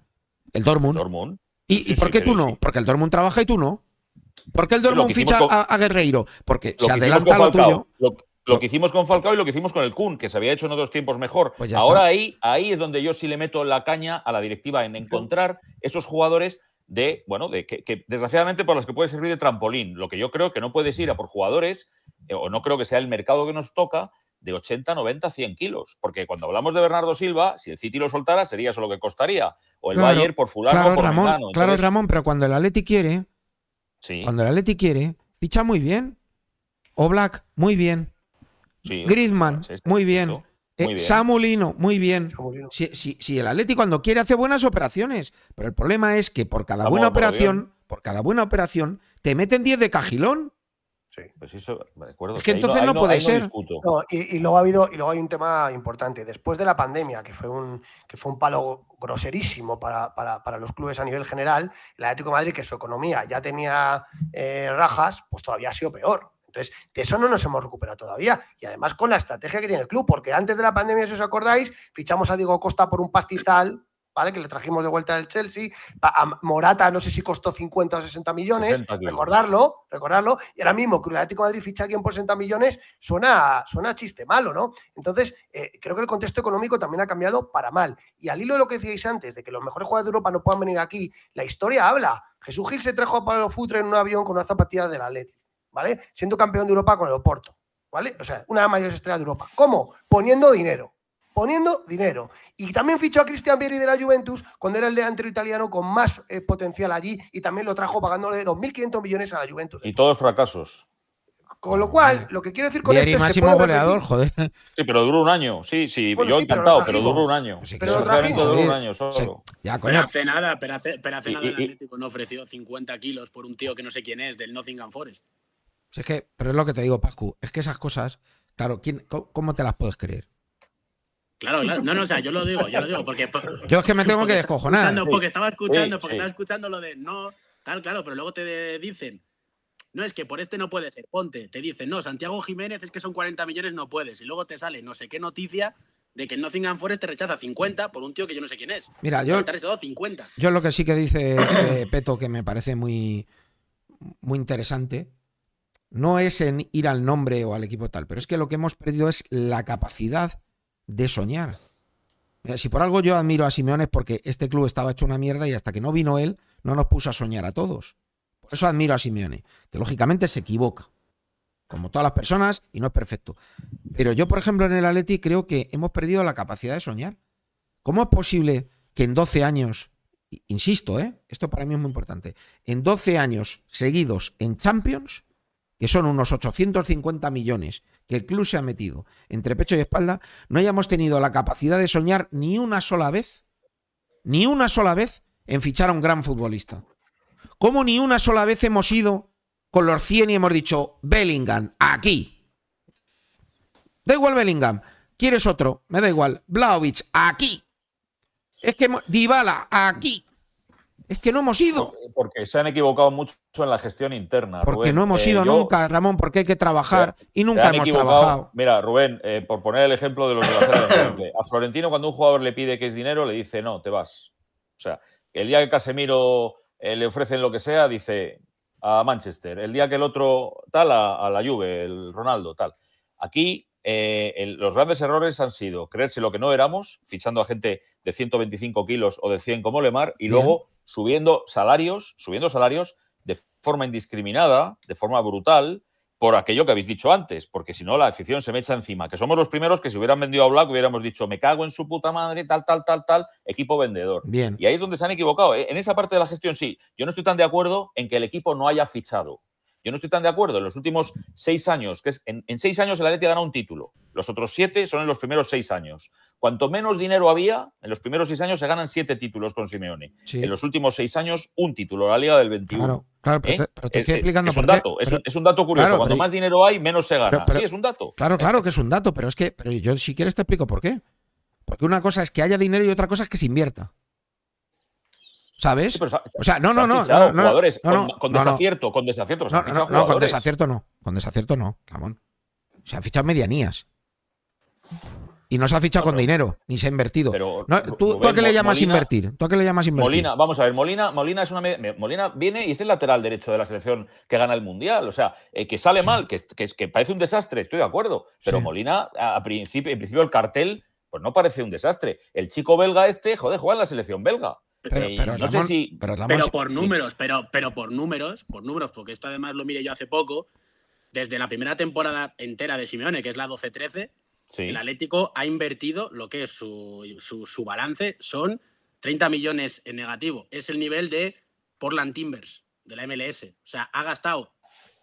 El Dortmund. ¿Y, por qué tú no? Porque el Dortmund trabaja y tú no. ¿Por qué el Dortmund ficha a, Guerreiro? Porque se adelanta lo tuyo. Lo, que hicimos con Falcao y lo que hicimos con el Kun, que se había hecho en otros tiempos mejor. Pues Ahora ahí, ahí es donde yo sí le meto la caña a la directiva en encontrar esos jugadores de, bueno, de que, desgraciadamente por los que puede servir de trampolín. Lo que yo creo que no puedes ir a por jugadores, eh, o no creo que sea el mercado que nos toca, de 80, 90, 100 kilos. Porque cuando hablamos de Bernardo Silva, si el City lo soltara, sería eso lo que costaría. O el Bayern por fulano claro, por Ramón, Claro, Ramón, pero cuando el Atleti quiere, cuando el Atleti quiere, ficha muy bien. O Black, muy bien. Sí, Griezmann, eh, muy bien. Samulino, muy bien. Si, el Atleti cuando quiere hace buenas operaciones, pero el problema es que por cada ah, buena operación, por cada buena operación, te meten 10 de cajilón. Pues eso, Es que, entonces no, y, luego ha habido, y luego hay un tema importante. Después de la pandemia, que fue un, que fue un palo groserísimo para, los clubes a nivel general, el Atlético de Madrid, que su economía ya tenía eh, rajas, pues todavía ha sido peor. Entonces, de eso no nos hemos recuperado todavía. Y además con la estrategia que tiene el club, porque antes de la pandemia, si os acordáis, fichamos a Diego Costa por un pastizal ¿vale? Que le trajimos de vuelta al Chelsea. A Morata no sé si costó 50 o 60 millones, recordarlo, recordarlo. Y ahora mismo que el Atlético Madrid ficha a alguien por 60 millones suena, suena chiste malo, ¿no? Entonces, eh, creo que el contexto económico también ha cambiado para mal. Y al hilo de lo que decíais antes, de que los mejores jugadores de Europa no puedan venir aquí, la historia habla. Jesús Gil se trajo a Pablo Futre en un avión con una zapatilla la la ¿vale? Siendo campeón de Europa con el Oporto, ¿vale? O sea, una de las mayores estrellas de Europa. ¿Cómo? Poniendo dinero poniendo dinero. Y también fichó a Cristian Bieri de la Juventus cuando era el delantero italiano con más eh, potencial allí y también lo trajo pagándole 2.500 millones a la Juventus. Y todos fracasos. Con lo cual, lo que quiero decir con esto máximo goleador, joder. Sí, pero duró un año. Sí, sí, yo he encantado, pero, duró un año. Pues pero hace nada, pero hace, nada el Atlético no ofreció 50 kilos por un tío que no sé quién es, del Nottingham Forest. es que, pero es lo que te digo, Pascu, es que esas cosas, claro, ¿quién, ¿cómo te las puedes creer? Claro, claro. No, no, o sea, yo lo digo, yo lo digo, porque. Yo es que me tengo que descojonar. Porque estaba escuchando, porque estaba escuchando lo de no, tal, claro, pero luego te dicen, no es que por este no puede ser, ponte. Te dicen, no, Santiago Jiménez es que son 40 millones, no puedes. Y luego te sale no sé qué noticia de que el Nottingham Forest te rechaza 50 por un tío que yo no sé quién es. Mira, yo. 50. Yo lo que sí que dice eh, Peto, que me parece muy, muy interesante, no es en ir al nombre o al equipo tal, pero es que lo que hemos perdido es la capacidad de soñar. Eh, si por algo yo admiro a Simeone es porque este club estaba hecho una mierda y hasta que no vino él no nos puso a soñar a todos. Por eso admiro a Simeone, que lógicamente se equivoca, como todas las personas, y no es perfecto. Pero yo, por ejemplo, en el Atleti creo que hemos perdido la capacidad de soñar. ¿Cómo es posible que en 12 años, insisto, eh, esto para mí es muy importante, en 12 años seguidos en Champions, que son unos 850 millones que el club se ha metido entre pecho y espalda, no hayamos tenido la capacidad de soñar ni una sola vez, ni una sola vez en fichar a un gran futbolista. ¿Cómo ni una sola vez hemos ido con los 100 y hemos dicho, Bellingham, aquí? Da igual Bellingham, ¿quieres otro? Me da igual, Blaovic, aquí. Es que Dybala, aquí. Es que no hemos ido. Porque se han equivocado mucho en la gestión interna. Porque no hemos eh, ido nunca, Ramón, porque hay que trabajar y nunca hemos trabajado. Mira, Rubén, eh, por poner el ejemplo de los de la de a Florentino cuando un jugador le pide que es dinero, le dice, no, te vas. O sea, el día que Casemiro eh, le ofrecen lo que sea, dice a Manchester. El día que el otro tal, a, la Juve, el Ronaldo, tal. Aquí los grandes errores han sido creerse lo que no éramos, fichando a gente de 125 kilos o de 100 como Lemar, y luego subiendo salarios, subiendo salarios de forma indiscriminada, de forma brutal, por aquello que habéis dicho antes, porque si no la afición se me echa encima, que somos los primeros que si hubieran vendido a Black hubiéramos dicho, me cago en su puta madre, tal, tal, tal, tal, equipo vendedor. Bien. Y ahí es donde se han equivocado. E, en esa parte de la gestión sí, yo no estoy tan de acuerdo en que el equipo no haya fichado. Yo no estoy tan de acuerdo. En los últimos seis años, que es en, seis años el Atleti ha un título. Los otros siete son en los primeros seis años. Cuanto menos dinero había, en los primeros seis años se ganan siete títulos con Simeone. En los últimos seis años, un título, la Liga del 21. Claro, pero, ¿Eh? te, estoy eh, explicando. Es un, dato, es, un dato curioso. Cuanto más dinero hay, menos se gana. sí, es un dato. Claro, claro que es un dato, pero es que pero yo si quieres te explico por qué. Porque una cosa es que haya dinero y otra cosa es que se invierta. ¿Sabes? o sea, no, no, no, no, con, desacierto, con desacierto. No, no, con desacierto no. Con desacierto no, Ramón. Se ha fichado medianías. Y no se ha fichado con dinero, ni se ha invertido. ¿tú, a qué le llamas invertir? ¿Tú a qué le llamas invertir? Molina, vamos a ver, Molina, Molina es una Molina viene y es el lateral derecho de la selección que gana el Mundial. O sea, eh, que sale mal, que, que, parece un desastre, estoy de acuerdo. Pero Molina, a principio, en principio, el cartel, pues no parece un desastre. El chico belga este, joder, juega en la selección belga. Pero, no pero, por números, pero, pero por números, por números, porque esto además lo mire yo hace poco, desde la primera temporada entera de Simeone, que es la 12-13, el Atlético ha invertido lo que es su, su, balance, son 30 millones en negativo. Es el nivel de Portland Timbers, de la MLS. O sea, ha gastado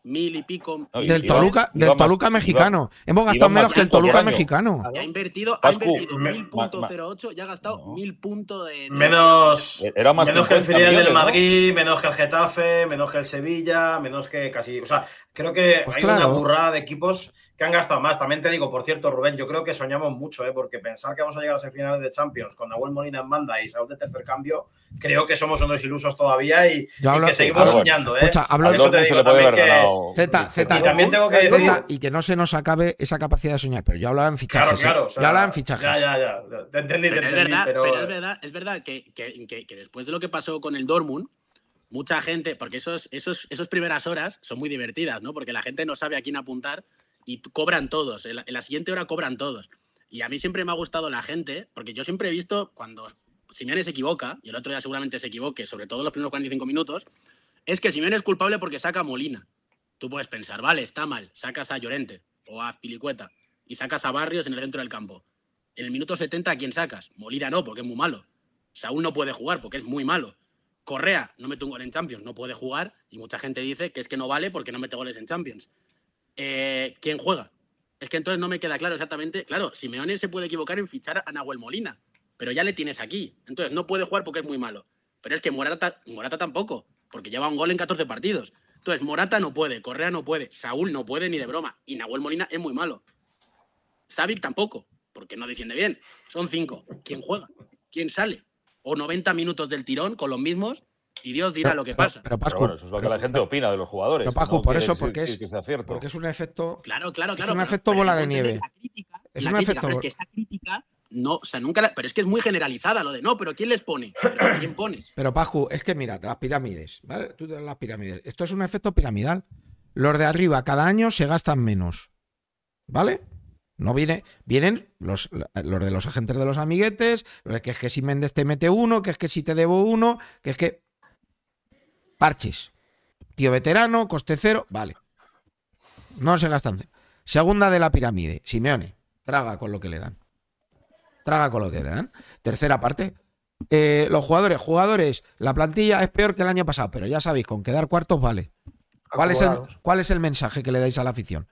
mil y pico. del Toluca, del Toluca mexicano. Hemos gastado menos que el Toluca mexicano. Ha invertido, ha invertido 1.08 y ha gastado mil 1.000 de. Menos, menos que el filial del Madrid, menos que el Getafe, menos que el Sevilla, menos que casi. O sea, creo que pues hay una burrada de equipos que han gastado más. También te digo, por cierto, Rubén, yo creo que soñamos mucho, ¿eh? porque pensar que vamos a llegar a ser finales de Champions con Nahuel Molina en manda y Saúl de tercer cambio, creo que somos unos ilusos todavía y, que seguimos soñando. ¿eh? Eso te digo también que... y que no se nos acabe esa capacidad de soñar, pero yo hablaba en fichajes. ya claro. ¿eh? hablaba en fichajes. Ya, ya, ya. Te entendí, te entendí. Es verdad, pero... es verdad, que, después de lo que pasó con el Dortmund, mucha gente, porque esas esos, esos primeras horas son muy divertidas, ¿no? Porque la gente no sabe a quién apuntar y cobran todos. En la, siguiente hora cobran todos. Y a mí siempre me ha gustado la gente, porque yo siempre he visto cuando Simeone se equivoca, y el otro día seguramente se equivoque, sobre todo los primeros 45 minutos, es que Simeone es culpable porque saca a Molina. Tú puedes pensar, vale, está mal, sacas a Llorente o a Pilicueta y sacas a Barrios en el centro del campo. En el minuto 70, ¿a quién sacas? Molina no, porque es muy malo. Saúl no puede jugar porque es muy malo. Correa no mete un gol en Champions, no puede jugar y mucha gente dice que es que no vale porque no mete goles en Champions eh, quién juega. Es que entonces no me queda claro exactamente. Claro, Simeone se puede equivocar en fichar a Nahuel Molina, pero ya le tienes aquí. Entonces no puede jugar porque es muy malo. Pero es que Morata, Morata tampoco, porque lleva un gol en 14 partidos. Entonces Morata no puede, Correa no puede, Saúl no puede ni de broma. Y Nahuel Molina es muy malo. Savic tampoco, porque no defiende bien. Son cinco. ¿Quién juega? ¿Quién sale? O 90 minutos del tirón con los mismos y Dios dirá lo que pasa. Pero, eso es lo que la gente opina de los jugadores. Pero por eso, porque es, porque es un efecto. Claro, claro, claro. Es un efecto bola de nieve. efecto. es que esa crítica no, o sea, nunca. pero es que es muy generalizada lo de no, pero ¿quién les pone? ¿Quién pones? Pero Paju, es que mira, las pirámides, ¿vale? Tú las pirámides. Esto es un efecto piramidal. Los de arriba cada año se gastan menos. ¿Vale? No viene, vienen los, los de los agentes de los amiguetes, los que es que si Méndez te mete uno, que es que si te debo uno, que es que Parches. Tío veterano, coste cero, vale. No se gastan Segunda de la pirámide, Simeone. Traga con lo que le dan. Traga con lo que le dan. Tercera parte. Eh, los jugadores, jugadores, la plantilla es peor que el año pasado, pero ya sabéis, con quedar cuartos vale. ¿Cuál es el mensaje que le dais a la afición?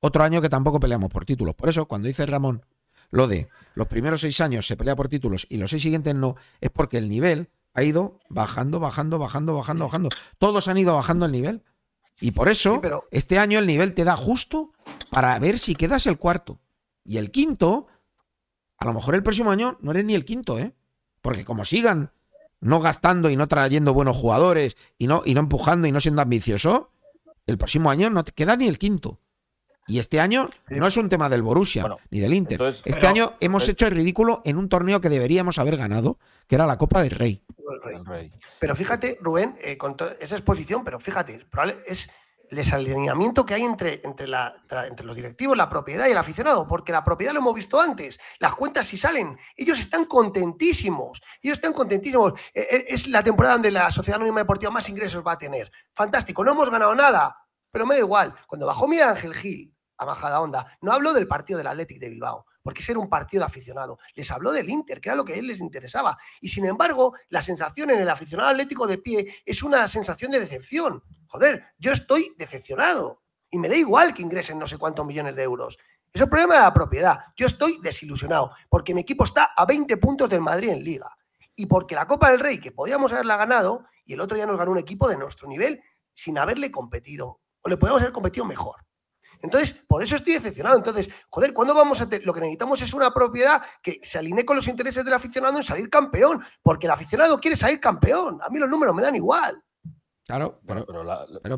Otro año que tampoco peleamos por títulos. Por eso, cuando dice Ramón lo de los primeros seis años se pelea por títulos y los seis siguientes no, es porque el nivel ha ido bajando, bajando, bajando, bajando, bajando. Todos han ido bajando el nivel. Y por eso, este año el nivel te da justo para ver si quedas el cuarto. Y el quinto, a lo mejor el próximo año no eres ni el quinto, ¿eh? Porque como sigan no gastando y no trayendo buenos jugadores y no, y no empujando y no siendo ambicioso, el próximo año no te queda ni el quinto. Y este año no es un tema del Borussia ni del Inter. este año hemos hecho el ridículo en un torneo que deberíamos haber ganado, que era la Copa del Rey. Pero fíjate, Rubén, eh, con esa exposición, pero fíjate, es el desalineamiento que hay entre, entre, la, entre los directivos, la propiedad y el aficionado, porque la propiedad lo hemos visto antes, las cuentas sí salen, ellos están contentísimos, ellos están contentísimos, e-, e-, es la temporada donde la Sociedad Anónima Deportiva más ingresos va a tener, fantástico, no hemos ganado nada, pero me da igual, cuando bajó Miguel Ángel Gil, a bajada onda. No hablo del partido del Athletic de Bilbao, porque ese era un partido de aficionado. Les habló del Inter, que era lo que a él les interesaba. Y sin embargo, la sensación en el aficionado atlético de pie es una sensación de decepción. Joder, yo estoy decepcionado. Y me da igual que ingresen no sé cuántos millones de euros. Es el problema de la propiedad. Yo estoy desilusionado, porque mi equipo está a 20 puntos del Madrid en Liga. Y porque la Copa del Rey, que podíamos haberla ganado, y el otro día nos ganó un equipo de nuestro nivel sin haberle competido. O le podíamos haber competido mejor. Entonces, por eso estoy decepcionado. Entonces, joder, ¿cuándo vamos a lo que necesitamos es una propiedad que se alinee con los intereses del aficionado en salir campeón, porque el aficionado quiere salir campeón. A mí los números me dan igual. Claro, pero,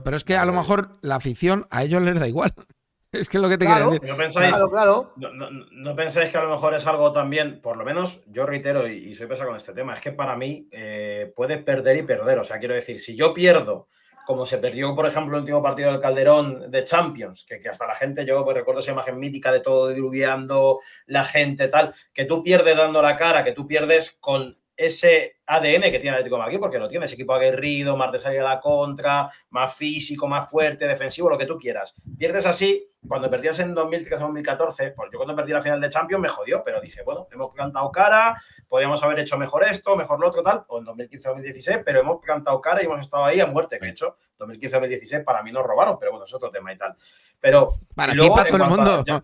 pero, es que a lo mejor la afición a ellos les da igual. Es que es lo que te quiero decir. No pensáis, claro, No, pensáis que a lo mejor es algo también, por lo menos yo reitero y, soy pesado con este tema, es que para mí eh, puedes perder y perder. O sea, quiero decir, si yo pierdo como se perdió, por ejemplo, el último partido del Calderón de Champions, que, que hasta la gente, yo recuerdo esa imagen mítica de todo diluviando la gente, tal, que tú pierdes dando la cara, que tú pierdes con ese ADN que tiene el Atlético de Madrid, porque lo tienes, equipo aguerrido, más de a la contra, más físico, más fuerte, defensivo, lo que tú quieras. Pierdes así, cuando perdías en 2013-2014, pues yo cuando perdí la final de Champions me jodió, pero dije, bueno, hemos plantado cara, podíamos haber hecho mejor esto, mejor lo otro, tal, o en 2015-2016, pero hemos plantado cara y hemos estado ahí a muerte, de hecho, 2015-2016 para mí nos robaron, pero bueno, es otro tema y tal. Pero para, luego, todo el mundo. yo,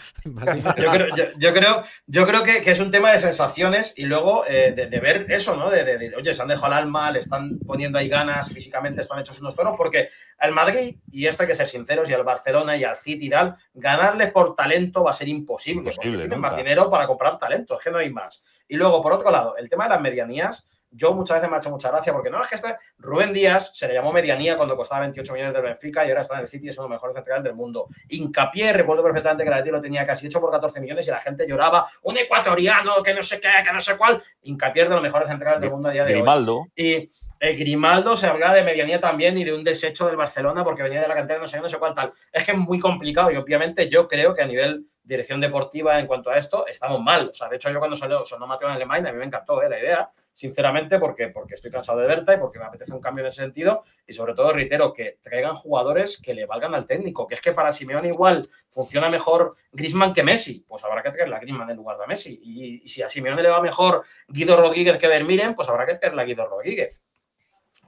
creo, yo, creo, que, es un tema de sensaciones y luego eh, de, ver eso, ¿no? oye, se han dejado al alma, le están poniendo ahí ganas, físicamente están hechos unos toros, porque al Madrid, y esto hay que ser sinceros, y al Barcelona y al City y tal, ganarle por talento va a ser imposible, porque tienen más dinero para comprar talento, es que no hay más. Y luego, por otro lado, el tema de las medianías, yo muchas veces me ha hecho mucha gracia porque no es que este Rubén Díaz se le llamó medianía cuando costaba 28 millones del Benfica y ahora está en el City y es uno de los mejores centrales del mundo. Incapié, recuerdo perfectamente que la Leti lo tenía casi hecho por 14 millones y la gente lloraba, un ecuatoriano que no sé qué, que no sé cuál. es de los mejores centrales del mundo a día de Grimaldo. Y eh, Grimaldo se hablaba de medianía también y de un desecho del Barcelona porque venía de la cantera no sé no sé cuál tal. Es que es muy complicado y obviamente yo creo que a nivel dirección deportiva en cuanto a esto estamos mal. O sea, de hecho yo cuando salió, sonó Mateo en Alemania, a mí me encantó eh, la idea sinceramente, porque, porque estoy cansado de Berta y porque me apetece un cambio en ese sentido. Y sobre todo, reitero, que traigan jugadores que le valgan al técnico, que es que para Simeone igual funciona mejor Grisman que Messi, pues habrá que traer la Grisman en lugar de Messi. Y, si a Simeone le va mejor Guido Rodríguez que Vermiren, pues habrá que traer la Guido Rodríguez.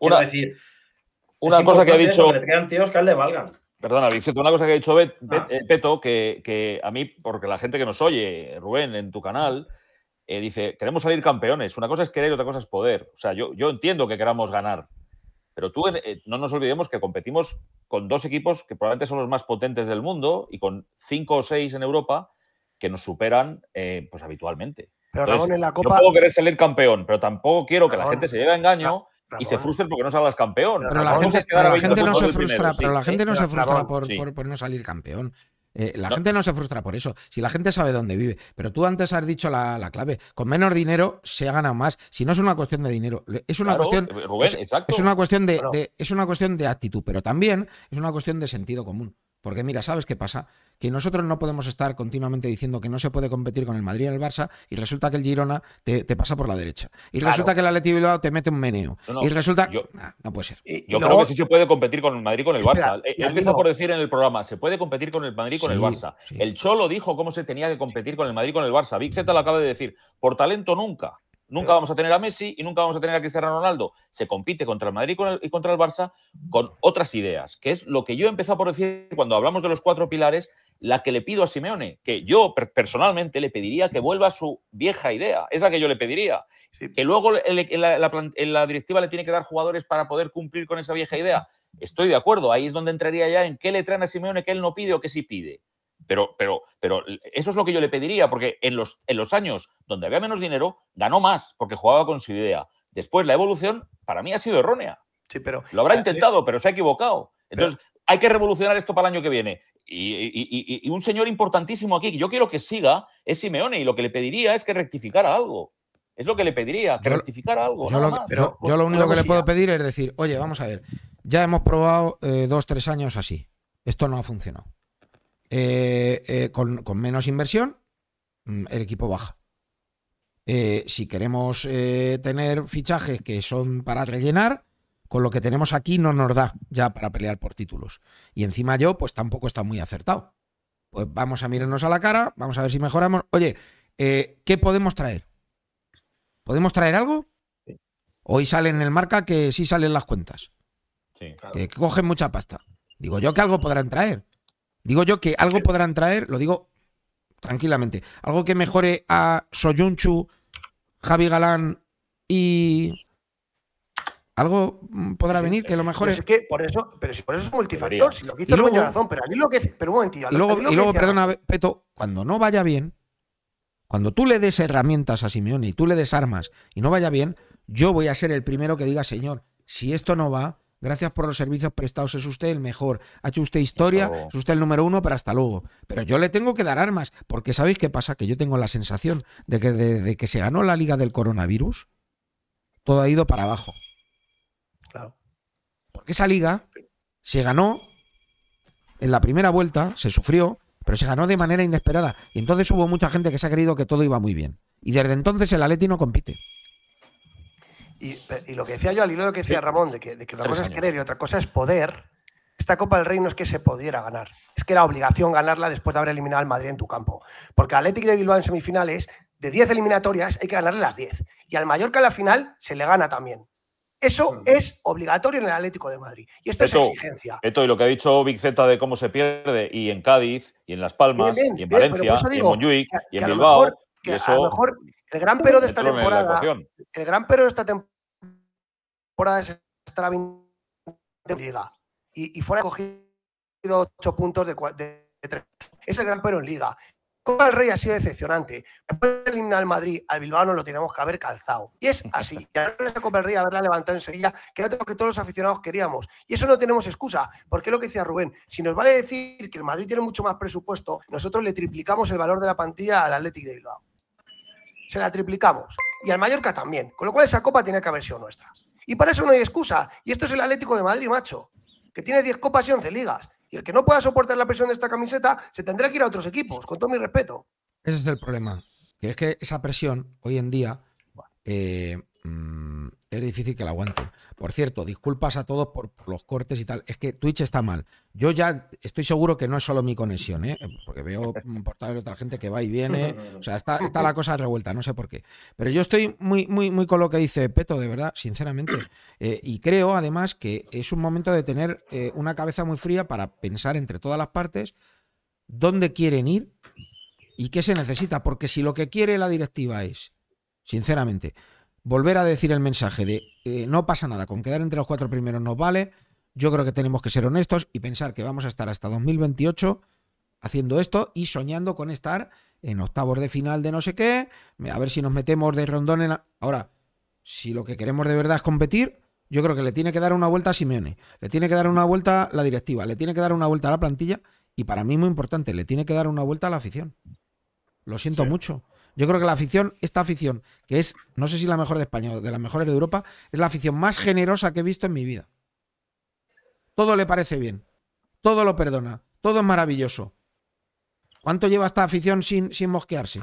Quiero una, decir, una cosa que ha dicho. Que le valgan. Perdona, una cosa que ha dicho ah. eh, Peto, que, que, a mí, porque la gente que nos oye, Rubén, en tu canal, eh, dice, queremos salir campeones. Una cosa es querer, otra cosa es poder. O sea, yo, yo entiendo que queramos ganar, pero tú eh, no nos olvidemos que competimos con dos equipos que probablemente son los más potentes del mundo y con cinco o seis en Europa que nos superan eh, pues habitualmente. Pero puedo querer salir campeón, pero tampoco quiero que la gente se lleve a engaño. Y se frustre porque no salgas campeón. la, gente, pero la gente no se frustra por, no salir campeón. Eh, la gente no se frustra por eso. Si la gente sabe dónde vive. Pero tú antes has dicho la, clave. Con menos dinero se gana más. Si no es una cuestión de dinero, eh, es una cuestión. es, una cuestión de, es una cuestión de actitud, pero también es una cuestión de sentido común. Porque mira, ¿sabes qué pasa? Que nosotros no podemos estar continuamente diciendo que no se puede competir con el Madrid y el Barça y resulta que el Girona te, pasa por la derecha. Y resulta que el Atleti Bilbao te mete un meneo. y resulta... Ah, no puede ser. Eh, yo creo que sí se puede competir con el Madrid y con el Barça. Espera, eh, por decir en el programa, se puede competir con el Madrid y con el Barça. El Cholo dijo cómo se tenía que competir con el Madrid y con el Barça. Vic Z lo acaba de decir, por talento nunca. Nunca vamos a tener a Messi y nunca vamos a tener a Cristiano Ronaldo. Se compite contra el Madrid y contra el Barça con otras ideas, que es lo que yo he empezado por decir cuando hablamos de los cuatro pilares, la que le pido a Simeone, que yo personalmente le pediría que vuelva a su vieja idea, es la que yo le pediría. Que luego la, directiva le tiene que dar jugadores para poder cumplir con esa vieja idea. Estoy de acuerdo, ahí es donde entraría ya en qué le traen a Simeone que él no pide o que sí pide. Pero, pero, pero eso es lo que yo le pediría, porque en los, en los años donde había menos dinero, ganó más, porque jugaba con su idea. Después, la evolución, para mí, ha sido errónea. Sí, pero, lo habrá eh, eh, intentado, pero se ha equivocado. Entonces, hay que revolucionar esto para el año que viene. Y, un señor importantísimo aquí, que yo quiero que siga, es Simeone, y lo que le pediría es que rectificara algo. Es lo que le pediría, que rectificara algo. Yo lo, yo lo único que le puedo pedir es decir, oye, vamos a ver, ya hemos probado eh, dos, tres años así. Esto no ha funcionado. Eh, eh, con, menos inversión, mm, el equipo baja. Eh, si queremos tener fichajes que son para rellenar, con lo que tenemos aquí no nos da ya para pelear por títulos. Y encima yo, pues tampoco está muy acertado. Pues vamos a mirarnos a la cara, vamos a ver si mejoramos. Oye, ¿qué podemos traer? ¿Podemos traer algo? Hoy sale en el marca que sí salen las cuentas. que, cogen mucha pasta. Digo yo que algo podrán traer. Digo yo que algo podrán traer, lo digo tranquilamente, algo que mejore a Soyunchu, Javi Galán y algo mm, podrá venir que lo mejore. Pero es que por eso, pero si por eso es multifactor, si lo que hizo razón, pero a mí lo que pero un y luego, luego perdona, Peto, cuando no vaya bien, cuando tú le des herramientas a Simeone y tú le des armas y no vaya bien, yo voy a ser el primero que diga, señor, si esto no va, Gracias por los servicios prestados. Es usted el mejor. Ha hecho usted historia. Es usted el número uno, pero hasta luego. Pero yo le tengo que dar armas. Porque ¿sabéis qué pasa? Que yo tengo la sensación de que desde que se ganó la liga del coronavirus, todo ha ido para abajo. Claro. Porque esa liga se ganó en la primera vuelta, se sufrió, pero se ganó de manera inesperada. Y entonces hubo mucha gente que se ha creído que todo iba muy bien. Y desde entonces el Atleti no compite. Y, lo que decía yo, al hilo lo que decía Ramón, de que, de que una cosa es querer y otra cosa es poder, esta Copa del Rey no es que se pudiera ganar, es que era obligación ganarla después de haber eliminado al Madrid en tu campo. Porque al Atlético de Bilbao en semifinales, de 10 eliminatorias, hay que ganarle las 10. Y al Mallorca en la final se le gana también. Eso mm. es obligatorio en el Atlético de Madrid. Y esto es exigencia. Esto y lo que ha dicho Z de cómo se pierde, y en Cádiz, y en Las Palmas, y en Valencia, y en Montjuic, y en Bilbao. a lo mejor el gran pero de esta el gran pero de esta temporada fuera de estar a liga y, fuera cogido 8 puntos de, de, Es el gran pero en liga. Copa del Rey ha sido decepcionante. Después del himno al Madrid, al Bilbao no lo teníamos que haber calzado. Y es así. Y ahora esa Copa del Rey haberla levantado en Sevilla, que era lo que todos los aficionados queríamos. Y eso no tenemos excusa, porque es lo que decía Rubén. Si nos vale decir que el Madrid tiene mucho más presupuesto, nosotros le triplicamos el valor de la plantilla al Atlético de Bilbao. Se la triplicamos. Y al Mallorca también. Con lo cual esa copa tiene que haber sido nuestra. Y para eso no hay excusa. Y esto es el Atlético de Madrid, macho, que tiene 10 copas y 11 ligas. Y el que no pueda soportar la presión de esta camiseta se tendrá que ir a otros equipos, con todo mi respeto. Ese es el problema. Que es que esa presión hoy en día Mm, es difícil que la aguanten. Por cierto, disculpas a todos por, los cortes y tal. Es que Twitch está mal. Yo ya estoy seguro que no es solo mi conexión, ¿eh? porque veo portales de otra gente que va y viene. O sea, está, la cosa revuelta, no sé por qué. Pero yo estoy muy, muy, muy con lo que dice Peto, de verdad, sinceramente. Eh, y creo, además, que es un momento de tener eh, una cabeza muy fría para pensar entre todas las partes dónde quieren ir y qué se necesita. Porque si lo que quiere la directiva es, sinceramente, volver a decir el mensaje de eh, no pasa nada, con quedar entre los cuatro primeros nos vale, yo creo que tenemos que ser honestos y pensar que vamos a estar hasta 2028 haciendo esto y soñando con estar en octavos de final de no sé qué, a ver si nos metemos de rondón en... La... Ahora, si lo que queremos de verdad es competir, yo creo que le tiene que dar una vuelta a Simeone, le tiene que dar una vuelta a la directiva, le tiene que dar una vuelta a la plantilla y para mí muy importante, le tiene que dar una vuelta a la afición. Lo siento mucho. Yo creo que la afición, esta afición, que es, no sé si la mejor de España o de las mejores de Europa, es la afición más generosa que he visto en mi vida. Todo le parece bien, todo lo perdona, todo es maravilloso. ¿Cuánto lleva esta afición sin, sin mosquearse?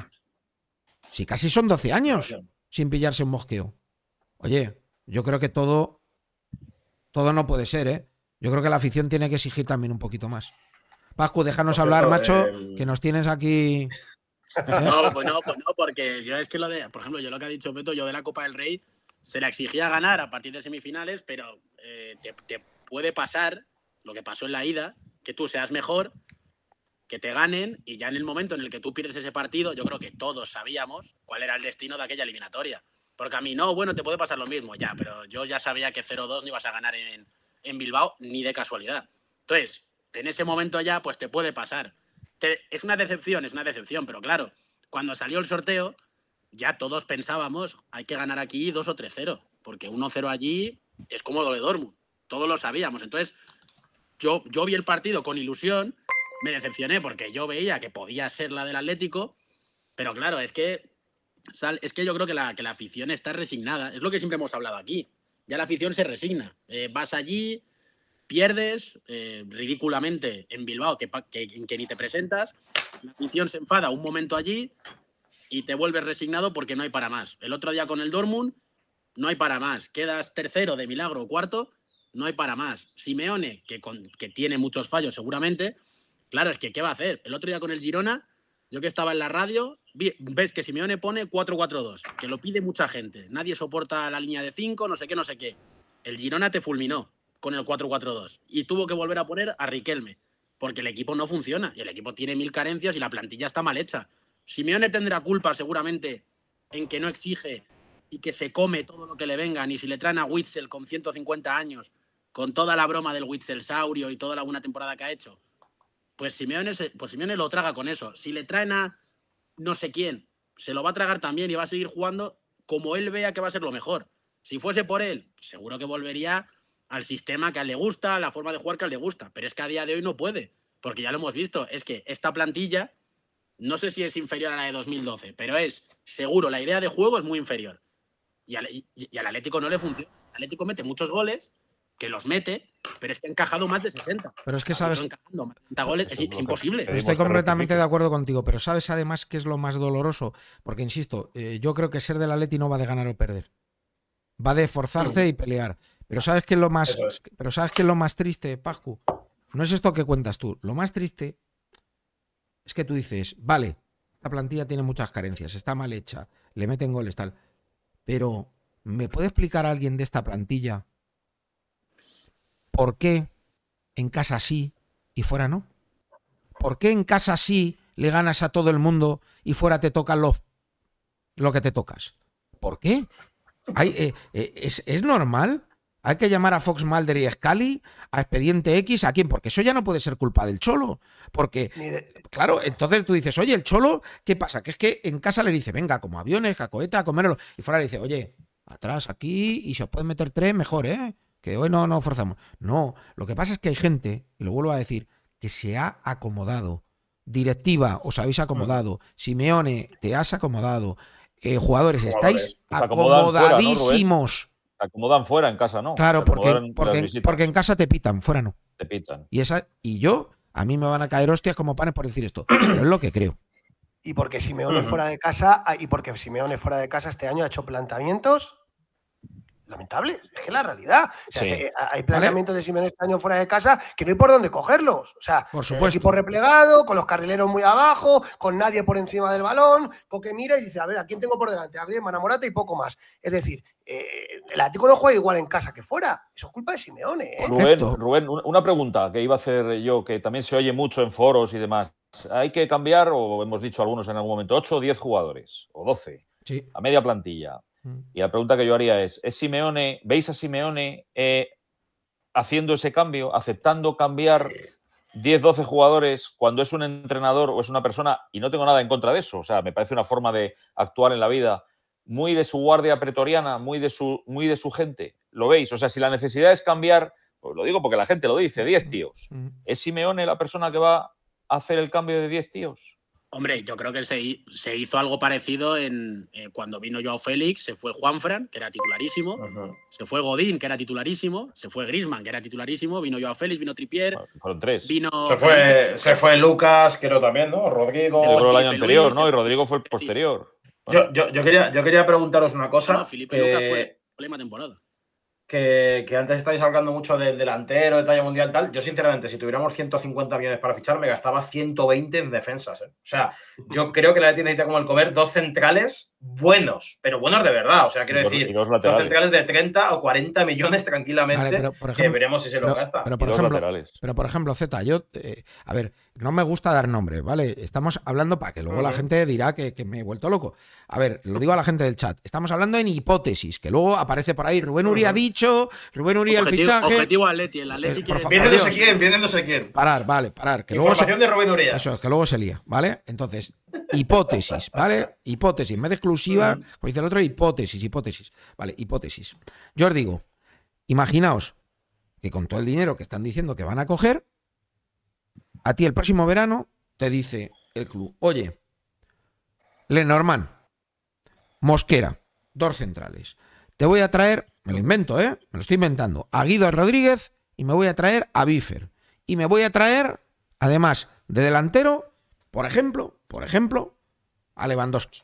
Si casi son 12 años sin pillarse un mosqueo. Oye, yo creo que todo, todo no puede ser, ¿eh? Yo creo que la afición tiene que exigir también un poquito más. Pascu, déjanos hablar, macho, que nos tienes aquí pues no, pues no, porque yo es que lo de, por ejemplo, yo lo que ha dicho Beto, yo de la Copa del Rey se la exigía ganar a partir de semifinales, pero eh, te, puede pasar lo que pasó en la ida, que tú seas mejor, que te ganen y ya en el momento en el que tú pierdes ese partido, yo creo que todos sabíamos cuál era el destino de aquella eliminatoria. Porque a mí no, bueno, te puede pasar lo mismo, ya, pero yo ya sabía que 0-2 no ibas a ganar en, en Bilbao ni de casualidad. Entonces, en ese momento ya, pues te puede pasar es una decepción, es una decepción, pero claro, cuando salió el sorteo, ya todos pensábamos, hay que ganar aquí 2 o 3-0, porque 1-0 allí es como de Dortmund, todos lo sabíamos. Entonces, yo, yo vi el partido con ilusión, me decepcioné porque yo veía que podía ser la del Atlético, pero claro, es que, es que yo creo que la, que la afición está resignada, es lo que siempre hemos hablado aquí, ya la afición se resigna, eh, vas allí, pierdes eh, ridículamente en Bilbao, que, que, ni te presentas, la afición se enfada un momento allí y te vuelves resignado porque no hay para más. El otro día con el Dortmund, no hay para más. Quedas tercero de milagro o cuarto, no hay para más. Simeone, que, que tiene muchos fallos seguramente, claro, es que ¿qué va a hacer? El otro día con el Girona, yo que estaba en la radio, ves que Simeone pone 4-4-2, que lo pide mucha gente. Nadie soporta la línea de 5, no sé qué, no sé qué. El Girona te fulminó con el 4-4-2 y tuvo que volver a poner a Riquelme, porque el equipo no funciona y el equipo tiene mil carencias y la plantilla está mal hecha. Simeone tendrá culpa seguramente en que no exige y que se come todo lo que le vengan y si le traen a Witzel con 150 años, con toda la broma del Witzel Saurio y toda la buena temporada que ha hecho, pues Simeone, pues Simeone lo traga con eso. Si le traen a no sé quién, se lo va a tragar también y va a seguir jugando como él vea que va a ser lo mejor. Si fuese por él, seguro que volvería al sistema que a él le gusta, a la forma de jugar que a él le gusta. Pero es que a día de hoy no puede, porque ya lo hemos visto. Es que esta plantilla, no sé si es inferior a la de 2012, pero es seguro, la idea de juego es muy inferior. Y al, Atlético no le funciona. El Atlético mete muchos goles, que los mete, pero es que ha encajado más de 60. Pero es que sabes. Encajando goles, es, imposible. Estoy completamente de acuerdo contigo, pero sabes además que es lo más doloroso, porque insisto, eh, yo creo que ser del Atleti no va de ganar o perder. Va de forzarse y pelear. Pero ¿sabes qué es lo más, pero ¿sabes lo más triste, Pascu? No es esto que cuentas tú. Lo más triste es que tú dices, vale, esta plantilla tiene muchas carencias, está mal hecha, le meten goles, tal. Pero, ¿me puede explicar alguien de esta plantilla por qué en casa sí y fuera no? ¿Por qué en casa sí le ganas a todo el mundo y fuera te tocan los, lo que te tocas? ¿Por qué? Hay, eh, eh, es, ¿Es normal? Hay que llamar a Fox Mulder y Scali, a Expediente X, ¿a quién? Porque eso ya no puede ser culpa del Cholo. Porque, claro, entonces tú dices, oye, el Cholo, ¿qué pasa? Que es que en casa le dice, venga, como aviones, Jacoeta, a comerlo. Y fuera le dice, oye, atrás, aquí, y si os pueden meter tres, mejor, ¿eh? Que hoy no no forzamos. No, lo que pasa es que hay gente, y lo vuelvo a decir, que se ha acomodado. Directiva, os habéis acomodado. Mm. Simeone, te has acomodado. Eh, jugadores, estáis acomodadísimos. Te acomodan fuera, en casa no. Claro, porque, porque, en casa te pitan, fuera no. Te pitan. Y, esa, y yo, a mí me van a caer hostias como panes por decir esto. Pero es lo que creo. Y porque Simeone fuera de casa, ah, y porque Simeone fuera de casa este año ha hecho planteamientos Lamentable, Es que la realidad. Eh, hay planteamientos de Simeone este año fuera de casa que no hay por dónde cogerlos. O sea, por eh, supuesto. el equipo replegado, con los carrileros muy abajo, con nadie por encima del balón, con que mira y dice, a ver, ¿a quién tengo por delante? A Griezmann, Morata y poco más. Es decir, eh, el Atlético no juega igual en casa que fuera. Eso es culpa de Simeone. Rubén, una pregunta que iba a hacer yo, que también se oye mucho en foros y demás. ¿Hay que cambiar, o hemos dicho algunos en algún momento, 8 o 10 jugadores? ¿O 12? Sí. A media plantilla. Mm. Y la pregunta que yo haría es, ¿es Simeone, veis a Simeone eh, haciendo ese cambio, aceptando cambiar 10, 12 jugadores cuando es un entrenador o es una persona, y no tengo nada en contra de eso, o sea, me parece una forma de actuar en la vida muy de su guardia pretoriana, muy de su, muy de su gente, lo veis, o sea, si la necesidad es cambiar, pues lo digo porque la gente lo dice, 10 mm. tíos, mm. ¿es Simeone la persona que va a hacer el cambio de 10 tíos? Hombre, yo creo que se, hizo algo parecido en eh, cuando vino Joao Félix, se fue Juanfran, que era titularísimo, se fue Godín, que era titularísimo, se fue Grisman, que era titularísimo, vino Joao Félix, vino Tripier, Fueron tres. vino... Se fue, Lucas, se fue Lucas, creo también, ¿no? Rodrigo... El, el año anterior, ¿no? Y Rodrigo fue el posterior. Yo, quería, yo quería preguntaros una cosa. No, Felipe Lucas fue eh, temporada que, antes estáis hablando mucho del delantero, de talla mundial, tal. Yo, sinceramente, si tuviéramos 150 millones para fichar, me gastaba 120 en defensas. Eh. O sea, yo creo que la Leti necesita como el comer dos centrales buenos, pero buenos de verdad. O sea, quiero decir, dos, centrales de 30 o 40 millones tranquilamente, pero por ejemplo, que veremos si se lo gasta. Pero por, ejemplo, pero por ejemplo, Z, yo, eh, a ver, no me gusta dar nombres, ¿vale? Estamos hablando para que luego la gente dirá que, me he vuelto loco. A ver, lo digo a la gente del chat, estamos hablando en hipótesis, que luego aparece por ahí Rubén Uri ha dicho, Rubén Uri el fichaje. Objetivo Atleti, el quiere... Viene no viene no Parar, vale, parar. Que luego de Rubén Uri. Eso, que luego se lía, ¿vale? Entonces, Hipótesis, ¿vale? Hipótesis, en vez de exclusiva, como pues dice el otro, hipótesis, hipótesis. Vale, hipótesis. Yo os digo, imaginaos que con todo el dinero que están diciendo que van a coger, a ti el próximo verano te dice el club, oye, Lenormand, Mosquera, dos centrales. Te voy a traer, me lo invento, ¿eh? Me lo estoy inventando, a Guido Rodríguez y me voy a traer a Bifer. Y me voy a traer, además de delantero, por ejemplo, por ejemplo, a Lewandowski.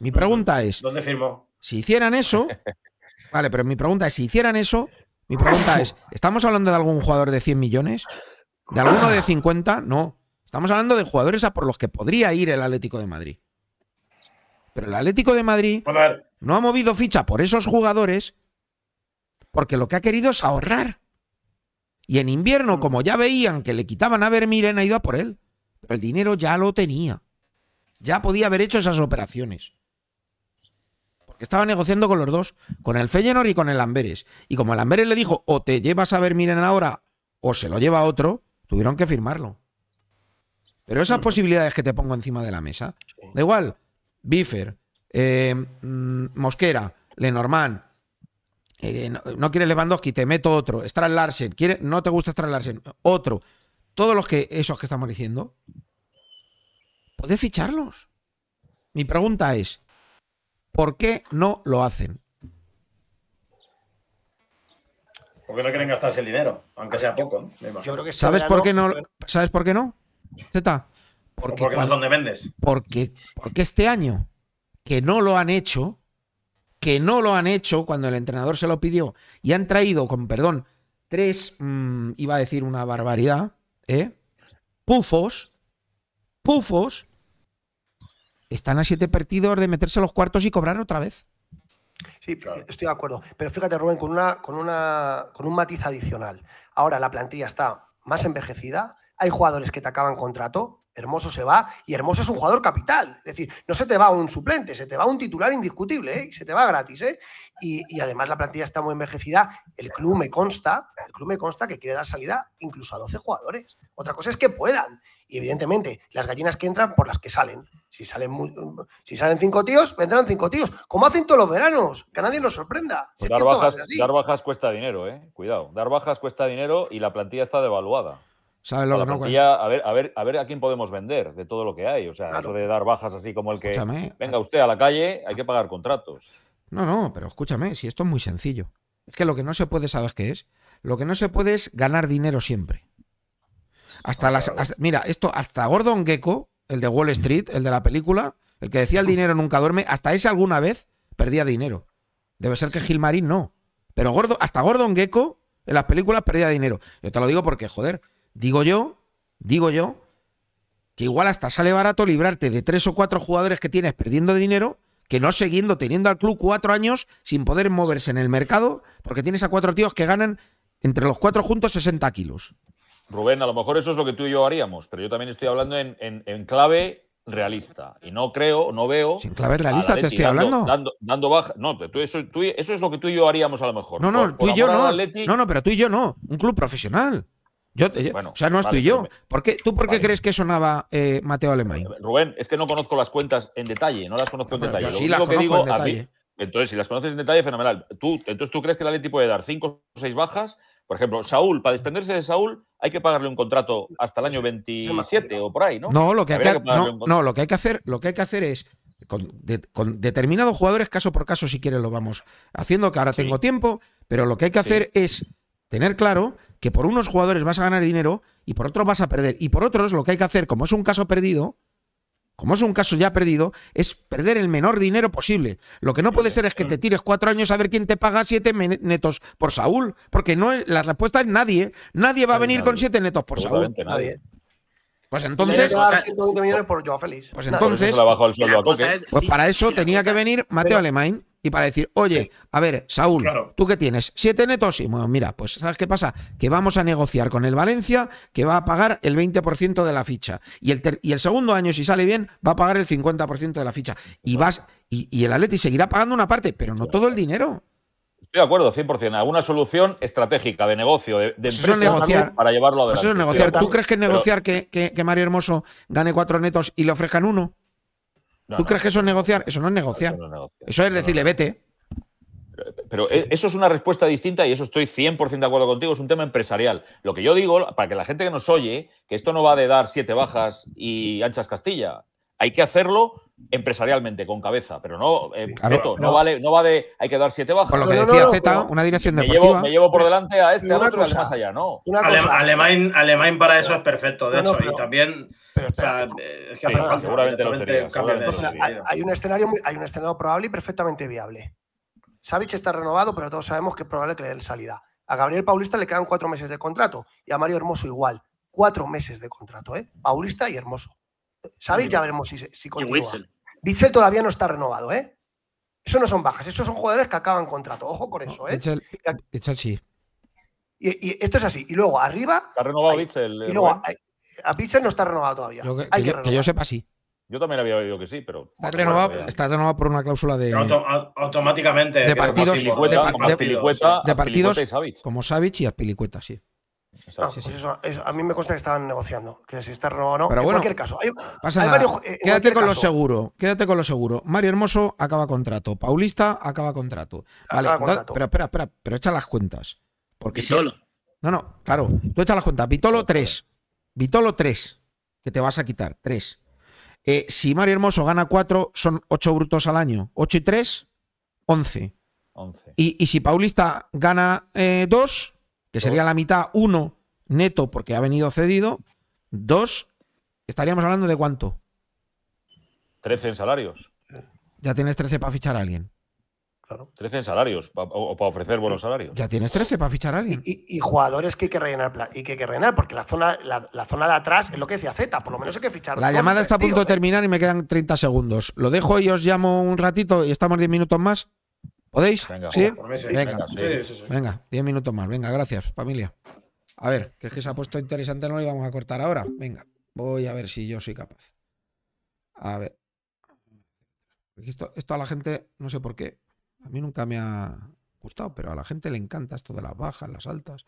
Mi pregunta es... ¿Dónde firmó? Si hicieran eso... vale, pero mi pregunta es, si hicieran eso, mi pregunta es, ¿estamos hablando de algún jugador de 100 millones? ¿De alguno de 50? No. Estamos hablando de jugadores a por los que podría ir el Atlético de Madrid. Pero el Atlético de Madrid no ha movido ficha por esos jugadores porque lo que ha querido es ahorrar. Y en invierno, mm. como ya veían que le quitaban a Vermiren Ha ido a por él. Pero el dinero ya lo tenía. Ya podía haber hecho esas operaciones. Porque estaba negociando con los dos, con el Feyenoord y con el Amberes. Y como el Amberes le dijo, o te llevas a ver miren ahora, o se lo lleva otro, tuvieron que firmarlo. Pero esas posibilidades que te pongo encima de la mesa, da igual, Biffer, eh, mm, Mosquera, Lenormand, eh, no, quieres Lewandowski, te meto otro, es Larsen, ¿quiere, no te gusta Estral Larsen, otro todos los que, esos que estamos diciendo, puede ficharlos. Mi pregunta es, ¿por qué no lo hacen? Porque no quieren gastarse el dinero, aunque sea poco. ¿Sabes por qué no? ¿Sabes por qué no? Z. Porque, donde vendes. Porque, porque este año que no lo han hecho, que no lo han hecho cuando el entrenador se lo pidió y han traído, con perdón, tres, mm, iba a decir una barbaridad, ¿eh? Pufos, Pufos, están a siete partidos de meterse los cuartos y cobrar otra vez. Sí, estoy de acuerdo. Pero fíjate, Rubén, con, una, con, una, con un matiz adicional. Ahora la plantilla está más envejecida, hay jugadores que te acaban contrato, Hermoso se va y Hermoso es un jugador capital. Es decir, no se te va un suplente, se te va un titular indiscutible ¿eh? y se te va gratis. ¿eh? Y, además la plantilla está muy envejecida. El club me consta, el club me consta que quiere dar salida incluso a 12 jugadores. Otra cosa es que puedan. Y evidentemente, las gallinas que entran por las que salen. Si salen, si salen cinco tíos, vendrán cinco tíos. Como hacen todos los veranos, que nadie nos sorprenda. Pues dar, bajas, dar bajas cuesta dinero, ¿eh? Cuidado. Dar bajas cuesta dinero y la plantilla está devaluada. ¿Sabes a, ver, a, ver, a ver a quién podemos vender de todo lo que hay. O sea, eso de dar bajas así como el que eh, venga eh, usted a la calle, hay que ah, pagar contratos. No, no, pero escúchame, si esto es muy sencillo. Es que lo que no se puede, ¿sabes qué es? Lo que no se puede es ganar dinero siempre. Hasta ah, las. mira, esto, hasta Gordon Gecko, el de Wall Street, el de la película, el que decía el dinero nunca duerme, hasta ese alguna vez perdía dinero. Debe ser que Gilmarín no. Pero Gordo, hasta Gordon Gecko en las películas perdía dinero. Yo te lo digo porque, joder, digo yo, digo yo, que igual hasta sale barato librarte de tres o cuatro jugadores que tienes perdiendo dinero que no siguiendo teniendo al club cuatro años sin poder moverse en el mercado porque tienes a cuatro tíos que ganan entre los cuatro juntos 60 kilos. Rubén, a lo mejor eso es lo que tú y yo haríamos, pero yo también estoy hablando en, clave realista. Y no creo, no veo. Sin clave realista te estoy hablando. Dando, baja. No, tú, eso, eso es lo que tú y yo haríamos a lo mejor. No, no, tú y yo no. No, no, pero tú y yo no. Un club profesional. Eh, yo, bueno, o sea, no estoy yo. ¿Por ¿Tú por qué crees que sonaba eh, Mateo Alemán? Eh, Rubén, es que no conozco las cuentas en detalle, no las conozco en detalle. Yo sí lo las que digo, en detalle. entonces, si las conoces en detalle, fenomenal. Tú, entonces, ¿tú crees que la ley puede dar cinco o seis bajas? Por ejemplo, Saúl, para desprenderse de Saúl, hay que pagarle un contrato hasta el año 27 o por ahí, ¿no? No, lo que, hay que, no, lo que hay que hacer, lo que hay que hacer es con, determinados jugadores, caso por caso, si quieres lo vamos haciendo, que ahora tengo tiempo, pero lo que hay que hacer es tener claro que por unos jugadores vas a ganar dinero y por otros vas a perder. Y por otros lo que hay que hacer, como es un caso perdido, como es un caso ya perdido, es perder el menor dinero posible. Lo que no puede ser es que te tires cuatro años a ver quién te paga siete netos por Saúl, porque no la respuesta es nadie. Nadie va a venir con siete netos por Saúl. Pues entonces. Pues entonces. Pues para eso tenía que venir Mateo Alemán, y para decir, oye, a ver, Saúl, ¿tú qué tienes? ¿Siete netos? Y bueno, mira, pues ¿sabes qué pasa? Que vamos a negociar con el Valencia, que va a pagar el 20% de la ficha. Y el, y el segundo año, si sale bien, va a pagar el 50% de la ficha. Y, vas, y, el Atleti seguirá pagando una parte, pero no todo el dinero. Estoy de acuerdo, 100%. Alguna solución estratégica de negocio, eh, de, de pues empresa para llevarlo adelante. Pues eso es negociar. ¿Tú crees que es negociar que Mario Hermoso gane cuatro netos y le ofrezcan uno? ¿Tú crees que eso es negociar? Eso no es negociar. Eso, es, decirle, vete. Pero, eh, e, eso es una respuesta distinta y eso estoy 100% de acuerdo contigo, es un tema empresarial. Lo que yo digo, para que la gente que nos oye, que esto no va de dar siete bajas y anchas Castilla. Hay que hacerlo empresarialmente, con cabeza, pero no, eh, no. vale, no va de hay que dar siete bajas. Con lo que decía Z, una dirección me me llevo por delante a este, al otro y más allá, ¿no. Alemán, Alemán, eh, para eso es perfecto, de hecho, y también hay un escenario hay un escenario probable y perfectamente viable. Savic está renovado, pero todos sabemos que es probable que le den salida. A Gabriel Paulista le quedan cuatro meses de contrato y a Mario Hermoso igual. Cuatro meses de contrato, ¿eh? Paulista y Hermoso. Sabéis, ya veremos si, si continúa. Witzel todavía no está renovado, ¿eh? Eso no son bajas, esos son jugadores que acaban contrato. Ojo con eso, ¿eh? Witzel, sí. Y, esto es así. Y luego arriba. Está renovado hay, Y luego, a Witzel no está renovado todavía. que, yo, sepa, sí. Yo también había oído que sí, pero. Está renovado, está renovado por una cláusula de. automáticamente. De partidos. de, partidos. Como Savich y a Pilicueta, sí. Ah, sí, pues sí. eso, a mí me consta que estaban negociando, que si está robado o no. Pero en bueno, cualquier caso, hay, pasa hay nada. quédate con lo seguro, quédate con lo seguro. Mario Hermoso acaba contrato, Paulista acaba contrato. Vale, pero espera, espera, pero echa las cuentas. Porque Vitolo. No, no, claro, tú echa las cuentas. Vitolo 3, Vitolo 3, que te vas a quitar, 3. Eh, si Mario Hermoso gana 4, son 8 brutos al año. 8 y 3, 11. 11. Y, y si Paulista gana 2, eh, que sería la mitad, 1 neto porque ha venido cedido, dos, estaríamos hablando de cuánto? Trece en salarios. Ya tienes trece para fichar a alguien. Claro. 13 en salarios, o, para ofrecer buenos salarios. Ya tienes trece para fichar a alguien. Y, jugadores que hay que rellenar, y que porque la zona, la, zona de atrás es lo que decía Z, por lo menos hay que fichar. La llamada está a punto de eh. terminar y me quedan 30 segundos. Lo dejo y os llamo un ratito y estamos 10 minutos más. ¿Podéis? Venga, ¿Sí? Venga, venga, 10 minutos más. Venga, gracias, familia. A ver, que es que se ha puesto interesante, no lo íbamos a cortar ahora. Venga, voy a ver si yo soy capaz. A ver. Esto, a la gente, no sé por qué. A mí nunca me ha gustado, pero a la gente le encanta esto de las bajas, las altas,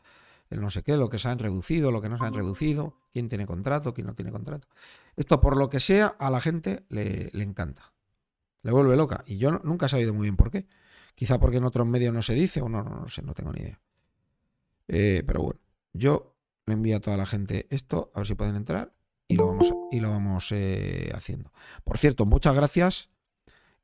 el no sé qué, lo que se han reducido, lo que no se han reducido, quién tiene contrato, quién no tiene contrato. Esto, por lo que sea, a la gente le, encanta. Le vuelve loca. Y yo nunca he sabido muy bien por qué. Quizá porque en otros medios no se dice, o no, no, sé, no tengo ni idea. Eh, pero bueno. Yo le envío a toda la gente esto, a ver si pueden entrar y lo vamos, y lo vamos eh, haciendo. Por cierto, muchas gracias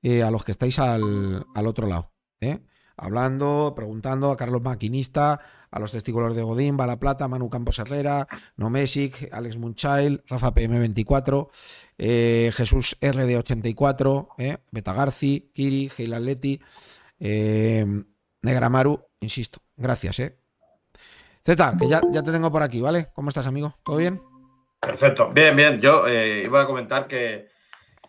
eh, a los que estáis al, otro lado. ¿eh? Hablando, preguntando a Carlos Maquinista, a los testículos de Godín, Bala Plata, Manu Campos Herrera, Nomesic, Alex Munchail, Rafa PM24, Jesús RD84, Betagarci, Kiri, Gil Atleti, Negramaru, insisto, gracias, ¿eh? Zeta, que ya, ya te tengo por aquí, ¿vale? ¿Cómo estás, amigo? ¿Todo bien? Perfecto. Bien, bien. Yo eh, iba a comentar que,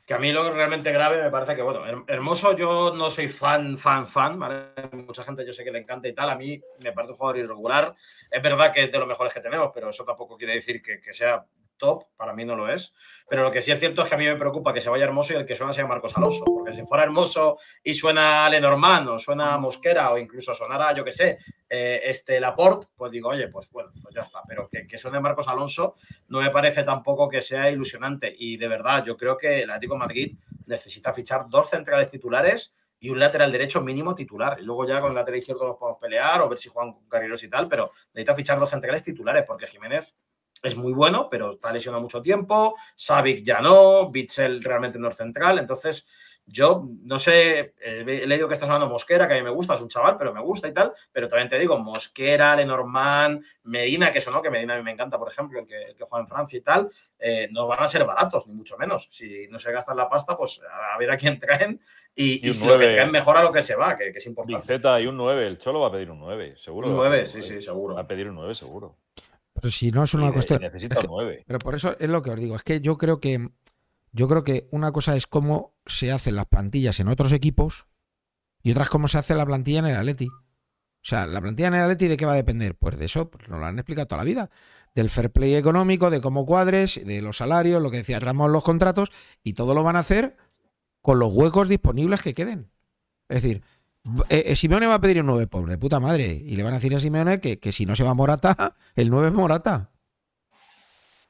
que, a mí lo realmente grave me parece que, bueno, hermoso, yo no soy fan, fan, fan, ¿vale? Mucha gente yo sé que le encanta y tal. A mí me parece un jugador irregular. Es verdad que es de los mejores que tenemos, pero eso tampoco quiere decir que sea top, para mí no lo es. Pero lo que sí es cierto es que a mí me preocupa que se vaya Hermoso y el que suena sea Marcos Alonso. Porque si fuera Hermoso y suena Lenormand o suena Mosquera o incluso sonara, yo qué sé, eh, este Laporte, pues digo, oye, pues bueno, pues ya está. Pero que, que, suene Marcos Alonso no me parece tampoco que sea ilusionante. Y de verdad, yo creo que el Atlético de Madrid necesita fichar dos centrales titulares y un lateral derecho mínimo titular. Y luego ya con el lateral izquierdo nos podemos pelear o ver si Juan carreros y tal, pero necesita fichar dos centrales titulares porque Jiménez es muy bueno, pero está lesionado mucho tiempo. Savic ya no, Bitzel realmente no es central. Entonces, yo no sé, eh, le digo que estás hablando Mosquera, que a mí me gusta, es un chaval, pero me gusta y tal. Pero también te digo, Mosquera, Lenormand, Medina, que eso no, que Medina a mí me encanta, por ejemplo, el que, juega en Francia y tal, eh, no van a ser baratos, ni mucho menos. Si no se gastan la pasta, pues a ver a quién traen y, si lo que traen mejora lo que se va, que, es importante. Z y un 9, el Cholo va a pedir un 9, seguro. Un 9, sí, eh. sí, seguro. Va a pedir un 9, seguro si no es una cuestión. necesita Pero por eso es lo que os digo. Es que yo creo que yo creo que una cosa es cómo se hacen las plantillas en otros equipos y otra es cómo se hace la plantilla en el Atleti. O sea, la plantilla en el Atleti de qué va a depender? Pues de eso, pues, nos lo han explicado toda la vida. Del fair play económico, de cómo cuadres, de los salarios, lo que decía Ramón, los contratos, y todo lo van a hacer con los huecos disponibles que queden. Es decir, eh, eh, Simeone va a pedir un 9, pobre puta madre. Y le van a decir a Simeone que, si no se va Morata, el 9 es Morata.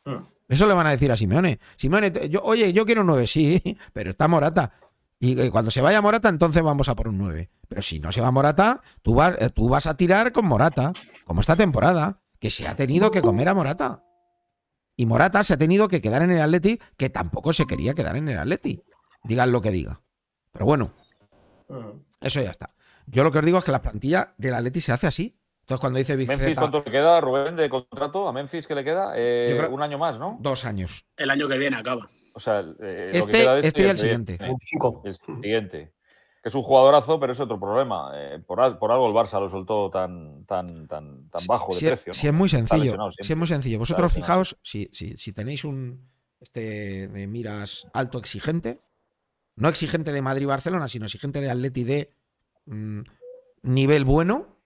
Ah. Eso le van a decir a Simeone. Simeone, oye, yo quiero un 9, sí, pero está Morata. Y, eh, cuando se vaya Morata, entonces vamos a por un 9. Pero si no se va Morata, tú vas, tú vas a tirar con Morata, como esta temporada, que se ha tenido que comer a Morata. Y Morata se ha tenido que quedar en el Atleti, que tampoco se quería quedar en el Atleti. Digan lo que diga. Pero bueno. Ah. Eso ya está. Yo lo que os digo es que la plantilla del Atleti se hace así. Entonces, cuando dice ¿Memphis cuánto le queda, Rubén, de contrato? ¿A Memphis qué le queda? Eh, un año más, ¿no? Dos años. El año que viene acaba. O sea, eh, este, que este, este, y el, siguiente. El siguiente. Que es un jugadorazo, pero es otro problema. Eh, por, algo el Barça lo soltó tan, tan, tan, tan bajo de precio. Si, es muy sencillo. Si es muy sencillo. Vosotros fijaos, si, si tenéis un este de miras alto exigente, no exigente de Madrid-Barcelona, sino exigente de Atleti de mm, nivel bueno,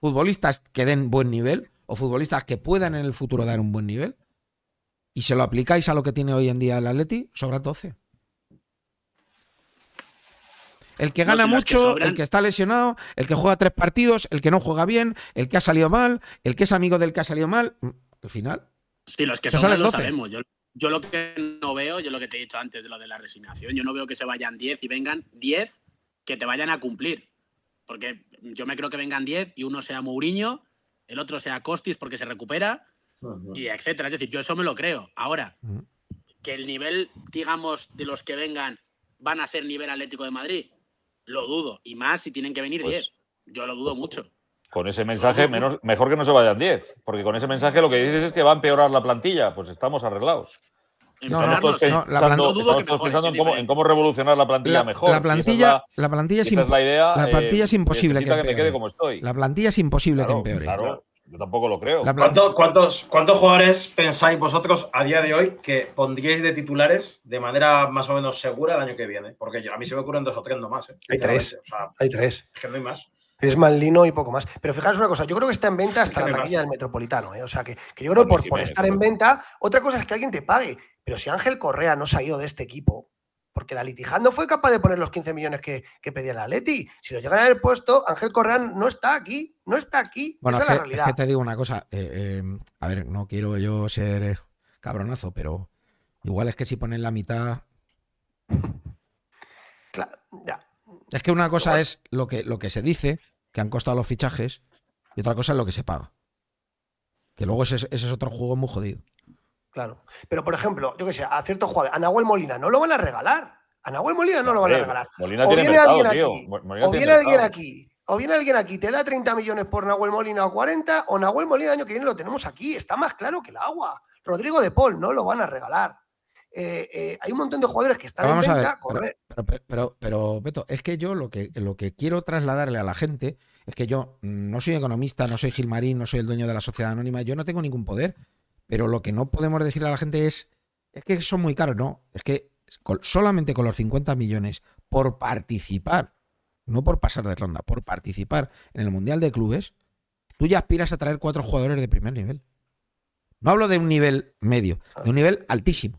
futbolistas que den buen nivel o futbolistas que puedan en el futuro dar un buen nivel, y se lo aplicáis a lo que tiene hoy en día el Atleti, sobra 12. El que gana mucho, el que está lesionado, el que juega tres partidos, el que no juega bien, el que ha salido mal, el que es amigo del que ha salido mal, al mm, final. Sí, los que sobran lo sabemos yo lo que no veo, yo lo que te he dicho antes de lo de la resignación, yo no veo que se vayan 10 y vengan 10 que te vayan a cumplir. Porque yo me creo que vengan 10 y uno sea Mourinho, el otro sea Costis porque se recupera, y etcétera. Es decir, yo eso me lo creo. Ahora, que el nivel, digamos, de los que vengan van a ser nivel Atlético de Madrid, lo dudo. Y más si tienen que venir 10. Pues yo lo dudo pues mucho. Con ese mensaje, mejor que no se vayan 10, porque con ese mensaje lo que dices es que va a empeorar la plantilla. Pues estamos arreglados. No, estamos no, pensando, no en, cómo, revolucionar la plantilla mejor. La plantilla, es la, la, plantilla es, la idea, eh, la plantilla es imposible que, empeore. La plantilla es imposible que empeore. Claro, yo tampoco lo creo. ¿Cuántos, jugadores pensáis vosotros a día de hoy que pondríais de titulares de manera más o menos segura el año que viene? Porque a mí se me ocurren dos o tres nomás. ¿eh? Hay tres. hay tres. Es que no hay más. Es lino y poco más. Pero fijaros una cosa, yo creo que está en venta hasta la taquilla del Metropolitano. ¿eh? O sea, que, que yo creo por, por estar en venta, otra cosa es que alguien te pague. Pero si Ángel Correa no se ha ido de este equipo, porque la Litija no fue capaz de poner los 15 millones que, pedía la Leti. Si lo llegan a haber puesto, Ángel Correa no está aquí, no está aquí. Esa es, la realidad. Es que te digo una cosa, eh, em, a ver, no quiero yo ser cabronazo, pero igual es que si ponen la mitad... Claro, ya. Es que una cosa es lo que, lo que se dice, que han costado los fichajes, y otra cosa es lo que se paga. Que luego ese, es otro juego muy jodido. Claro. Pero, por ejemplo, yo qué sé, a ciertos jugadores, a Nahuel Molina, no lo van a regalar. A Nahuel Molina no lo van a regalar. o viene alguien aquí. o viene alguien aquí. O viene alguien aquí, te da 30 millones por Nahuel Molina o 40, o Nahuel Molina el año que viene lo tenemos aquí, está más claro que el agua. Rodrigo de Paul no lo van a regalar. Eh, eh, hay un montón de jugadores que están vamos en venta a correr. Pero, pero, Beto, es que yo lo que, lo que quiero trasladarle a la gente es que yo no soy economista, no soy Gilmarín, no soy el dueño de la sociedad anónima, yo no tengo ningún poder, pero lo que no podemos decirle a la gente es, es que son muy caros, no, es que solamente con los 50 millones por participar, no por pasar de ronda, por participar en el Mundial de Clubes, tú ya aspiras a traer cuatro jugadores de primer nivel. No hablo de un nivel medio, de un nivel altísimo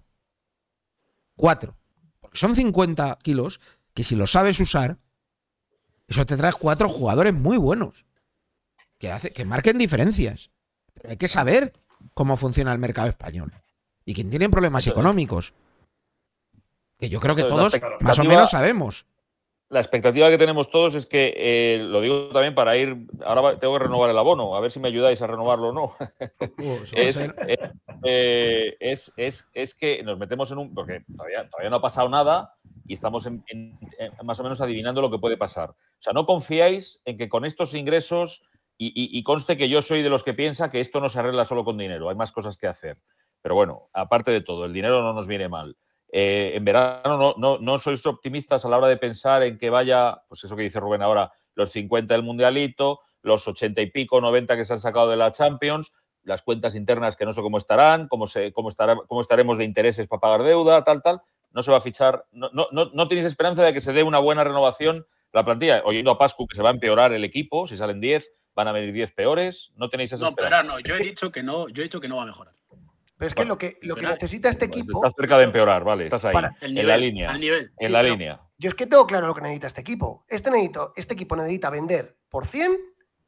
cuatro. Porque son 50 kilos que si los sabes usar, eso te trae cuatro jugadores muy buenos. Que, hace, que marquen diferencias. Pero hay que saber cómo funciona el mercado español. Y quien tiene problemas económicos. Que yo creo que todos más o menos sabemos la expectativa que tenemos todos es que, eh, lo digo también para ir, ahora tengo que renovar el abono, a ver si me ayudáis a renovarlo o no. Uh, eh, eh, es, que nos metemos en un, porque todavía, no ha pasado nada y estamos más o menos adivinando lo que puede pasar. O sea, no confiáis en que con estos ingresos, y conste que yo soy de los que piensa que esto no se arregla solo con dinero, hay más cosas que hacer. Pero bueno, aparte de todo, el dinero no nos viene mal eh, en verano no, no, no, sois optimistas a la hora de pensar en que vaya, pues eso que dice Rubén ahora, los 50 del Mundialito, los 80 y pico, 90 que se han sacado de la Champions, las cuentas internas que no sé cómo estarán, cómo, se, cómo, cómo estaremos de intereses para pagar deuda, tal, tal. No se va a fichar, no, no, tenéis esperanza de que se dé una buena renovación la plantilla, oyendo a Pascu que se va a empeorar el equipo, si salen 10, van a venir 10 peores, no tenéis esa No, yo he dicho que no, yo he dicho que no va a mejorar. Pero es que lo que, lo que necesita este equipo. Estás cerca de empeorar, vale. Estás ahí. en la línea. En la línea. Yo es que tengo claro lo que necesita este equipo. Este, necesito, este equipo necesita vender por 100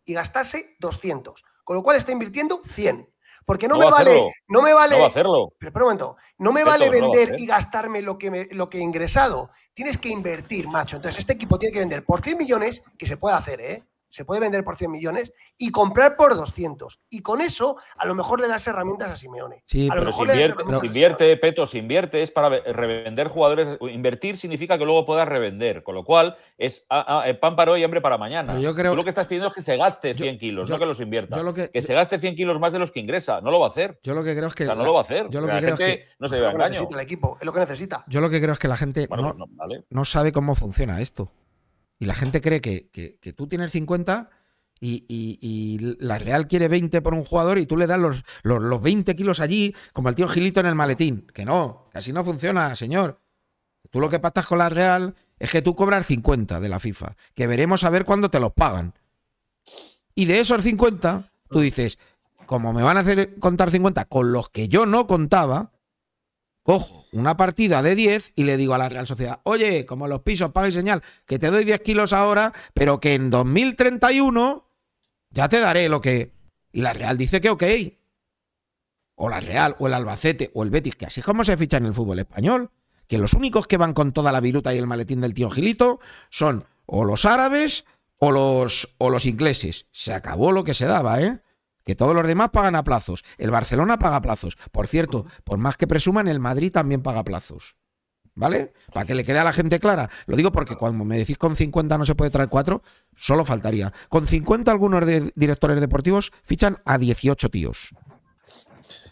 y gastarse 200. Con lo cual está invirtiendo 100. Porque no, me vale. No me vale. hacerlo. Pero, un momento. No me vale vender y gastarme lo que, me, lo que he ingresado. Tienes que invertir, macho. Entonces, este equipo tiene que vender por 100 millones, que se puede hacer, ¿eh? se puede vender por 100 millones y comprar por 200. Y con eso, a lo mejor le das herramientas a Simeone. pero si invierte, pero... si invierte, Petos, invierte, es para revender jugadores. Invertir significa que luego puedas revender, con lo cual es ah, ah, eh, pan para hoy y hambre para mañana. yo creo... Tú lo que estás pidiendo es que se gaste 100 kilos, no que los invierta. que... se gaste 100 kilos más de los que ingresa. No lo va a hacer. Yo lo que creo es que. no lo va a hacer. la gente no se el equipo, es lo que necesita. Yo lo que creo es que la gente no sabe cómo funciona esto. Y la gente cree que, tú tienes 50 y, la Real quiere 20 por un jugador y tú le das los, 20 kilos allí como el tío Gilito en el maletín. Que no, que así no funciona, señor. Tú lo que pactas con la Real es que tú cobras 50 de la FIFA, que veremos a ver cuándo te los pagan. Y de esos 50, tú dices, como me van a hacer contar 50 con los que yo no contaba, cojo una partida de 10 y le digo a la Real Sociedad, oye, como los pisos, pago y señal, que te doy 10 kilos ahora, pero que en 2031 ya te daré lo que... Y la Real dice que ok. O la Real, o el Albacete, o el Betis, que así es como se ficha en el fútbol español. Que los únicos que van con toda la viruta y el maletín del tío Gilito son o los árabes o los, o los ingleses. Se acabó lo que se daba, ¿eh? que todos los demás pagan a plazos. El Barcelona paga plazos. Por cierto, por más que presuman, el Madrid también paga plazos. ¿Vale? Para que le quede a la gente clara. Lo digo porque cuando me decís con 50 no se puede traer 4, solo faltaría. Con 50 algunos directores deportivos fichan a 18 tíos.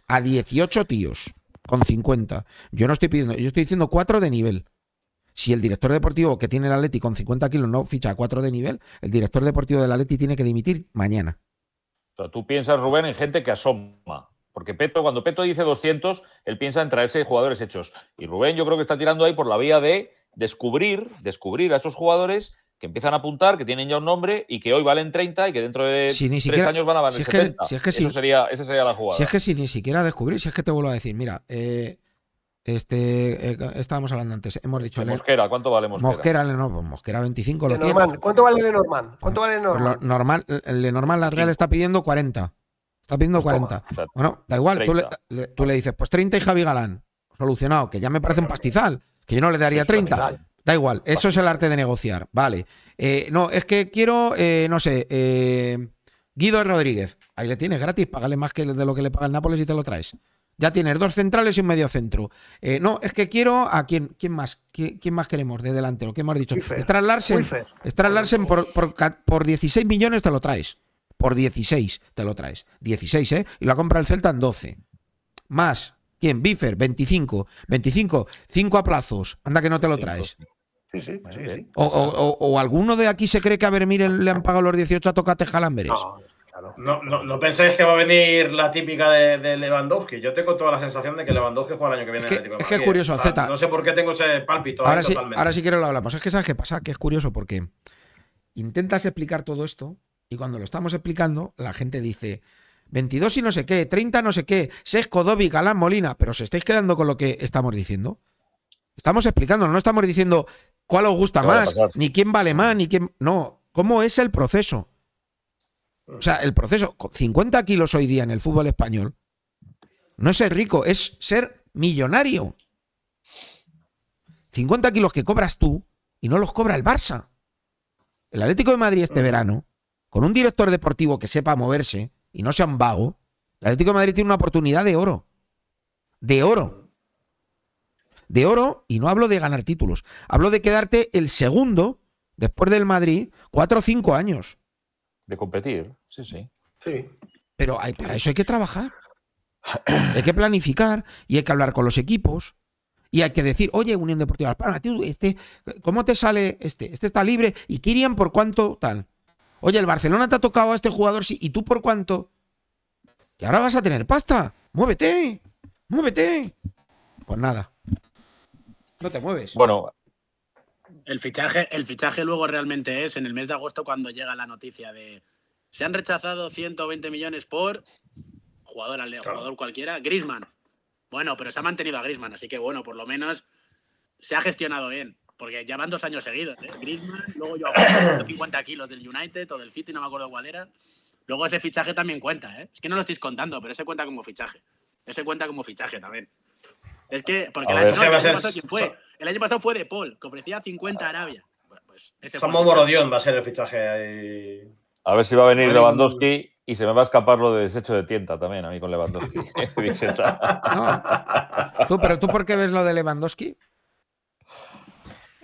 A 18 tíos. Con 50. Yo no estoy pidiendo, yo estoy diciendo 4 de nivel. Si el director deportivo que tiene el Atleti con 50 kilos no ficha a 4 de nivel, el director deportivo del Atleti tiene que dimitir mañana tú piensas, Rubén, en gente que asoma. Porque Peto, cuando Peto dice 200, él piensa en traerse jugadores hechos. Y Rubén yo creo que está tirando ahí por la vía de descubrir, descubrir a esos jugadores que empiezan a apuntar, que tienen ya un nombre y que hoy valen 30 y que dentro de tres años van a valer 70. que, esa sería la jugada. Si es que si ni siquiera descubrir, si es que te vuelvo a decir, mira, eh, este, eh, estábamos hablando antes, hemos dicho. El Mosquera, ¿cuánto vale Mosquera? Mosquera, pues Mosquera 25 lo tiene. ¿Cuánto vale Lenormand? ¿Cuánto vale pues Lenormand? normal, la Real está pidiendo 40. Está pidiendo 40. Pues bueno, da igual, tú le, dices, pues 30 y Javi Galán, solucionado, que ya me parece un pastizal, que yo no le daría 30. Da igual, eso es el arte de negociar, vale. Eh, no, es que quiero, eh, no sé, Guido Rodríguez, ahí le tienes gratis, págale más que de lo que le paga el Nápoles y te lo traes. Ya tienes dos centrales y un medio centro. Eh, no, es que quiero a quién, quién más, quién, más queremos de delantero, ¿qué hemos dicho? Estraslarse Larsen, por, por, 16 millones te lo traes. Por 16 te lo traes. 16, ¿eh? Y la compra el Celta en 12. Más. ¿Quién? Bifer, 25. 25. 5 a plazos. Anda que no te lo traes. Sí, sí, sí, o, o, alguno de aquí se cree que a Vermeer le han pagado los 18 a Tocate Jalamberes. No, no, penséis que va a venir la típica de, Lewandowski. Yo tengo toda la sensación de que Lewandowski juega el año que viene. Es que, es, curioso, Z. No sé por qué tengo ese pálpito. Ahora, totalmente. ahora sí quiero lo hablamos. Es que sabes qué pasa, que es curioso porque intentas explicar todo esto y cuando lo estamos explicando, la gente dice 22 y no sé qué, 30 no sé qué, Sesco, Galán, Molina, pero ¿se estáis quedando con lo que estamos diciendo? Estamos explicando, no estamos diciendo cuál os gusta más, ni quién vale más, ni quién... No, ¿cómo es el proceso? O sea, el proceso, 50 kilos hoy día en el fútbol español, no es ser rico, es ser millonario. 50 kilos que cobras tú y no los cobra el Barça. El Atlético de Madrid este verano, con un director deportivo que sepa moverse y no sea un vago, el Atlético de Madrid tiene una oportunidad de oro. De oro. De oro, y no hablo de ganar títulos, hablo de quedarte el segundo después del Madrid cuatro o cinco años. De competir, sí, sí. Sí. Pero hay, para eso hay que trabajar. hay que planificar y hay que hablar con los equipos. Y hay que decir, oye, Unión Deportiva este, ¿cómo te sale este? Este está libre. ¿Y Kirian por cuánto tal? Oye, el Barcelona te ha tocado a este jugador, sí. ¿Y tú por cuánto? Que ahora vas a tener pasta. Muévete. Muévete. Pues nada. No te mueves. Bueno, el fichaje, el fichaje luego realmente es en el mes de agosto cuando llega la noticia de se han rechazado 120 millones por jugador, claro. jugador cualquiera, Grisman. Bueno, pero se ha mantenido a Grisman, así que bueno, por lo menos se ha gestionado bien. Porque ya van dos años seguidos, ¿eh? Griezmann, luego yo 50 kilos del United o del City, no me acuerdo cuál era. Luego ese fichaje también cuenta, ¿eh? Es que no lo estáis contando, pero ese cuenta como fichaje. Ese cuenta como fichaje también. Es que, porque el, año, pasado, fue? de Paul, que ofrecía 50 Arabia. Pues este va a ser el fichaje. Ahí. A ver si va a venir Lewandowski y se me va a escapar lo de desecho de tienta también a mí con Lewandowski. pero tú por qué ves lo de Lewandowski?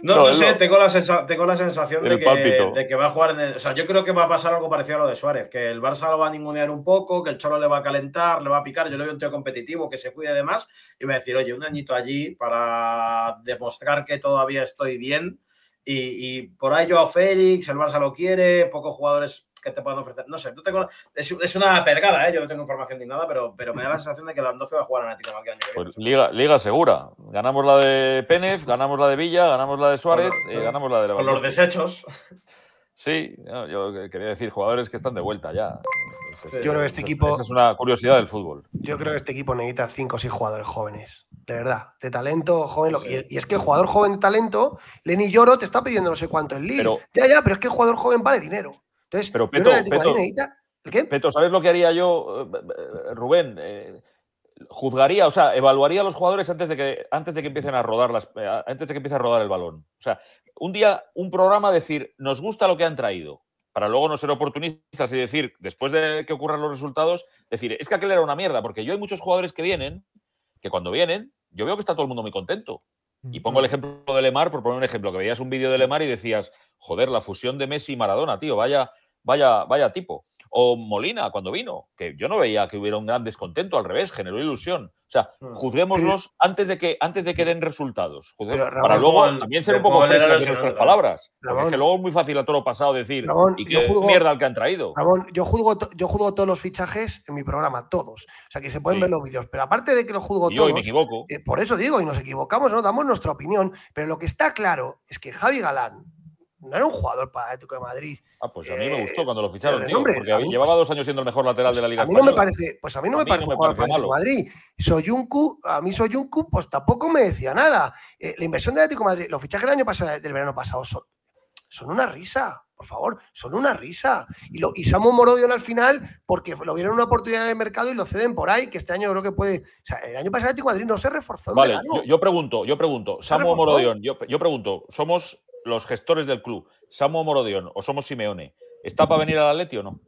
No, no, sé, tengo la, tengo la sensación de que, de que, va a jugar. En o sea, yo creo que va a pasar algo parecido a lo de Suárez, que el Barça lo va a ningunear un poco, que el Cholo le va a calentar, le va a picar. Yo le veo un tío competitivo que se cuide de más Y va a decir, oye, un añito allí para demostrar que todavía estoy bien. Y, por ahí yo a Félix, el Barça lo quiere, pocos jugadores que te puedan ofrecer. No sé, tú tengo, es, una pegada, ¿eh? yo no tengo información ni nada, pero, pero me da la sensación de que Lewandowski va a jugar a la pues liga, segura. Ganamos la de Penef ganamos la de Villa, ganamos la de Suárez, y eh, ganamos la de Con los desechos. Sí, yo quería decir jugadores que están de vuelta ya. yo creo que este equipo. Esa es una curiosidad del fútbol. Yo creo que este equipo necesita 5 o 6 jugadores jóvenes. De verdad, de talento, joven. Y, es que el jugador joven de talento, Lenny Lloro, te está pidiendo no sé cuánto en liga ya, ya, pero es que el jugador joven vale dinero. Pero Peto, ¿sabes lo que haría yo, Rubén? Eh, juzgaría, o sea, evaluaría a los jugadores antes de que, antes de que empiecen a rodar las, eh, antes de que empiece a rodar el balón. O sea, un día, un programa decir, nos gusta lo que han traído, para luego no ser oportunistas y decir, después de que ocurran los resultados, decir, es que aquel era una mierda, porque yo hay muchos jugadores que vienen, que cuando vienen, yo veo que está todo el mundo muy contento. Y pongo el ejemplo de Lemar, por poner un ejemplo, que veías un vídeo de Lemar y decías, joder, la fusión de Messi y Maradona, tío, vaya, vaya, vaya tipo. O Molina, cuando vino, que yo no veía que hubiera un gran descontento, al revés, generó ilusión. O sea, hmm. juzguémoslos antes, de que, antes de que den resultados. para luego también ser un poco presos de nuestras palabras. Porque luego es muy fácil a todo lo pasado decir y que mierda el que han traído. Ramón, yo juzgo, yo juzgo todos los fichajes en mi programa, todos. O sea, que se pueden ver los vídeos. Pero aparte de que los juzgo y todos. Hoy me equivoco. Eh, por eso digo, y nos equivocamos, no damos nuestra opinión. Pero lo que está claro es que Javi Galán no era un jugador para Atlético de Madrid. Ah, pues a mí me eh, gustó cuando lo eh, ficharon, tío, porque llevaba dos años siendo el mejor lateral de la Liga a mí No me parece, pues a mí no me parece un jugador para Atlético de Madrid. Soyuncu, a mí Soyuncu, pues tampoco me decía nada. Eh, la inversión de Atlético de Madrid, los fichajes del año pasado, del verano pasado, son, son una risa, por favor, son una risa. Y, lo, y Samu Morodion al final, porque lo vieron una oportunidad de mercado y lo ceden por ahí, que este año creo que puede. O sea, el año pasado Atlético Madrid no se reforzó. Vale, yo, pregunto, yo pregunto, Samu Morodion, yo, yo pregunto, somos los gestores del club, Samu Morodión o Somos Simeone, ¿está para venir al Atleti o no?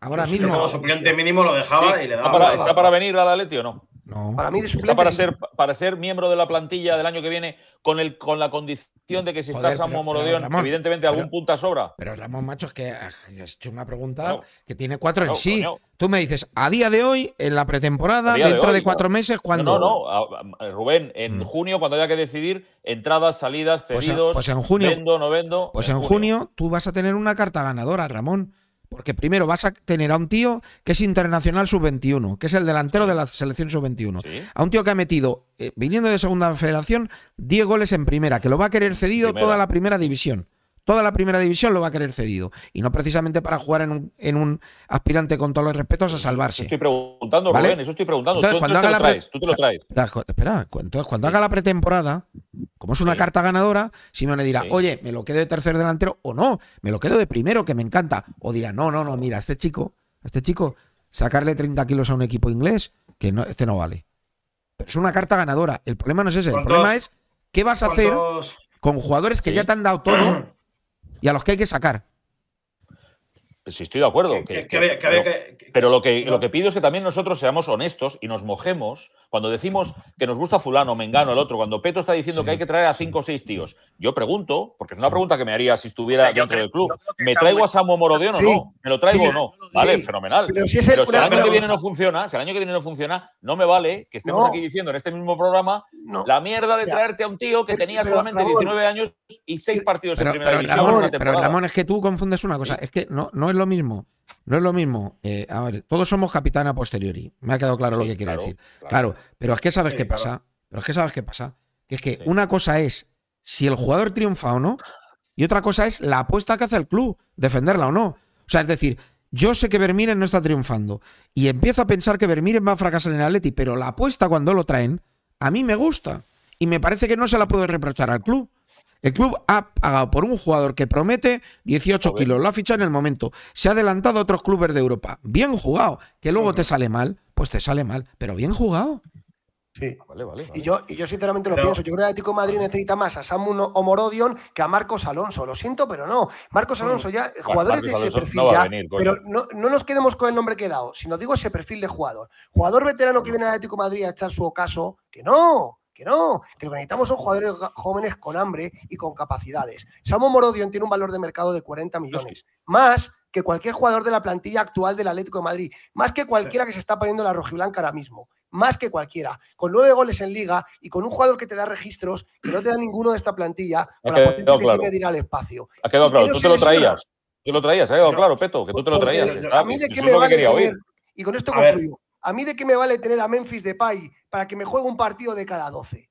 Ahora mismo. Como suplente mínimo lo dejaba y le daba. ¿Está para, ¿Está para venir al o no? Para mí suplente. Está para ser, para ser miembro de la plantilla del año que viene con, el, con la condición de que si estás a Samu evidentemente algún punto punta sobra. Pero Ramón, macho, es que has hecho una pregunta que tiene cuatro en sí. Tú me dices, a día de hoy, en la pretemporada, dentro de, cuatro meses, cuando. No, no, Rubén, en mm. junio, cuando haya que decidir entradas, salidas, pues cedidos, pues en, vendo, vendo. Pues en, junio tú vas a tener una carta ganadora, Ramón. Porque primero vas a tener a un tío que es internacional sub-21, que es el delantero de la selección sub-21. A un tío que ha metido, eh, viniendo de segunda federación, 10 goles en primera, que lo va a querer cedido toda la primera división. Toda la primera división lo va a querer cedido. Y no precisamente para jugar en un, aspirante con todos los respetos a salvarse. estoy preguntando, ¿Vale? eso estoy preguntando. Entonces, tú, cuando haga te lo la traes, cuando haga la pretemporada, como es una carta ganadora, Simeone dirá, oye, me lo quedo de tercer delantero o no, me lo quedo de primero, que me encanta. O dirá, no, no, no, mira, este chico, este chico, sacarle 30 kilos a un equipo inglés, que no, este no vale. Pero es una carta ganadora. El problema no es ese, el problema es qué vas a hacer con jugadores que ya te han dado todo y a los que hay que sacar estoy de acuerdo. Que, pero, lo, que, lo que pido es que también nosotros seamos honestos y nos mojemos cuando decimos que nos gusta fulano, mengano, el otro, cuando Peto está diciendo que hay que traer a cinco o seis tíos. Yo pregunto, porque es una pregunta que me haría si estuviera dentro del club, ¿me traigo a Samu Morodión o no? ¿Me lo traigo o no? Vale, fenomenal. Pero si, el, año que viene no funciona, el año que viene no funciona, no me vale que estemos aquí diciendo en este mismo programa la mierda de traerte a un tío que tenía solamente 19 años y seis partidos en primera división. pero Ramón, es que tú confundes una cosa, es que no es lo mismo. No es lo mismo. Eh, a ver, todos somos capitana a posteriori. Me ha quedado claro lo que quiero decir. Claro. pero es que sabes qué pasa. Pero es que sabes qué pasa. Que es que una cosa es si el jugador triunfa o no, y otra cosa es la apuesta que hace el club, defenderla o no. O sea, es decir, yo sé que Bermírez no está triunfando y empiezo a pensar que Bermírez va a fracasar en el Atleti, pero la apuesta cuando lo traen, a mí me gusta. Y me parece que no se la puede reprochar al club. El club ha pagado por un jugador que promete 18 kilos, lo ha fichado en el momento, se ha adelantado a otros clubes de Europa. Bien jugado, que luego te sale mal, pues te sale mal, pero bien jugado. Sí. Ah, y, yo, y yo sinceramente lo pienso. Yo creo que el Atlético Madrid necesita más a Samu Morodion que a Marcos Alonso. Lo siento, pero no. Marcos Alonso mm. ya, jugadores de ese perfil ya. pero no, nos quedemos con el nombre que he dado, sino digo ese perfil de jugador. Jugador veterano que viene al Atlético Madrid a echar su ocaso, que no. Que no, que lo que necesitamos son jugadores jóvenes con hambre y con capacidades. Samu Morodion tiene un valor de mercado de 40 millones, más que cualquier jugador de la plantilla actual del Atlético de Madrid, más que cualquiera que se está poniendo la rojiblanca ahora mismo, más que cualquiera, con nueve goles en liga y con un jugador que te da registros que no te da ninguno de esta plantilla, con la potencia que tiene de ir al espacio. Ha quedado claro, tú te lo traías. Tú lo traías, ha quedado claro, Peto, que tú te lo traías. A mí de qué me van a tener, y con esto concluyo. A mí de qué me vale tener a Memphis Depay para que me juegue un partido de cada 12.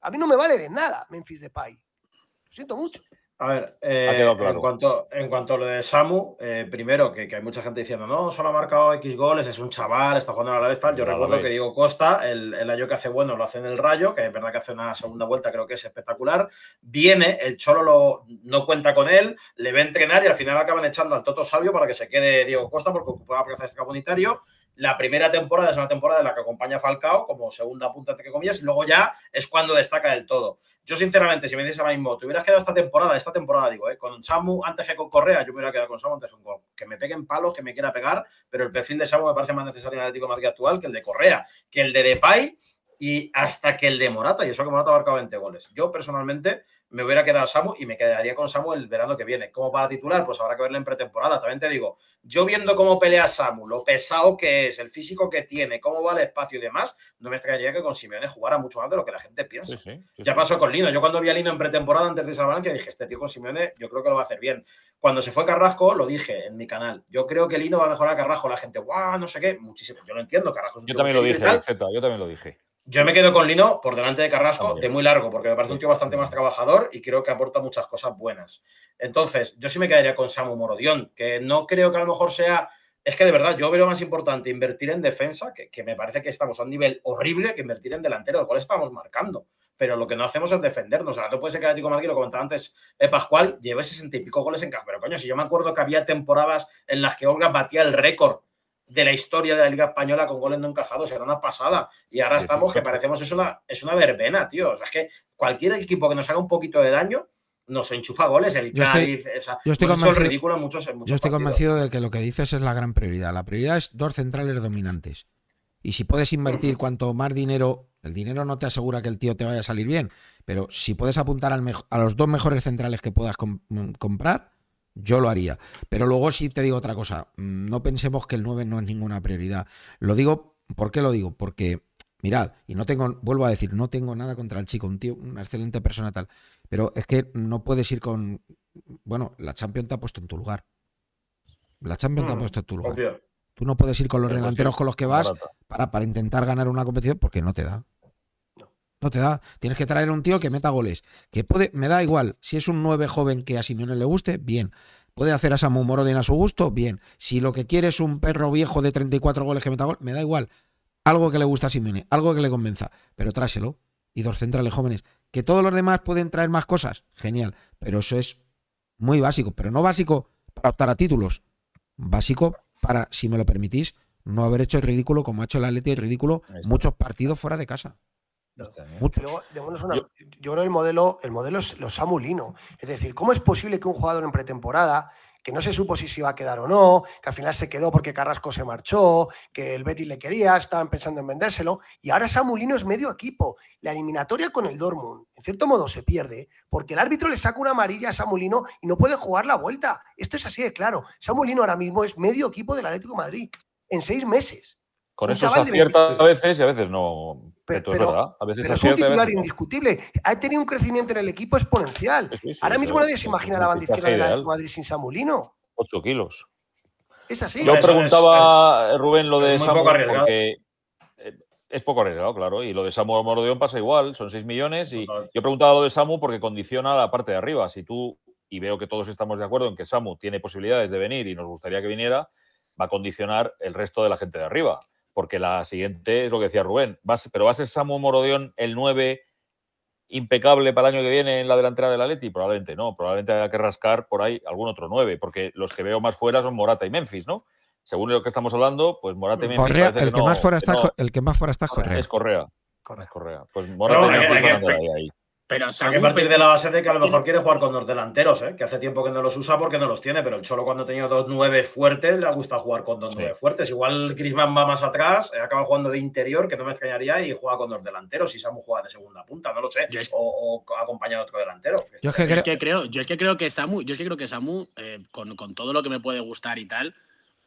A mí no me vale de nada Memphis Depay. Lo siento mucho. A ver, eh, en, cuanto, en cuanto a lo de Samu, eh, primero que, hay mucha gente diciendo, no, solo ha marcado X goles, es un chaval, está jugando a la vez tal. Yo recuerdo que Diego Costa, el, año que hace bueno, lo hace en el Rayo, que es verdad que hace una segunda vuelta, creo que es espectacular. Viene, el Cholo lo, no cuenta con él, le ve entrenar y al final acaban echando al Toto Sabio para que se quede Diego Costa porque ocupaba plaza de este comunitario. La primera temporada es una temporada en la que acompaña Falcao como segunda punta, que comillas, luego ya es cuando destaca del todo. Yo, sinceramente, si me dices ahora mismo, te hubieras quedado esta temporada, esta temporada, digo, eh, con Samu antes que con Correa, yo me hubiera quedado con Samu antes que Que me peguen palos, que me quiera pegar, pero el perfil de Samu me parece más necesario en el Atlético actual que el de Correa, que el de Depay y hasta que el de Morata, y eso que Morata ha marcado 20 goles. Yo, personalmente, me hubiera quedado Samu y me quedaría con Samu el verano que viene. Como para titular, pues habrá que verlo en pretemporada. También te digo, yo viendo cómo pelea Samu, lo pesado que es, el físico que tiene, cómo va el espacio y demás, no me extrañaría que con Simeone jugara mucho más de lo que la gente piensa. ya pasó con Lino. Yo cuando vi a Lino en pretemporada antes de irse dije, este tío con Simeone yo creo que lo va a hacer bien. Cuando se fue Carrasco, lo dije en mi canal, yo creo que Lino va a mejorar a Carrasco. La gente, guau, no sé qué, muchísimo. Yo lo entiendo, Carrasco Yo también lo dije, Z, yo también lo dije. Yo me quedo con Lino por delante de Carrasco, de muy largo, porque me parece un tío bastante más trabajador y creo que aporta muchas cosas buenas. Entonces, yo sí me quedaría con Samu Morodión, que no creo que a lo mejor sea. Es que de verdad, yo veo más importante invertir en defensa, que, que me parece que estamos a un nivel horrible, que invertir en delantero, el cual estamos marcando pero lo que no hacemos es defendernos. O sea, no puede ser que el Atlético Madrid, lo comentaba antes eh, Pascual, lleve sesenta y pico goles en casa. Pero coño, si yo me acuerdo que había temporadas en las que Olga batía el récord de la historia de la Liga Española con goles no encajados, era una pasada. Y ahora estamos que parecemos, es una, es una verbena, tío. O sea, es que cualquier equipo que nos haga un poquito de daño nos enchufa goles. El yo estoy, convencido, ridículo muchos, muchos Yo estoy convencido de que lo que dices es la gran prioridad. La prioridad es dos centrales dominantes. Y si puedes invertir cuanto más dinero, el dinero no te asegura que el tío te vaya a salir bien, pero si puedes apuntar al a los dos mejores centrales que puedas comprar, yo lo haría. Pero luego sí te digo otra cosa. Mm, no pensemos que el 9 no es ninguna prioridad. Lo digo, ¿por qué lo digo? Porque, mirad, y no tengo, vuelvo a decir, no tengo nada contra el chico, un tío, una excelente persona tal. Pero es que no puedes ir con. Bueno, la Champions te ha puesto en tu lugar. La Champions te ha mm, puesto en tu lugar. Tú no puedes ir con los pues, delanteros con los que vas para, para intentar ganar una competición porque no te da. No te da. Tienes que traer un tío que meta goles. Que puede, me da igual. Si es un 9 joven que a Simeone le guste, bien. Puede hacer a Samu Moroden a su gusto, bien. Si lo que quiere es un perro viejo de 34 goles que meta gol, me da igual. Algo que le gusta a Simeone, algo que le convenza. Pero tráselo. Y dos centrales jóvenes. Que todos los demás pueden traer más cosas. Genial. Pero eso es muy básico. Pero no básico para optar a títulos. Básico para, si me lo permitís, no haber hecho el ridículo como ha hecho el Atleti el ridículo muchos partidos fuera de casa yo... creo que el modelo, el modelo es lo samulino. Es decir, ¿cómo es posible que un jugador en pretemporada que no se supo si se iba a quedar o no, que al final se quedó porque Carrasco se marchó, que el Betis le quería, estaban pensando en vendérselo, y ahora Samulino es medio equipo. La eliminatoria con el Dortmund, en cierto modo, se pierde, porque el árbitro le saca una amarilla a Samulino y no puede jugar la vuelta. Esto es así de claro. Samulino ahora mismo es medio equipo del Atlético Madrid, en seis meses. Con eso se acierta a veces y a veces no. Pero, es verdad. veces es un titular indiscutible. Ha tenido un crecimiento en el equipo exponencial. Ahora mismo nadie se imagina la banda izquierda de Madrid sin Samulino. Ocho kilos. Es así. Yo preguntaba, eh, Rubén, lo de Samu porque eh, es poco arriesgado, claro. Y lo de Samu Mordeón pasa igual, son seis millones. Y yo preguntaba lo de Samu porque condiciona la parte de arriba. Si tú, y veo que todos estamos de acuerdo en que Samu tiene posibilidades de venir y nos gustaría que viniera, va a condicionar el resto de la gente de arriba porque la siguiente es lo que decía Rubén. pero va a ser Samu Morodeón el 9 impecable para el año que viene en la delantera de la Leti? Probablemente no, probablemente haya que rascar por ahí algún otro 9, porque los que veo más fuera son Morata y Memphis, ¿no? Según lo que estamos hablando, pues Morata y Memphis. Correa, el, que, más fuera está, el que más fuera está es Correa. Es Correa. Correa. Pues Morata y Memphis eh, van eh, ahí. Pero Hay que partir de la base de que a lo mejor quiere jugar con los delanteros, ¿eh? que hace tiempo que no los usa porque no los tiene, pero el Cholo cuando tenía tenido dos nueve fuertes le gusta jugar con dos nueve fuertes. Igual Grisman va más atrás, eh, acaba jugando de interior, que no me extrañaría, y juega con dos delanteros y Samu juega de segunda punta, no lo sé, o, acompaña a otro delantero. yo, es que creo... que yo que creo que Samu, yo es que creo que Samu, eh, con, todo lo que me puede gustar y tal,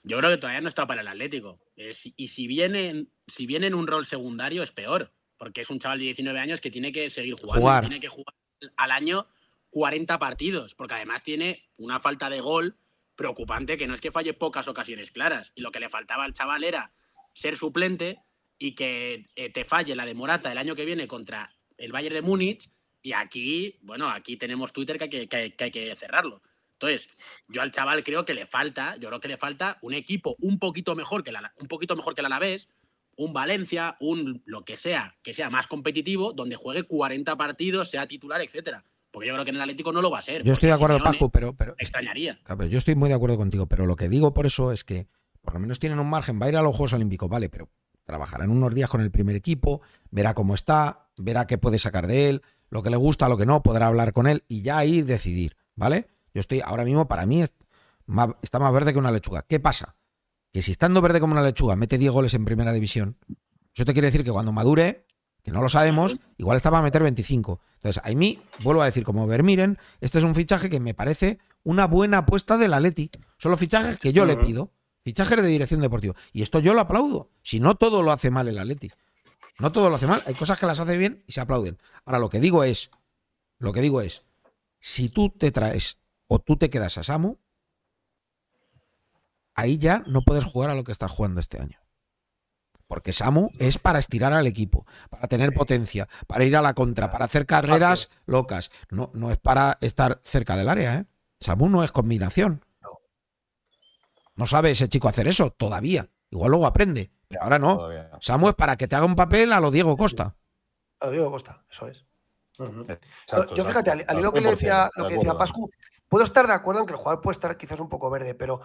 yo creo que todavía no está para el Atlético. y si viene, si viene en un rol secundario es peor porque es un chaval de 19 años que tiene que seguir jugando, tiene que jugar al año 40 partidos, porque además tiene una falta de gol preocupante que no es que falle pocas ocasiones claras, y lo que le faltaba al chaval era ser suplente y que eh, te falle la de Morata el año que viene contra el Bayern de Múnich, y aquí, bueno, aquí tenemos Twitter que hay que, cerrarlo. Entonces, yo al chaval creo que le falta, yo creo que le falta un equipo un poquito mejor que la, un poquito mejor que Alavés, un Valencia, un lo que sea, que sea más competitivo, donde juegue 40 partidos, sea titular, etcétera. Porque yo creo que en el Atlético no lo va a ser. Yo estoy de acuerdo, Paco, pero, pero. Extrañaría. yo estoy muy de acuerdo contigo, pero lo que digo por eso es que por lo menos tienen un margen, va a ir a los Juegos Olímpicos, vale, pero trabajarán unos días con el primer equipo, verá cómo está, verá qué puede sacar de él, lo que le gusta, lo que no, podrá hablar con él y ya ahí decidir, ¿vale? Yo estoy ahora mismo, para mí, está más verde que una lechuga. ¿Qué pasa? que si estando verde como una lechuga mete 10 goles en primera división, eso te quiere decir que cuando madure, que no lo sabemos, igual estaba a meter 25. Entonces, a mí, vuelvo a decir, como ver, miren, esto es un fichaje que me parece una buena apuesta del Atleti. Son los fichajes que yo le pido. Fichajes de dirección deportiva. Y esto yo lo aplaudo. Si no todo lo hace mal el Atleti. No todo lo hace mal. Hay cosas que las hace bien y se aplauden. Ahora, lo que digo es, lo que digo es, si tú te traes o tú te quedas a Samu, ahí ya no puedes jugar a lo que estás jugando este año. Porque Samu es para estirar al equipo, para tener potencia, para ir a la contra, para hacer carreras locas. No, no es para estar cerca del área, ¿eh? Samu no es combinación. No sabe ese chico hacer eso todavía. Igual luego aprende, pero ahora no. Samu es para que te haga un papel a lo Diego Costa. A lo Diego Costa, eso es. Eh, yo fíjate, al, hilo que le lo que decía Pascu, puedo estar de acuerdo en que el jugador puede estar quizás un poco verde, pero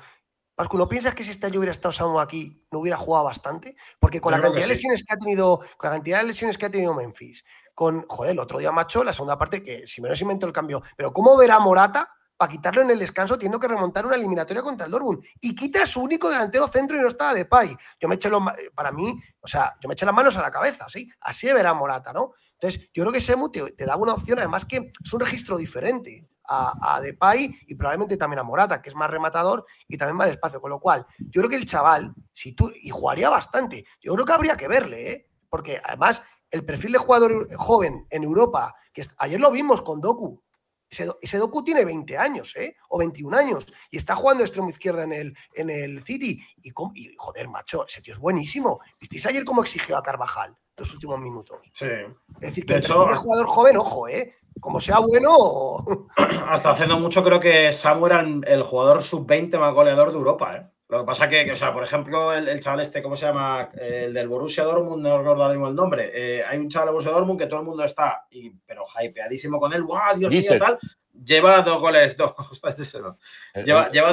¿no ¿piensas que si este año hubiera estado Samu aquí, no hubiera jugado bastante? Porque con la cantidad de lesiones que ha tenido, con la cantidad de lesiones que ha tenido Memphis, con, joder, el otro día Macho, la segunda parte, que si menos inventó el cambio, pero ¿cómo verá Morata para quitarlo en el descanso, teniendo que remontar una eliminatoria contra el Dortmund. Y quita su único delantero centro y no estaba de pay. Yo me eché los, eh, para mí, o sea, yo me eché las manos a la cabeza, ¿sí? Así verá Morata, ¿no? Entonces, yo creo que Semu te, da una opción, además que es un registro diferente a, Depay y probablemente también a Morata, que es más rematador y también más espacio. Con lo cual, yo creo que el chaval, si tú, y jugaría bastante, yo creo que habría que verle, ¿eh? porque además el perfil de jugador joven en Europa, que ayer lo vimos con Doku, ese, Doku tiene 20 años, ¿eh? O 21 años. Y está jugando extremo izquierda en el, en el City. y, joder, macho, ese tío es buenísimo. ¿Visteis ayer cómo exigió a Carvajal? los últimos minutos. Sí. Es decir, de hecho, un jugador joven, ojo, ¿eh? Como sea bueno. Hasta haciendo mucho, creo que Samu era el, jugador sub-20 más goleador de Europa, ¿eh? Lo que pasa que, que o sea, por ejemplo, el, chaval este, ¿cómo se llama? El del Borussia Dortmund, no recuerdo el nombre. Eh, hay un chaval de Borussia Dortmund que todo el mundo está, y, pero hypeadísimo con él. ¡Guau, Dios mío, tal! Lleva dos goles, dos, lleva,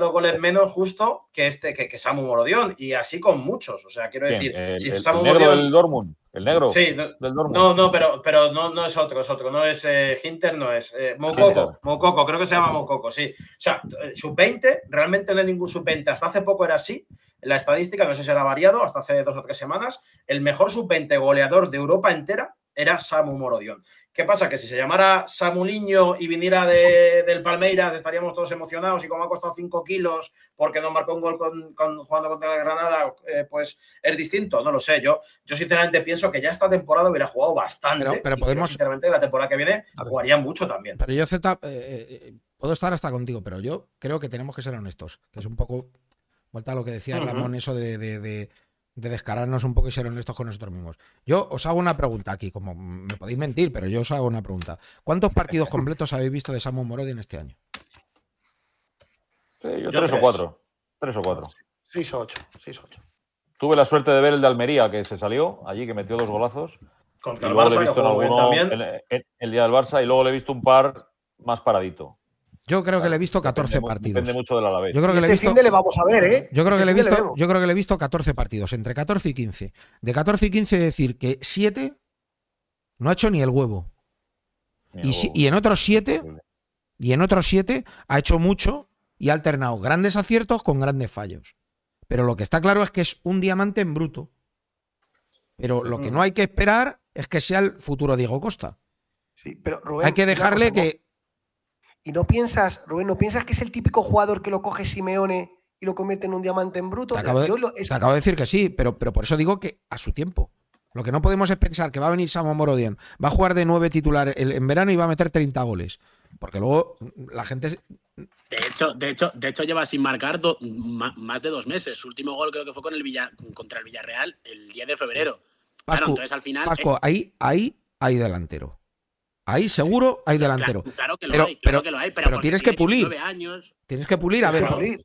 dos goles, menos justo que este, que, que Samu Morodión, y así con muchos. O sea, quiero decir, el, Samu negro del Dortmund, el negro sí, no, No, pero, no, es otro, es otro, no es Hinter, eh, no es eh, Mococo, creo que se llama Mococo, sí. O sea, eh, sub-20, realmente no hay ningún sub-20, hasta hace poco era así, la estadística, no sé si era variado, hasta hace dos o tres semanas, el mejor sub-20 goleador de Europa entera era Samu Morodion. ¿Qué pasa? Que si se llamara Samuliño y viniera del Palmeiras, estaríamos todos emocionados y como ha costado 5 kilos porque no marcó un gol con, jugando contra la Granada, eh, pues es distinto, no lo sé. Yo, yo sinceramente pienso que ya esta temporada hubiera jugado bastante. Pero, podemos... sinceramente la temporada que viene jugaría mucho también. Pero yo, eh, eh, puedo estar hasta contigo, pero yo creo que tenemos que ser honestos, que es un poco, vuelta a lo que decía Ramón, eso de de descararnos un poco y ser honestos con nosotros mismos. Yo os hago una pregunta aquí, como me podéis mentir, pero yo os hago una pregunta. ¿Cuántos partidos completos habéis visto de Samu Morodi en este año? tres, o cuatro. Tres o cuatro. Seis o ocho. Seis ocho. Tuve la suerte de ver el de Almería, que se salió allí, que metió dos golazos. el Barça, el día del Barça, y luego le he visto un par más paradito. Yo creo que le he visto 14 partidos. Depende mucho del Alavés. Yo creo que le este le vamos a ver, ¿eh? Yo creo, que este le he visto, yo creo que le he visto 14 partidos, entre 14 y 15. De 14 y 15 decir que 7 no ha hecho ni el huevo. y, en otros 7 y en otros 7 ha hecho mucho y ha alternado grandes aciertos con grandes fallos. Pero lo que está claro es que es un diamante en bruto. Pero lo que mm. no hay que esperar es que sea el futuro Diego Costa. Sí, pero hay que dejarle que y no piensas, Rubén, no piensas que es el típico jugador que lo coge Simeone y lo convierte en un diamante en bruto. Te acabo, de, decir que sí, pero, pero por eso digo que a su tiempo. Lo que no podemos es pensar que va a venir Samo Morodian, va a jugar de nueve titular en verano y va a meter 30 goles. Porque luego la gente. De hecho, de hecho, de hecho lleva sin marcar más de dos meses. Su último gol creo que fue con el contra el Villarreal el 10 de febrero. Pascu, entonces al final. Eh, ahí, ahí hay delantero. Ahí seguro hay delantero. Claro, que lo pero, hay, pero, tienes que pulir. Años, tienes que pulir, a ver. Pulir.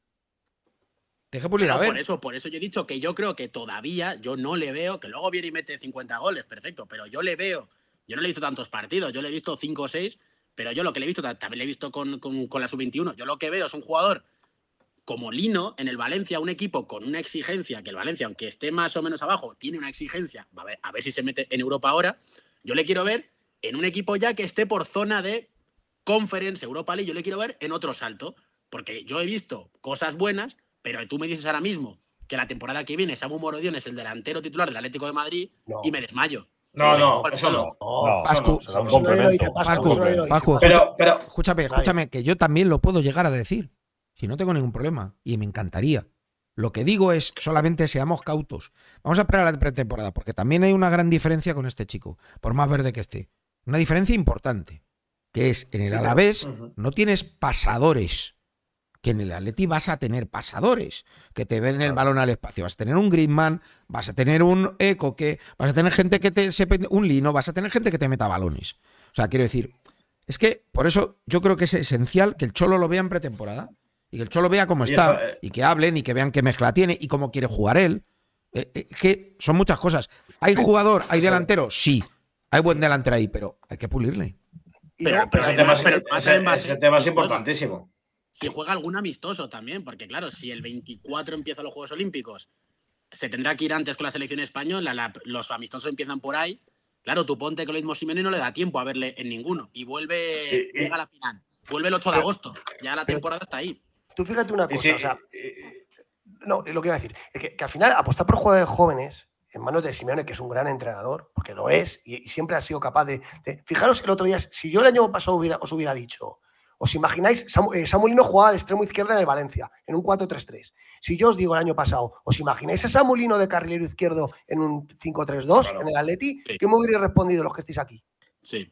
Tienes que pulir, a ver. Por eso, por eso yo he dicho que yo creo que todavía yo no le veo, que luego viene y mete 50 goles, perfecto, pero yo le veo, yo no le he visto tantos partidos, yo le he visto 5 o 6, pero yo lo que le he visto, también le he visto con, la sub-21, yo lo que veo es un jugador como Lino en el Valencia, un equipo con una exigencia, que el Valencia, aunque esté más o menos abajo, tiene una exigencia, a ver si se mete en Europa ahora, yo le quiero ver en un equipo ya que esté por zona de Conference, Europa League, yo le quiero ver en otro salto, porque yo he visto cosas buenas, pero tú me dices ahora mismo que la temporada que viene Samu Morodión es el delantero titular del Atlético de Madrid y me desmayo. No, no, eso Pascu, Pascu, pero, pero, escúchame, escúchame, que yo también lo puedo llegar a decir, si no tengo ningún problema, y me encantaría. Lo que digo es solamente seamos cautos. Vamos a esperar la pretemporada, porque también hay una gran diferencia con este chico, por más verde que esté una diferencia importante, que es en el Alavés no tienes pasadores, que en el Atleti vas a tener pasadores, que te ven el balón al espacio, vas a tener un Griezmann, vas a tener un Eco, que vas a tener gente que te un Lino, vas a tener gente que te meta balones. O sea, quiero decir, es que por eso yo creo que es esencial que el Cholo lo vea en pretemporada y que el Cholo vea cómo está eh, y que hablen y que vean qué mezcla tiene y cómo quiere jugar él. Eh, eh, que son muchas cosas. ¿Hay jugador, hay delantero? Sí. Hay buen delantero ahí, pero hay que pulirle. Pero, tema, ese, tema es importantísimo. Si juega algún amistoso también, porque claro, si el 24 empiezan los Juegos Olímpicos, se tendrá que ir antes con la selección española, los amistosos empiezan por ahí. Claro, tu ponte que lo mismo Simeone no le da tiempo a verle en ninguno. Y vuelve, la final. Vuelve el 8 de agosto. Ya la temporada está ahí. Tú fíjate una cosa, o no, lo que iba a decir, es que, que al final apostar por jugadores jóvenes en manos de Simeone, que es un gran entrenador, porque lo es, y, siempre ha sido capaz de, Fijaros el otro día, si yo el año pasado hubiera, os hubiera dicho, os imagináis, eh, Samuelino jugaba de extremo izquierdo en el Valencia, en un 4-3-3. Si yo os digo el año pasado, ¿os imagináis a Samuelino de carrilero izquierdo en un 5-3-2 en el Atleti? ¿Qué me hubiera respondido los que estáis aquí? Sí.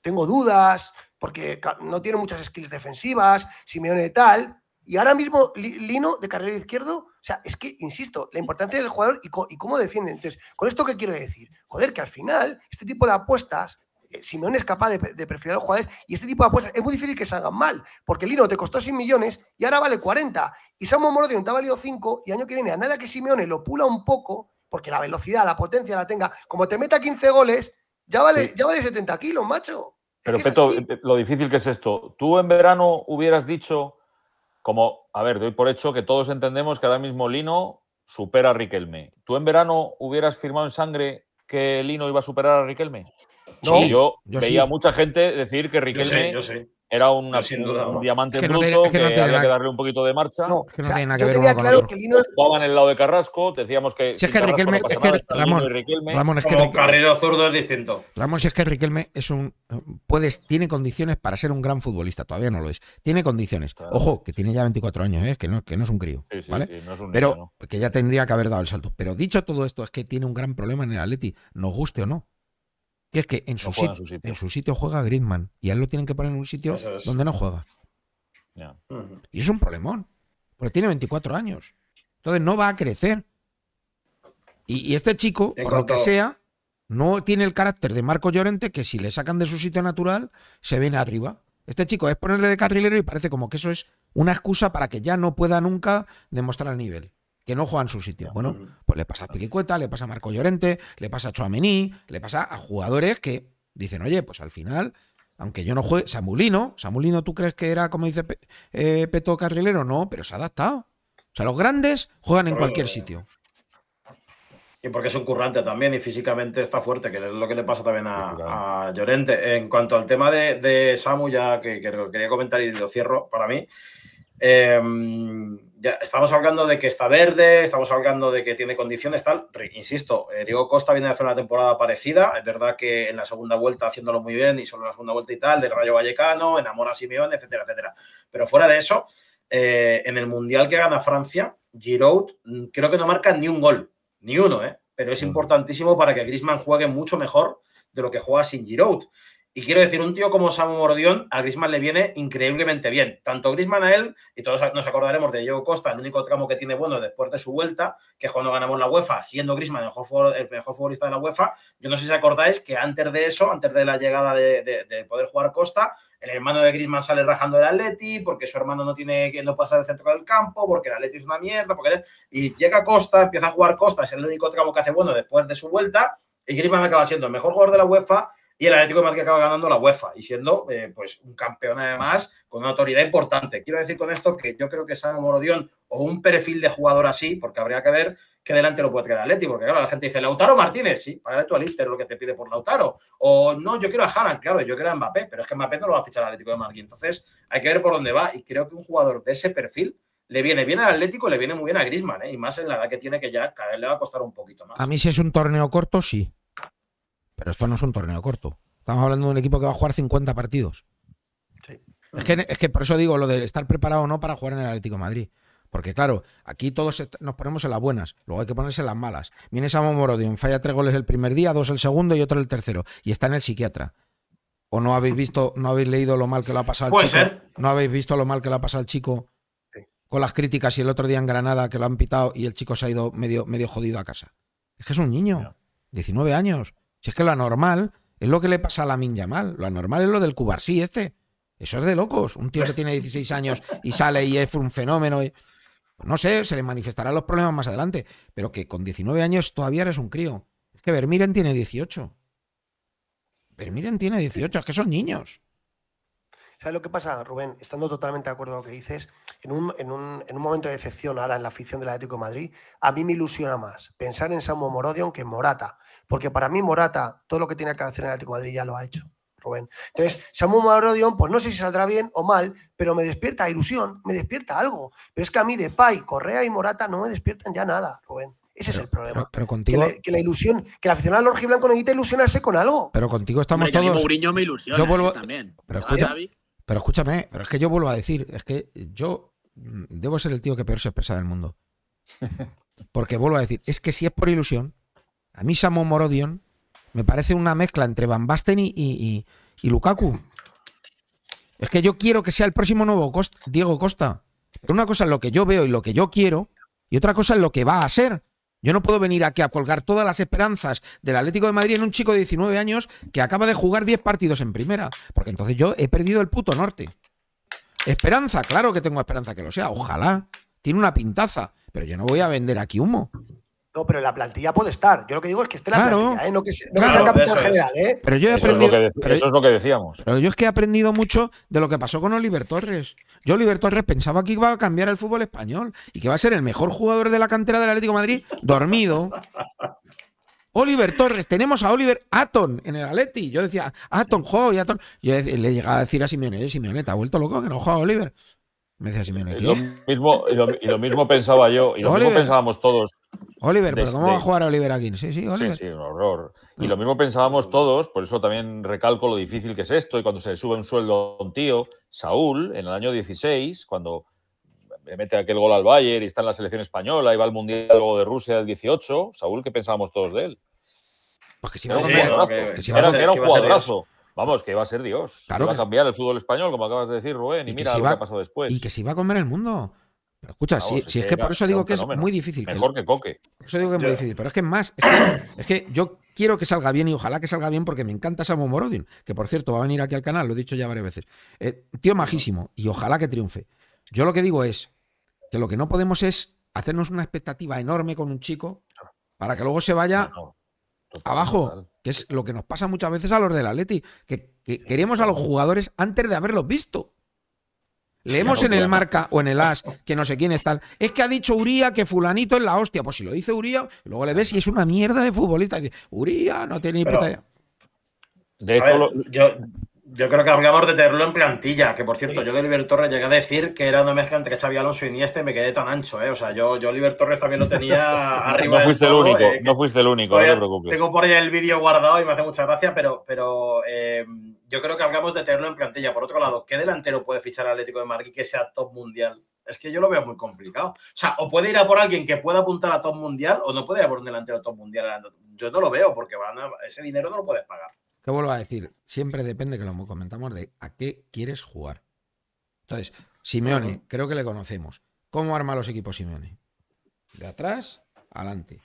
Tengo dudas, porque no tiene muchas skills defensivas, Simeone tal, y ahora mismo Lino de carrera izquierdo, o sea, es que, insisto, la importancia del jugador y, cómo defiende. Entonces, ¿con esto qué quiero decir? Joder, que al final, este tipo de apuestas, eh, Simeone es capaz de, perfilar a los jugadores y este tipo de apuestas es muy difícil que salgan mal, porque Lino te costó 100 millones y ahora vale 40. Y Samu Morodion te ha valido 5 y año que viene, a nada que Simeone lo pula un poco, porque la velocidad, la potencia la tenga, como te meta 15 goles, ya vale, ya vale 70 kilos, macho. Pero Peto, eh, lo difícil que es esto. Tú en verano hubieras dicho como, a ver, doy por hecho que todos entendemos que ahora mismo Lino supera a Riquelme. ¿Tú en verano hubieras firmado en sangre que Lino iba a superar a Riquelme? No, yo, veía mucha gente decir que Riquelme era un, diamante bruto no que, darle un poquito de marcha. No, que no tiene nada que ver con el en el lado de Carrasco, decíamos que. Si es que Riquelme, Ramón, zurdo es distinto. Ramón, si es que Riquelme es un. Puedes, tiene condiciones para ser un gran futbolista, todavía no lo es. Tiene condiciones. Ojo, que tiene ya 24 años, ¿eh? que, no, que no es un crío. Sí, sí, ¿vale? pero que ya tendría que haber dado el salto. Pero dicho todo esto, es que tiene un gran problema en el Atleti, nos guste o no. Que es que en su, sitio. juega Griezmann y a él lo tienen que poner en un sitio donde no juega. Y es un problemón, porque tiene 24 años. Entonces no va a crecer. Y, este chico, por lo que sea, no tiene el carácter de Marco Llorente que si le sacan de su sitio natural, se viene arriba. Este chico es ponerle de carrilero y parece como que eso es una excusa para que ya no pueda nunca demostrar el nivel que no juegan su sitio. Bueno, pues le pasa a Pilicueta, le pasa a Marco Llorente, le pasa a Choamení, le pasa a jugadores que dicen, oye, pues al final, aunque yo no juegue, Samulino, Samulino, ¿tú crees que era, como dice eh, Peto Carrilero? No, pero se ha adaptado. O sea, los grandes juegan en cualquier sitio. Y porque es un currante también y físicamente está fuerte, que es lo que le pasa también a, Llorente. En cuanto al tema de, Samu, ya que quería comentar y lo cierro para mí, Em, ya estamos hablando de que está verde, estamos hablando de que tiene condiciones, tal. Insisto, eh, Diego Costa viene de hacer una temporada parecida. Es verdad que en la segunda vuelta haciéndolo muy bien y solo la segunda vuelta y tal, del Rayo Vallecano, enamora a Simeón, etcétera, etcétera. Pero fuera de eso, eh, en el Mundial que gana Francia, Giroud mm, creo que no marca ni un gol, ni uno, ¿eh? Pero es importantísimo para que Grisman juegue mucho mejor de lo que juega sin Giroud. Y quiero decir, un tío como Samu Mordión a Grisman le viene increíblemente bien. Tanto Grisman a él, y todos nos acordaremos de Diego Costa, el único tramo que tiene bueno después de su vuelta, que es cuando ganamos la UEFA, siendo Grisman el mejor, futbolista de la UEFA. Yo no sé si acordáis que antes de eso, antes de la llegada de, poder jugar Costa, el hermano de Grisman sale rajando el Atleti, porque su hermano no tiene no puede el centro del campo, porque el Atleti es una mierda, porque y llega Costa, empieza a jugar Costa, es el único tramo que hace bueno después de su vuelta, y Grisman acaba siendo el mejor jugador de la UEFA y el Atlético de Madrid acaba ganando la UEFA y siendo eh, pues un campeón además con una autoridad importante. Quiero decir con esto que yo creo que San Morodión o un perfil de jugador así, porque habría que ver qué delante lo puede tener Atlético. porque claro, la gente dice Lautaro Martínez, sí, pagaré tú al Inter lo que te pide por Lautaro. O no, yo quiero a Haaland, claro, yo quiero a Mbappé, pero es que Mbappé no lo va a fichar al Atlético de Madrid. Entonces, hay que ver por dónde va. Y creo que un jugador de ese perfil le viene bien al Atlético, le viene muy bien a Grisman, ¿eh? y más en la edad que tiene, que ya cada vez le va a costar un poquito más. A mí, si es un torneo corto, sí. Pero esto no es un torneo corto. Estamos hablando de un equipo que va a jugar 50 partidos. Es, que, por eso digo lo de estar preparado o no para jugar en el Atlético Madrid. Porque claro, aquí todos nos ponemos en las buenas, luego hay que ponerse en las malas. Viene Samu Morodion, falla tres goles el primer día, dos el segundo y otro el tercero. Y está en el psiquiatra. ¿O no habéis visto, no habéis leído lo mal que lo ha pasado al chico? Ser. ¿No habéis visto lo mal que le ha pasado al chico con las críticas y el otro día en Granada que lo han pitado y el chico se ha ido medio, medio jodido a casa? Es que es un niño, 19 años. Si es que lo anormal es lo que le pasa a la mal. Lo anormal es lo del sí este. Eso es de locos. Un tío que tiene 16 años y sale y es un fenómeno. Y... Pues no sé, se le manifestarán los problemas más adelante. Pero que con 19 años todavía eres un crío. Es que Vermiren tiene 18. Vermiren tiene 18. Es que son niños. ¿Sabes lo que pasa, Rubén? Estando totalmente de acuerdo con lo que dices, en un, momento de decepción ahora en la afición del Atlético de Madrid, a mí me ilusiona más pensar en Samu Morodion que en Morata. Porque para mí Morata, todo lo que tiene que hacer en el Atlético de Madrid ya lo ha hecho. Rubén. Entonces, Samu Morodion, pues no sé si saldrá bien o mal, pero me despierta ilusión, me despierta algo. Pero es que a mí de Pay, Correa y Morata no me despiertan ya nada, Rubén. Ese es el problema. Pero, contigo. Que la, que la, ilusión, que el aficionado al Blanco necesita ilusionarse con algo. Pero contigo estamos todos. todos. Mourinho me ilusiona. Yo vuelvo. También. Pero pero escúchame, pero es que yo vuelvo a decir, es que yo debo ser el tío que peor se expresa del mundo. Porque vuelvo a decir, es que si es por ilusión, a mí Samu Morodion me parece una mezcla entre Van Basten y, y, Lukaku. Es que yo quiero que sea el próximo nuevo Diego Costa. Pero una cosa es lo que yo veo y lo que yo quiero, y otra cosa es lo que va a ser. Yo no puedo venir aquí a colgar todas las esperanzas del Atlético de Madrid en un chico de 19 años que acaba de jugar 10 partidos en primera, porque entonces yo he perdido el puto norte. Esperanza, claro que tengo esperanza que lo sea, ojalá. Tiene una pintaza, pero yo no voy a vender aquí humo. No, pero la plantilla puede estar. Yo lo que digo es que esté la plantilla, ¿eh? no que, sea, no general. ¿eh? Pero yo he eso aprendido. Es eso es, lo que decíamos. Pero yo es que he aprendido mucho de lo que pasó con Oliver Torres. Yo, Oliver Torres, pensaba que iba a cambiar el fútbol español y que iba a ser el mejor jugador de la cantera del Atlético Madrid, dormido. Oliver Torres, tenemos a Oliver Aton en el Atleti. Yo decía, Aton, juega y Aton. Yo le llegaba a decir a Simeone, Simeone, te ha vuelto loco que no juega Oliver. Y lo, mismo, y, lo, mismo, pensaba yo, y lo mismo pensábamos todos. Oliver, pero ¿cómo va a jugar Oliver aquí? Sí, sí, Sí, un horror. Y lo mismo pensábamos todos, por eso también recalco lo difícil que es esto, y cuando se le sube un sueldo a un tío, Saúl, en el año 16, cuando mete aquel gol al Bayern y está en la selección española y va al Mundial luego de Rusia del 18, Saúl, ¿qué pensábamos todos de él? Pues que si era un jugadorazo. era, un jugadorazo. Vamos, que va a ser Dios. Claro iba a cambiar el fútbol español, como acabas de decir, Rubén, y, mira lo que ha pasado después. Y que se iba a comer el mundo. Pero escucha, si, es que, por eso digo que es muy difícil. Mejor que, Coque. Por eso digo que es muy difícil. Pero es que más, es que, es que, yo quiero que salga bien y ojalá que salga bien porque me encanta Samuel Morodin, que por cierto va a venir aquí al canal, lo he dicho ya varias veces. Eh, tío majísimo y ojalá que triunfe. Yo lo que digo es que lo que no podemos es hacernos una expectativa enorme con un chico para que luego se vaya abajo, que es lo que nos pasa muchas veces a los del Atleti, que, que queremos a los jugadores antes de haberlos visto. Leemos en el marca o en el as que no sé quién es tal. Es que ha dicho Uría que fulanito es la hostia. Pues si lo dice Uría, luego le ves y es una mierda de futbolista. Uría no tiene ni puta De hecho, yo, yo creo que hablamos de tenerlo en plantilla, que por cierto, yo de Oliver Torres llegué a decir que era una mezcla entre Xavi Alonso y Iniesta y me quedé tan ancho, ¿eh? O sea, yo, yo Oliver Torres también lo tenía arriba. Eh, no fuiste el único, no fuiste el único, no te preocupes. Tengo por ahí el vídeo guardado y me hace mucha gracia, pero, pero eh, yo creo que hablamos de tenerlo en plantilla. Por otro lado, ¿qué delantero puede fichar al Atlético de Madrid que sea top mundial? Es que yo lo veo muy complicado. O sea, o puede ir a por alguien que pueda apuntar a top mundial o no puede ir a por un delantero top mundial. Yo no lo veo porque van ese dinero no lo puedes pagar. ¿Qué vuelvo a decir? Siempre depende, que lo comentamos, de a qué quieres jugar. Entonces, Simeone, creo que le conocemos. ¿Cómo arma los equipos Simeone? De atrás, adelante.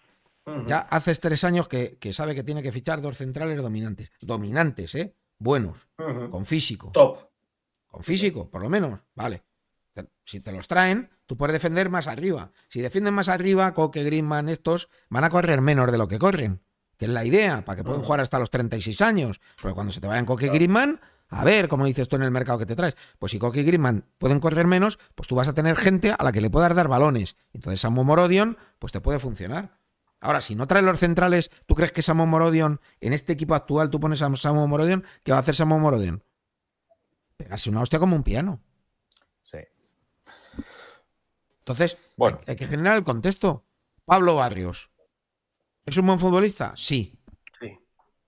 Ya hace tres años que, sabe que tiene que fichar dos centrales dominantes. Dominantes, ¿eh? Buenos, con físico. Top. Con físico, por lo menos. Vale. Si te los traen, tú puedes defender más arriba. Si defienden más arriba, Coque, Griezmann, estos van a correr menos de lo que corren que es la idea, para que puedan ah. jugar hasta los 36 años. Porque cuando se te vayan Coque y Griezmann, a ver, cómo dices tú en el mercado que te traes, pues si Coque y Griezmann pueden correr menos, pues tú vas a tener gente a la que le puedas dar balones. Entonces Samu Morodion, pues te puede funcionar. Ahora, si no traes los centrales, ¿tú crees que Samu Morodion, en este equipo actual, tú pones a Samu Morodion, ¿qué va a hacer Samu Morodion? Pegarse una hostia como un piano. Sí. Entonces, bueno. hay que generar el contexto. Pablo Barrios, ¿Es un buen futbolista? Sí.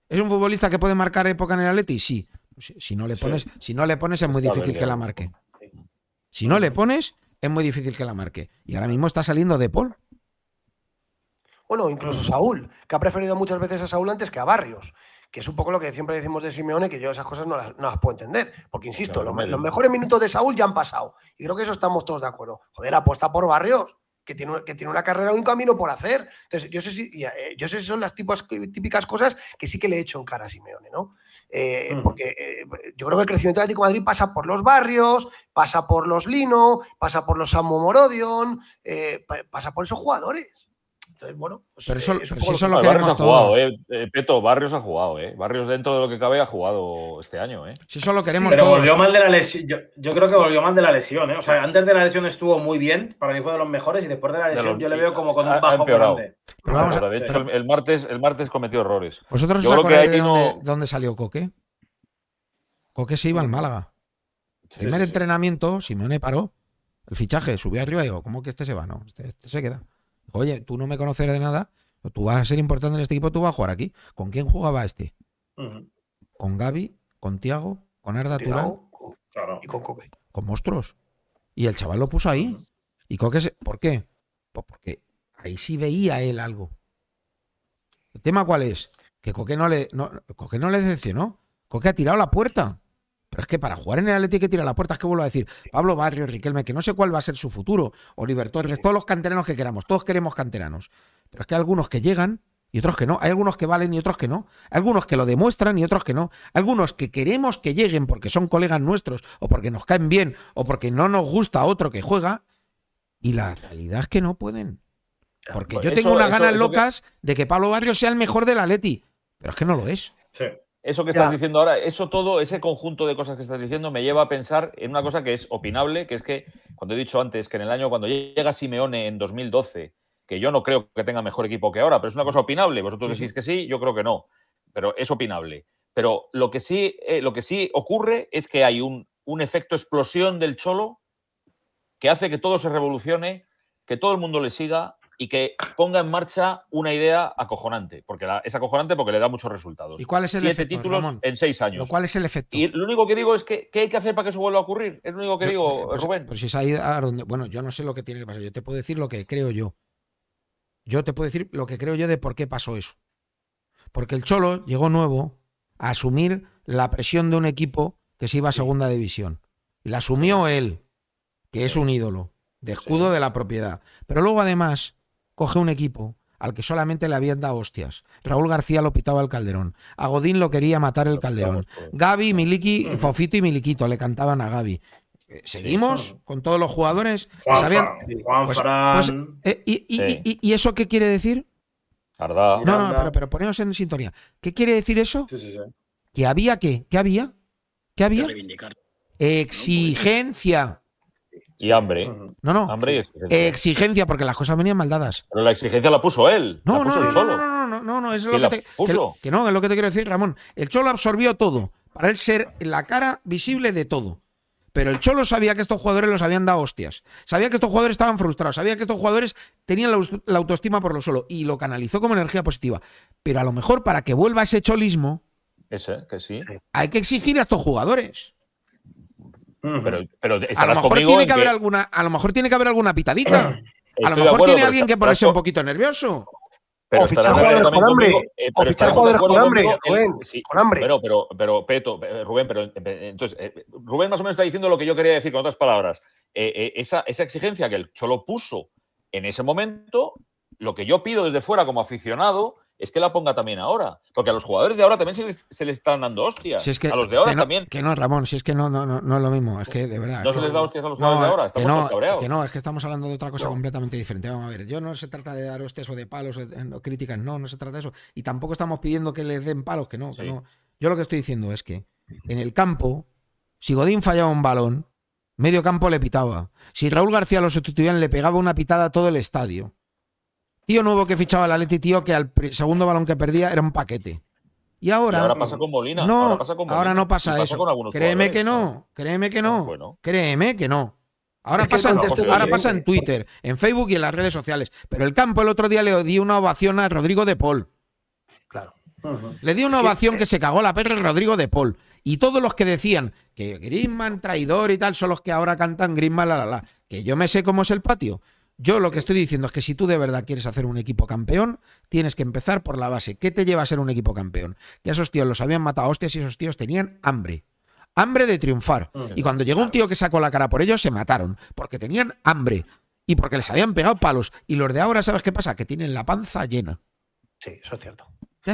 ¿Es un futbolista que puede marcar época en el Atleti? Sí. Si, no, le pones, si no le pones, es muy difícil que la marque. Si no le pones, es muy difícil que la marque. Y ahora mismo está saliendo de Paul. Bueno, incluso Saúl, que ha preferido muchas veces a Saúl antes que a Barrios, que es un poco lo que siempre decimos de Simeone, que yo esas cosas no las, puedo entender, porque insisto, los, mejores minutos de Saúl ya han pasado, y creo que eso estamos todos de acuerdo. Joder, apuesta por Barrios, que tiene, una, carrera o carrera, un camino por hacer. Entonces, yo sé si, eh, yo sé son las típicas cosas que sí que le he hecho en cara a Simeone, ¿no? Eh, porque eh, yo creo que el crecimiento de Atlético Madrid pasa por los barrios, pasa por los Lino, pasa por los Samu Morodion, pasa por esos jugadores bueno, pues, pero eso, eh, lo que Barrios ha jugado, eh, eh, Peto, Barrios ha jugado, eh. Barrios dentro de lo que cabe ha jugado este año, eh. Si eso lo queremos todo. volvió de la Yo, creo que volvió mal de la lesión, O sea, antes de la lesión estuvo muy bien, para mí fue de los mejores, y después de la lesión yo le veo como con un bajo grande. Pero el, martes, el martes cometió errores. ¿Vosotros os acordáis de dónde, salió Coque? Coque se iba al Málaga. Primer entrenamiento, Simone paró. El fichaje subió arriba y digo, ¿cómo que este se va? No, este, este se queda. Oye, tú no me conoces de nada, tú vas a ser importante en este equipo, tú vas a jugar aquí. ¿Con quién jugaba este? ¿Con Gaby? ¿Con Tiago? ¿Con Arda Turán? Y con Coque. Con monstruos. Y el chaval lo puso ahí. ¿Y ¿Por qué? Pues porque ahí sí veía él algo. ¿El tema cuál es? Que Coque no le, no, no le decepcionó. Coque ha tirado la puerta es que para jugar en el Atlético que que la puerta puertas, que vuelvo a decir, Pablo Barrio, Riquelme, que no sé cuál va a ser su futuro, Oliver Torres, todos los canteranos que queramos, todos queremos canteranos. Pero es que hay algunos que llegan y otros que no. Hay algunos que valen y otros que no. Hay algunos que lo demuestran y otros que no. algunos que queremos que lleguen porque son colegas nuestros o porque nos caen bien o porque no nos gusta otro que juega. Y la realidad es que no pueden. Porque pues yo tengo unas ganas locas de que Pablo Barrio sea el mejor del Atleti. Pero es que no lo es. Eso que estás diciendo ahora, eso todo, ese conjunto de cosas que estás diciendo me lleva a pensar en una cosa que es opinable, que es que, cuando he dicho antes, que en el año cuando llega Simeone en 2012, que yo no creo que tenga mejor equipo que ahora, pero es una mm. cosa opinable, vosotros decís que sí, yo creo que no, pero es opinable. Pero lo que sí, eh, lo que sí ocurre es que hay un, un efecto explosión del cholo que hace que todo se revolucione, que todo el mundo le siga, y que ponga en marcha una idea acojonante, porque es acojonante porque le da muchos resultados. ¿Y cuál es el Siete títulos en seis años. ¿Cuál es el efecto? Y lo único que digo es que ¿qué hay que hacer para que eso vuelva a ocurrir? Es lo único que digo, eh, pues, Rubén. Pues es ahí a donde, bueno, yo no sé lo que tiene que pasar, yo te puedo decir lo que creo yo. Yo te puedo decir lo que creo yo de por qué pasó eso. Porque el Cholo llegó nuevo a asumir la presión de un equipo que se iba a segunda división. Y la asumió él, que es un ídolo, de escudo de la propiedad. Pero luego además coge un equipo al que solamente le habían dado hostias. Raúl García lo pitaba el Calderón. A lo quería matar el Calderón. Gaby, Miliki, Fofito y Miliquito le cantaban a Gaby. Eh, ¿Seguimos con todos los jugadores? ¿Sabían? Pues, pues, eh, y, eso qué quiere decir? No, no, pero, ponemos en sintonía. ¿Qué quiere decir eso? Sí, sí, sí. ¿Que había qué? ¿Qué había? ¿Qué había? Exigencia. Y hambre. No, no. Eh, exigencia. porque las cosas venían maldadas. Pero la exigencia la puso él. No, puso no, no, no, no, no, es lo que, te, Que, no, es lo que te quiero decir, Ramón. El Cholo absorbió todo, para él ser la cara visible de todo. Pero el Cholo sabía que estos jugadores los habían dado hostias. Sabía que estos jugadores estaban frustrados. Sabía que estos jugadores tenían la autoestima por lo solo. Y lo canalizó como energía positiva. Pero a lo mejor para que vuelva ese cholismo. Ese, que sí. Hay que exigir a estos jugadores. Pero, pero a lo mejor tiene que haber alguna, a lo mejor tiene que haber alguna pitadita. a lo mejor tiene alguien que ponerse un poquito nervioso. Pero o fichar jugadores con hambre. o fichar jugadores con hambre, Rubén. Sí, con hambre. Pero, pero, pero, Peto, eh, Rubén, pero eh, entonces, eh, Rubén más o menos está diciendo lo que yo quería decir, con otras palabras. eh, esa, esa exigencia que el Cholo puso en ese momento, lo que yo pido desde fuera como aficionado es que la ponga también ahora. Porque a los jugadores de ahora también se les, están dando hostias. a los de ahora también. Que no, Ramón, si es que no, no, no, no es lo mismo. Es que de verdad. No se les da hostias a los jugadores de ahora. Estamos que no, que no, es que estamos hablando de otra cosa completamente diferente. Vamos a ver, yo no se trata de dar hostias o de palos eh, o críticas. No, no se trata de eso. Y tampoco estamos pidiendo que les den palos, que no, que no. Yo lo que estoy diciendo es que en el campo, si Godín fallaba un balón, medio campo le pitaba. Si Raúl García lo sustituían, le pegaba una pitada a todo el estadio. Tío nuevo que fichaba la Atleti, tío, que al segundo balón que perdía era un paquete. Y ahora. ahora pasa con Molina. No, ahora, pasa no pasa, eso. Créeme que no, créeme que no. Ah, créeme que no. Ahora, pasa, en, ahora pasa en Twitter, en Facebook y en las redes sociales. Pero el campo el otro día le dio una ovación a Rodrigo de Paul. Claro. Le dio una ovación que se cagó la perra Rodrigo de Paul. Y todos los que decían que Grisman traidor y tal son los que ahora cantan Grisman la la la. Que yo me sé cómo es el patio. Yo lo que estoy diciendo es que si tú de verdad quieres hacer un equipo campeón, tienes que empezar por la base. ¿Qué te lleva a ser un equipo campeón? Que esos tíos los habían matado a hostias y esos tíos tenían hambre. Hambre de triunfar. Ah, y cuando llegó un tío que sacó la cara por ellos, se mataron. Porque tenían hambre. Y porque les habían pegado palos. Y los de ahora, ¿sabes qué pasa? Que tienen la panza llena. Sí, eso es cierto y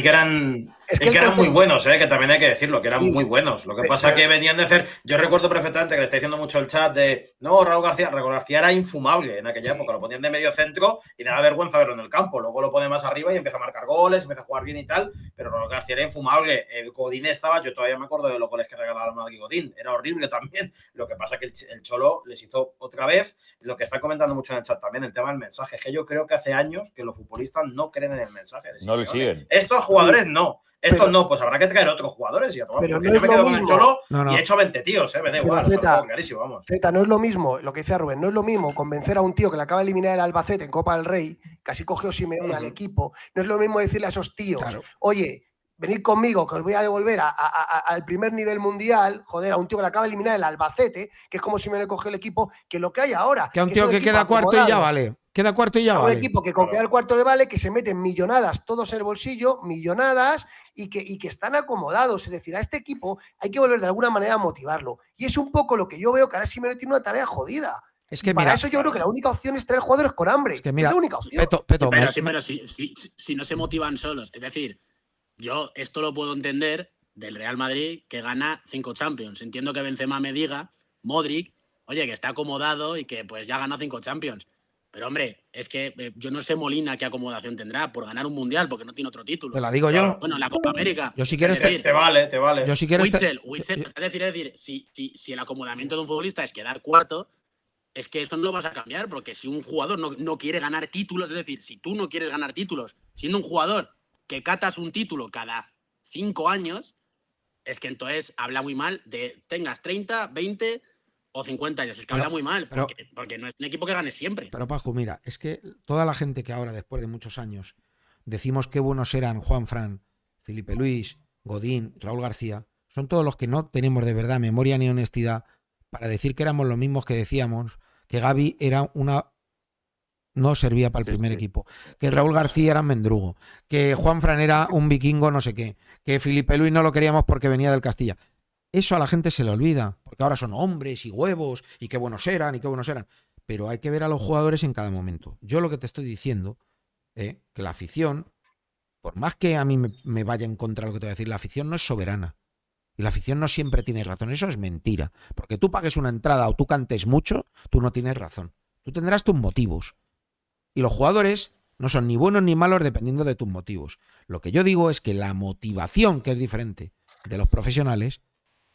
que, eran, eran, muy buenos, eh, que también hay que decirlo, que eran muy buenos. Lo que pasa que venían de hacer. Yo recuerdo perfectamente que le está diciendo mucho el chat de. No, Raúl García. Raúl García era infumable en aquella época. Lo ponían de medio centro y daba vergüenza verlo en el campo. Luego lo pone más arriba y empieza a marcar goles, empieza a jugar bien y tal. Pero Raúl García era infumable. El Godín estaba. Yo todavía me acuerdo de los goles que regalaba Madrid Godín. Era horrible también. Lo que pasa que el Cholo les hizo otra vez lo que está comentando mucho en el chat también, el tema del mensaje, que yo creo que hace años que los futbolistas no creen en el mensaje. no lo siguen. Estos jugadores no. Estos no, pues habrá que traer otros jugadores y a tomar. no yo es me quedo mismo. con el cholo y he hecho 20 tíos, eh, me vamos. no es lo mismo, lo que dice Rubén, no es lo mismo convencer a un tío que le acaba de eliminar el Albacete en Copa del Rey, casi cogió Simeón al equipo. No es lo mismo decirle a esos tíos, oye, venir conmigo, que os voy a devolver al primer nivel mundial, joder, a un tío que le acaba de eliminar el Albacete, que es como si me le cogió el equipo, que lo que hay ahora. Que un tío que, queda cuarto y ya vale. Queda cuarto y ya vale. Un equipo que con quedar cuarto le vale, que se meten millonadas todos en el bolsillo, millonadas, y que, y que están acomodados. Es decir, a este equipo hay que volver de alguna manera a motivarlo. Y es un poco lo que yo veo que ahora me tiene una tarea jodida. Es que para eso yo creo que la única opción es traer jugadores con hambre. Es, mira, la única opción. pero, si, no se motivan solos, es decir, yo esto lo puedo entender del Real Madrid que gana cinco Champions. Entiendo que Benzema me diga, Modric, oye, que está acomodado y que pues ya ganó cinco Champions. Pero hombre, es que eh, yo no sé Molina qué acomodación tendrá por ganar un mundial, porque no tiene otro título. Te la digo yo. Bueno, la Copa América. Yo si quieres te, vale, te vale. Yo si Witzel, es decir, si, el acomodamiento de un futbolista es quedar cuarto, es que eso no lo vas a cambiar, porque si un jugador no, no quiere ganar títulos, es decir, si tú no quieres ganar títulos, siendo un jugador que catas un título cada cinco años, es que entonces habla muy mal de tengas 30, 20 o 50 años. Es que habla muy mal, porque, porque, no es un equipo que gane siempre. Pero Paco, mira, es que toda la gente que ahora, después de muchos años, decimos qué buenos eran Juan Fran, Felipe Luis, Godín, Raúl García, son todos los que no tenemos de verdad memoria ni honestidad para decir que éramos los mismos que decíamos que Gaby era una no servía para el primer equipo. Que Raúl García era mendrugo. Que Juan Fran era un vikingo, no sé qué. Que Felipe Luis no lo queríamos porque venía del Castilla. Eso a la gente se le olvida, porque ahora son hombres y huevos y qué buenos eran y qué buenos eran. Pero hay que ver a los jugadores en cada momento. Yo lo que te estoy diciendo, es eh, que la afición, por más que a mí me, vaya en contra lo que te voy a decir, la afición no es soberana. Y la afición no siempre tiene razón. Eso es mentira. Porque tú pagues una entrada o tú cantes mucho, tú no tienes razón. Tú tendrás tus motivos. Y los jugadores no son ni buenos ni malos dependiendo de tus motivos. Lo que yo digo es que la motivación, que es diferente de los profesionales,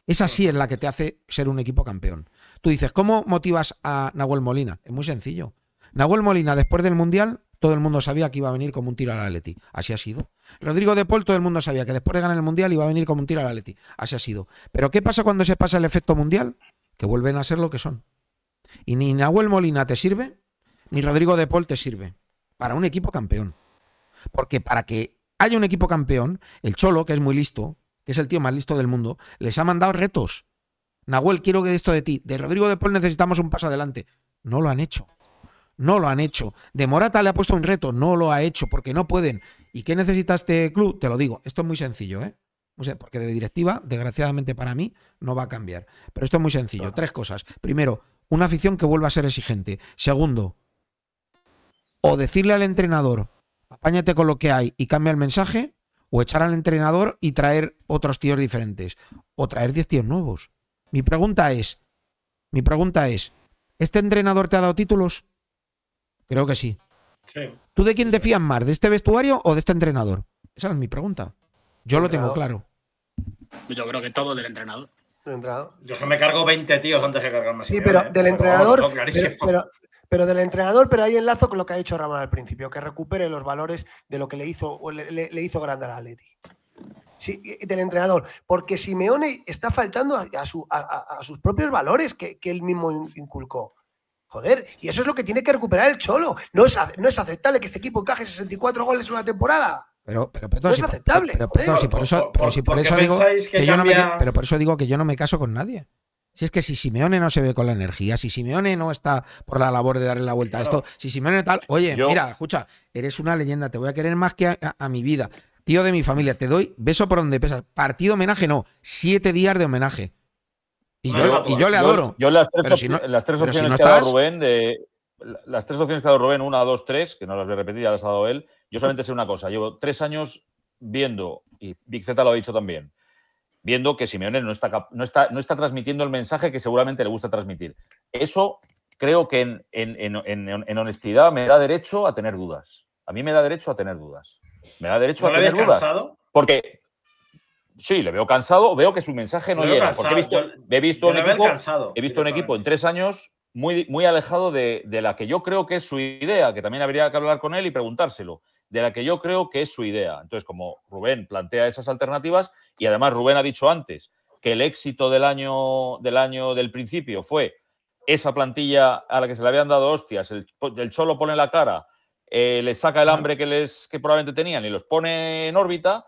es así en la que te hace ser un equipo campeón. Tú dices, ¿cómo motivas a Nahuel Molina? Es muy sencillo. Nahuel Molina, después del Mundial, todo el mundo sabía que iba a venir como un tiro al Atleti. Así ha sido. Rodrigo de Paul, todo el mundo sabía que después de ganar el Mundial iba a venir como un tiro al Atleti. Así ha sido. Pero ¿qué pasa cuando se pasa el efecto Mundial? Que vuelven a ser lo que son. Y ni Nahuel Molina te sirve, ni Rodrigo de Paul te sirve para un equipo campeón. Porque para que haya un equipo campeón, el Cholo, que es muy listo, que es el tío más listo del mundo, les ha mandado retos. Nahuel, quiero que esto de ti. De Rodrigo de Paul necesitamos un paso adelante. No lo han hecho. No lo han hecho. De Morata le ha puesto un reto. No lo ha hecho porque no pueden. ¿Y qué necesita este club? Te lo digo. Esto es muy sencillo, ¿eh? O porque de directiva, desgraciadamente para mí, no va a cambiar. Pero esto es muy sencillo. Tres cosas. Primero, una afición que vuelva a ser exigente. Segundo, o decirle al entrenador, apáñate con lo que hay y cambia el mensaje, o echar al entrenador y traer otros tíos diferentes, o traer 10 tíos nuevos. Mi pregunta es, mi pregunta es, ¿este entrenador te ha dado títulos? Creo que sí. ¿Tú de quién te más, de este vestuario o de este entrenador? Esa es mi pregunta. Yo lo tengo claro. Yo creo que todo del entrenador. Yo se me cargo 20 tíos antes de cargar más. Sí, pero ¿eh? del entrenador. Pero, del entrenador, pero ahí enlazo con lo que ha dicho Ramón al principio, que recupere los valores de lo que le hizo, o le, hizo grande al Atleti. Sí, del entrenador, porque Simeone está faltando a, sus propios valores que, él mismo inculcó. Joder, y eso es lo que tiene que recuperar el Cholo. No es, no es aceptable que este equipo encaje 64 goles en una temporada. Pero, pero, pero, si, Pero, si por eso, pero por eso digo que, yo no me, caso con nadie. Si es que si Simeone no se ve con la energía, si Simeone no está por la labor de darle la vuelta a esto, si Simeone tal, oye, mira, escucha, eres una leyenda, te voy a querer más que a, mi vida. Tío de mi familia, te doy beso por donde pesas. Partido homenaje, no, siete días de homenaje. Y, yo, y yo, le adoro. Yo, las tres, pero si no, opciones Rubén de las tres opciones que ha dado Rubén, una, dos, tres, que no las voy a repetir, ya las ha dado él. Yo solamente sé una cosa, llevo tres años viendo, y Vic Z lo ha dicho también, viendo que Simeone no está, no está, no está transmitiendo el mensaje que seguramente le gusta transmitir. Eso creo que en, honestidad me da derecho a tener dudas. A mí me da derecho a tener dudas. Me da derecho a tener dudas. Cansado? Porque sí, le veo cansado, veo que su mensaje no llega. Porque he visto, he visto un equipo, he visto un equipo en tres años muy, alejado de, la que yo creo que es su idea, que también habría que hablar con él y preguntárselo, de la que yo creo que es su idea. Entonces, como Rubén plantea esas alternativas, y además Rubén ha dicho antes que el éxito del año del, año del principio fue esa plantilla a la que se le habían dado hostias, el, cholo pone la cara, eh, le saca el hambre que, les, que probablemente tenían y los pone en órbita,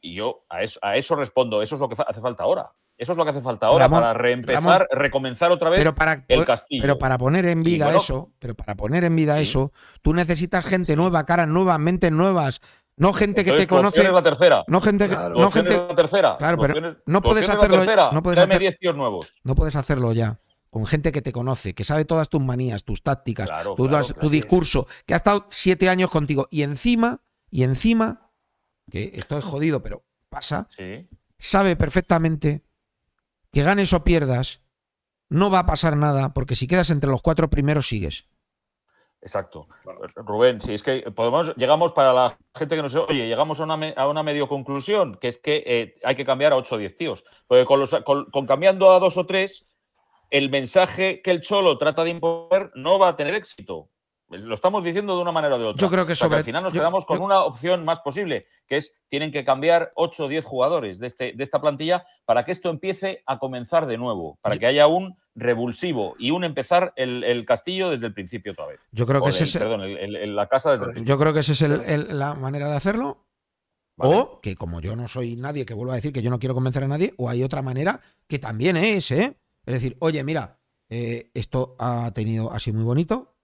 y yo a eso respondo, eso es lo que hace falta ahora. Eso es lo que hace falta ahora para reempezar, recomenzar otra vez el castillo. Pero para poner en vida eso, pero para poner en vida eso, tú necesitas gente nueva, caras nuevas, mentes nuevas. No gente que te conoce. No gente, no la tercera. no puedes hacerlo. no puedes nuevos. No puedes hacerlo ya con gente que te conoce, que sabe todas tus manías, tus tácticas, tu, discurso, que ha estado siete años contigo y encima, y encima, que esto es jodido, pero pasa, sabe perfectamente que ganes o pierdas, no va a pasar nada, porque si quedas entre los cuatro primeros, sigues. Exacto. Rubén, si es que podemos, llegamos para la gente que no se oye, llegamos a una, medio conclusión, que es que eh, hay que cambiar a 8 o 10 tíos. Porque con, con, cambiando a dos o tres, el mensaje que el Cholo trata de imponer no va a tener éxito. Lo estamos diciendo de una manera o de otra. Yo creo que sobre... al final nos quedamos con una opción más posible, que es tienen que cambiar 8 o 10 jugadores de, este, de esta plantilla para que esto empiece a comenzar de nuevo, para que haya un revulsivo y un empezar el, castillo desde el principio otra vez. Yo creo que ese la casa Yo creo que esa es la manera de hacerlo. O que como yo no soy nadie que vuelva a decir que yo no quiero convencer a nadie, o hay otra manera que también es, ¿eh? Es decir, oye, mira, eh, esto ha tenido así muy bonito,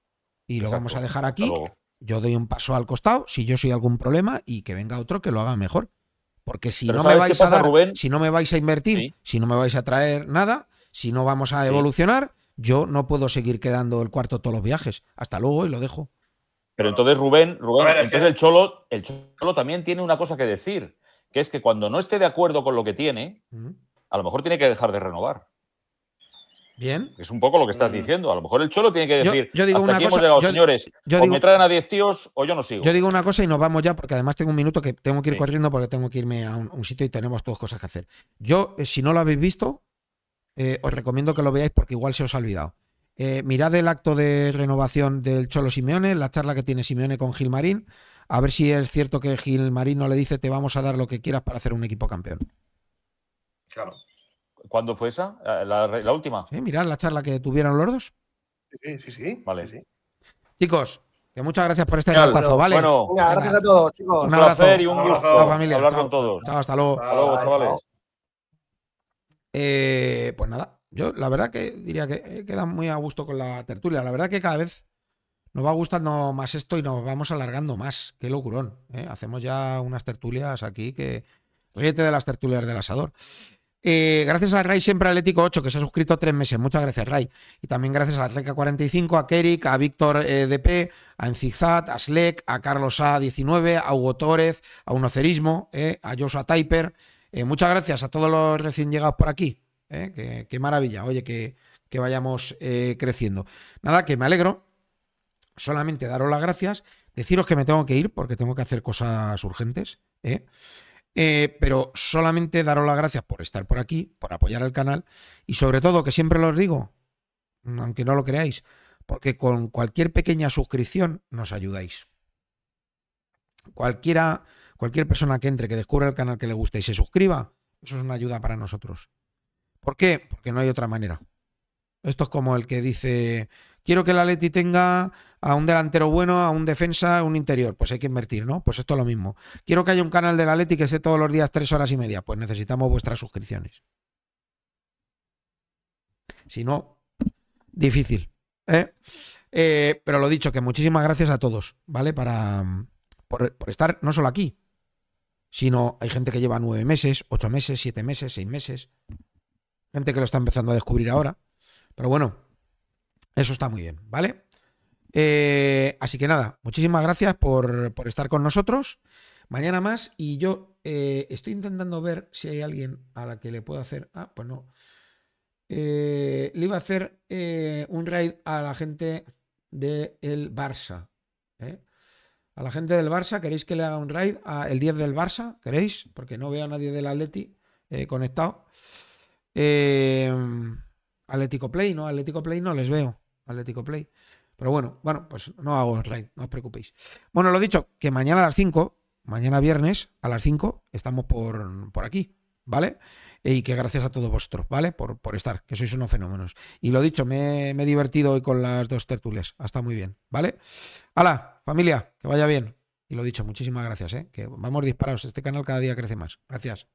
y lo vamos a dejar aquí. Yo doy un paso al costado, si yo soy algún problema, y que venga otro que lo haga mejor. Porque si, no me, vais a dar, Rubén? si no me vais a invertir, si no me vais a traer nada, si no vamos a evolucionar, yo no puedo seguir quedando el cuarto todos los viajes. Hasta luego y lo dejo. Pero entonces Rubén, Rubén entonces el Cholo, el Cholo también tiene una cosa que decir, que es que cuando no esté de acuerdo con lo que tiene, a lo mejor tiene que dejar de renovar. Bien. Es un poco lo que estás diciendo. A lo mejor el Cholo tiene que decir, yo, digo una cosa, o me traen a 10 tíos o yo no sigo. Yo digo una cosa y nos vamos ya, porque además tengo un minuto que tengo que ir corriendo porque tengo que irme a un, sitio y tenemos dos cosas que hacer. Yo, eh, si no lo habéis visto, eh, os recomiendo que lo veáis porque igual se os ha olvidado. Eh, mirad el acto de renovación del Cholo Simeone, la charla que tiene Simeone con Gilmarín, a ver si es cierto que Gilmarín no le dice te vamos a dar lo que quieras para hacer un equipo campeón. Claro. ¿Cuándo fue esa? ¿La, última? Sí, mirad la charla que tuvieron los dos. Sí, sí, sí. Vale. Sí, Chicos, que muchas gracias por este gran ¿vale? Bueno, gracias a todos, chicos. Un, abrazo. y un gusto hablar con todos. hasta luego. Hasta luego, chavales. Eh, pues nada, yo la verdad que diría que queda muy a gusto con la tertulia. La verdad que cada vez nos va gustando más esto y nos vamos alargando más. Qué locurón. ¿eh? Hacemos ya unas tertulias aquí que. Ríete de las tertulias del asador. Eh, gracias a Ray Siempre Atlético 8, que se ha suscrito tres meses. Muchas gracias, Ray. Y también gracias a Reca45, a Kerik, a Víctor eh, DP, a Enzigzat, a Slek, a Carlos A19, a Hugo Tórez, a Unocerismo, eh, a Joshua Typer. muchas gracias a todos los recién llegados por aquí. Qué, maravilla, oye, que, que vayamos creciendo. Nada, que me alegro. Solamente daros las gracias. Deciros que me tengo que ir porque tengo que hacer cosas urgentes. ¿eh? Eh, pero solamente daros las gracias por estar por aquí, por apoyar el canal y sobre todo, que siempre lo digo, aunque no lo creáis, porque con cualquier pequeña suscripción nos ayudáis. Cualquiera, cualquier persona que entre, que descubra el canal que le guste y se suscriba, eso es una ayuda para nosotros. ¿Por qué? Porque no hay otra manera. Esto es como el que dice, quiero que la Leti tenga a un delantero bueno, a un defensa, a un interior. Pues hay que invertir, ¿no? Pues esto es lo mismo. Quiero que haya un canal del Atleti que esté todos los días tres horas y media. Pues necesitamos vuestras suscripciones. Si no, difícil. ¿eh? Eh, pero lo dicho, que muchísimas gracias a todos, ¿vale? Para, por estar no solo aquí, sino hay gente que lleva nueve meses, ocho meses, siete meses, seis meses. Gente que lo está empezando a descubrir ahora. Pero bueno, eso está muy bien, ¿vale? Eh, así que nada, muchísimas gracias por, estar con nosotros. Mañana más y yo eh, estoy intentando ver si hay alguien a la que le puedo hacer... Ah, pues no. Eh, le iba a hacer un raid a la gente del Barça. A la gente del Barça, ¿queréis que le haga un raid? al el 10 del Barça, ¿queréis? Porque no veo a nadie del Atleti conectado. Atlético Play, ¿no? Atlético Play no les veo. Atlético Play. Pero bueno, bueno, pues no hago raid, no os preocupéis. Bueno, lo dicho, que mañana a las 5, mañana viernes a las 5, estamos por, aquí, ¿vale? Y que gracias a todos vosotros, ¿vale? Por, estar, que sois unos fenómenos. Y lo dicho, me, he divertido hoy con las dos tertulias. Hasta muy bien, ¿vale? ¡Hala, familia! Que vaya bien. Y lo dicho, muchísimas gracias, ¿eh? Que vamos disparados. Este canal cada día crece más. Gracias.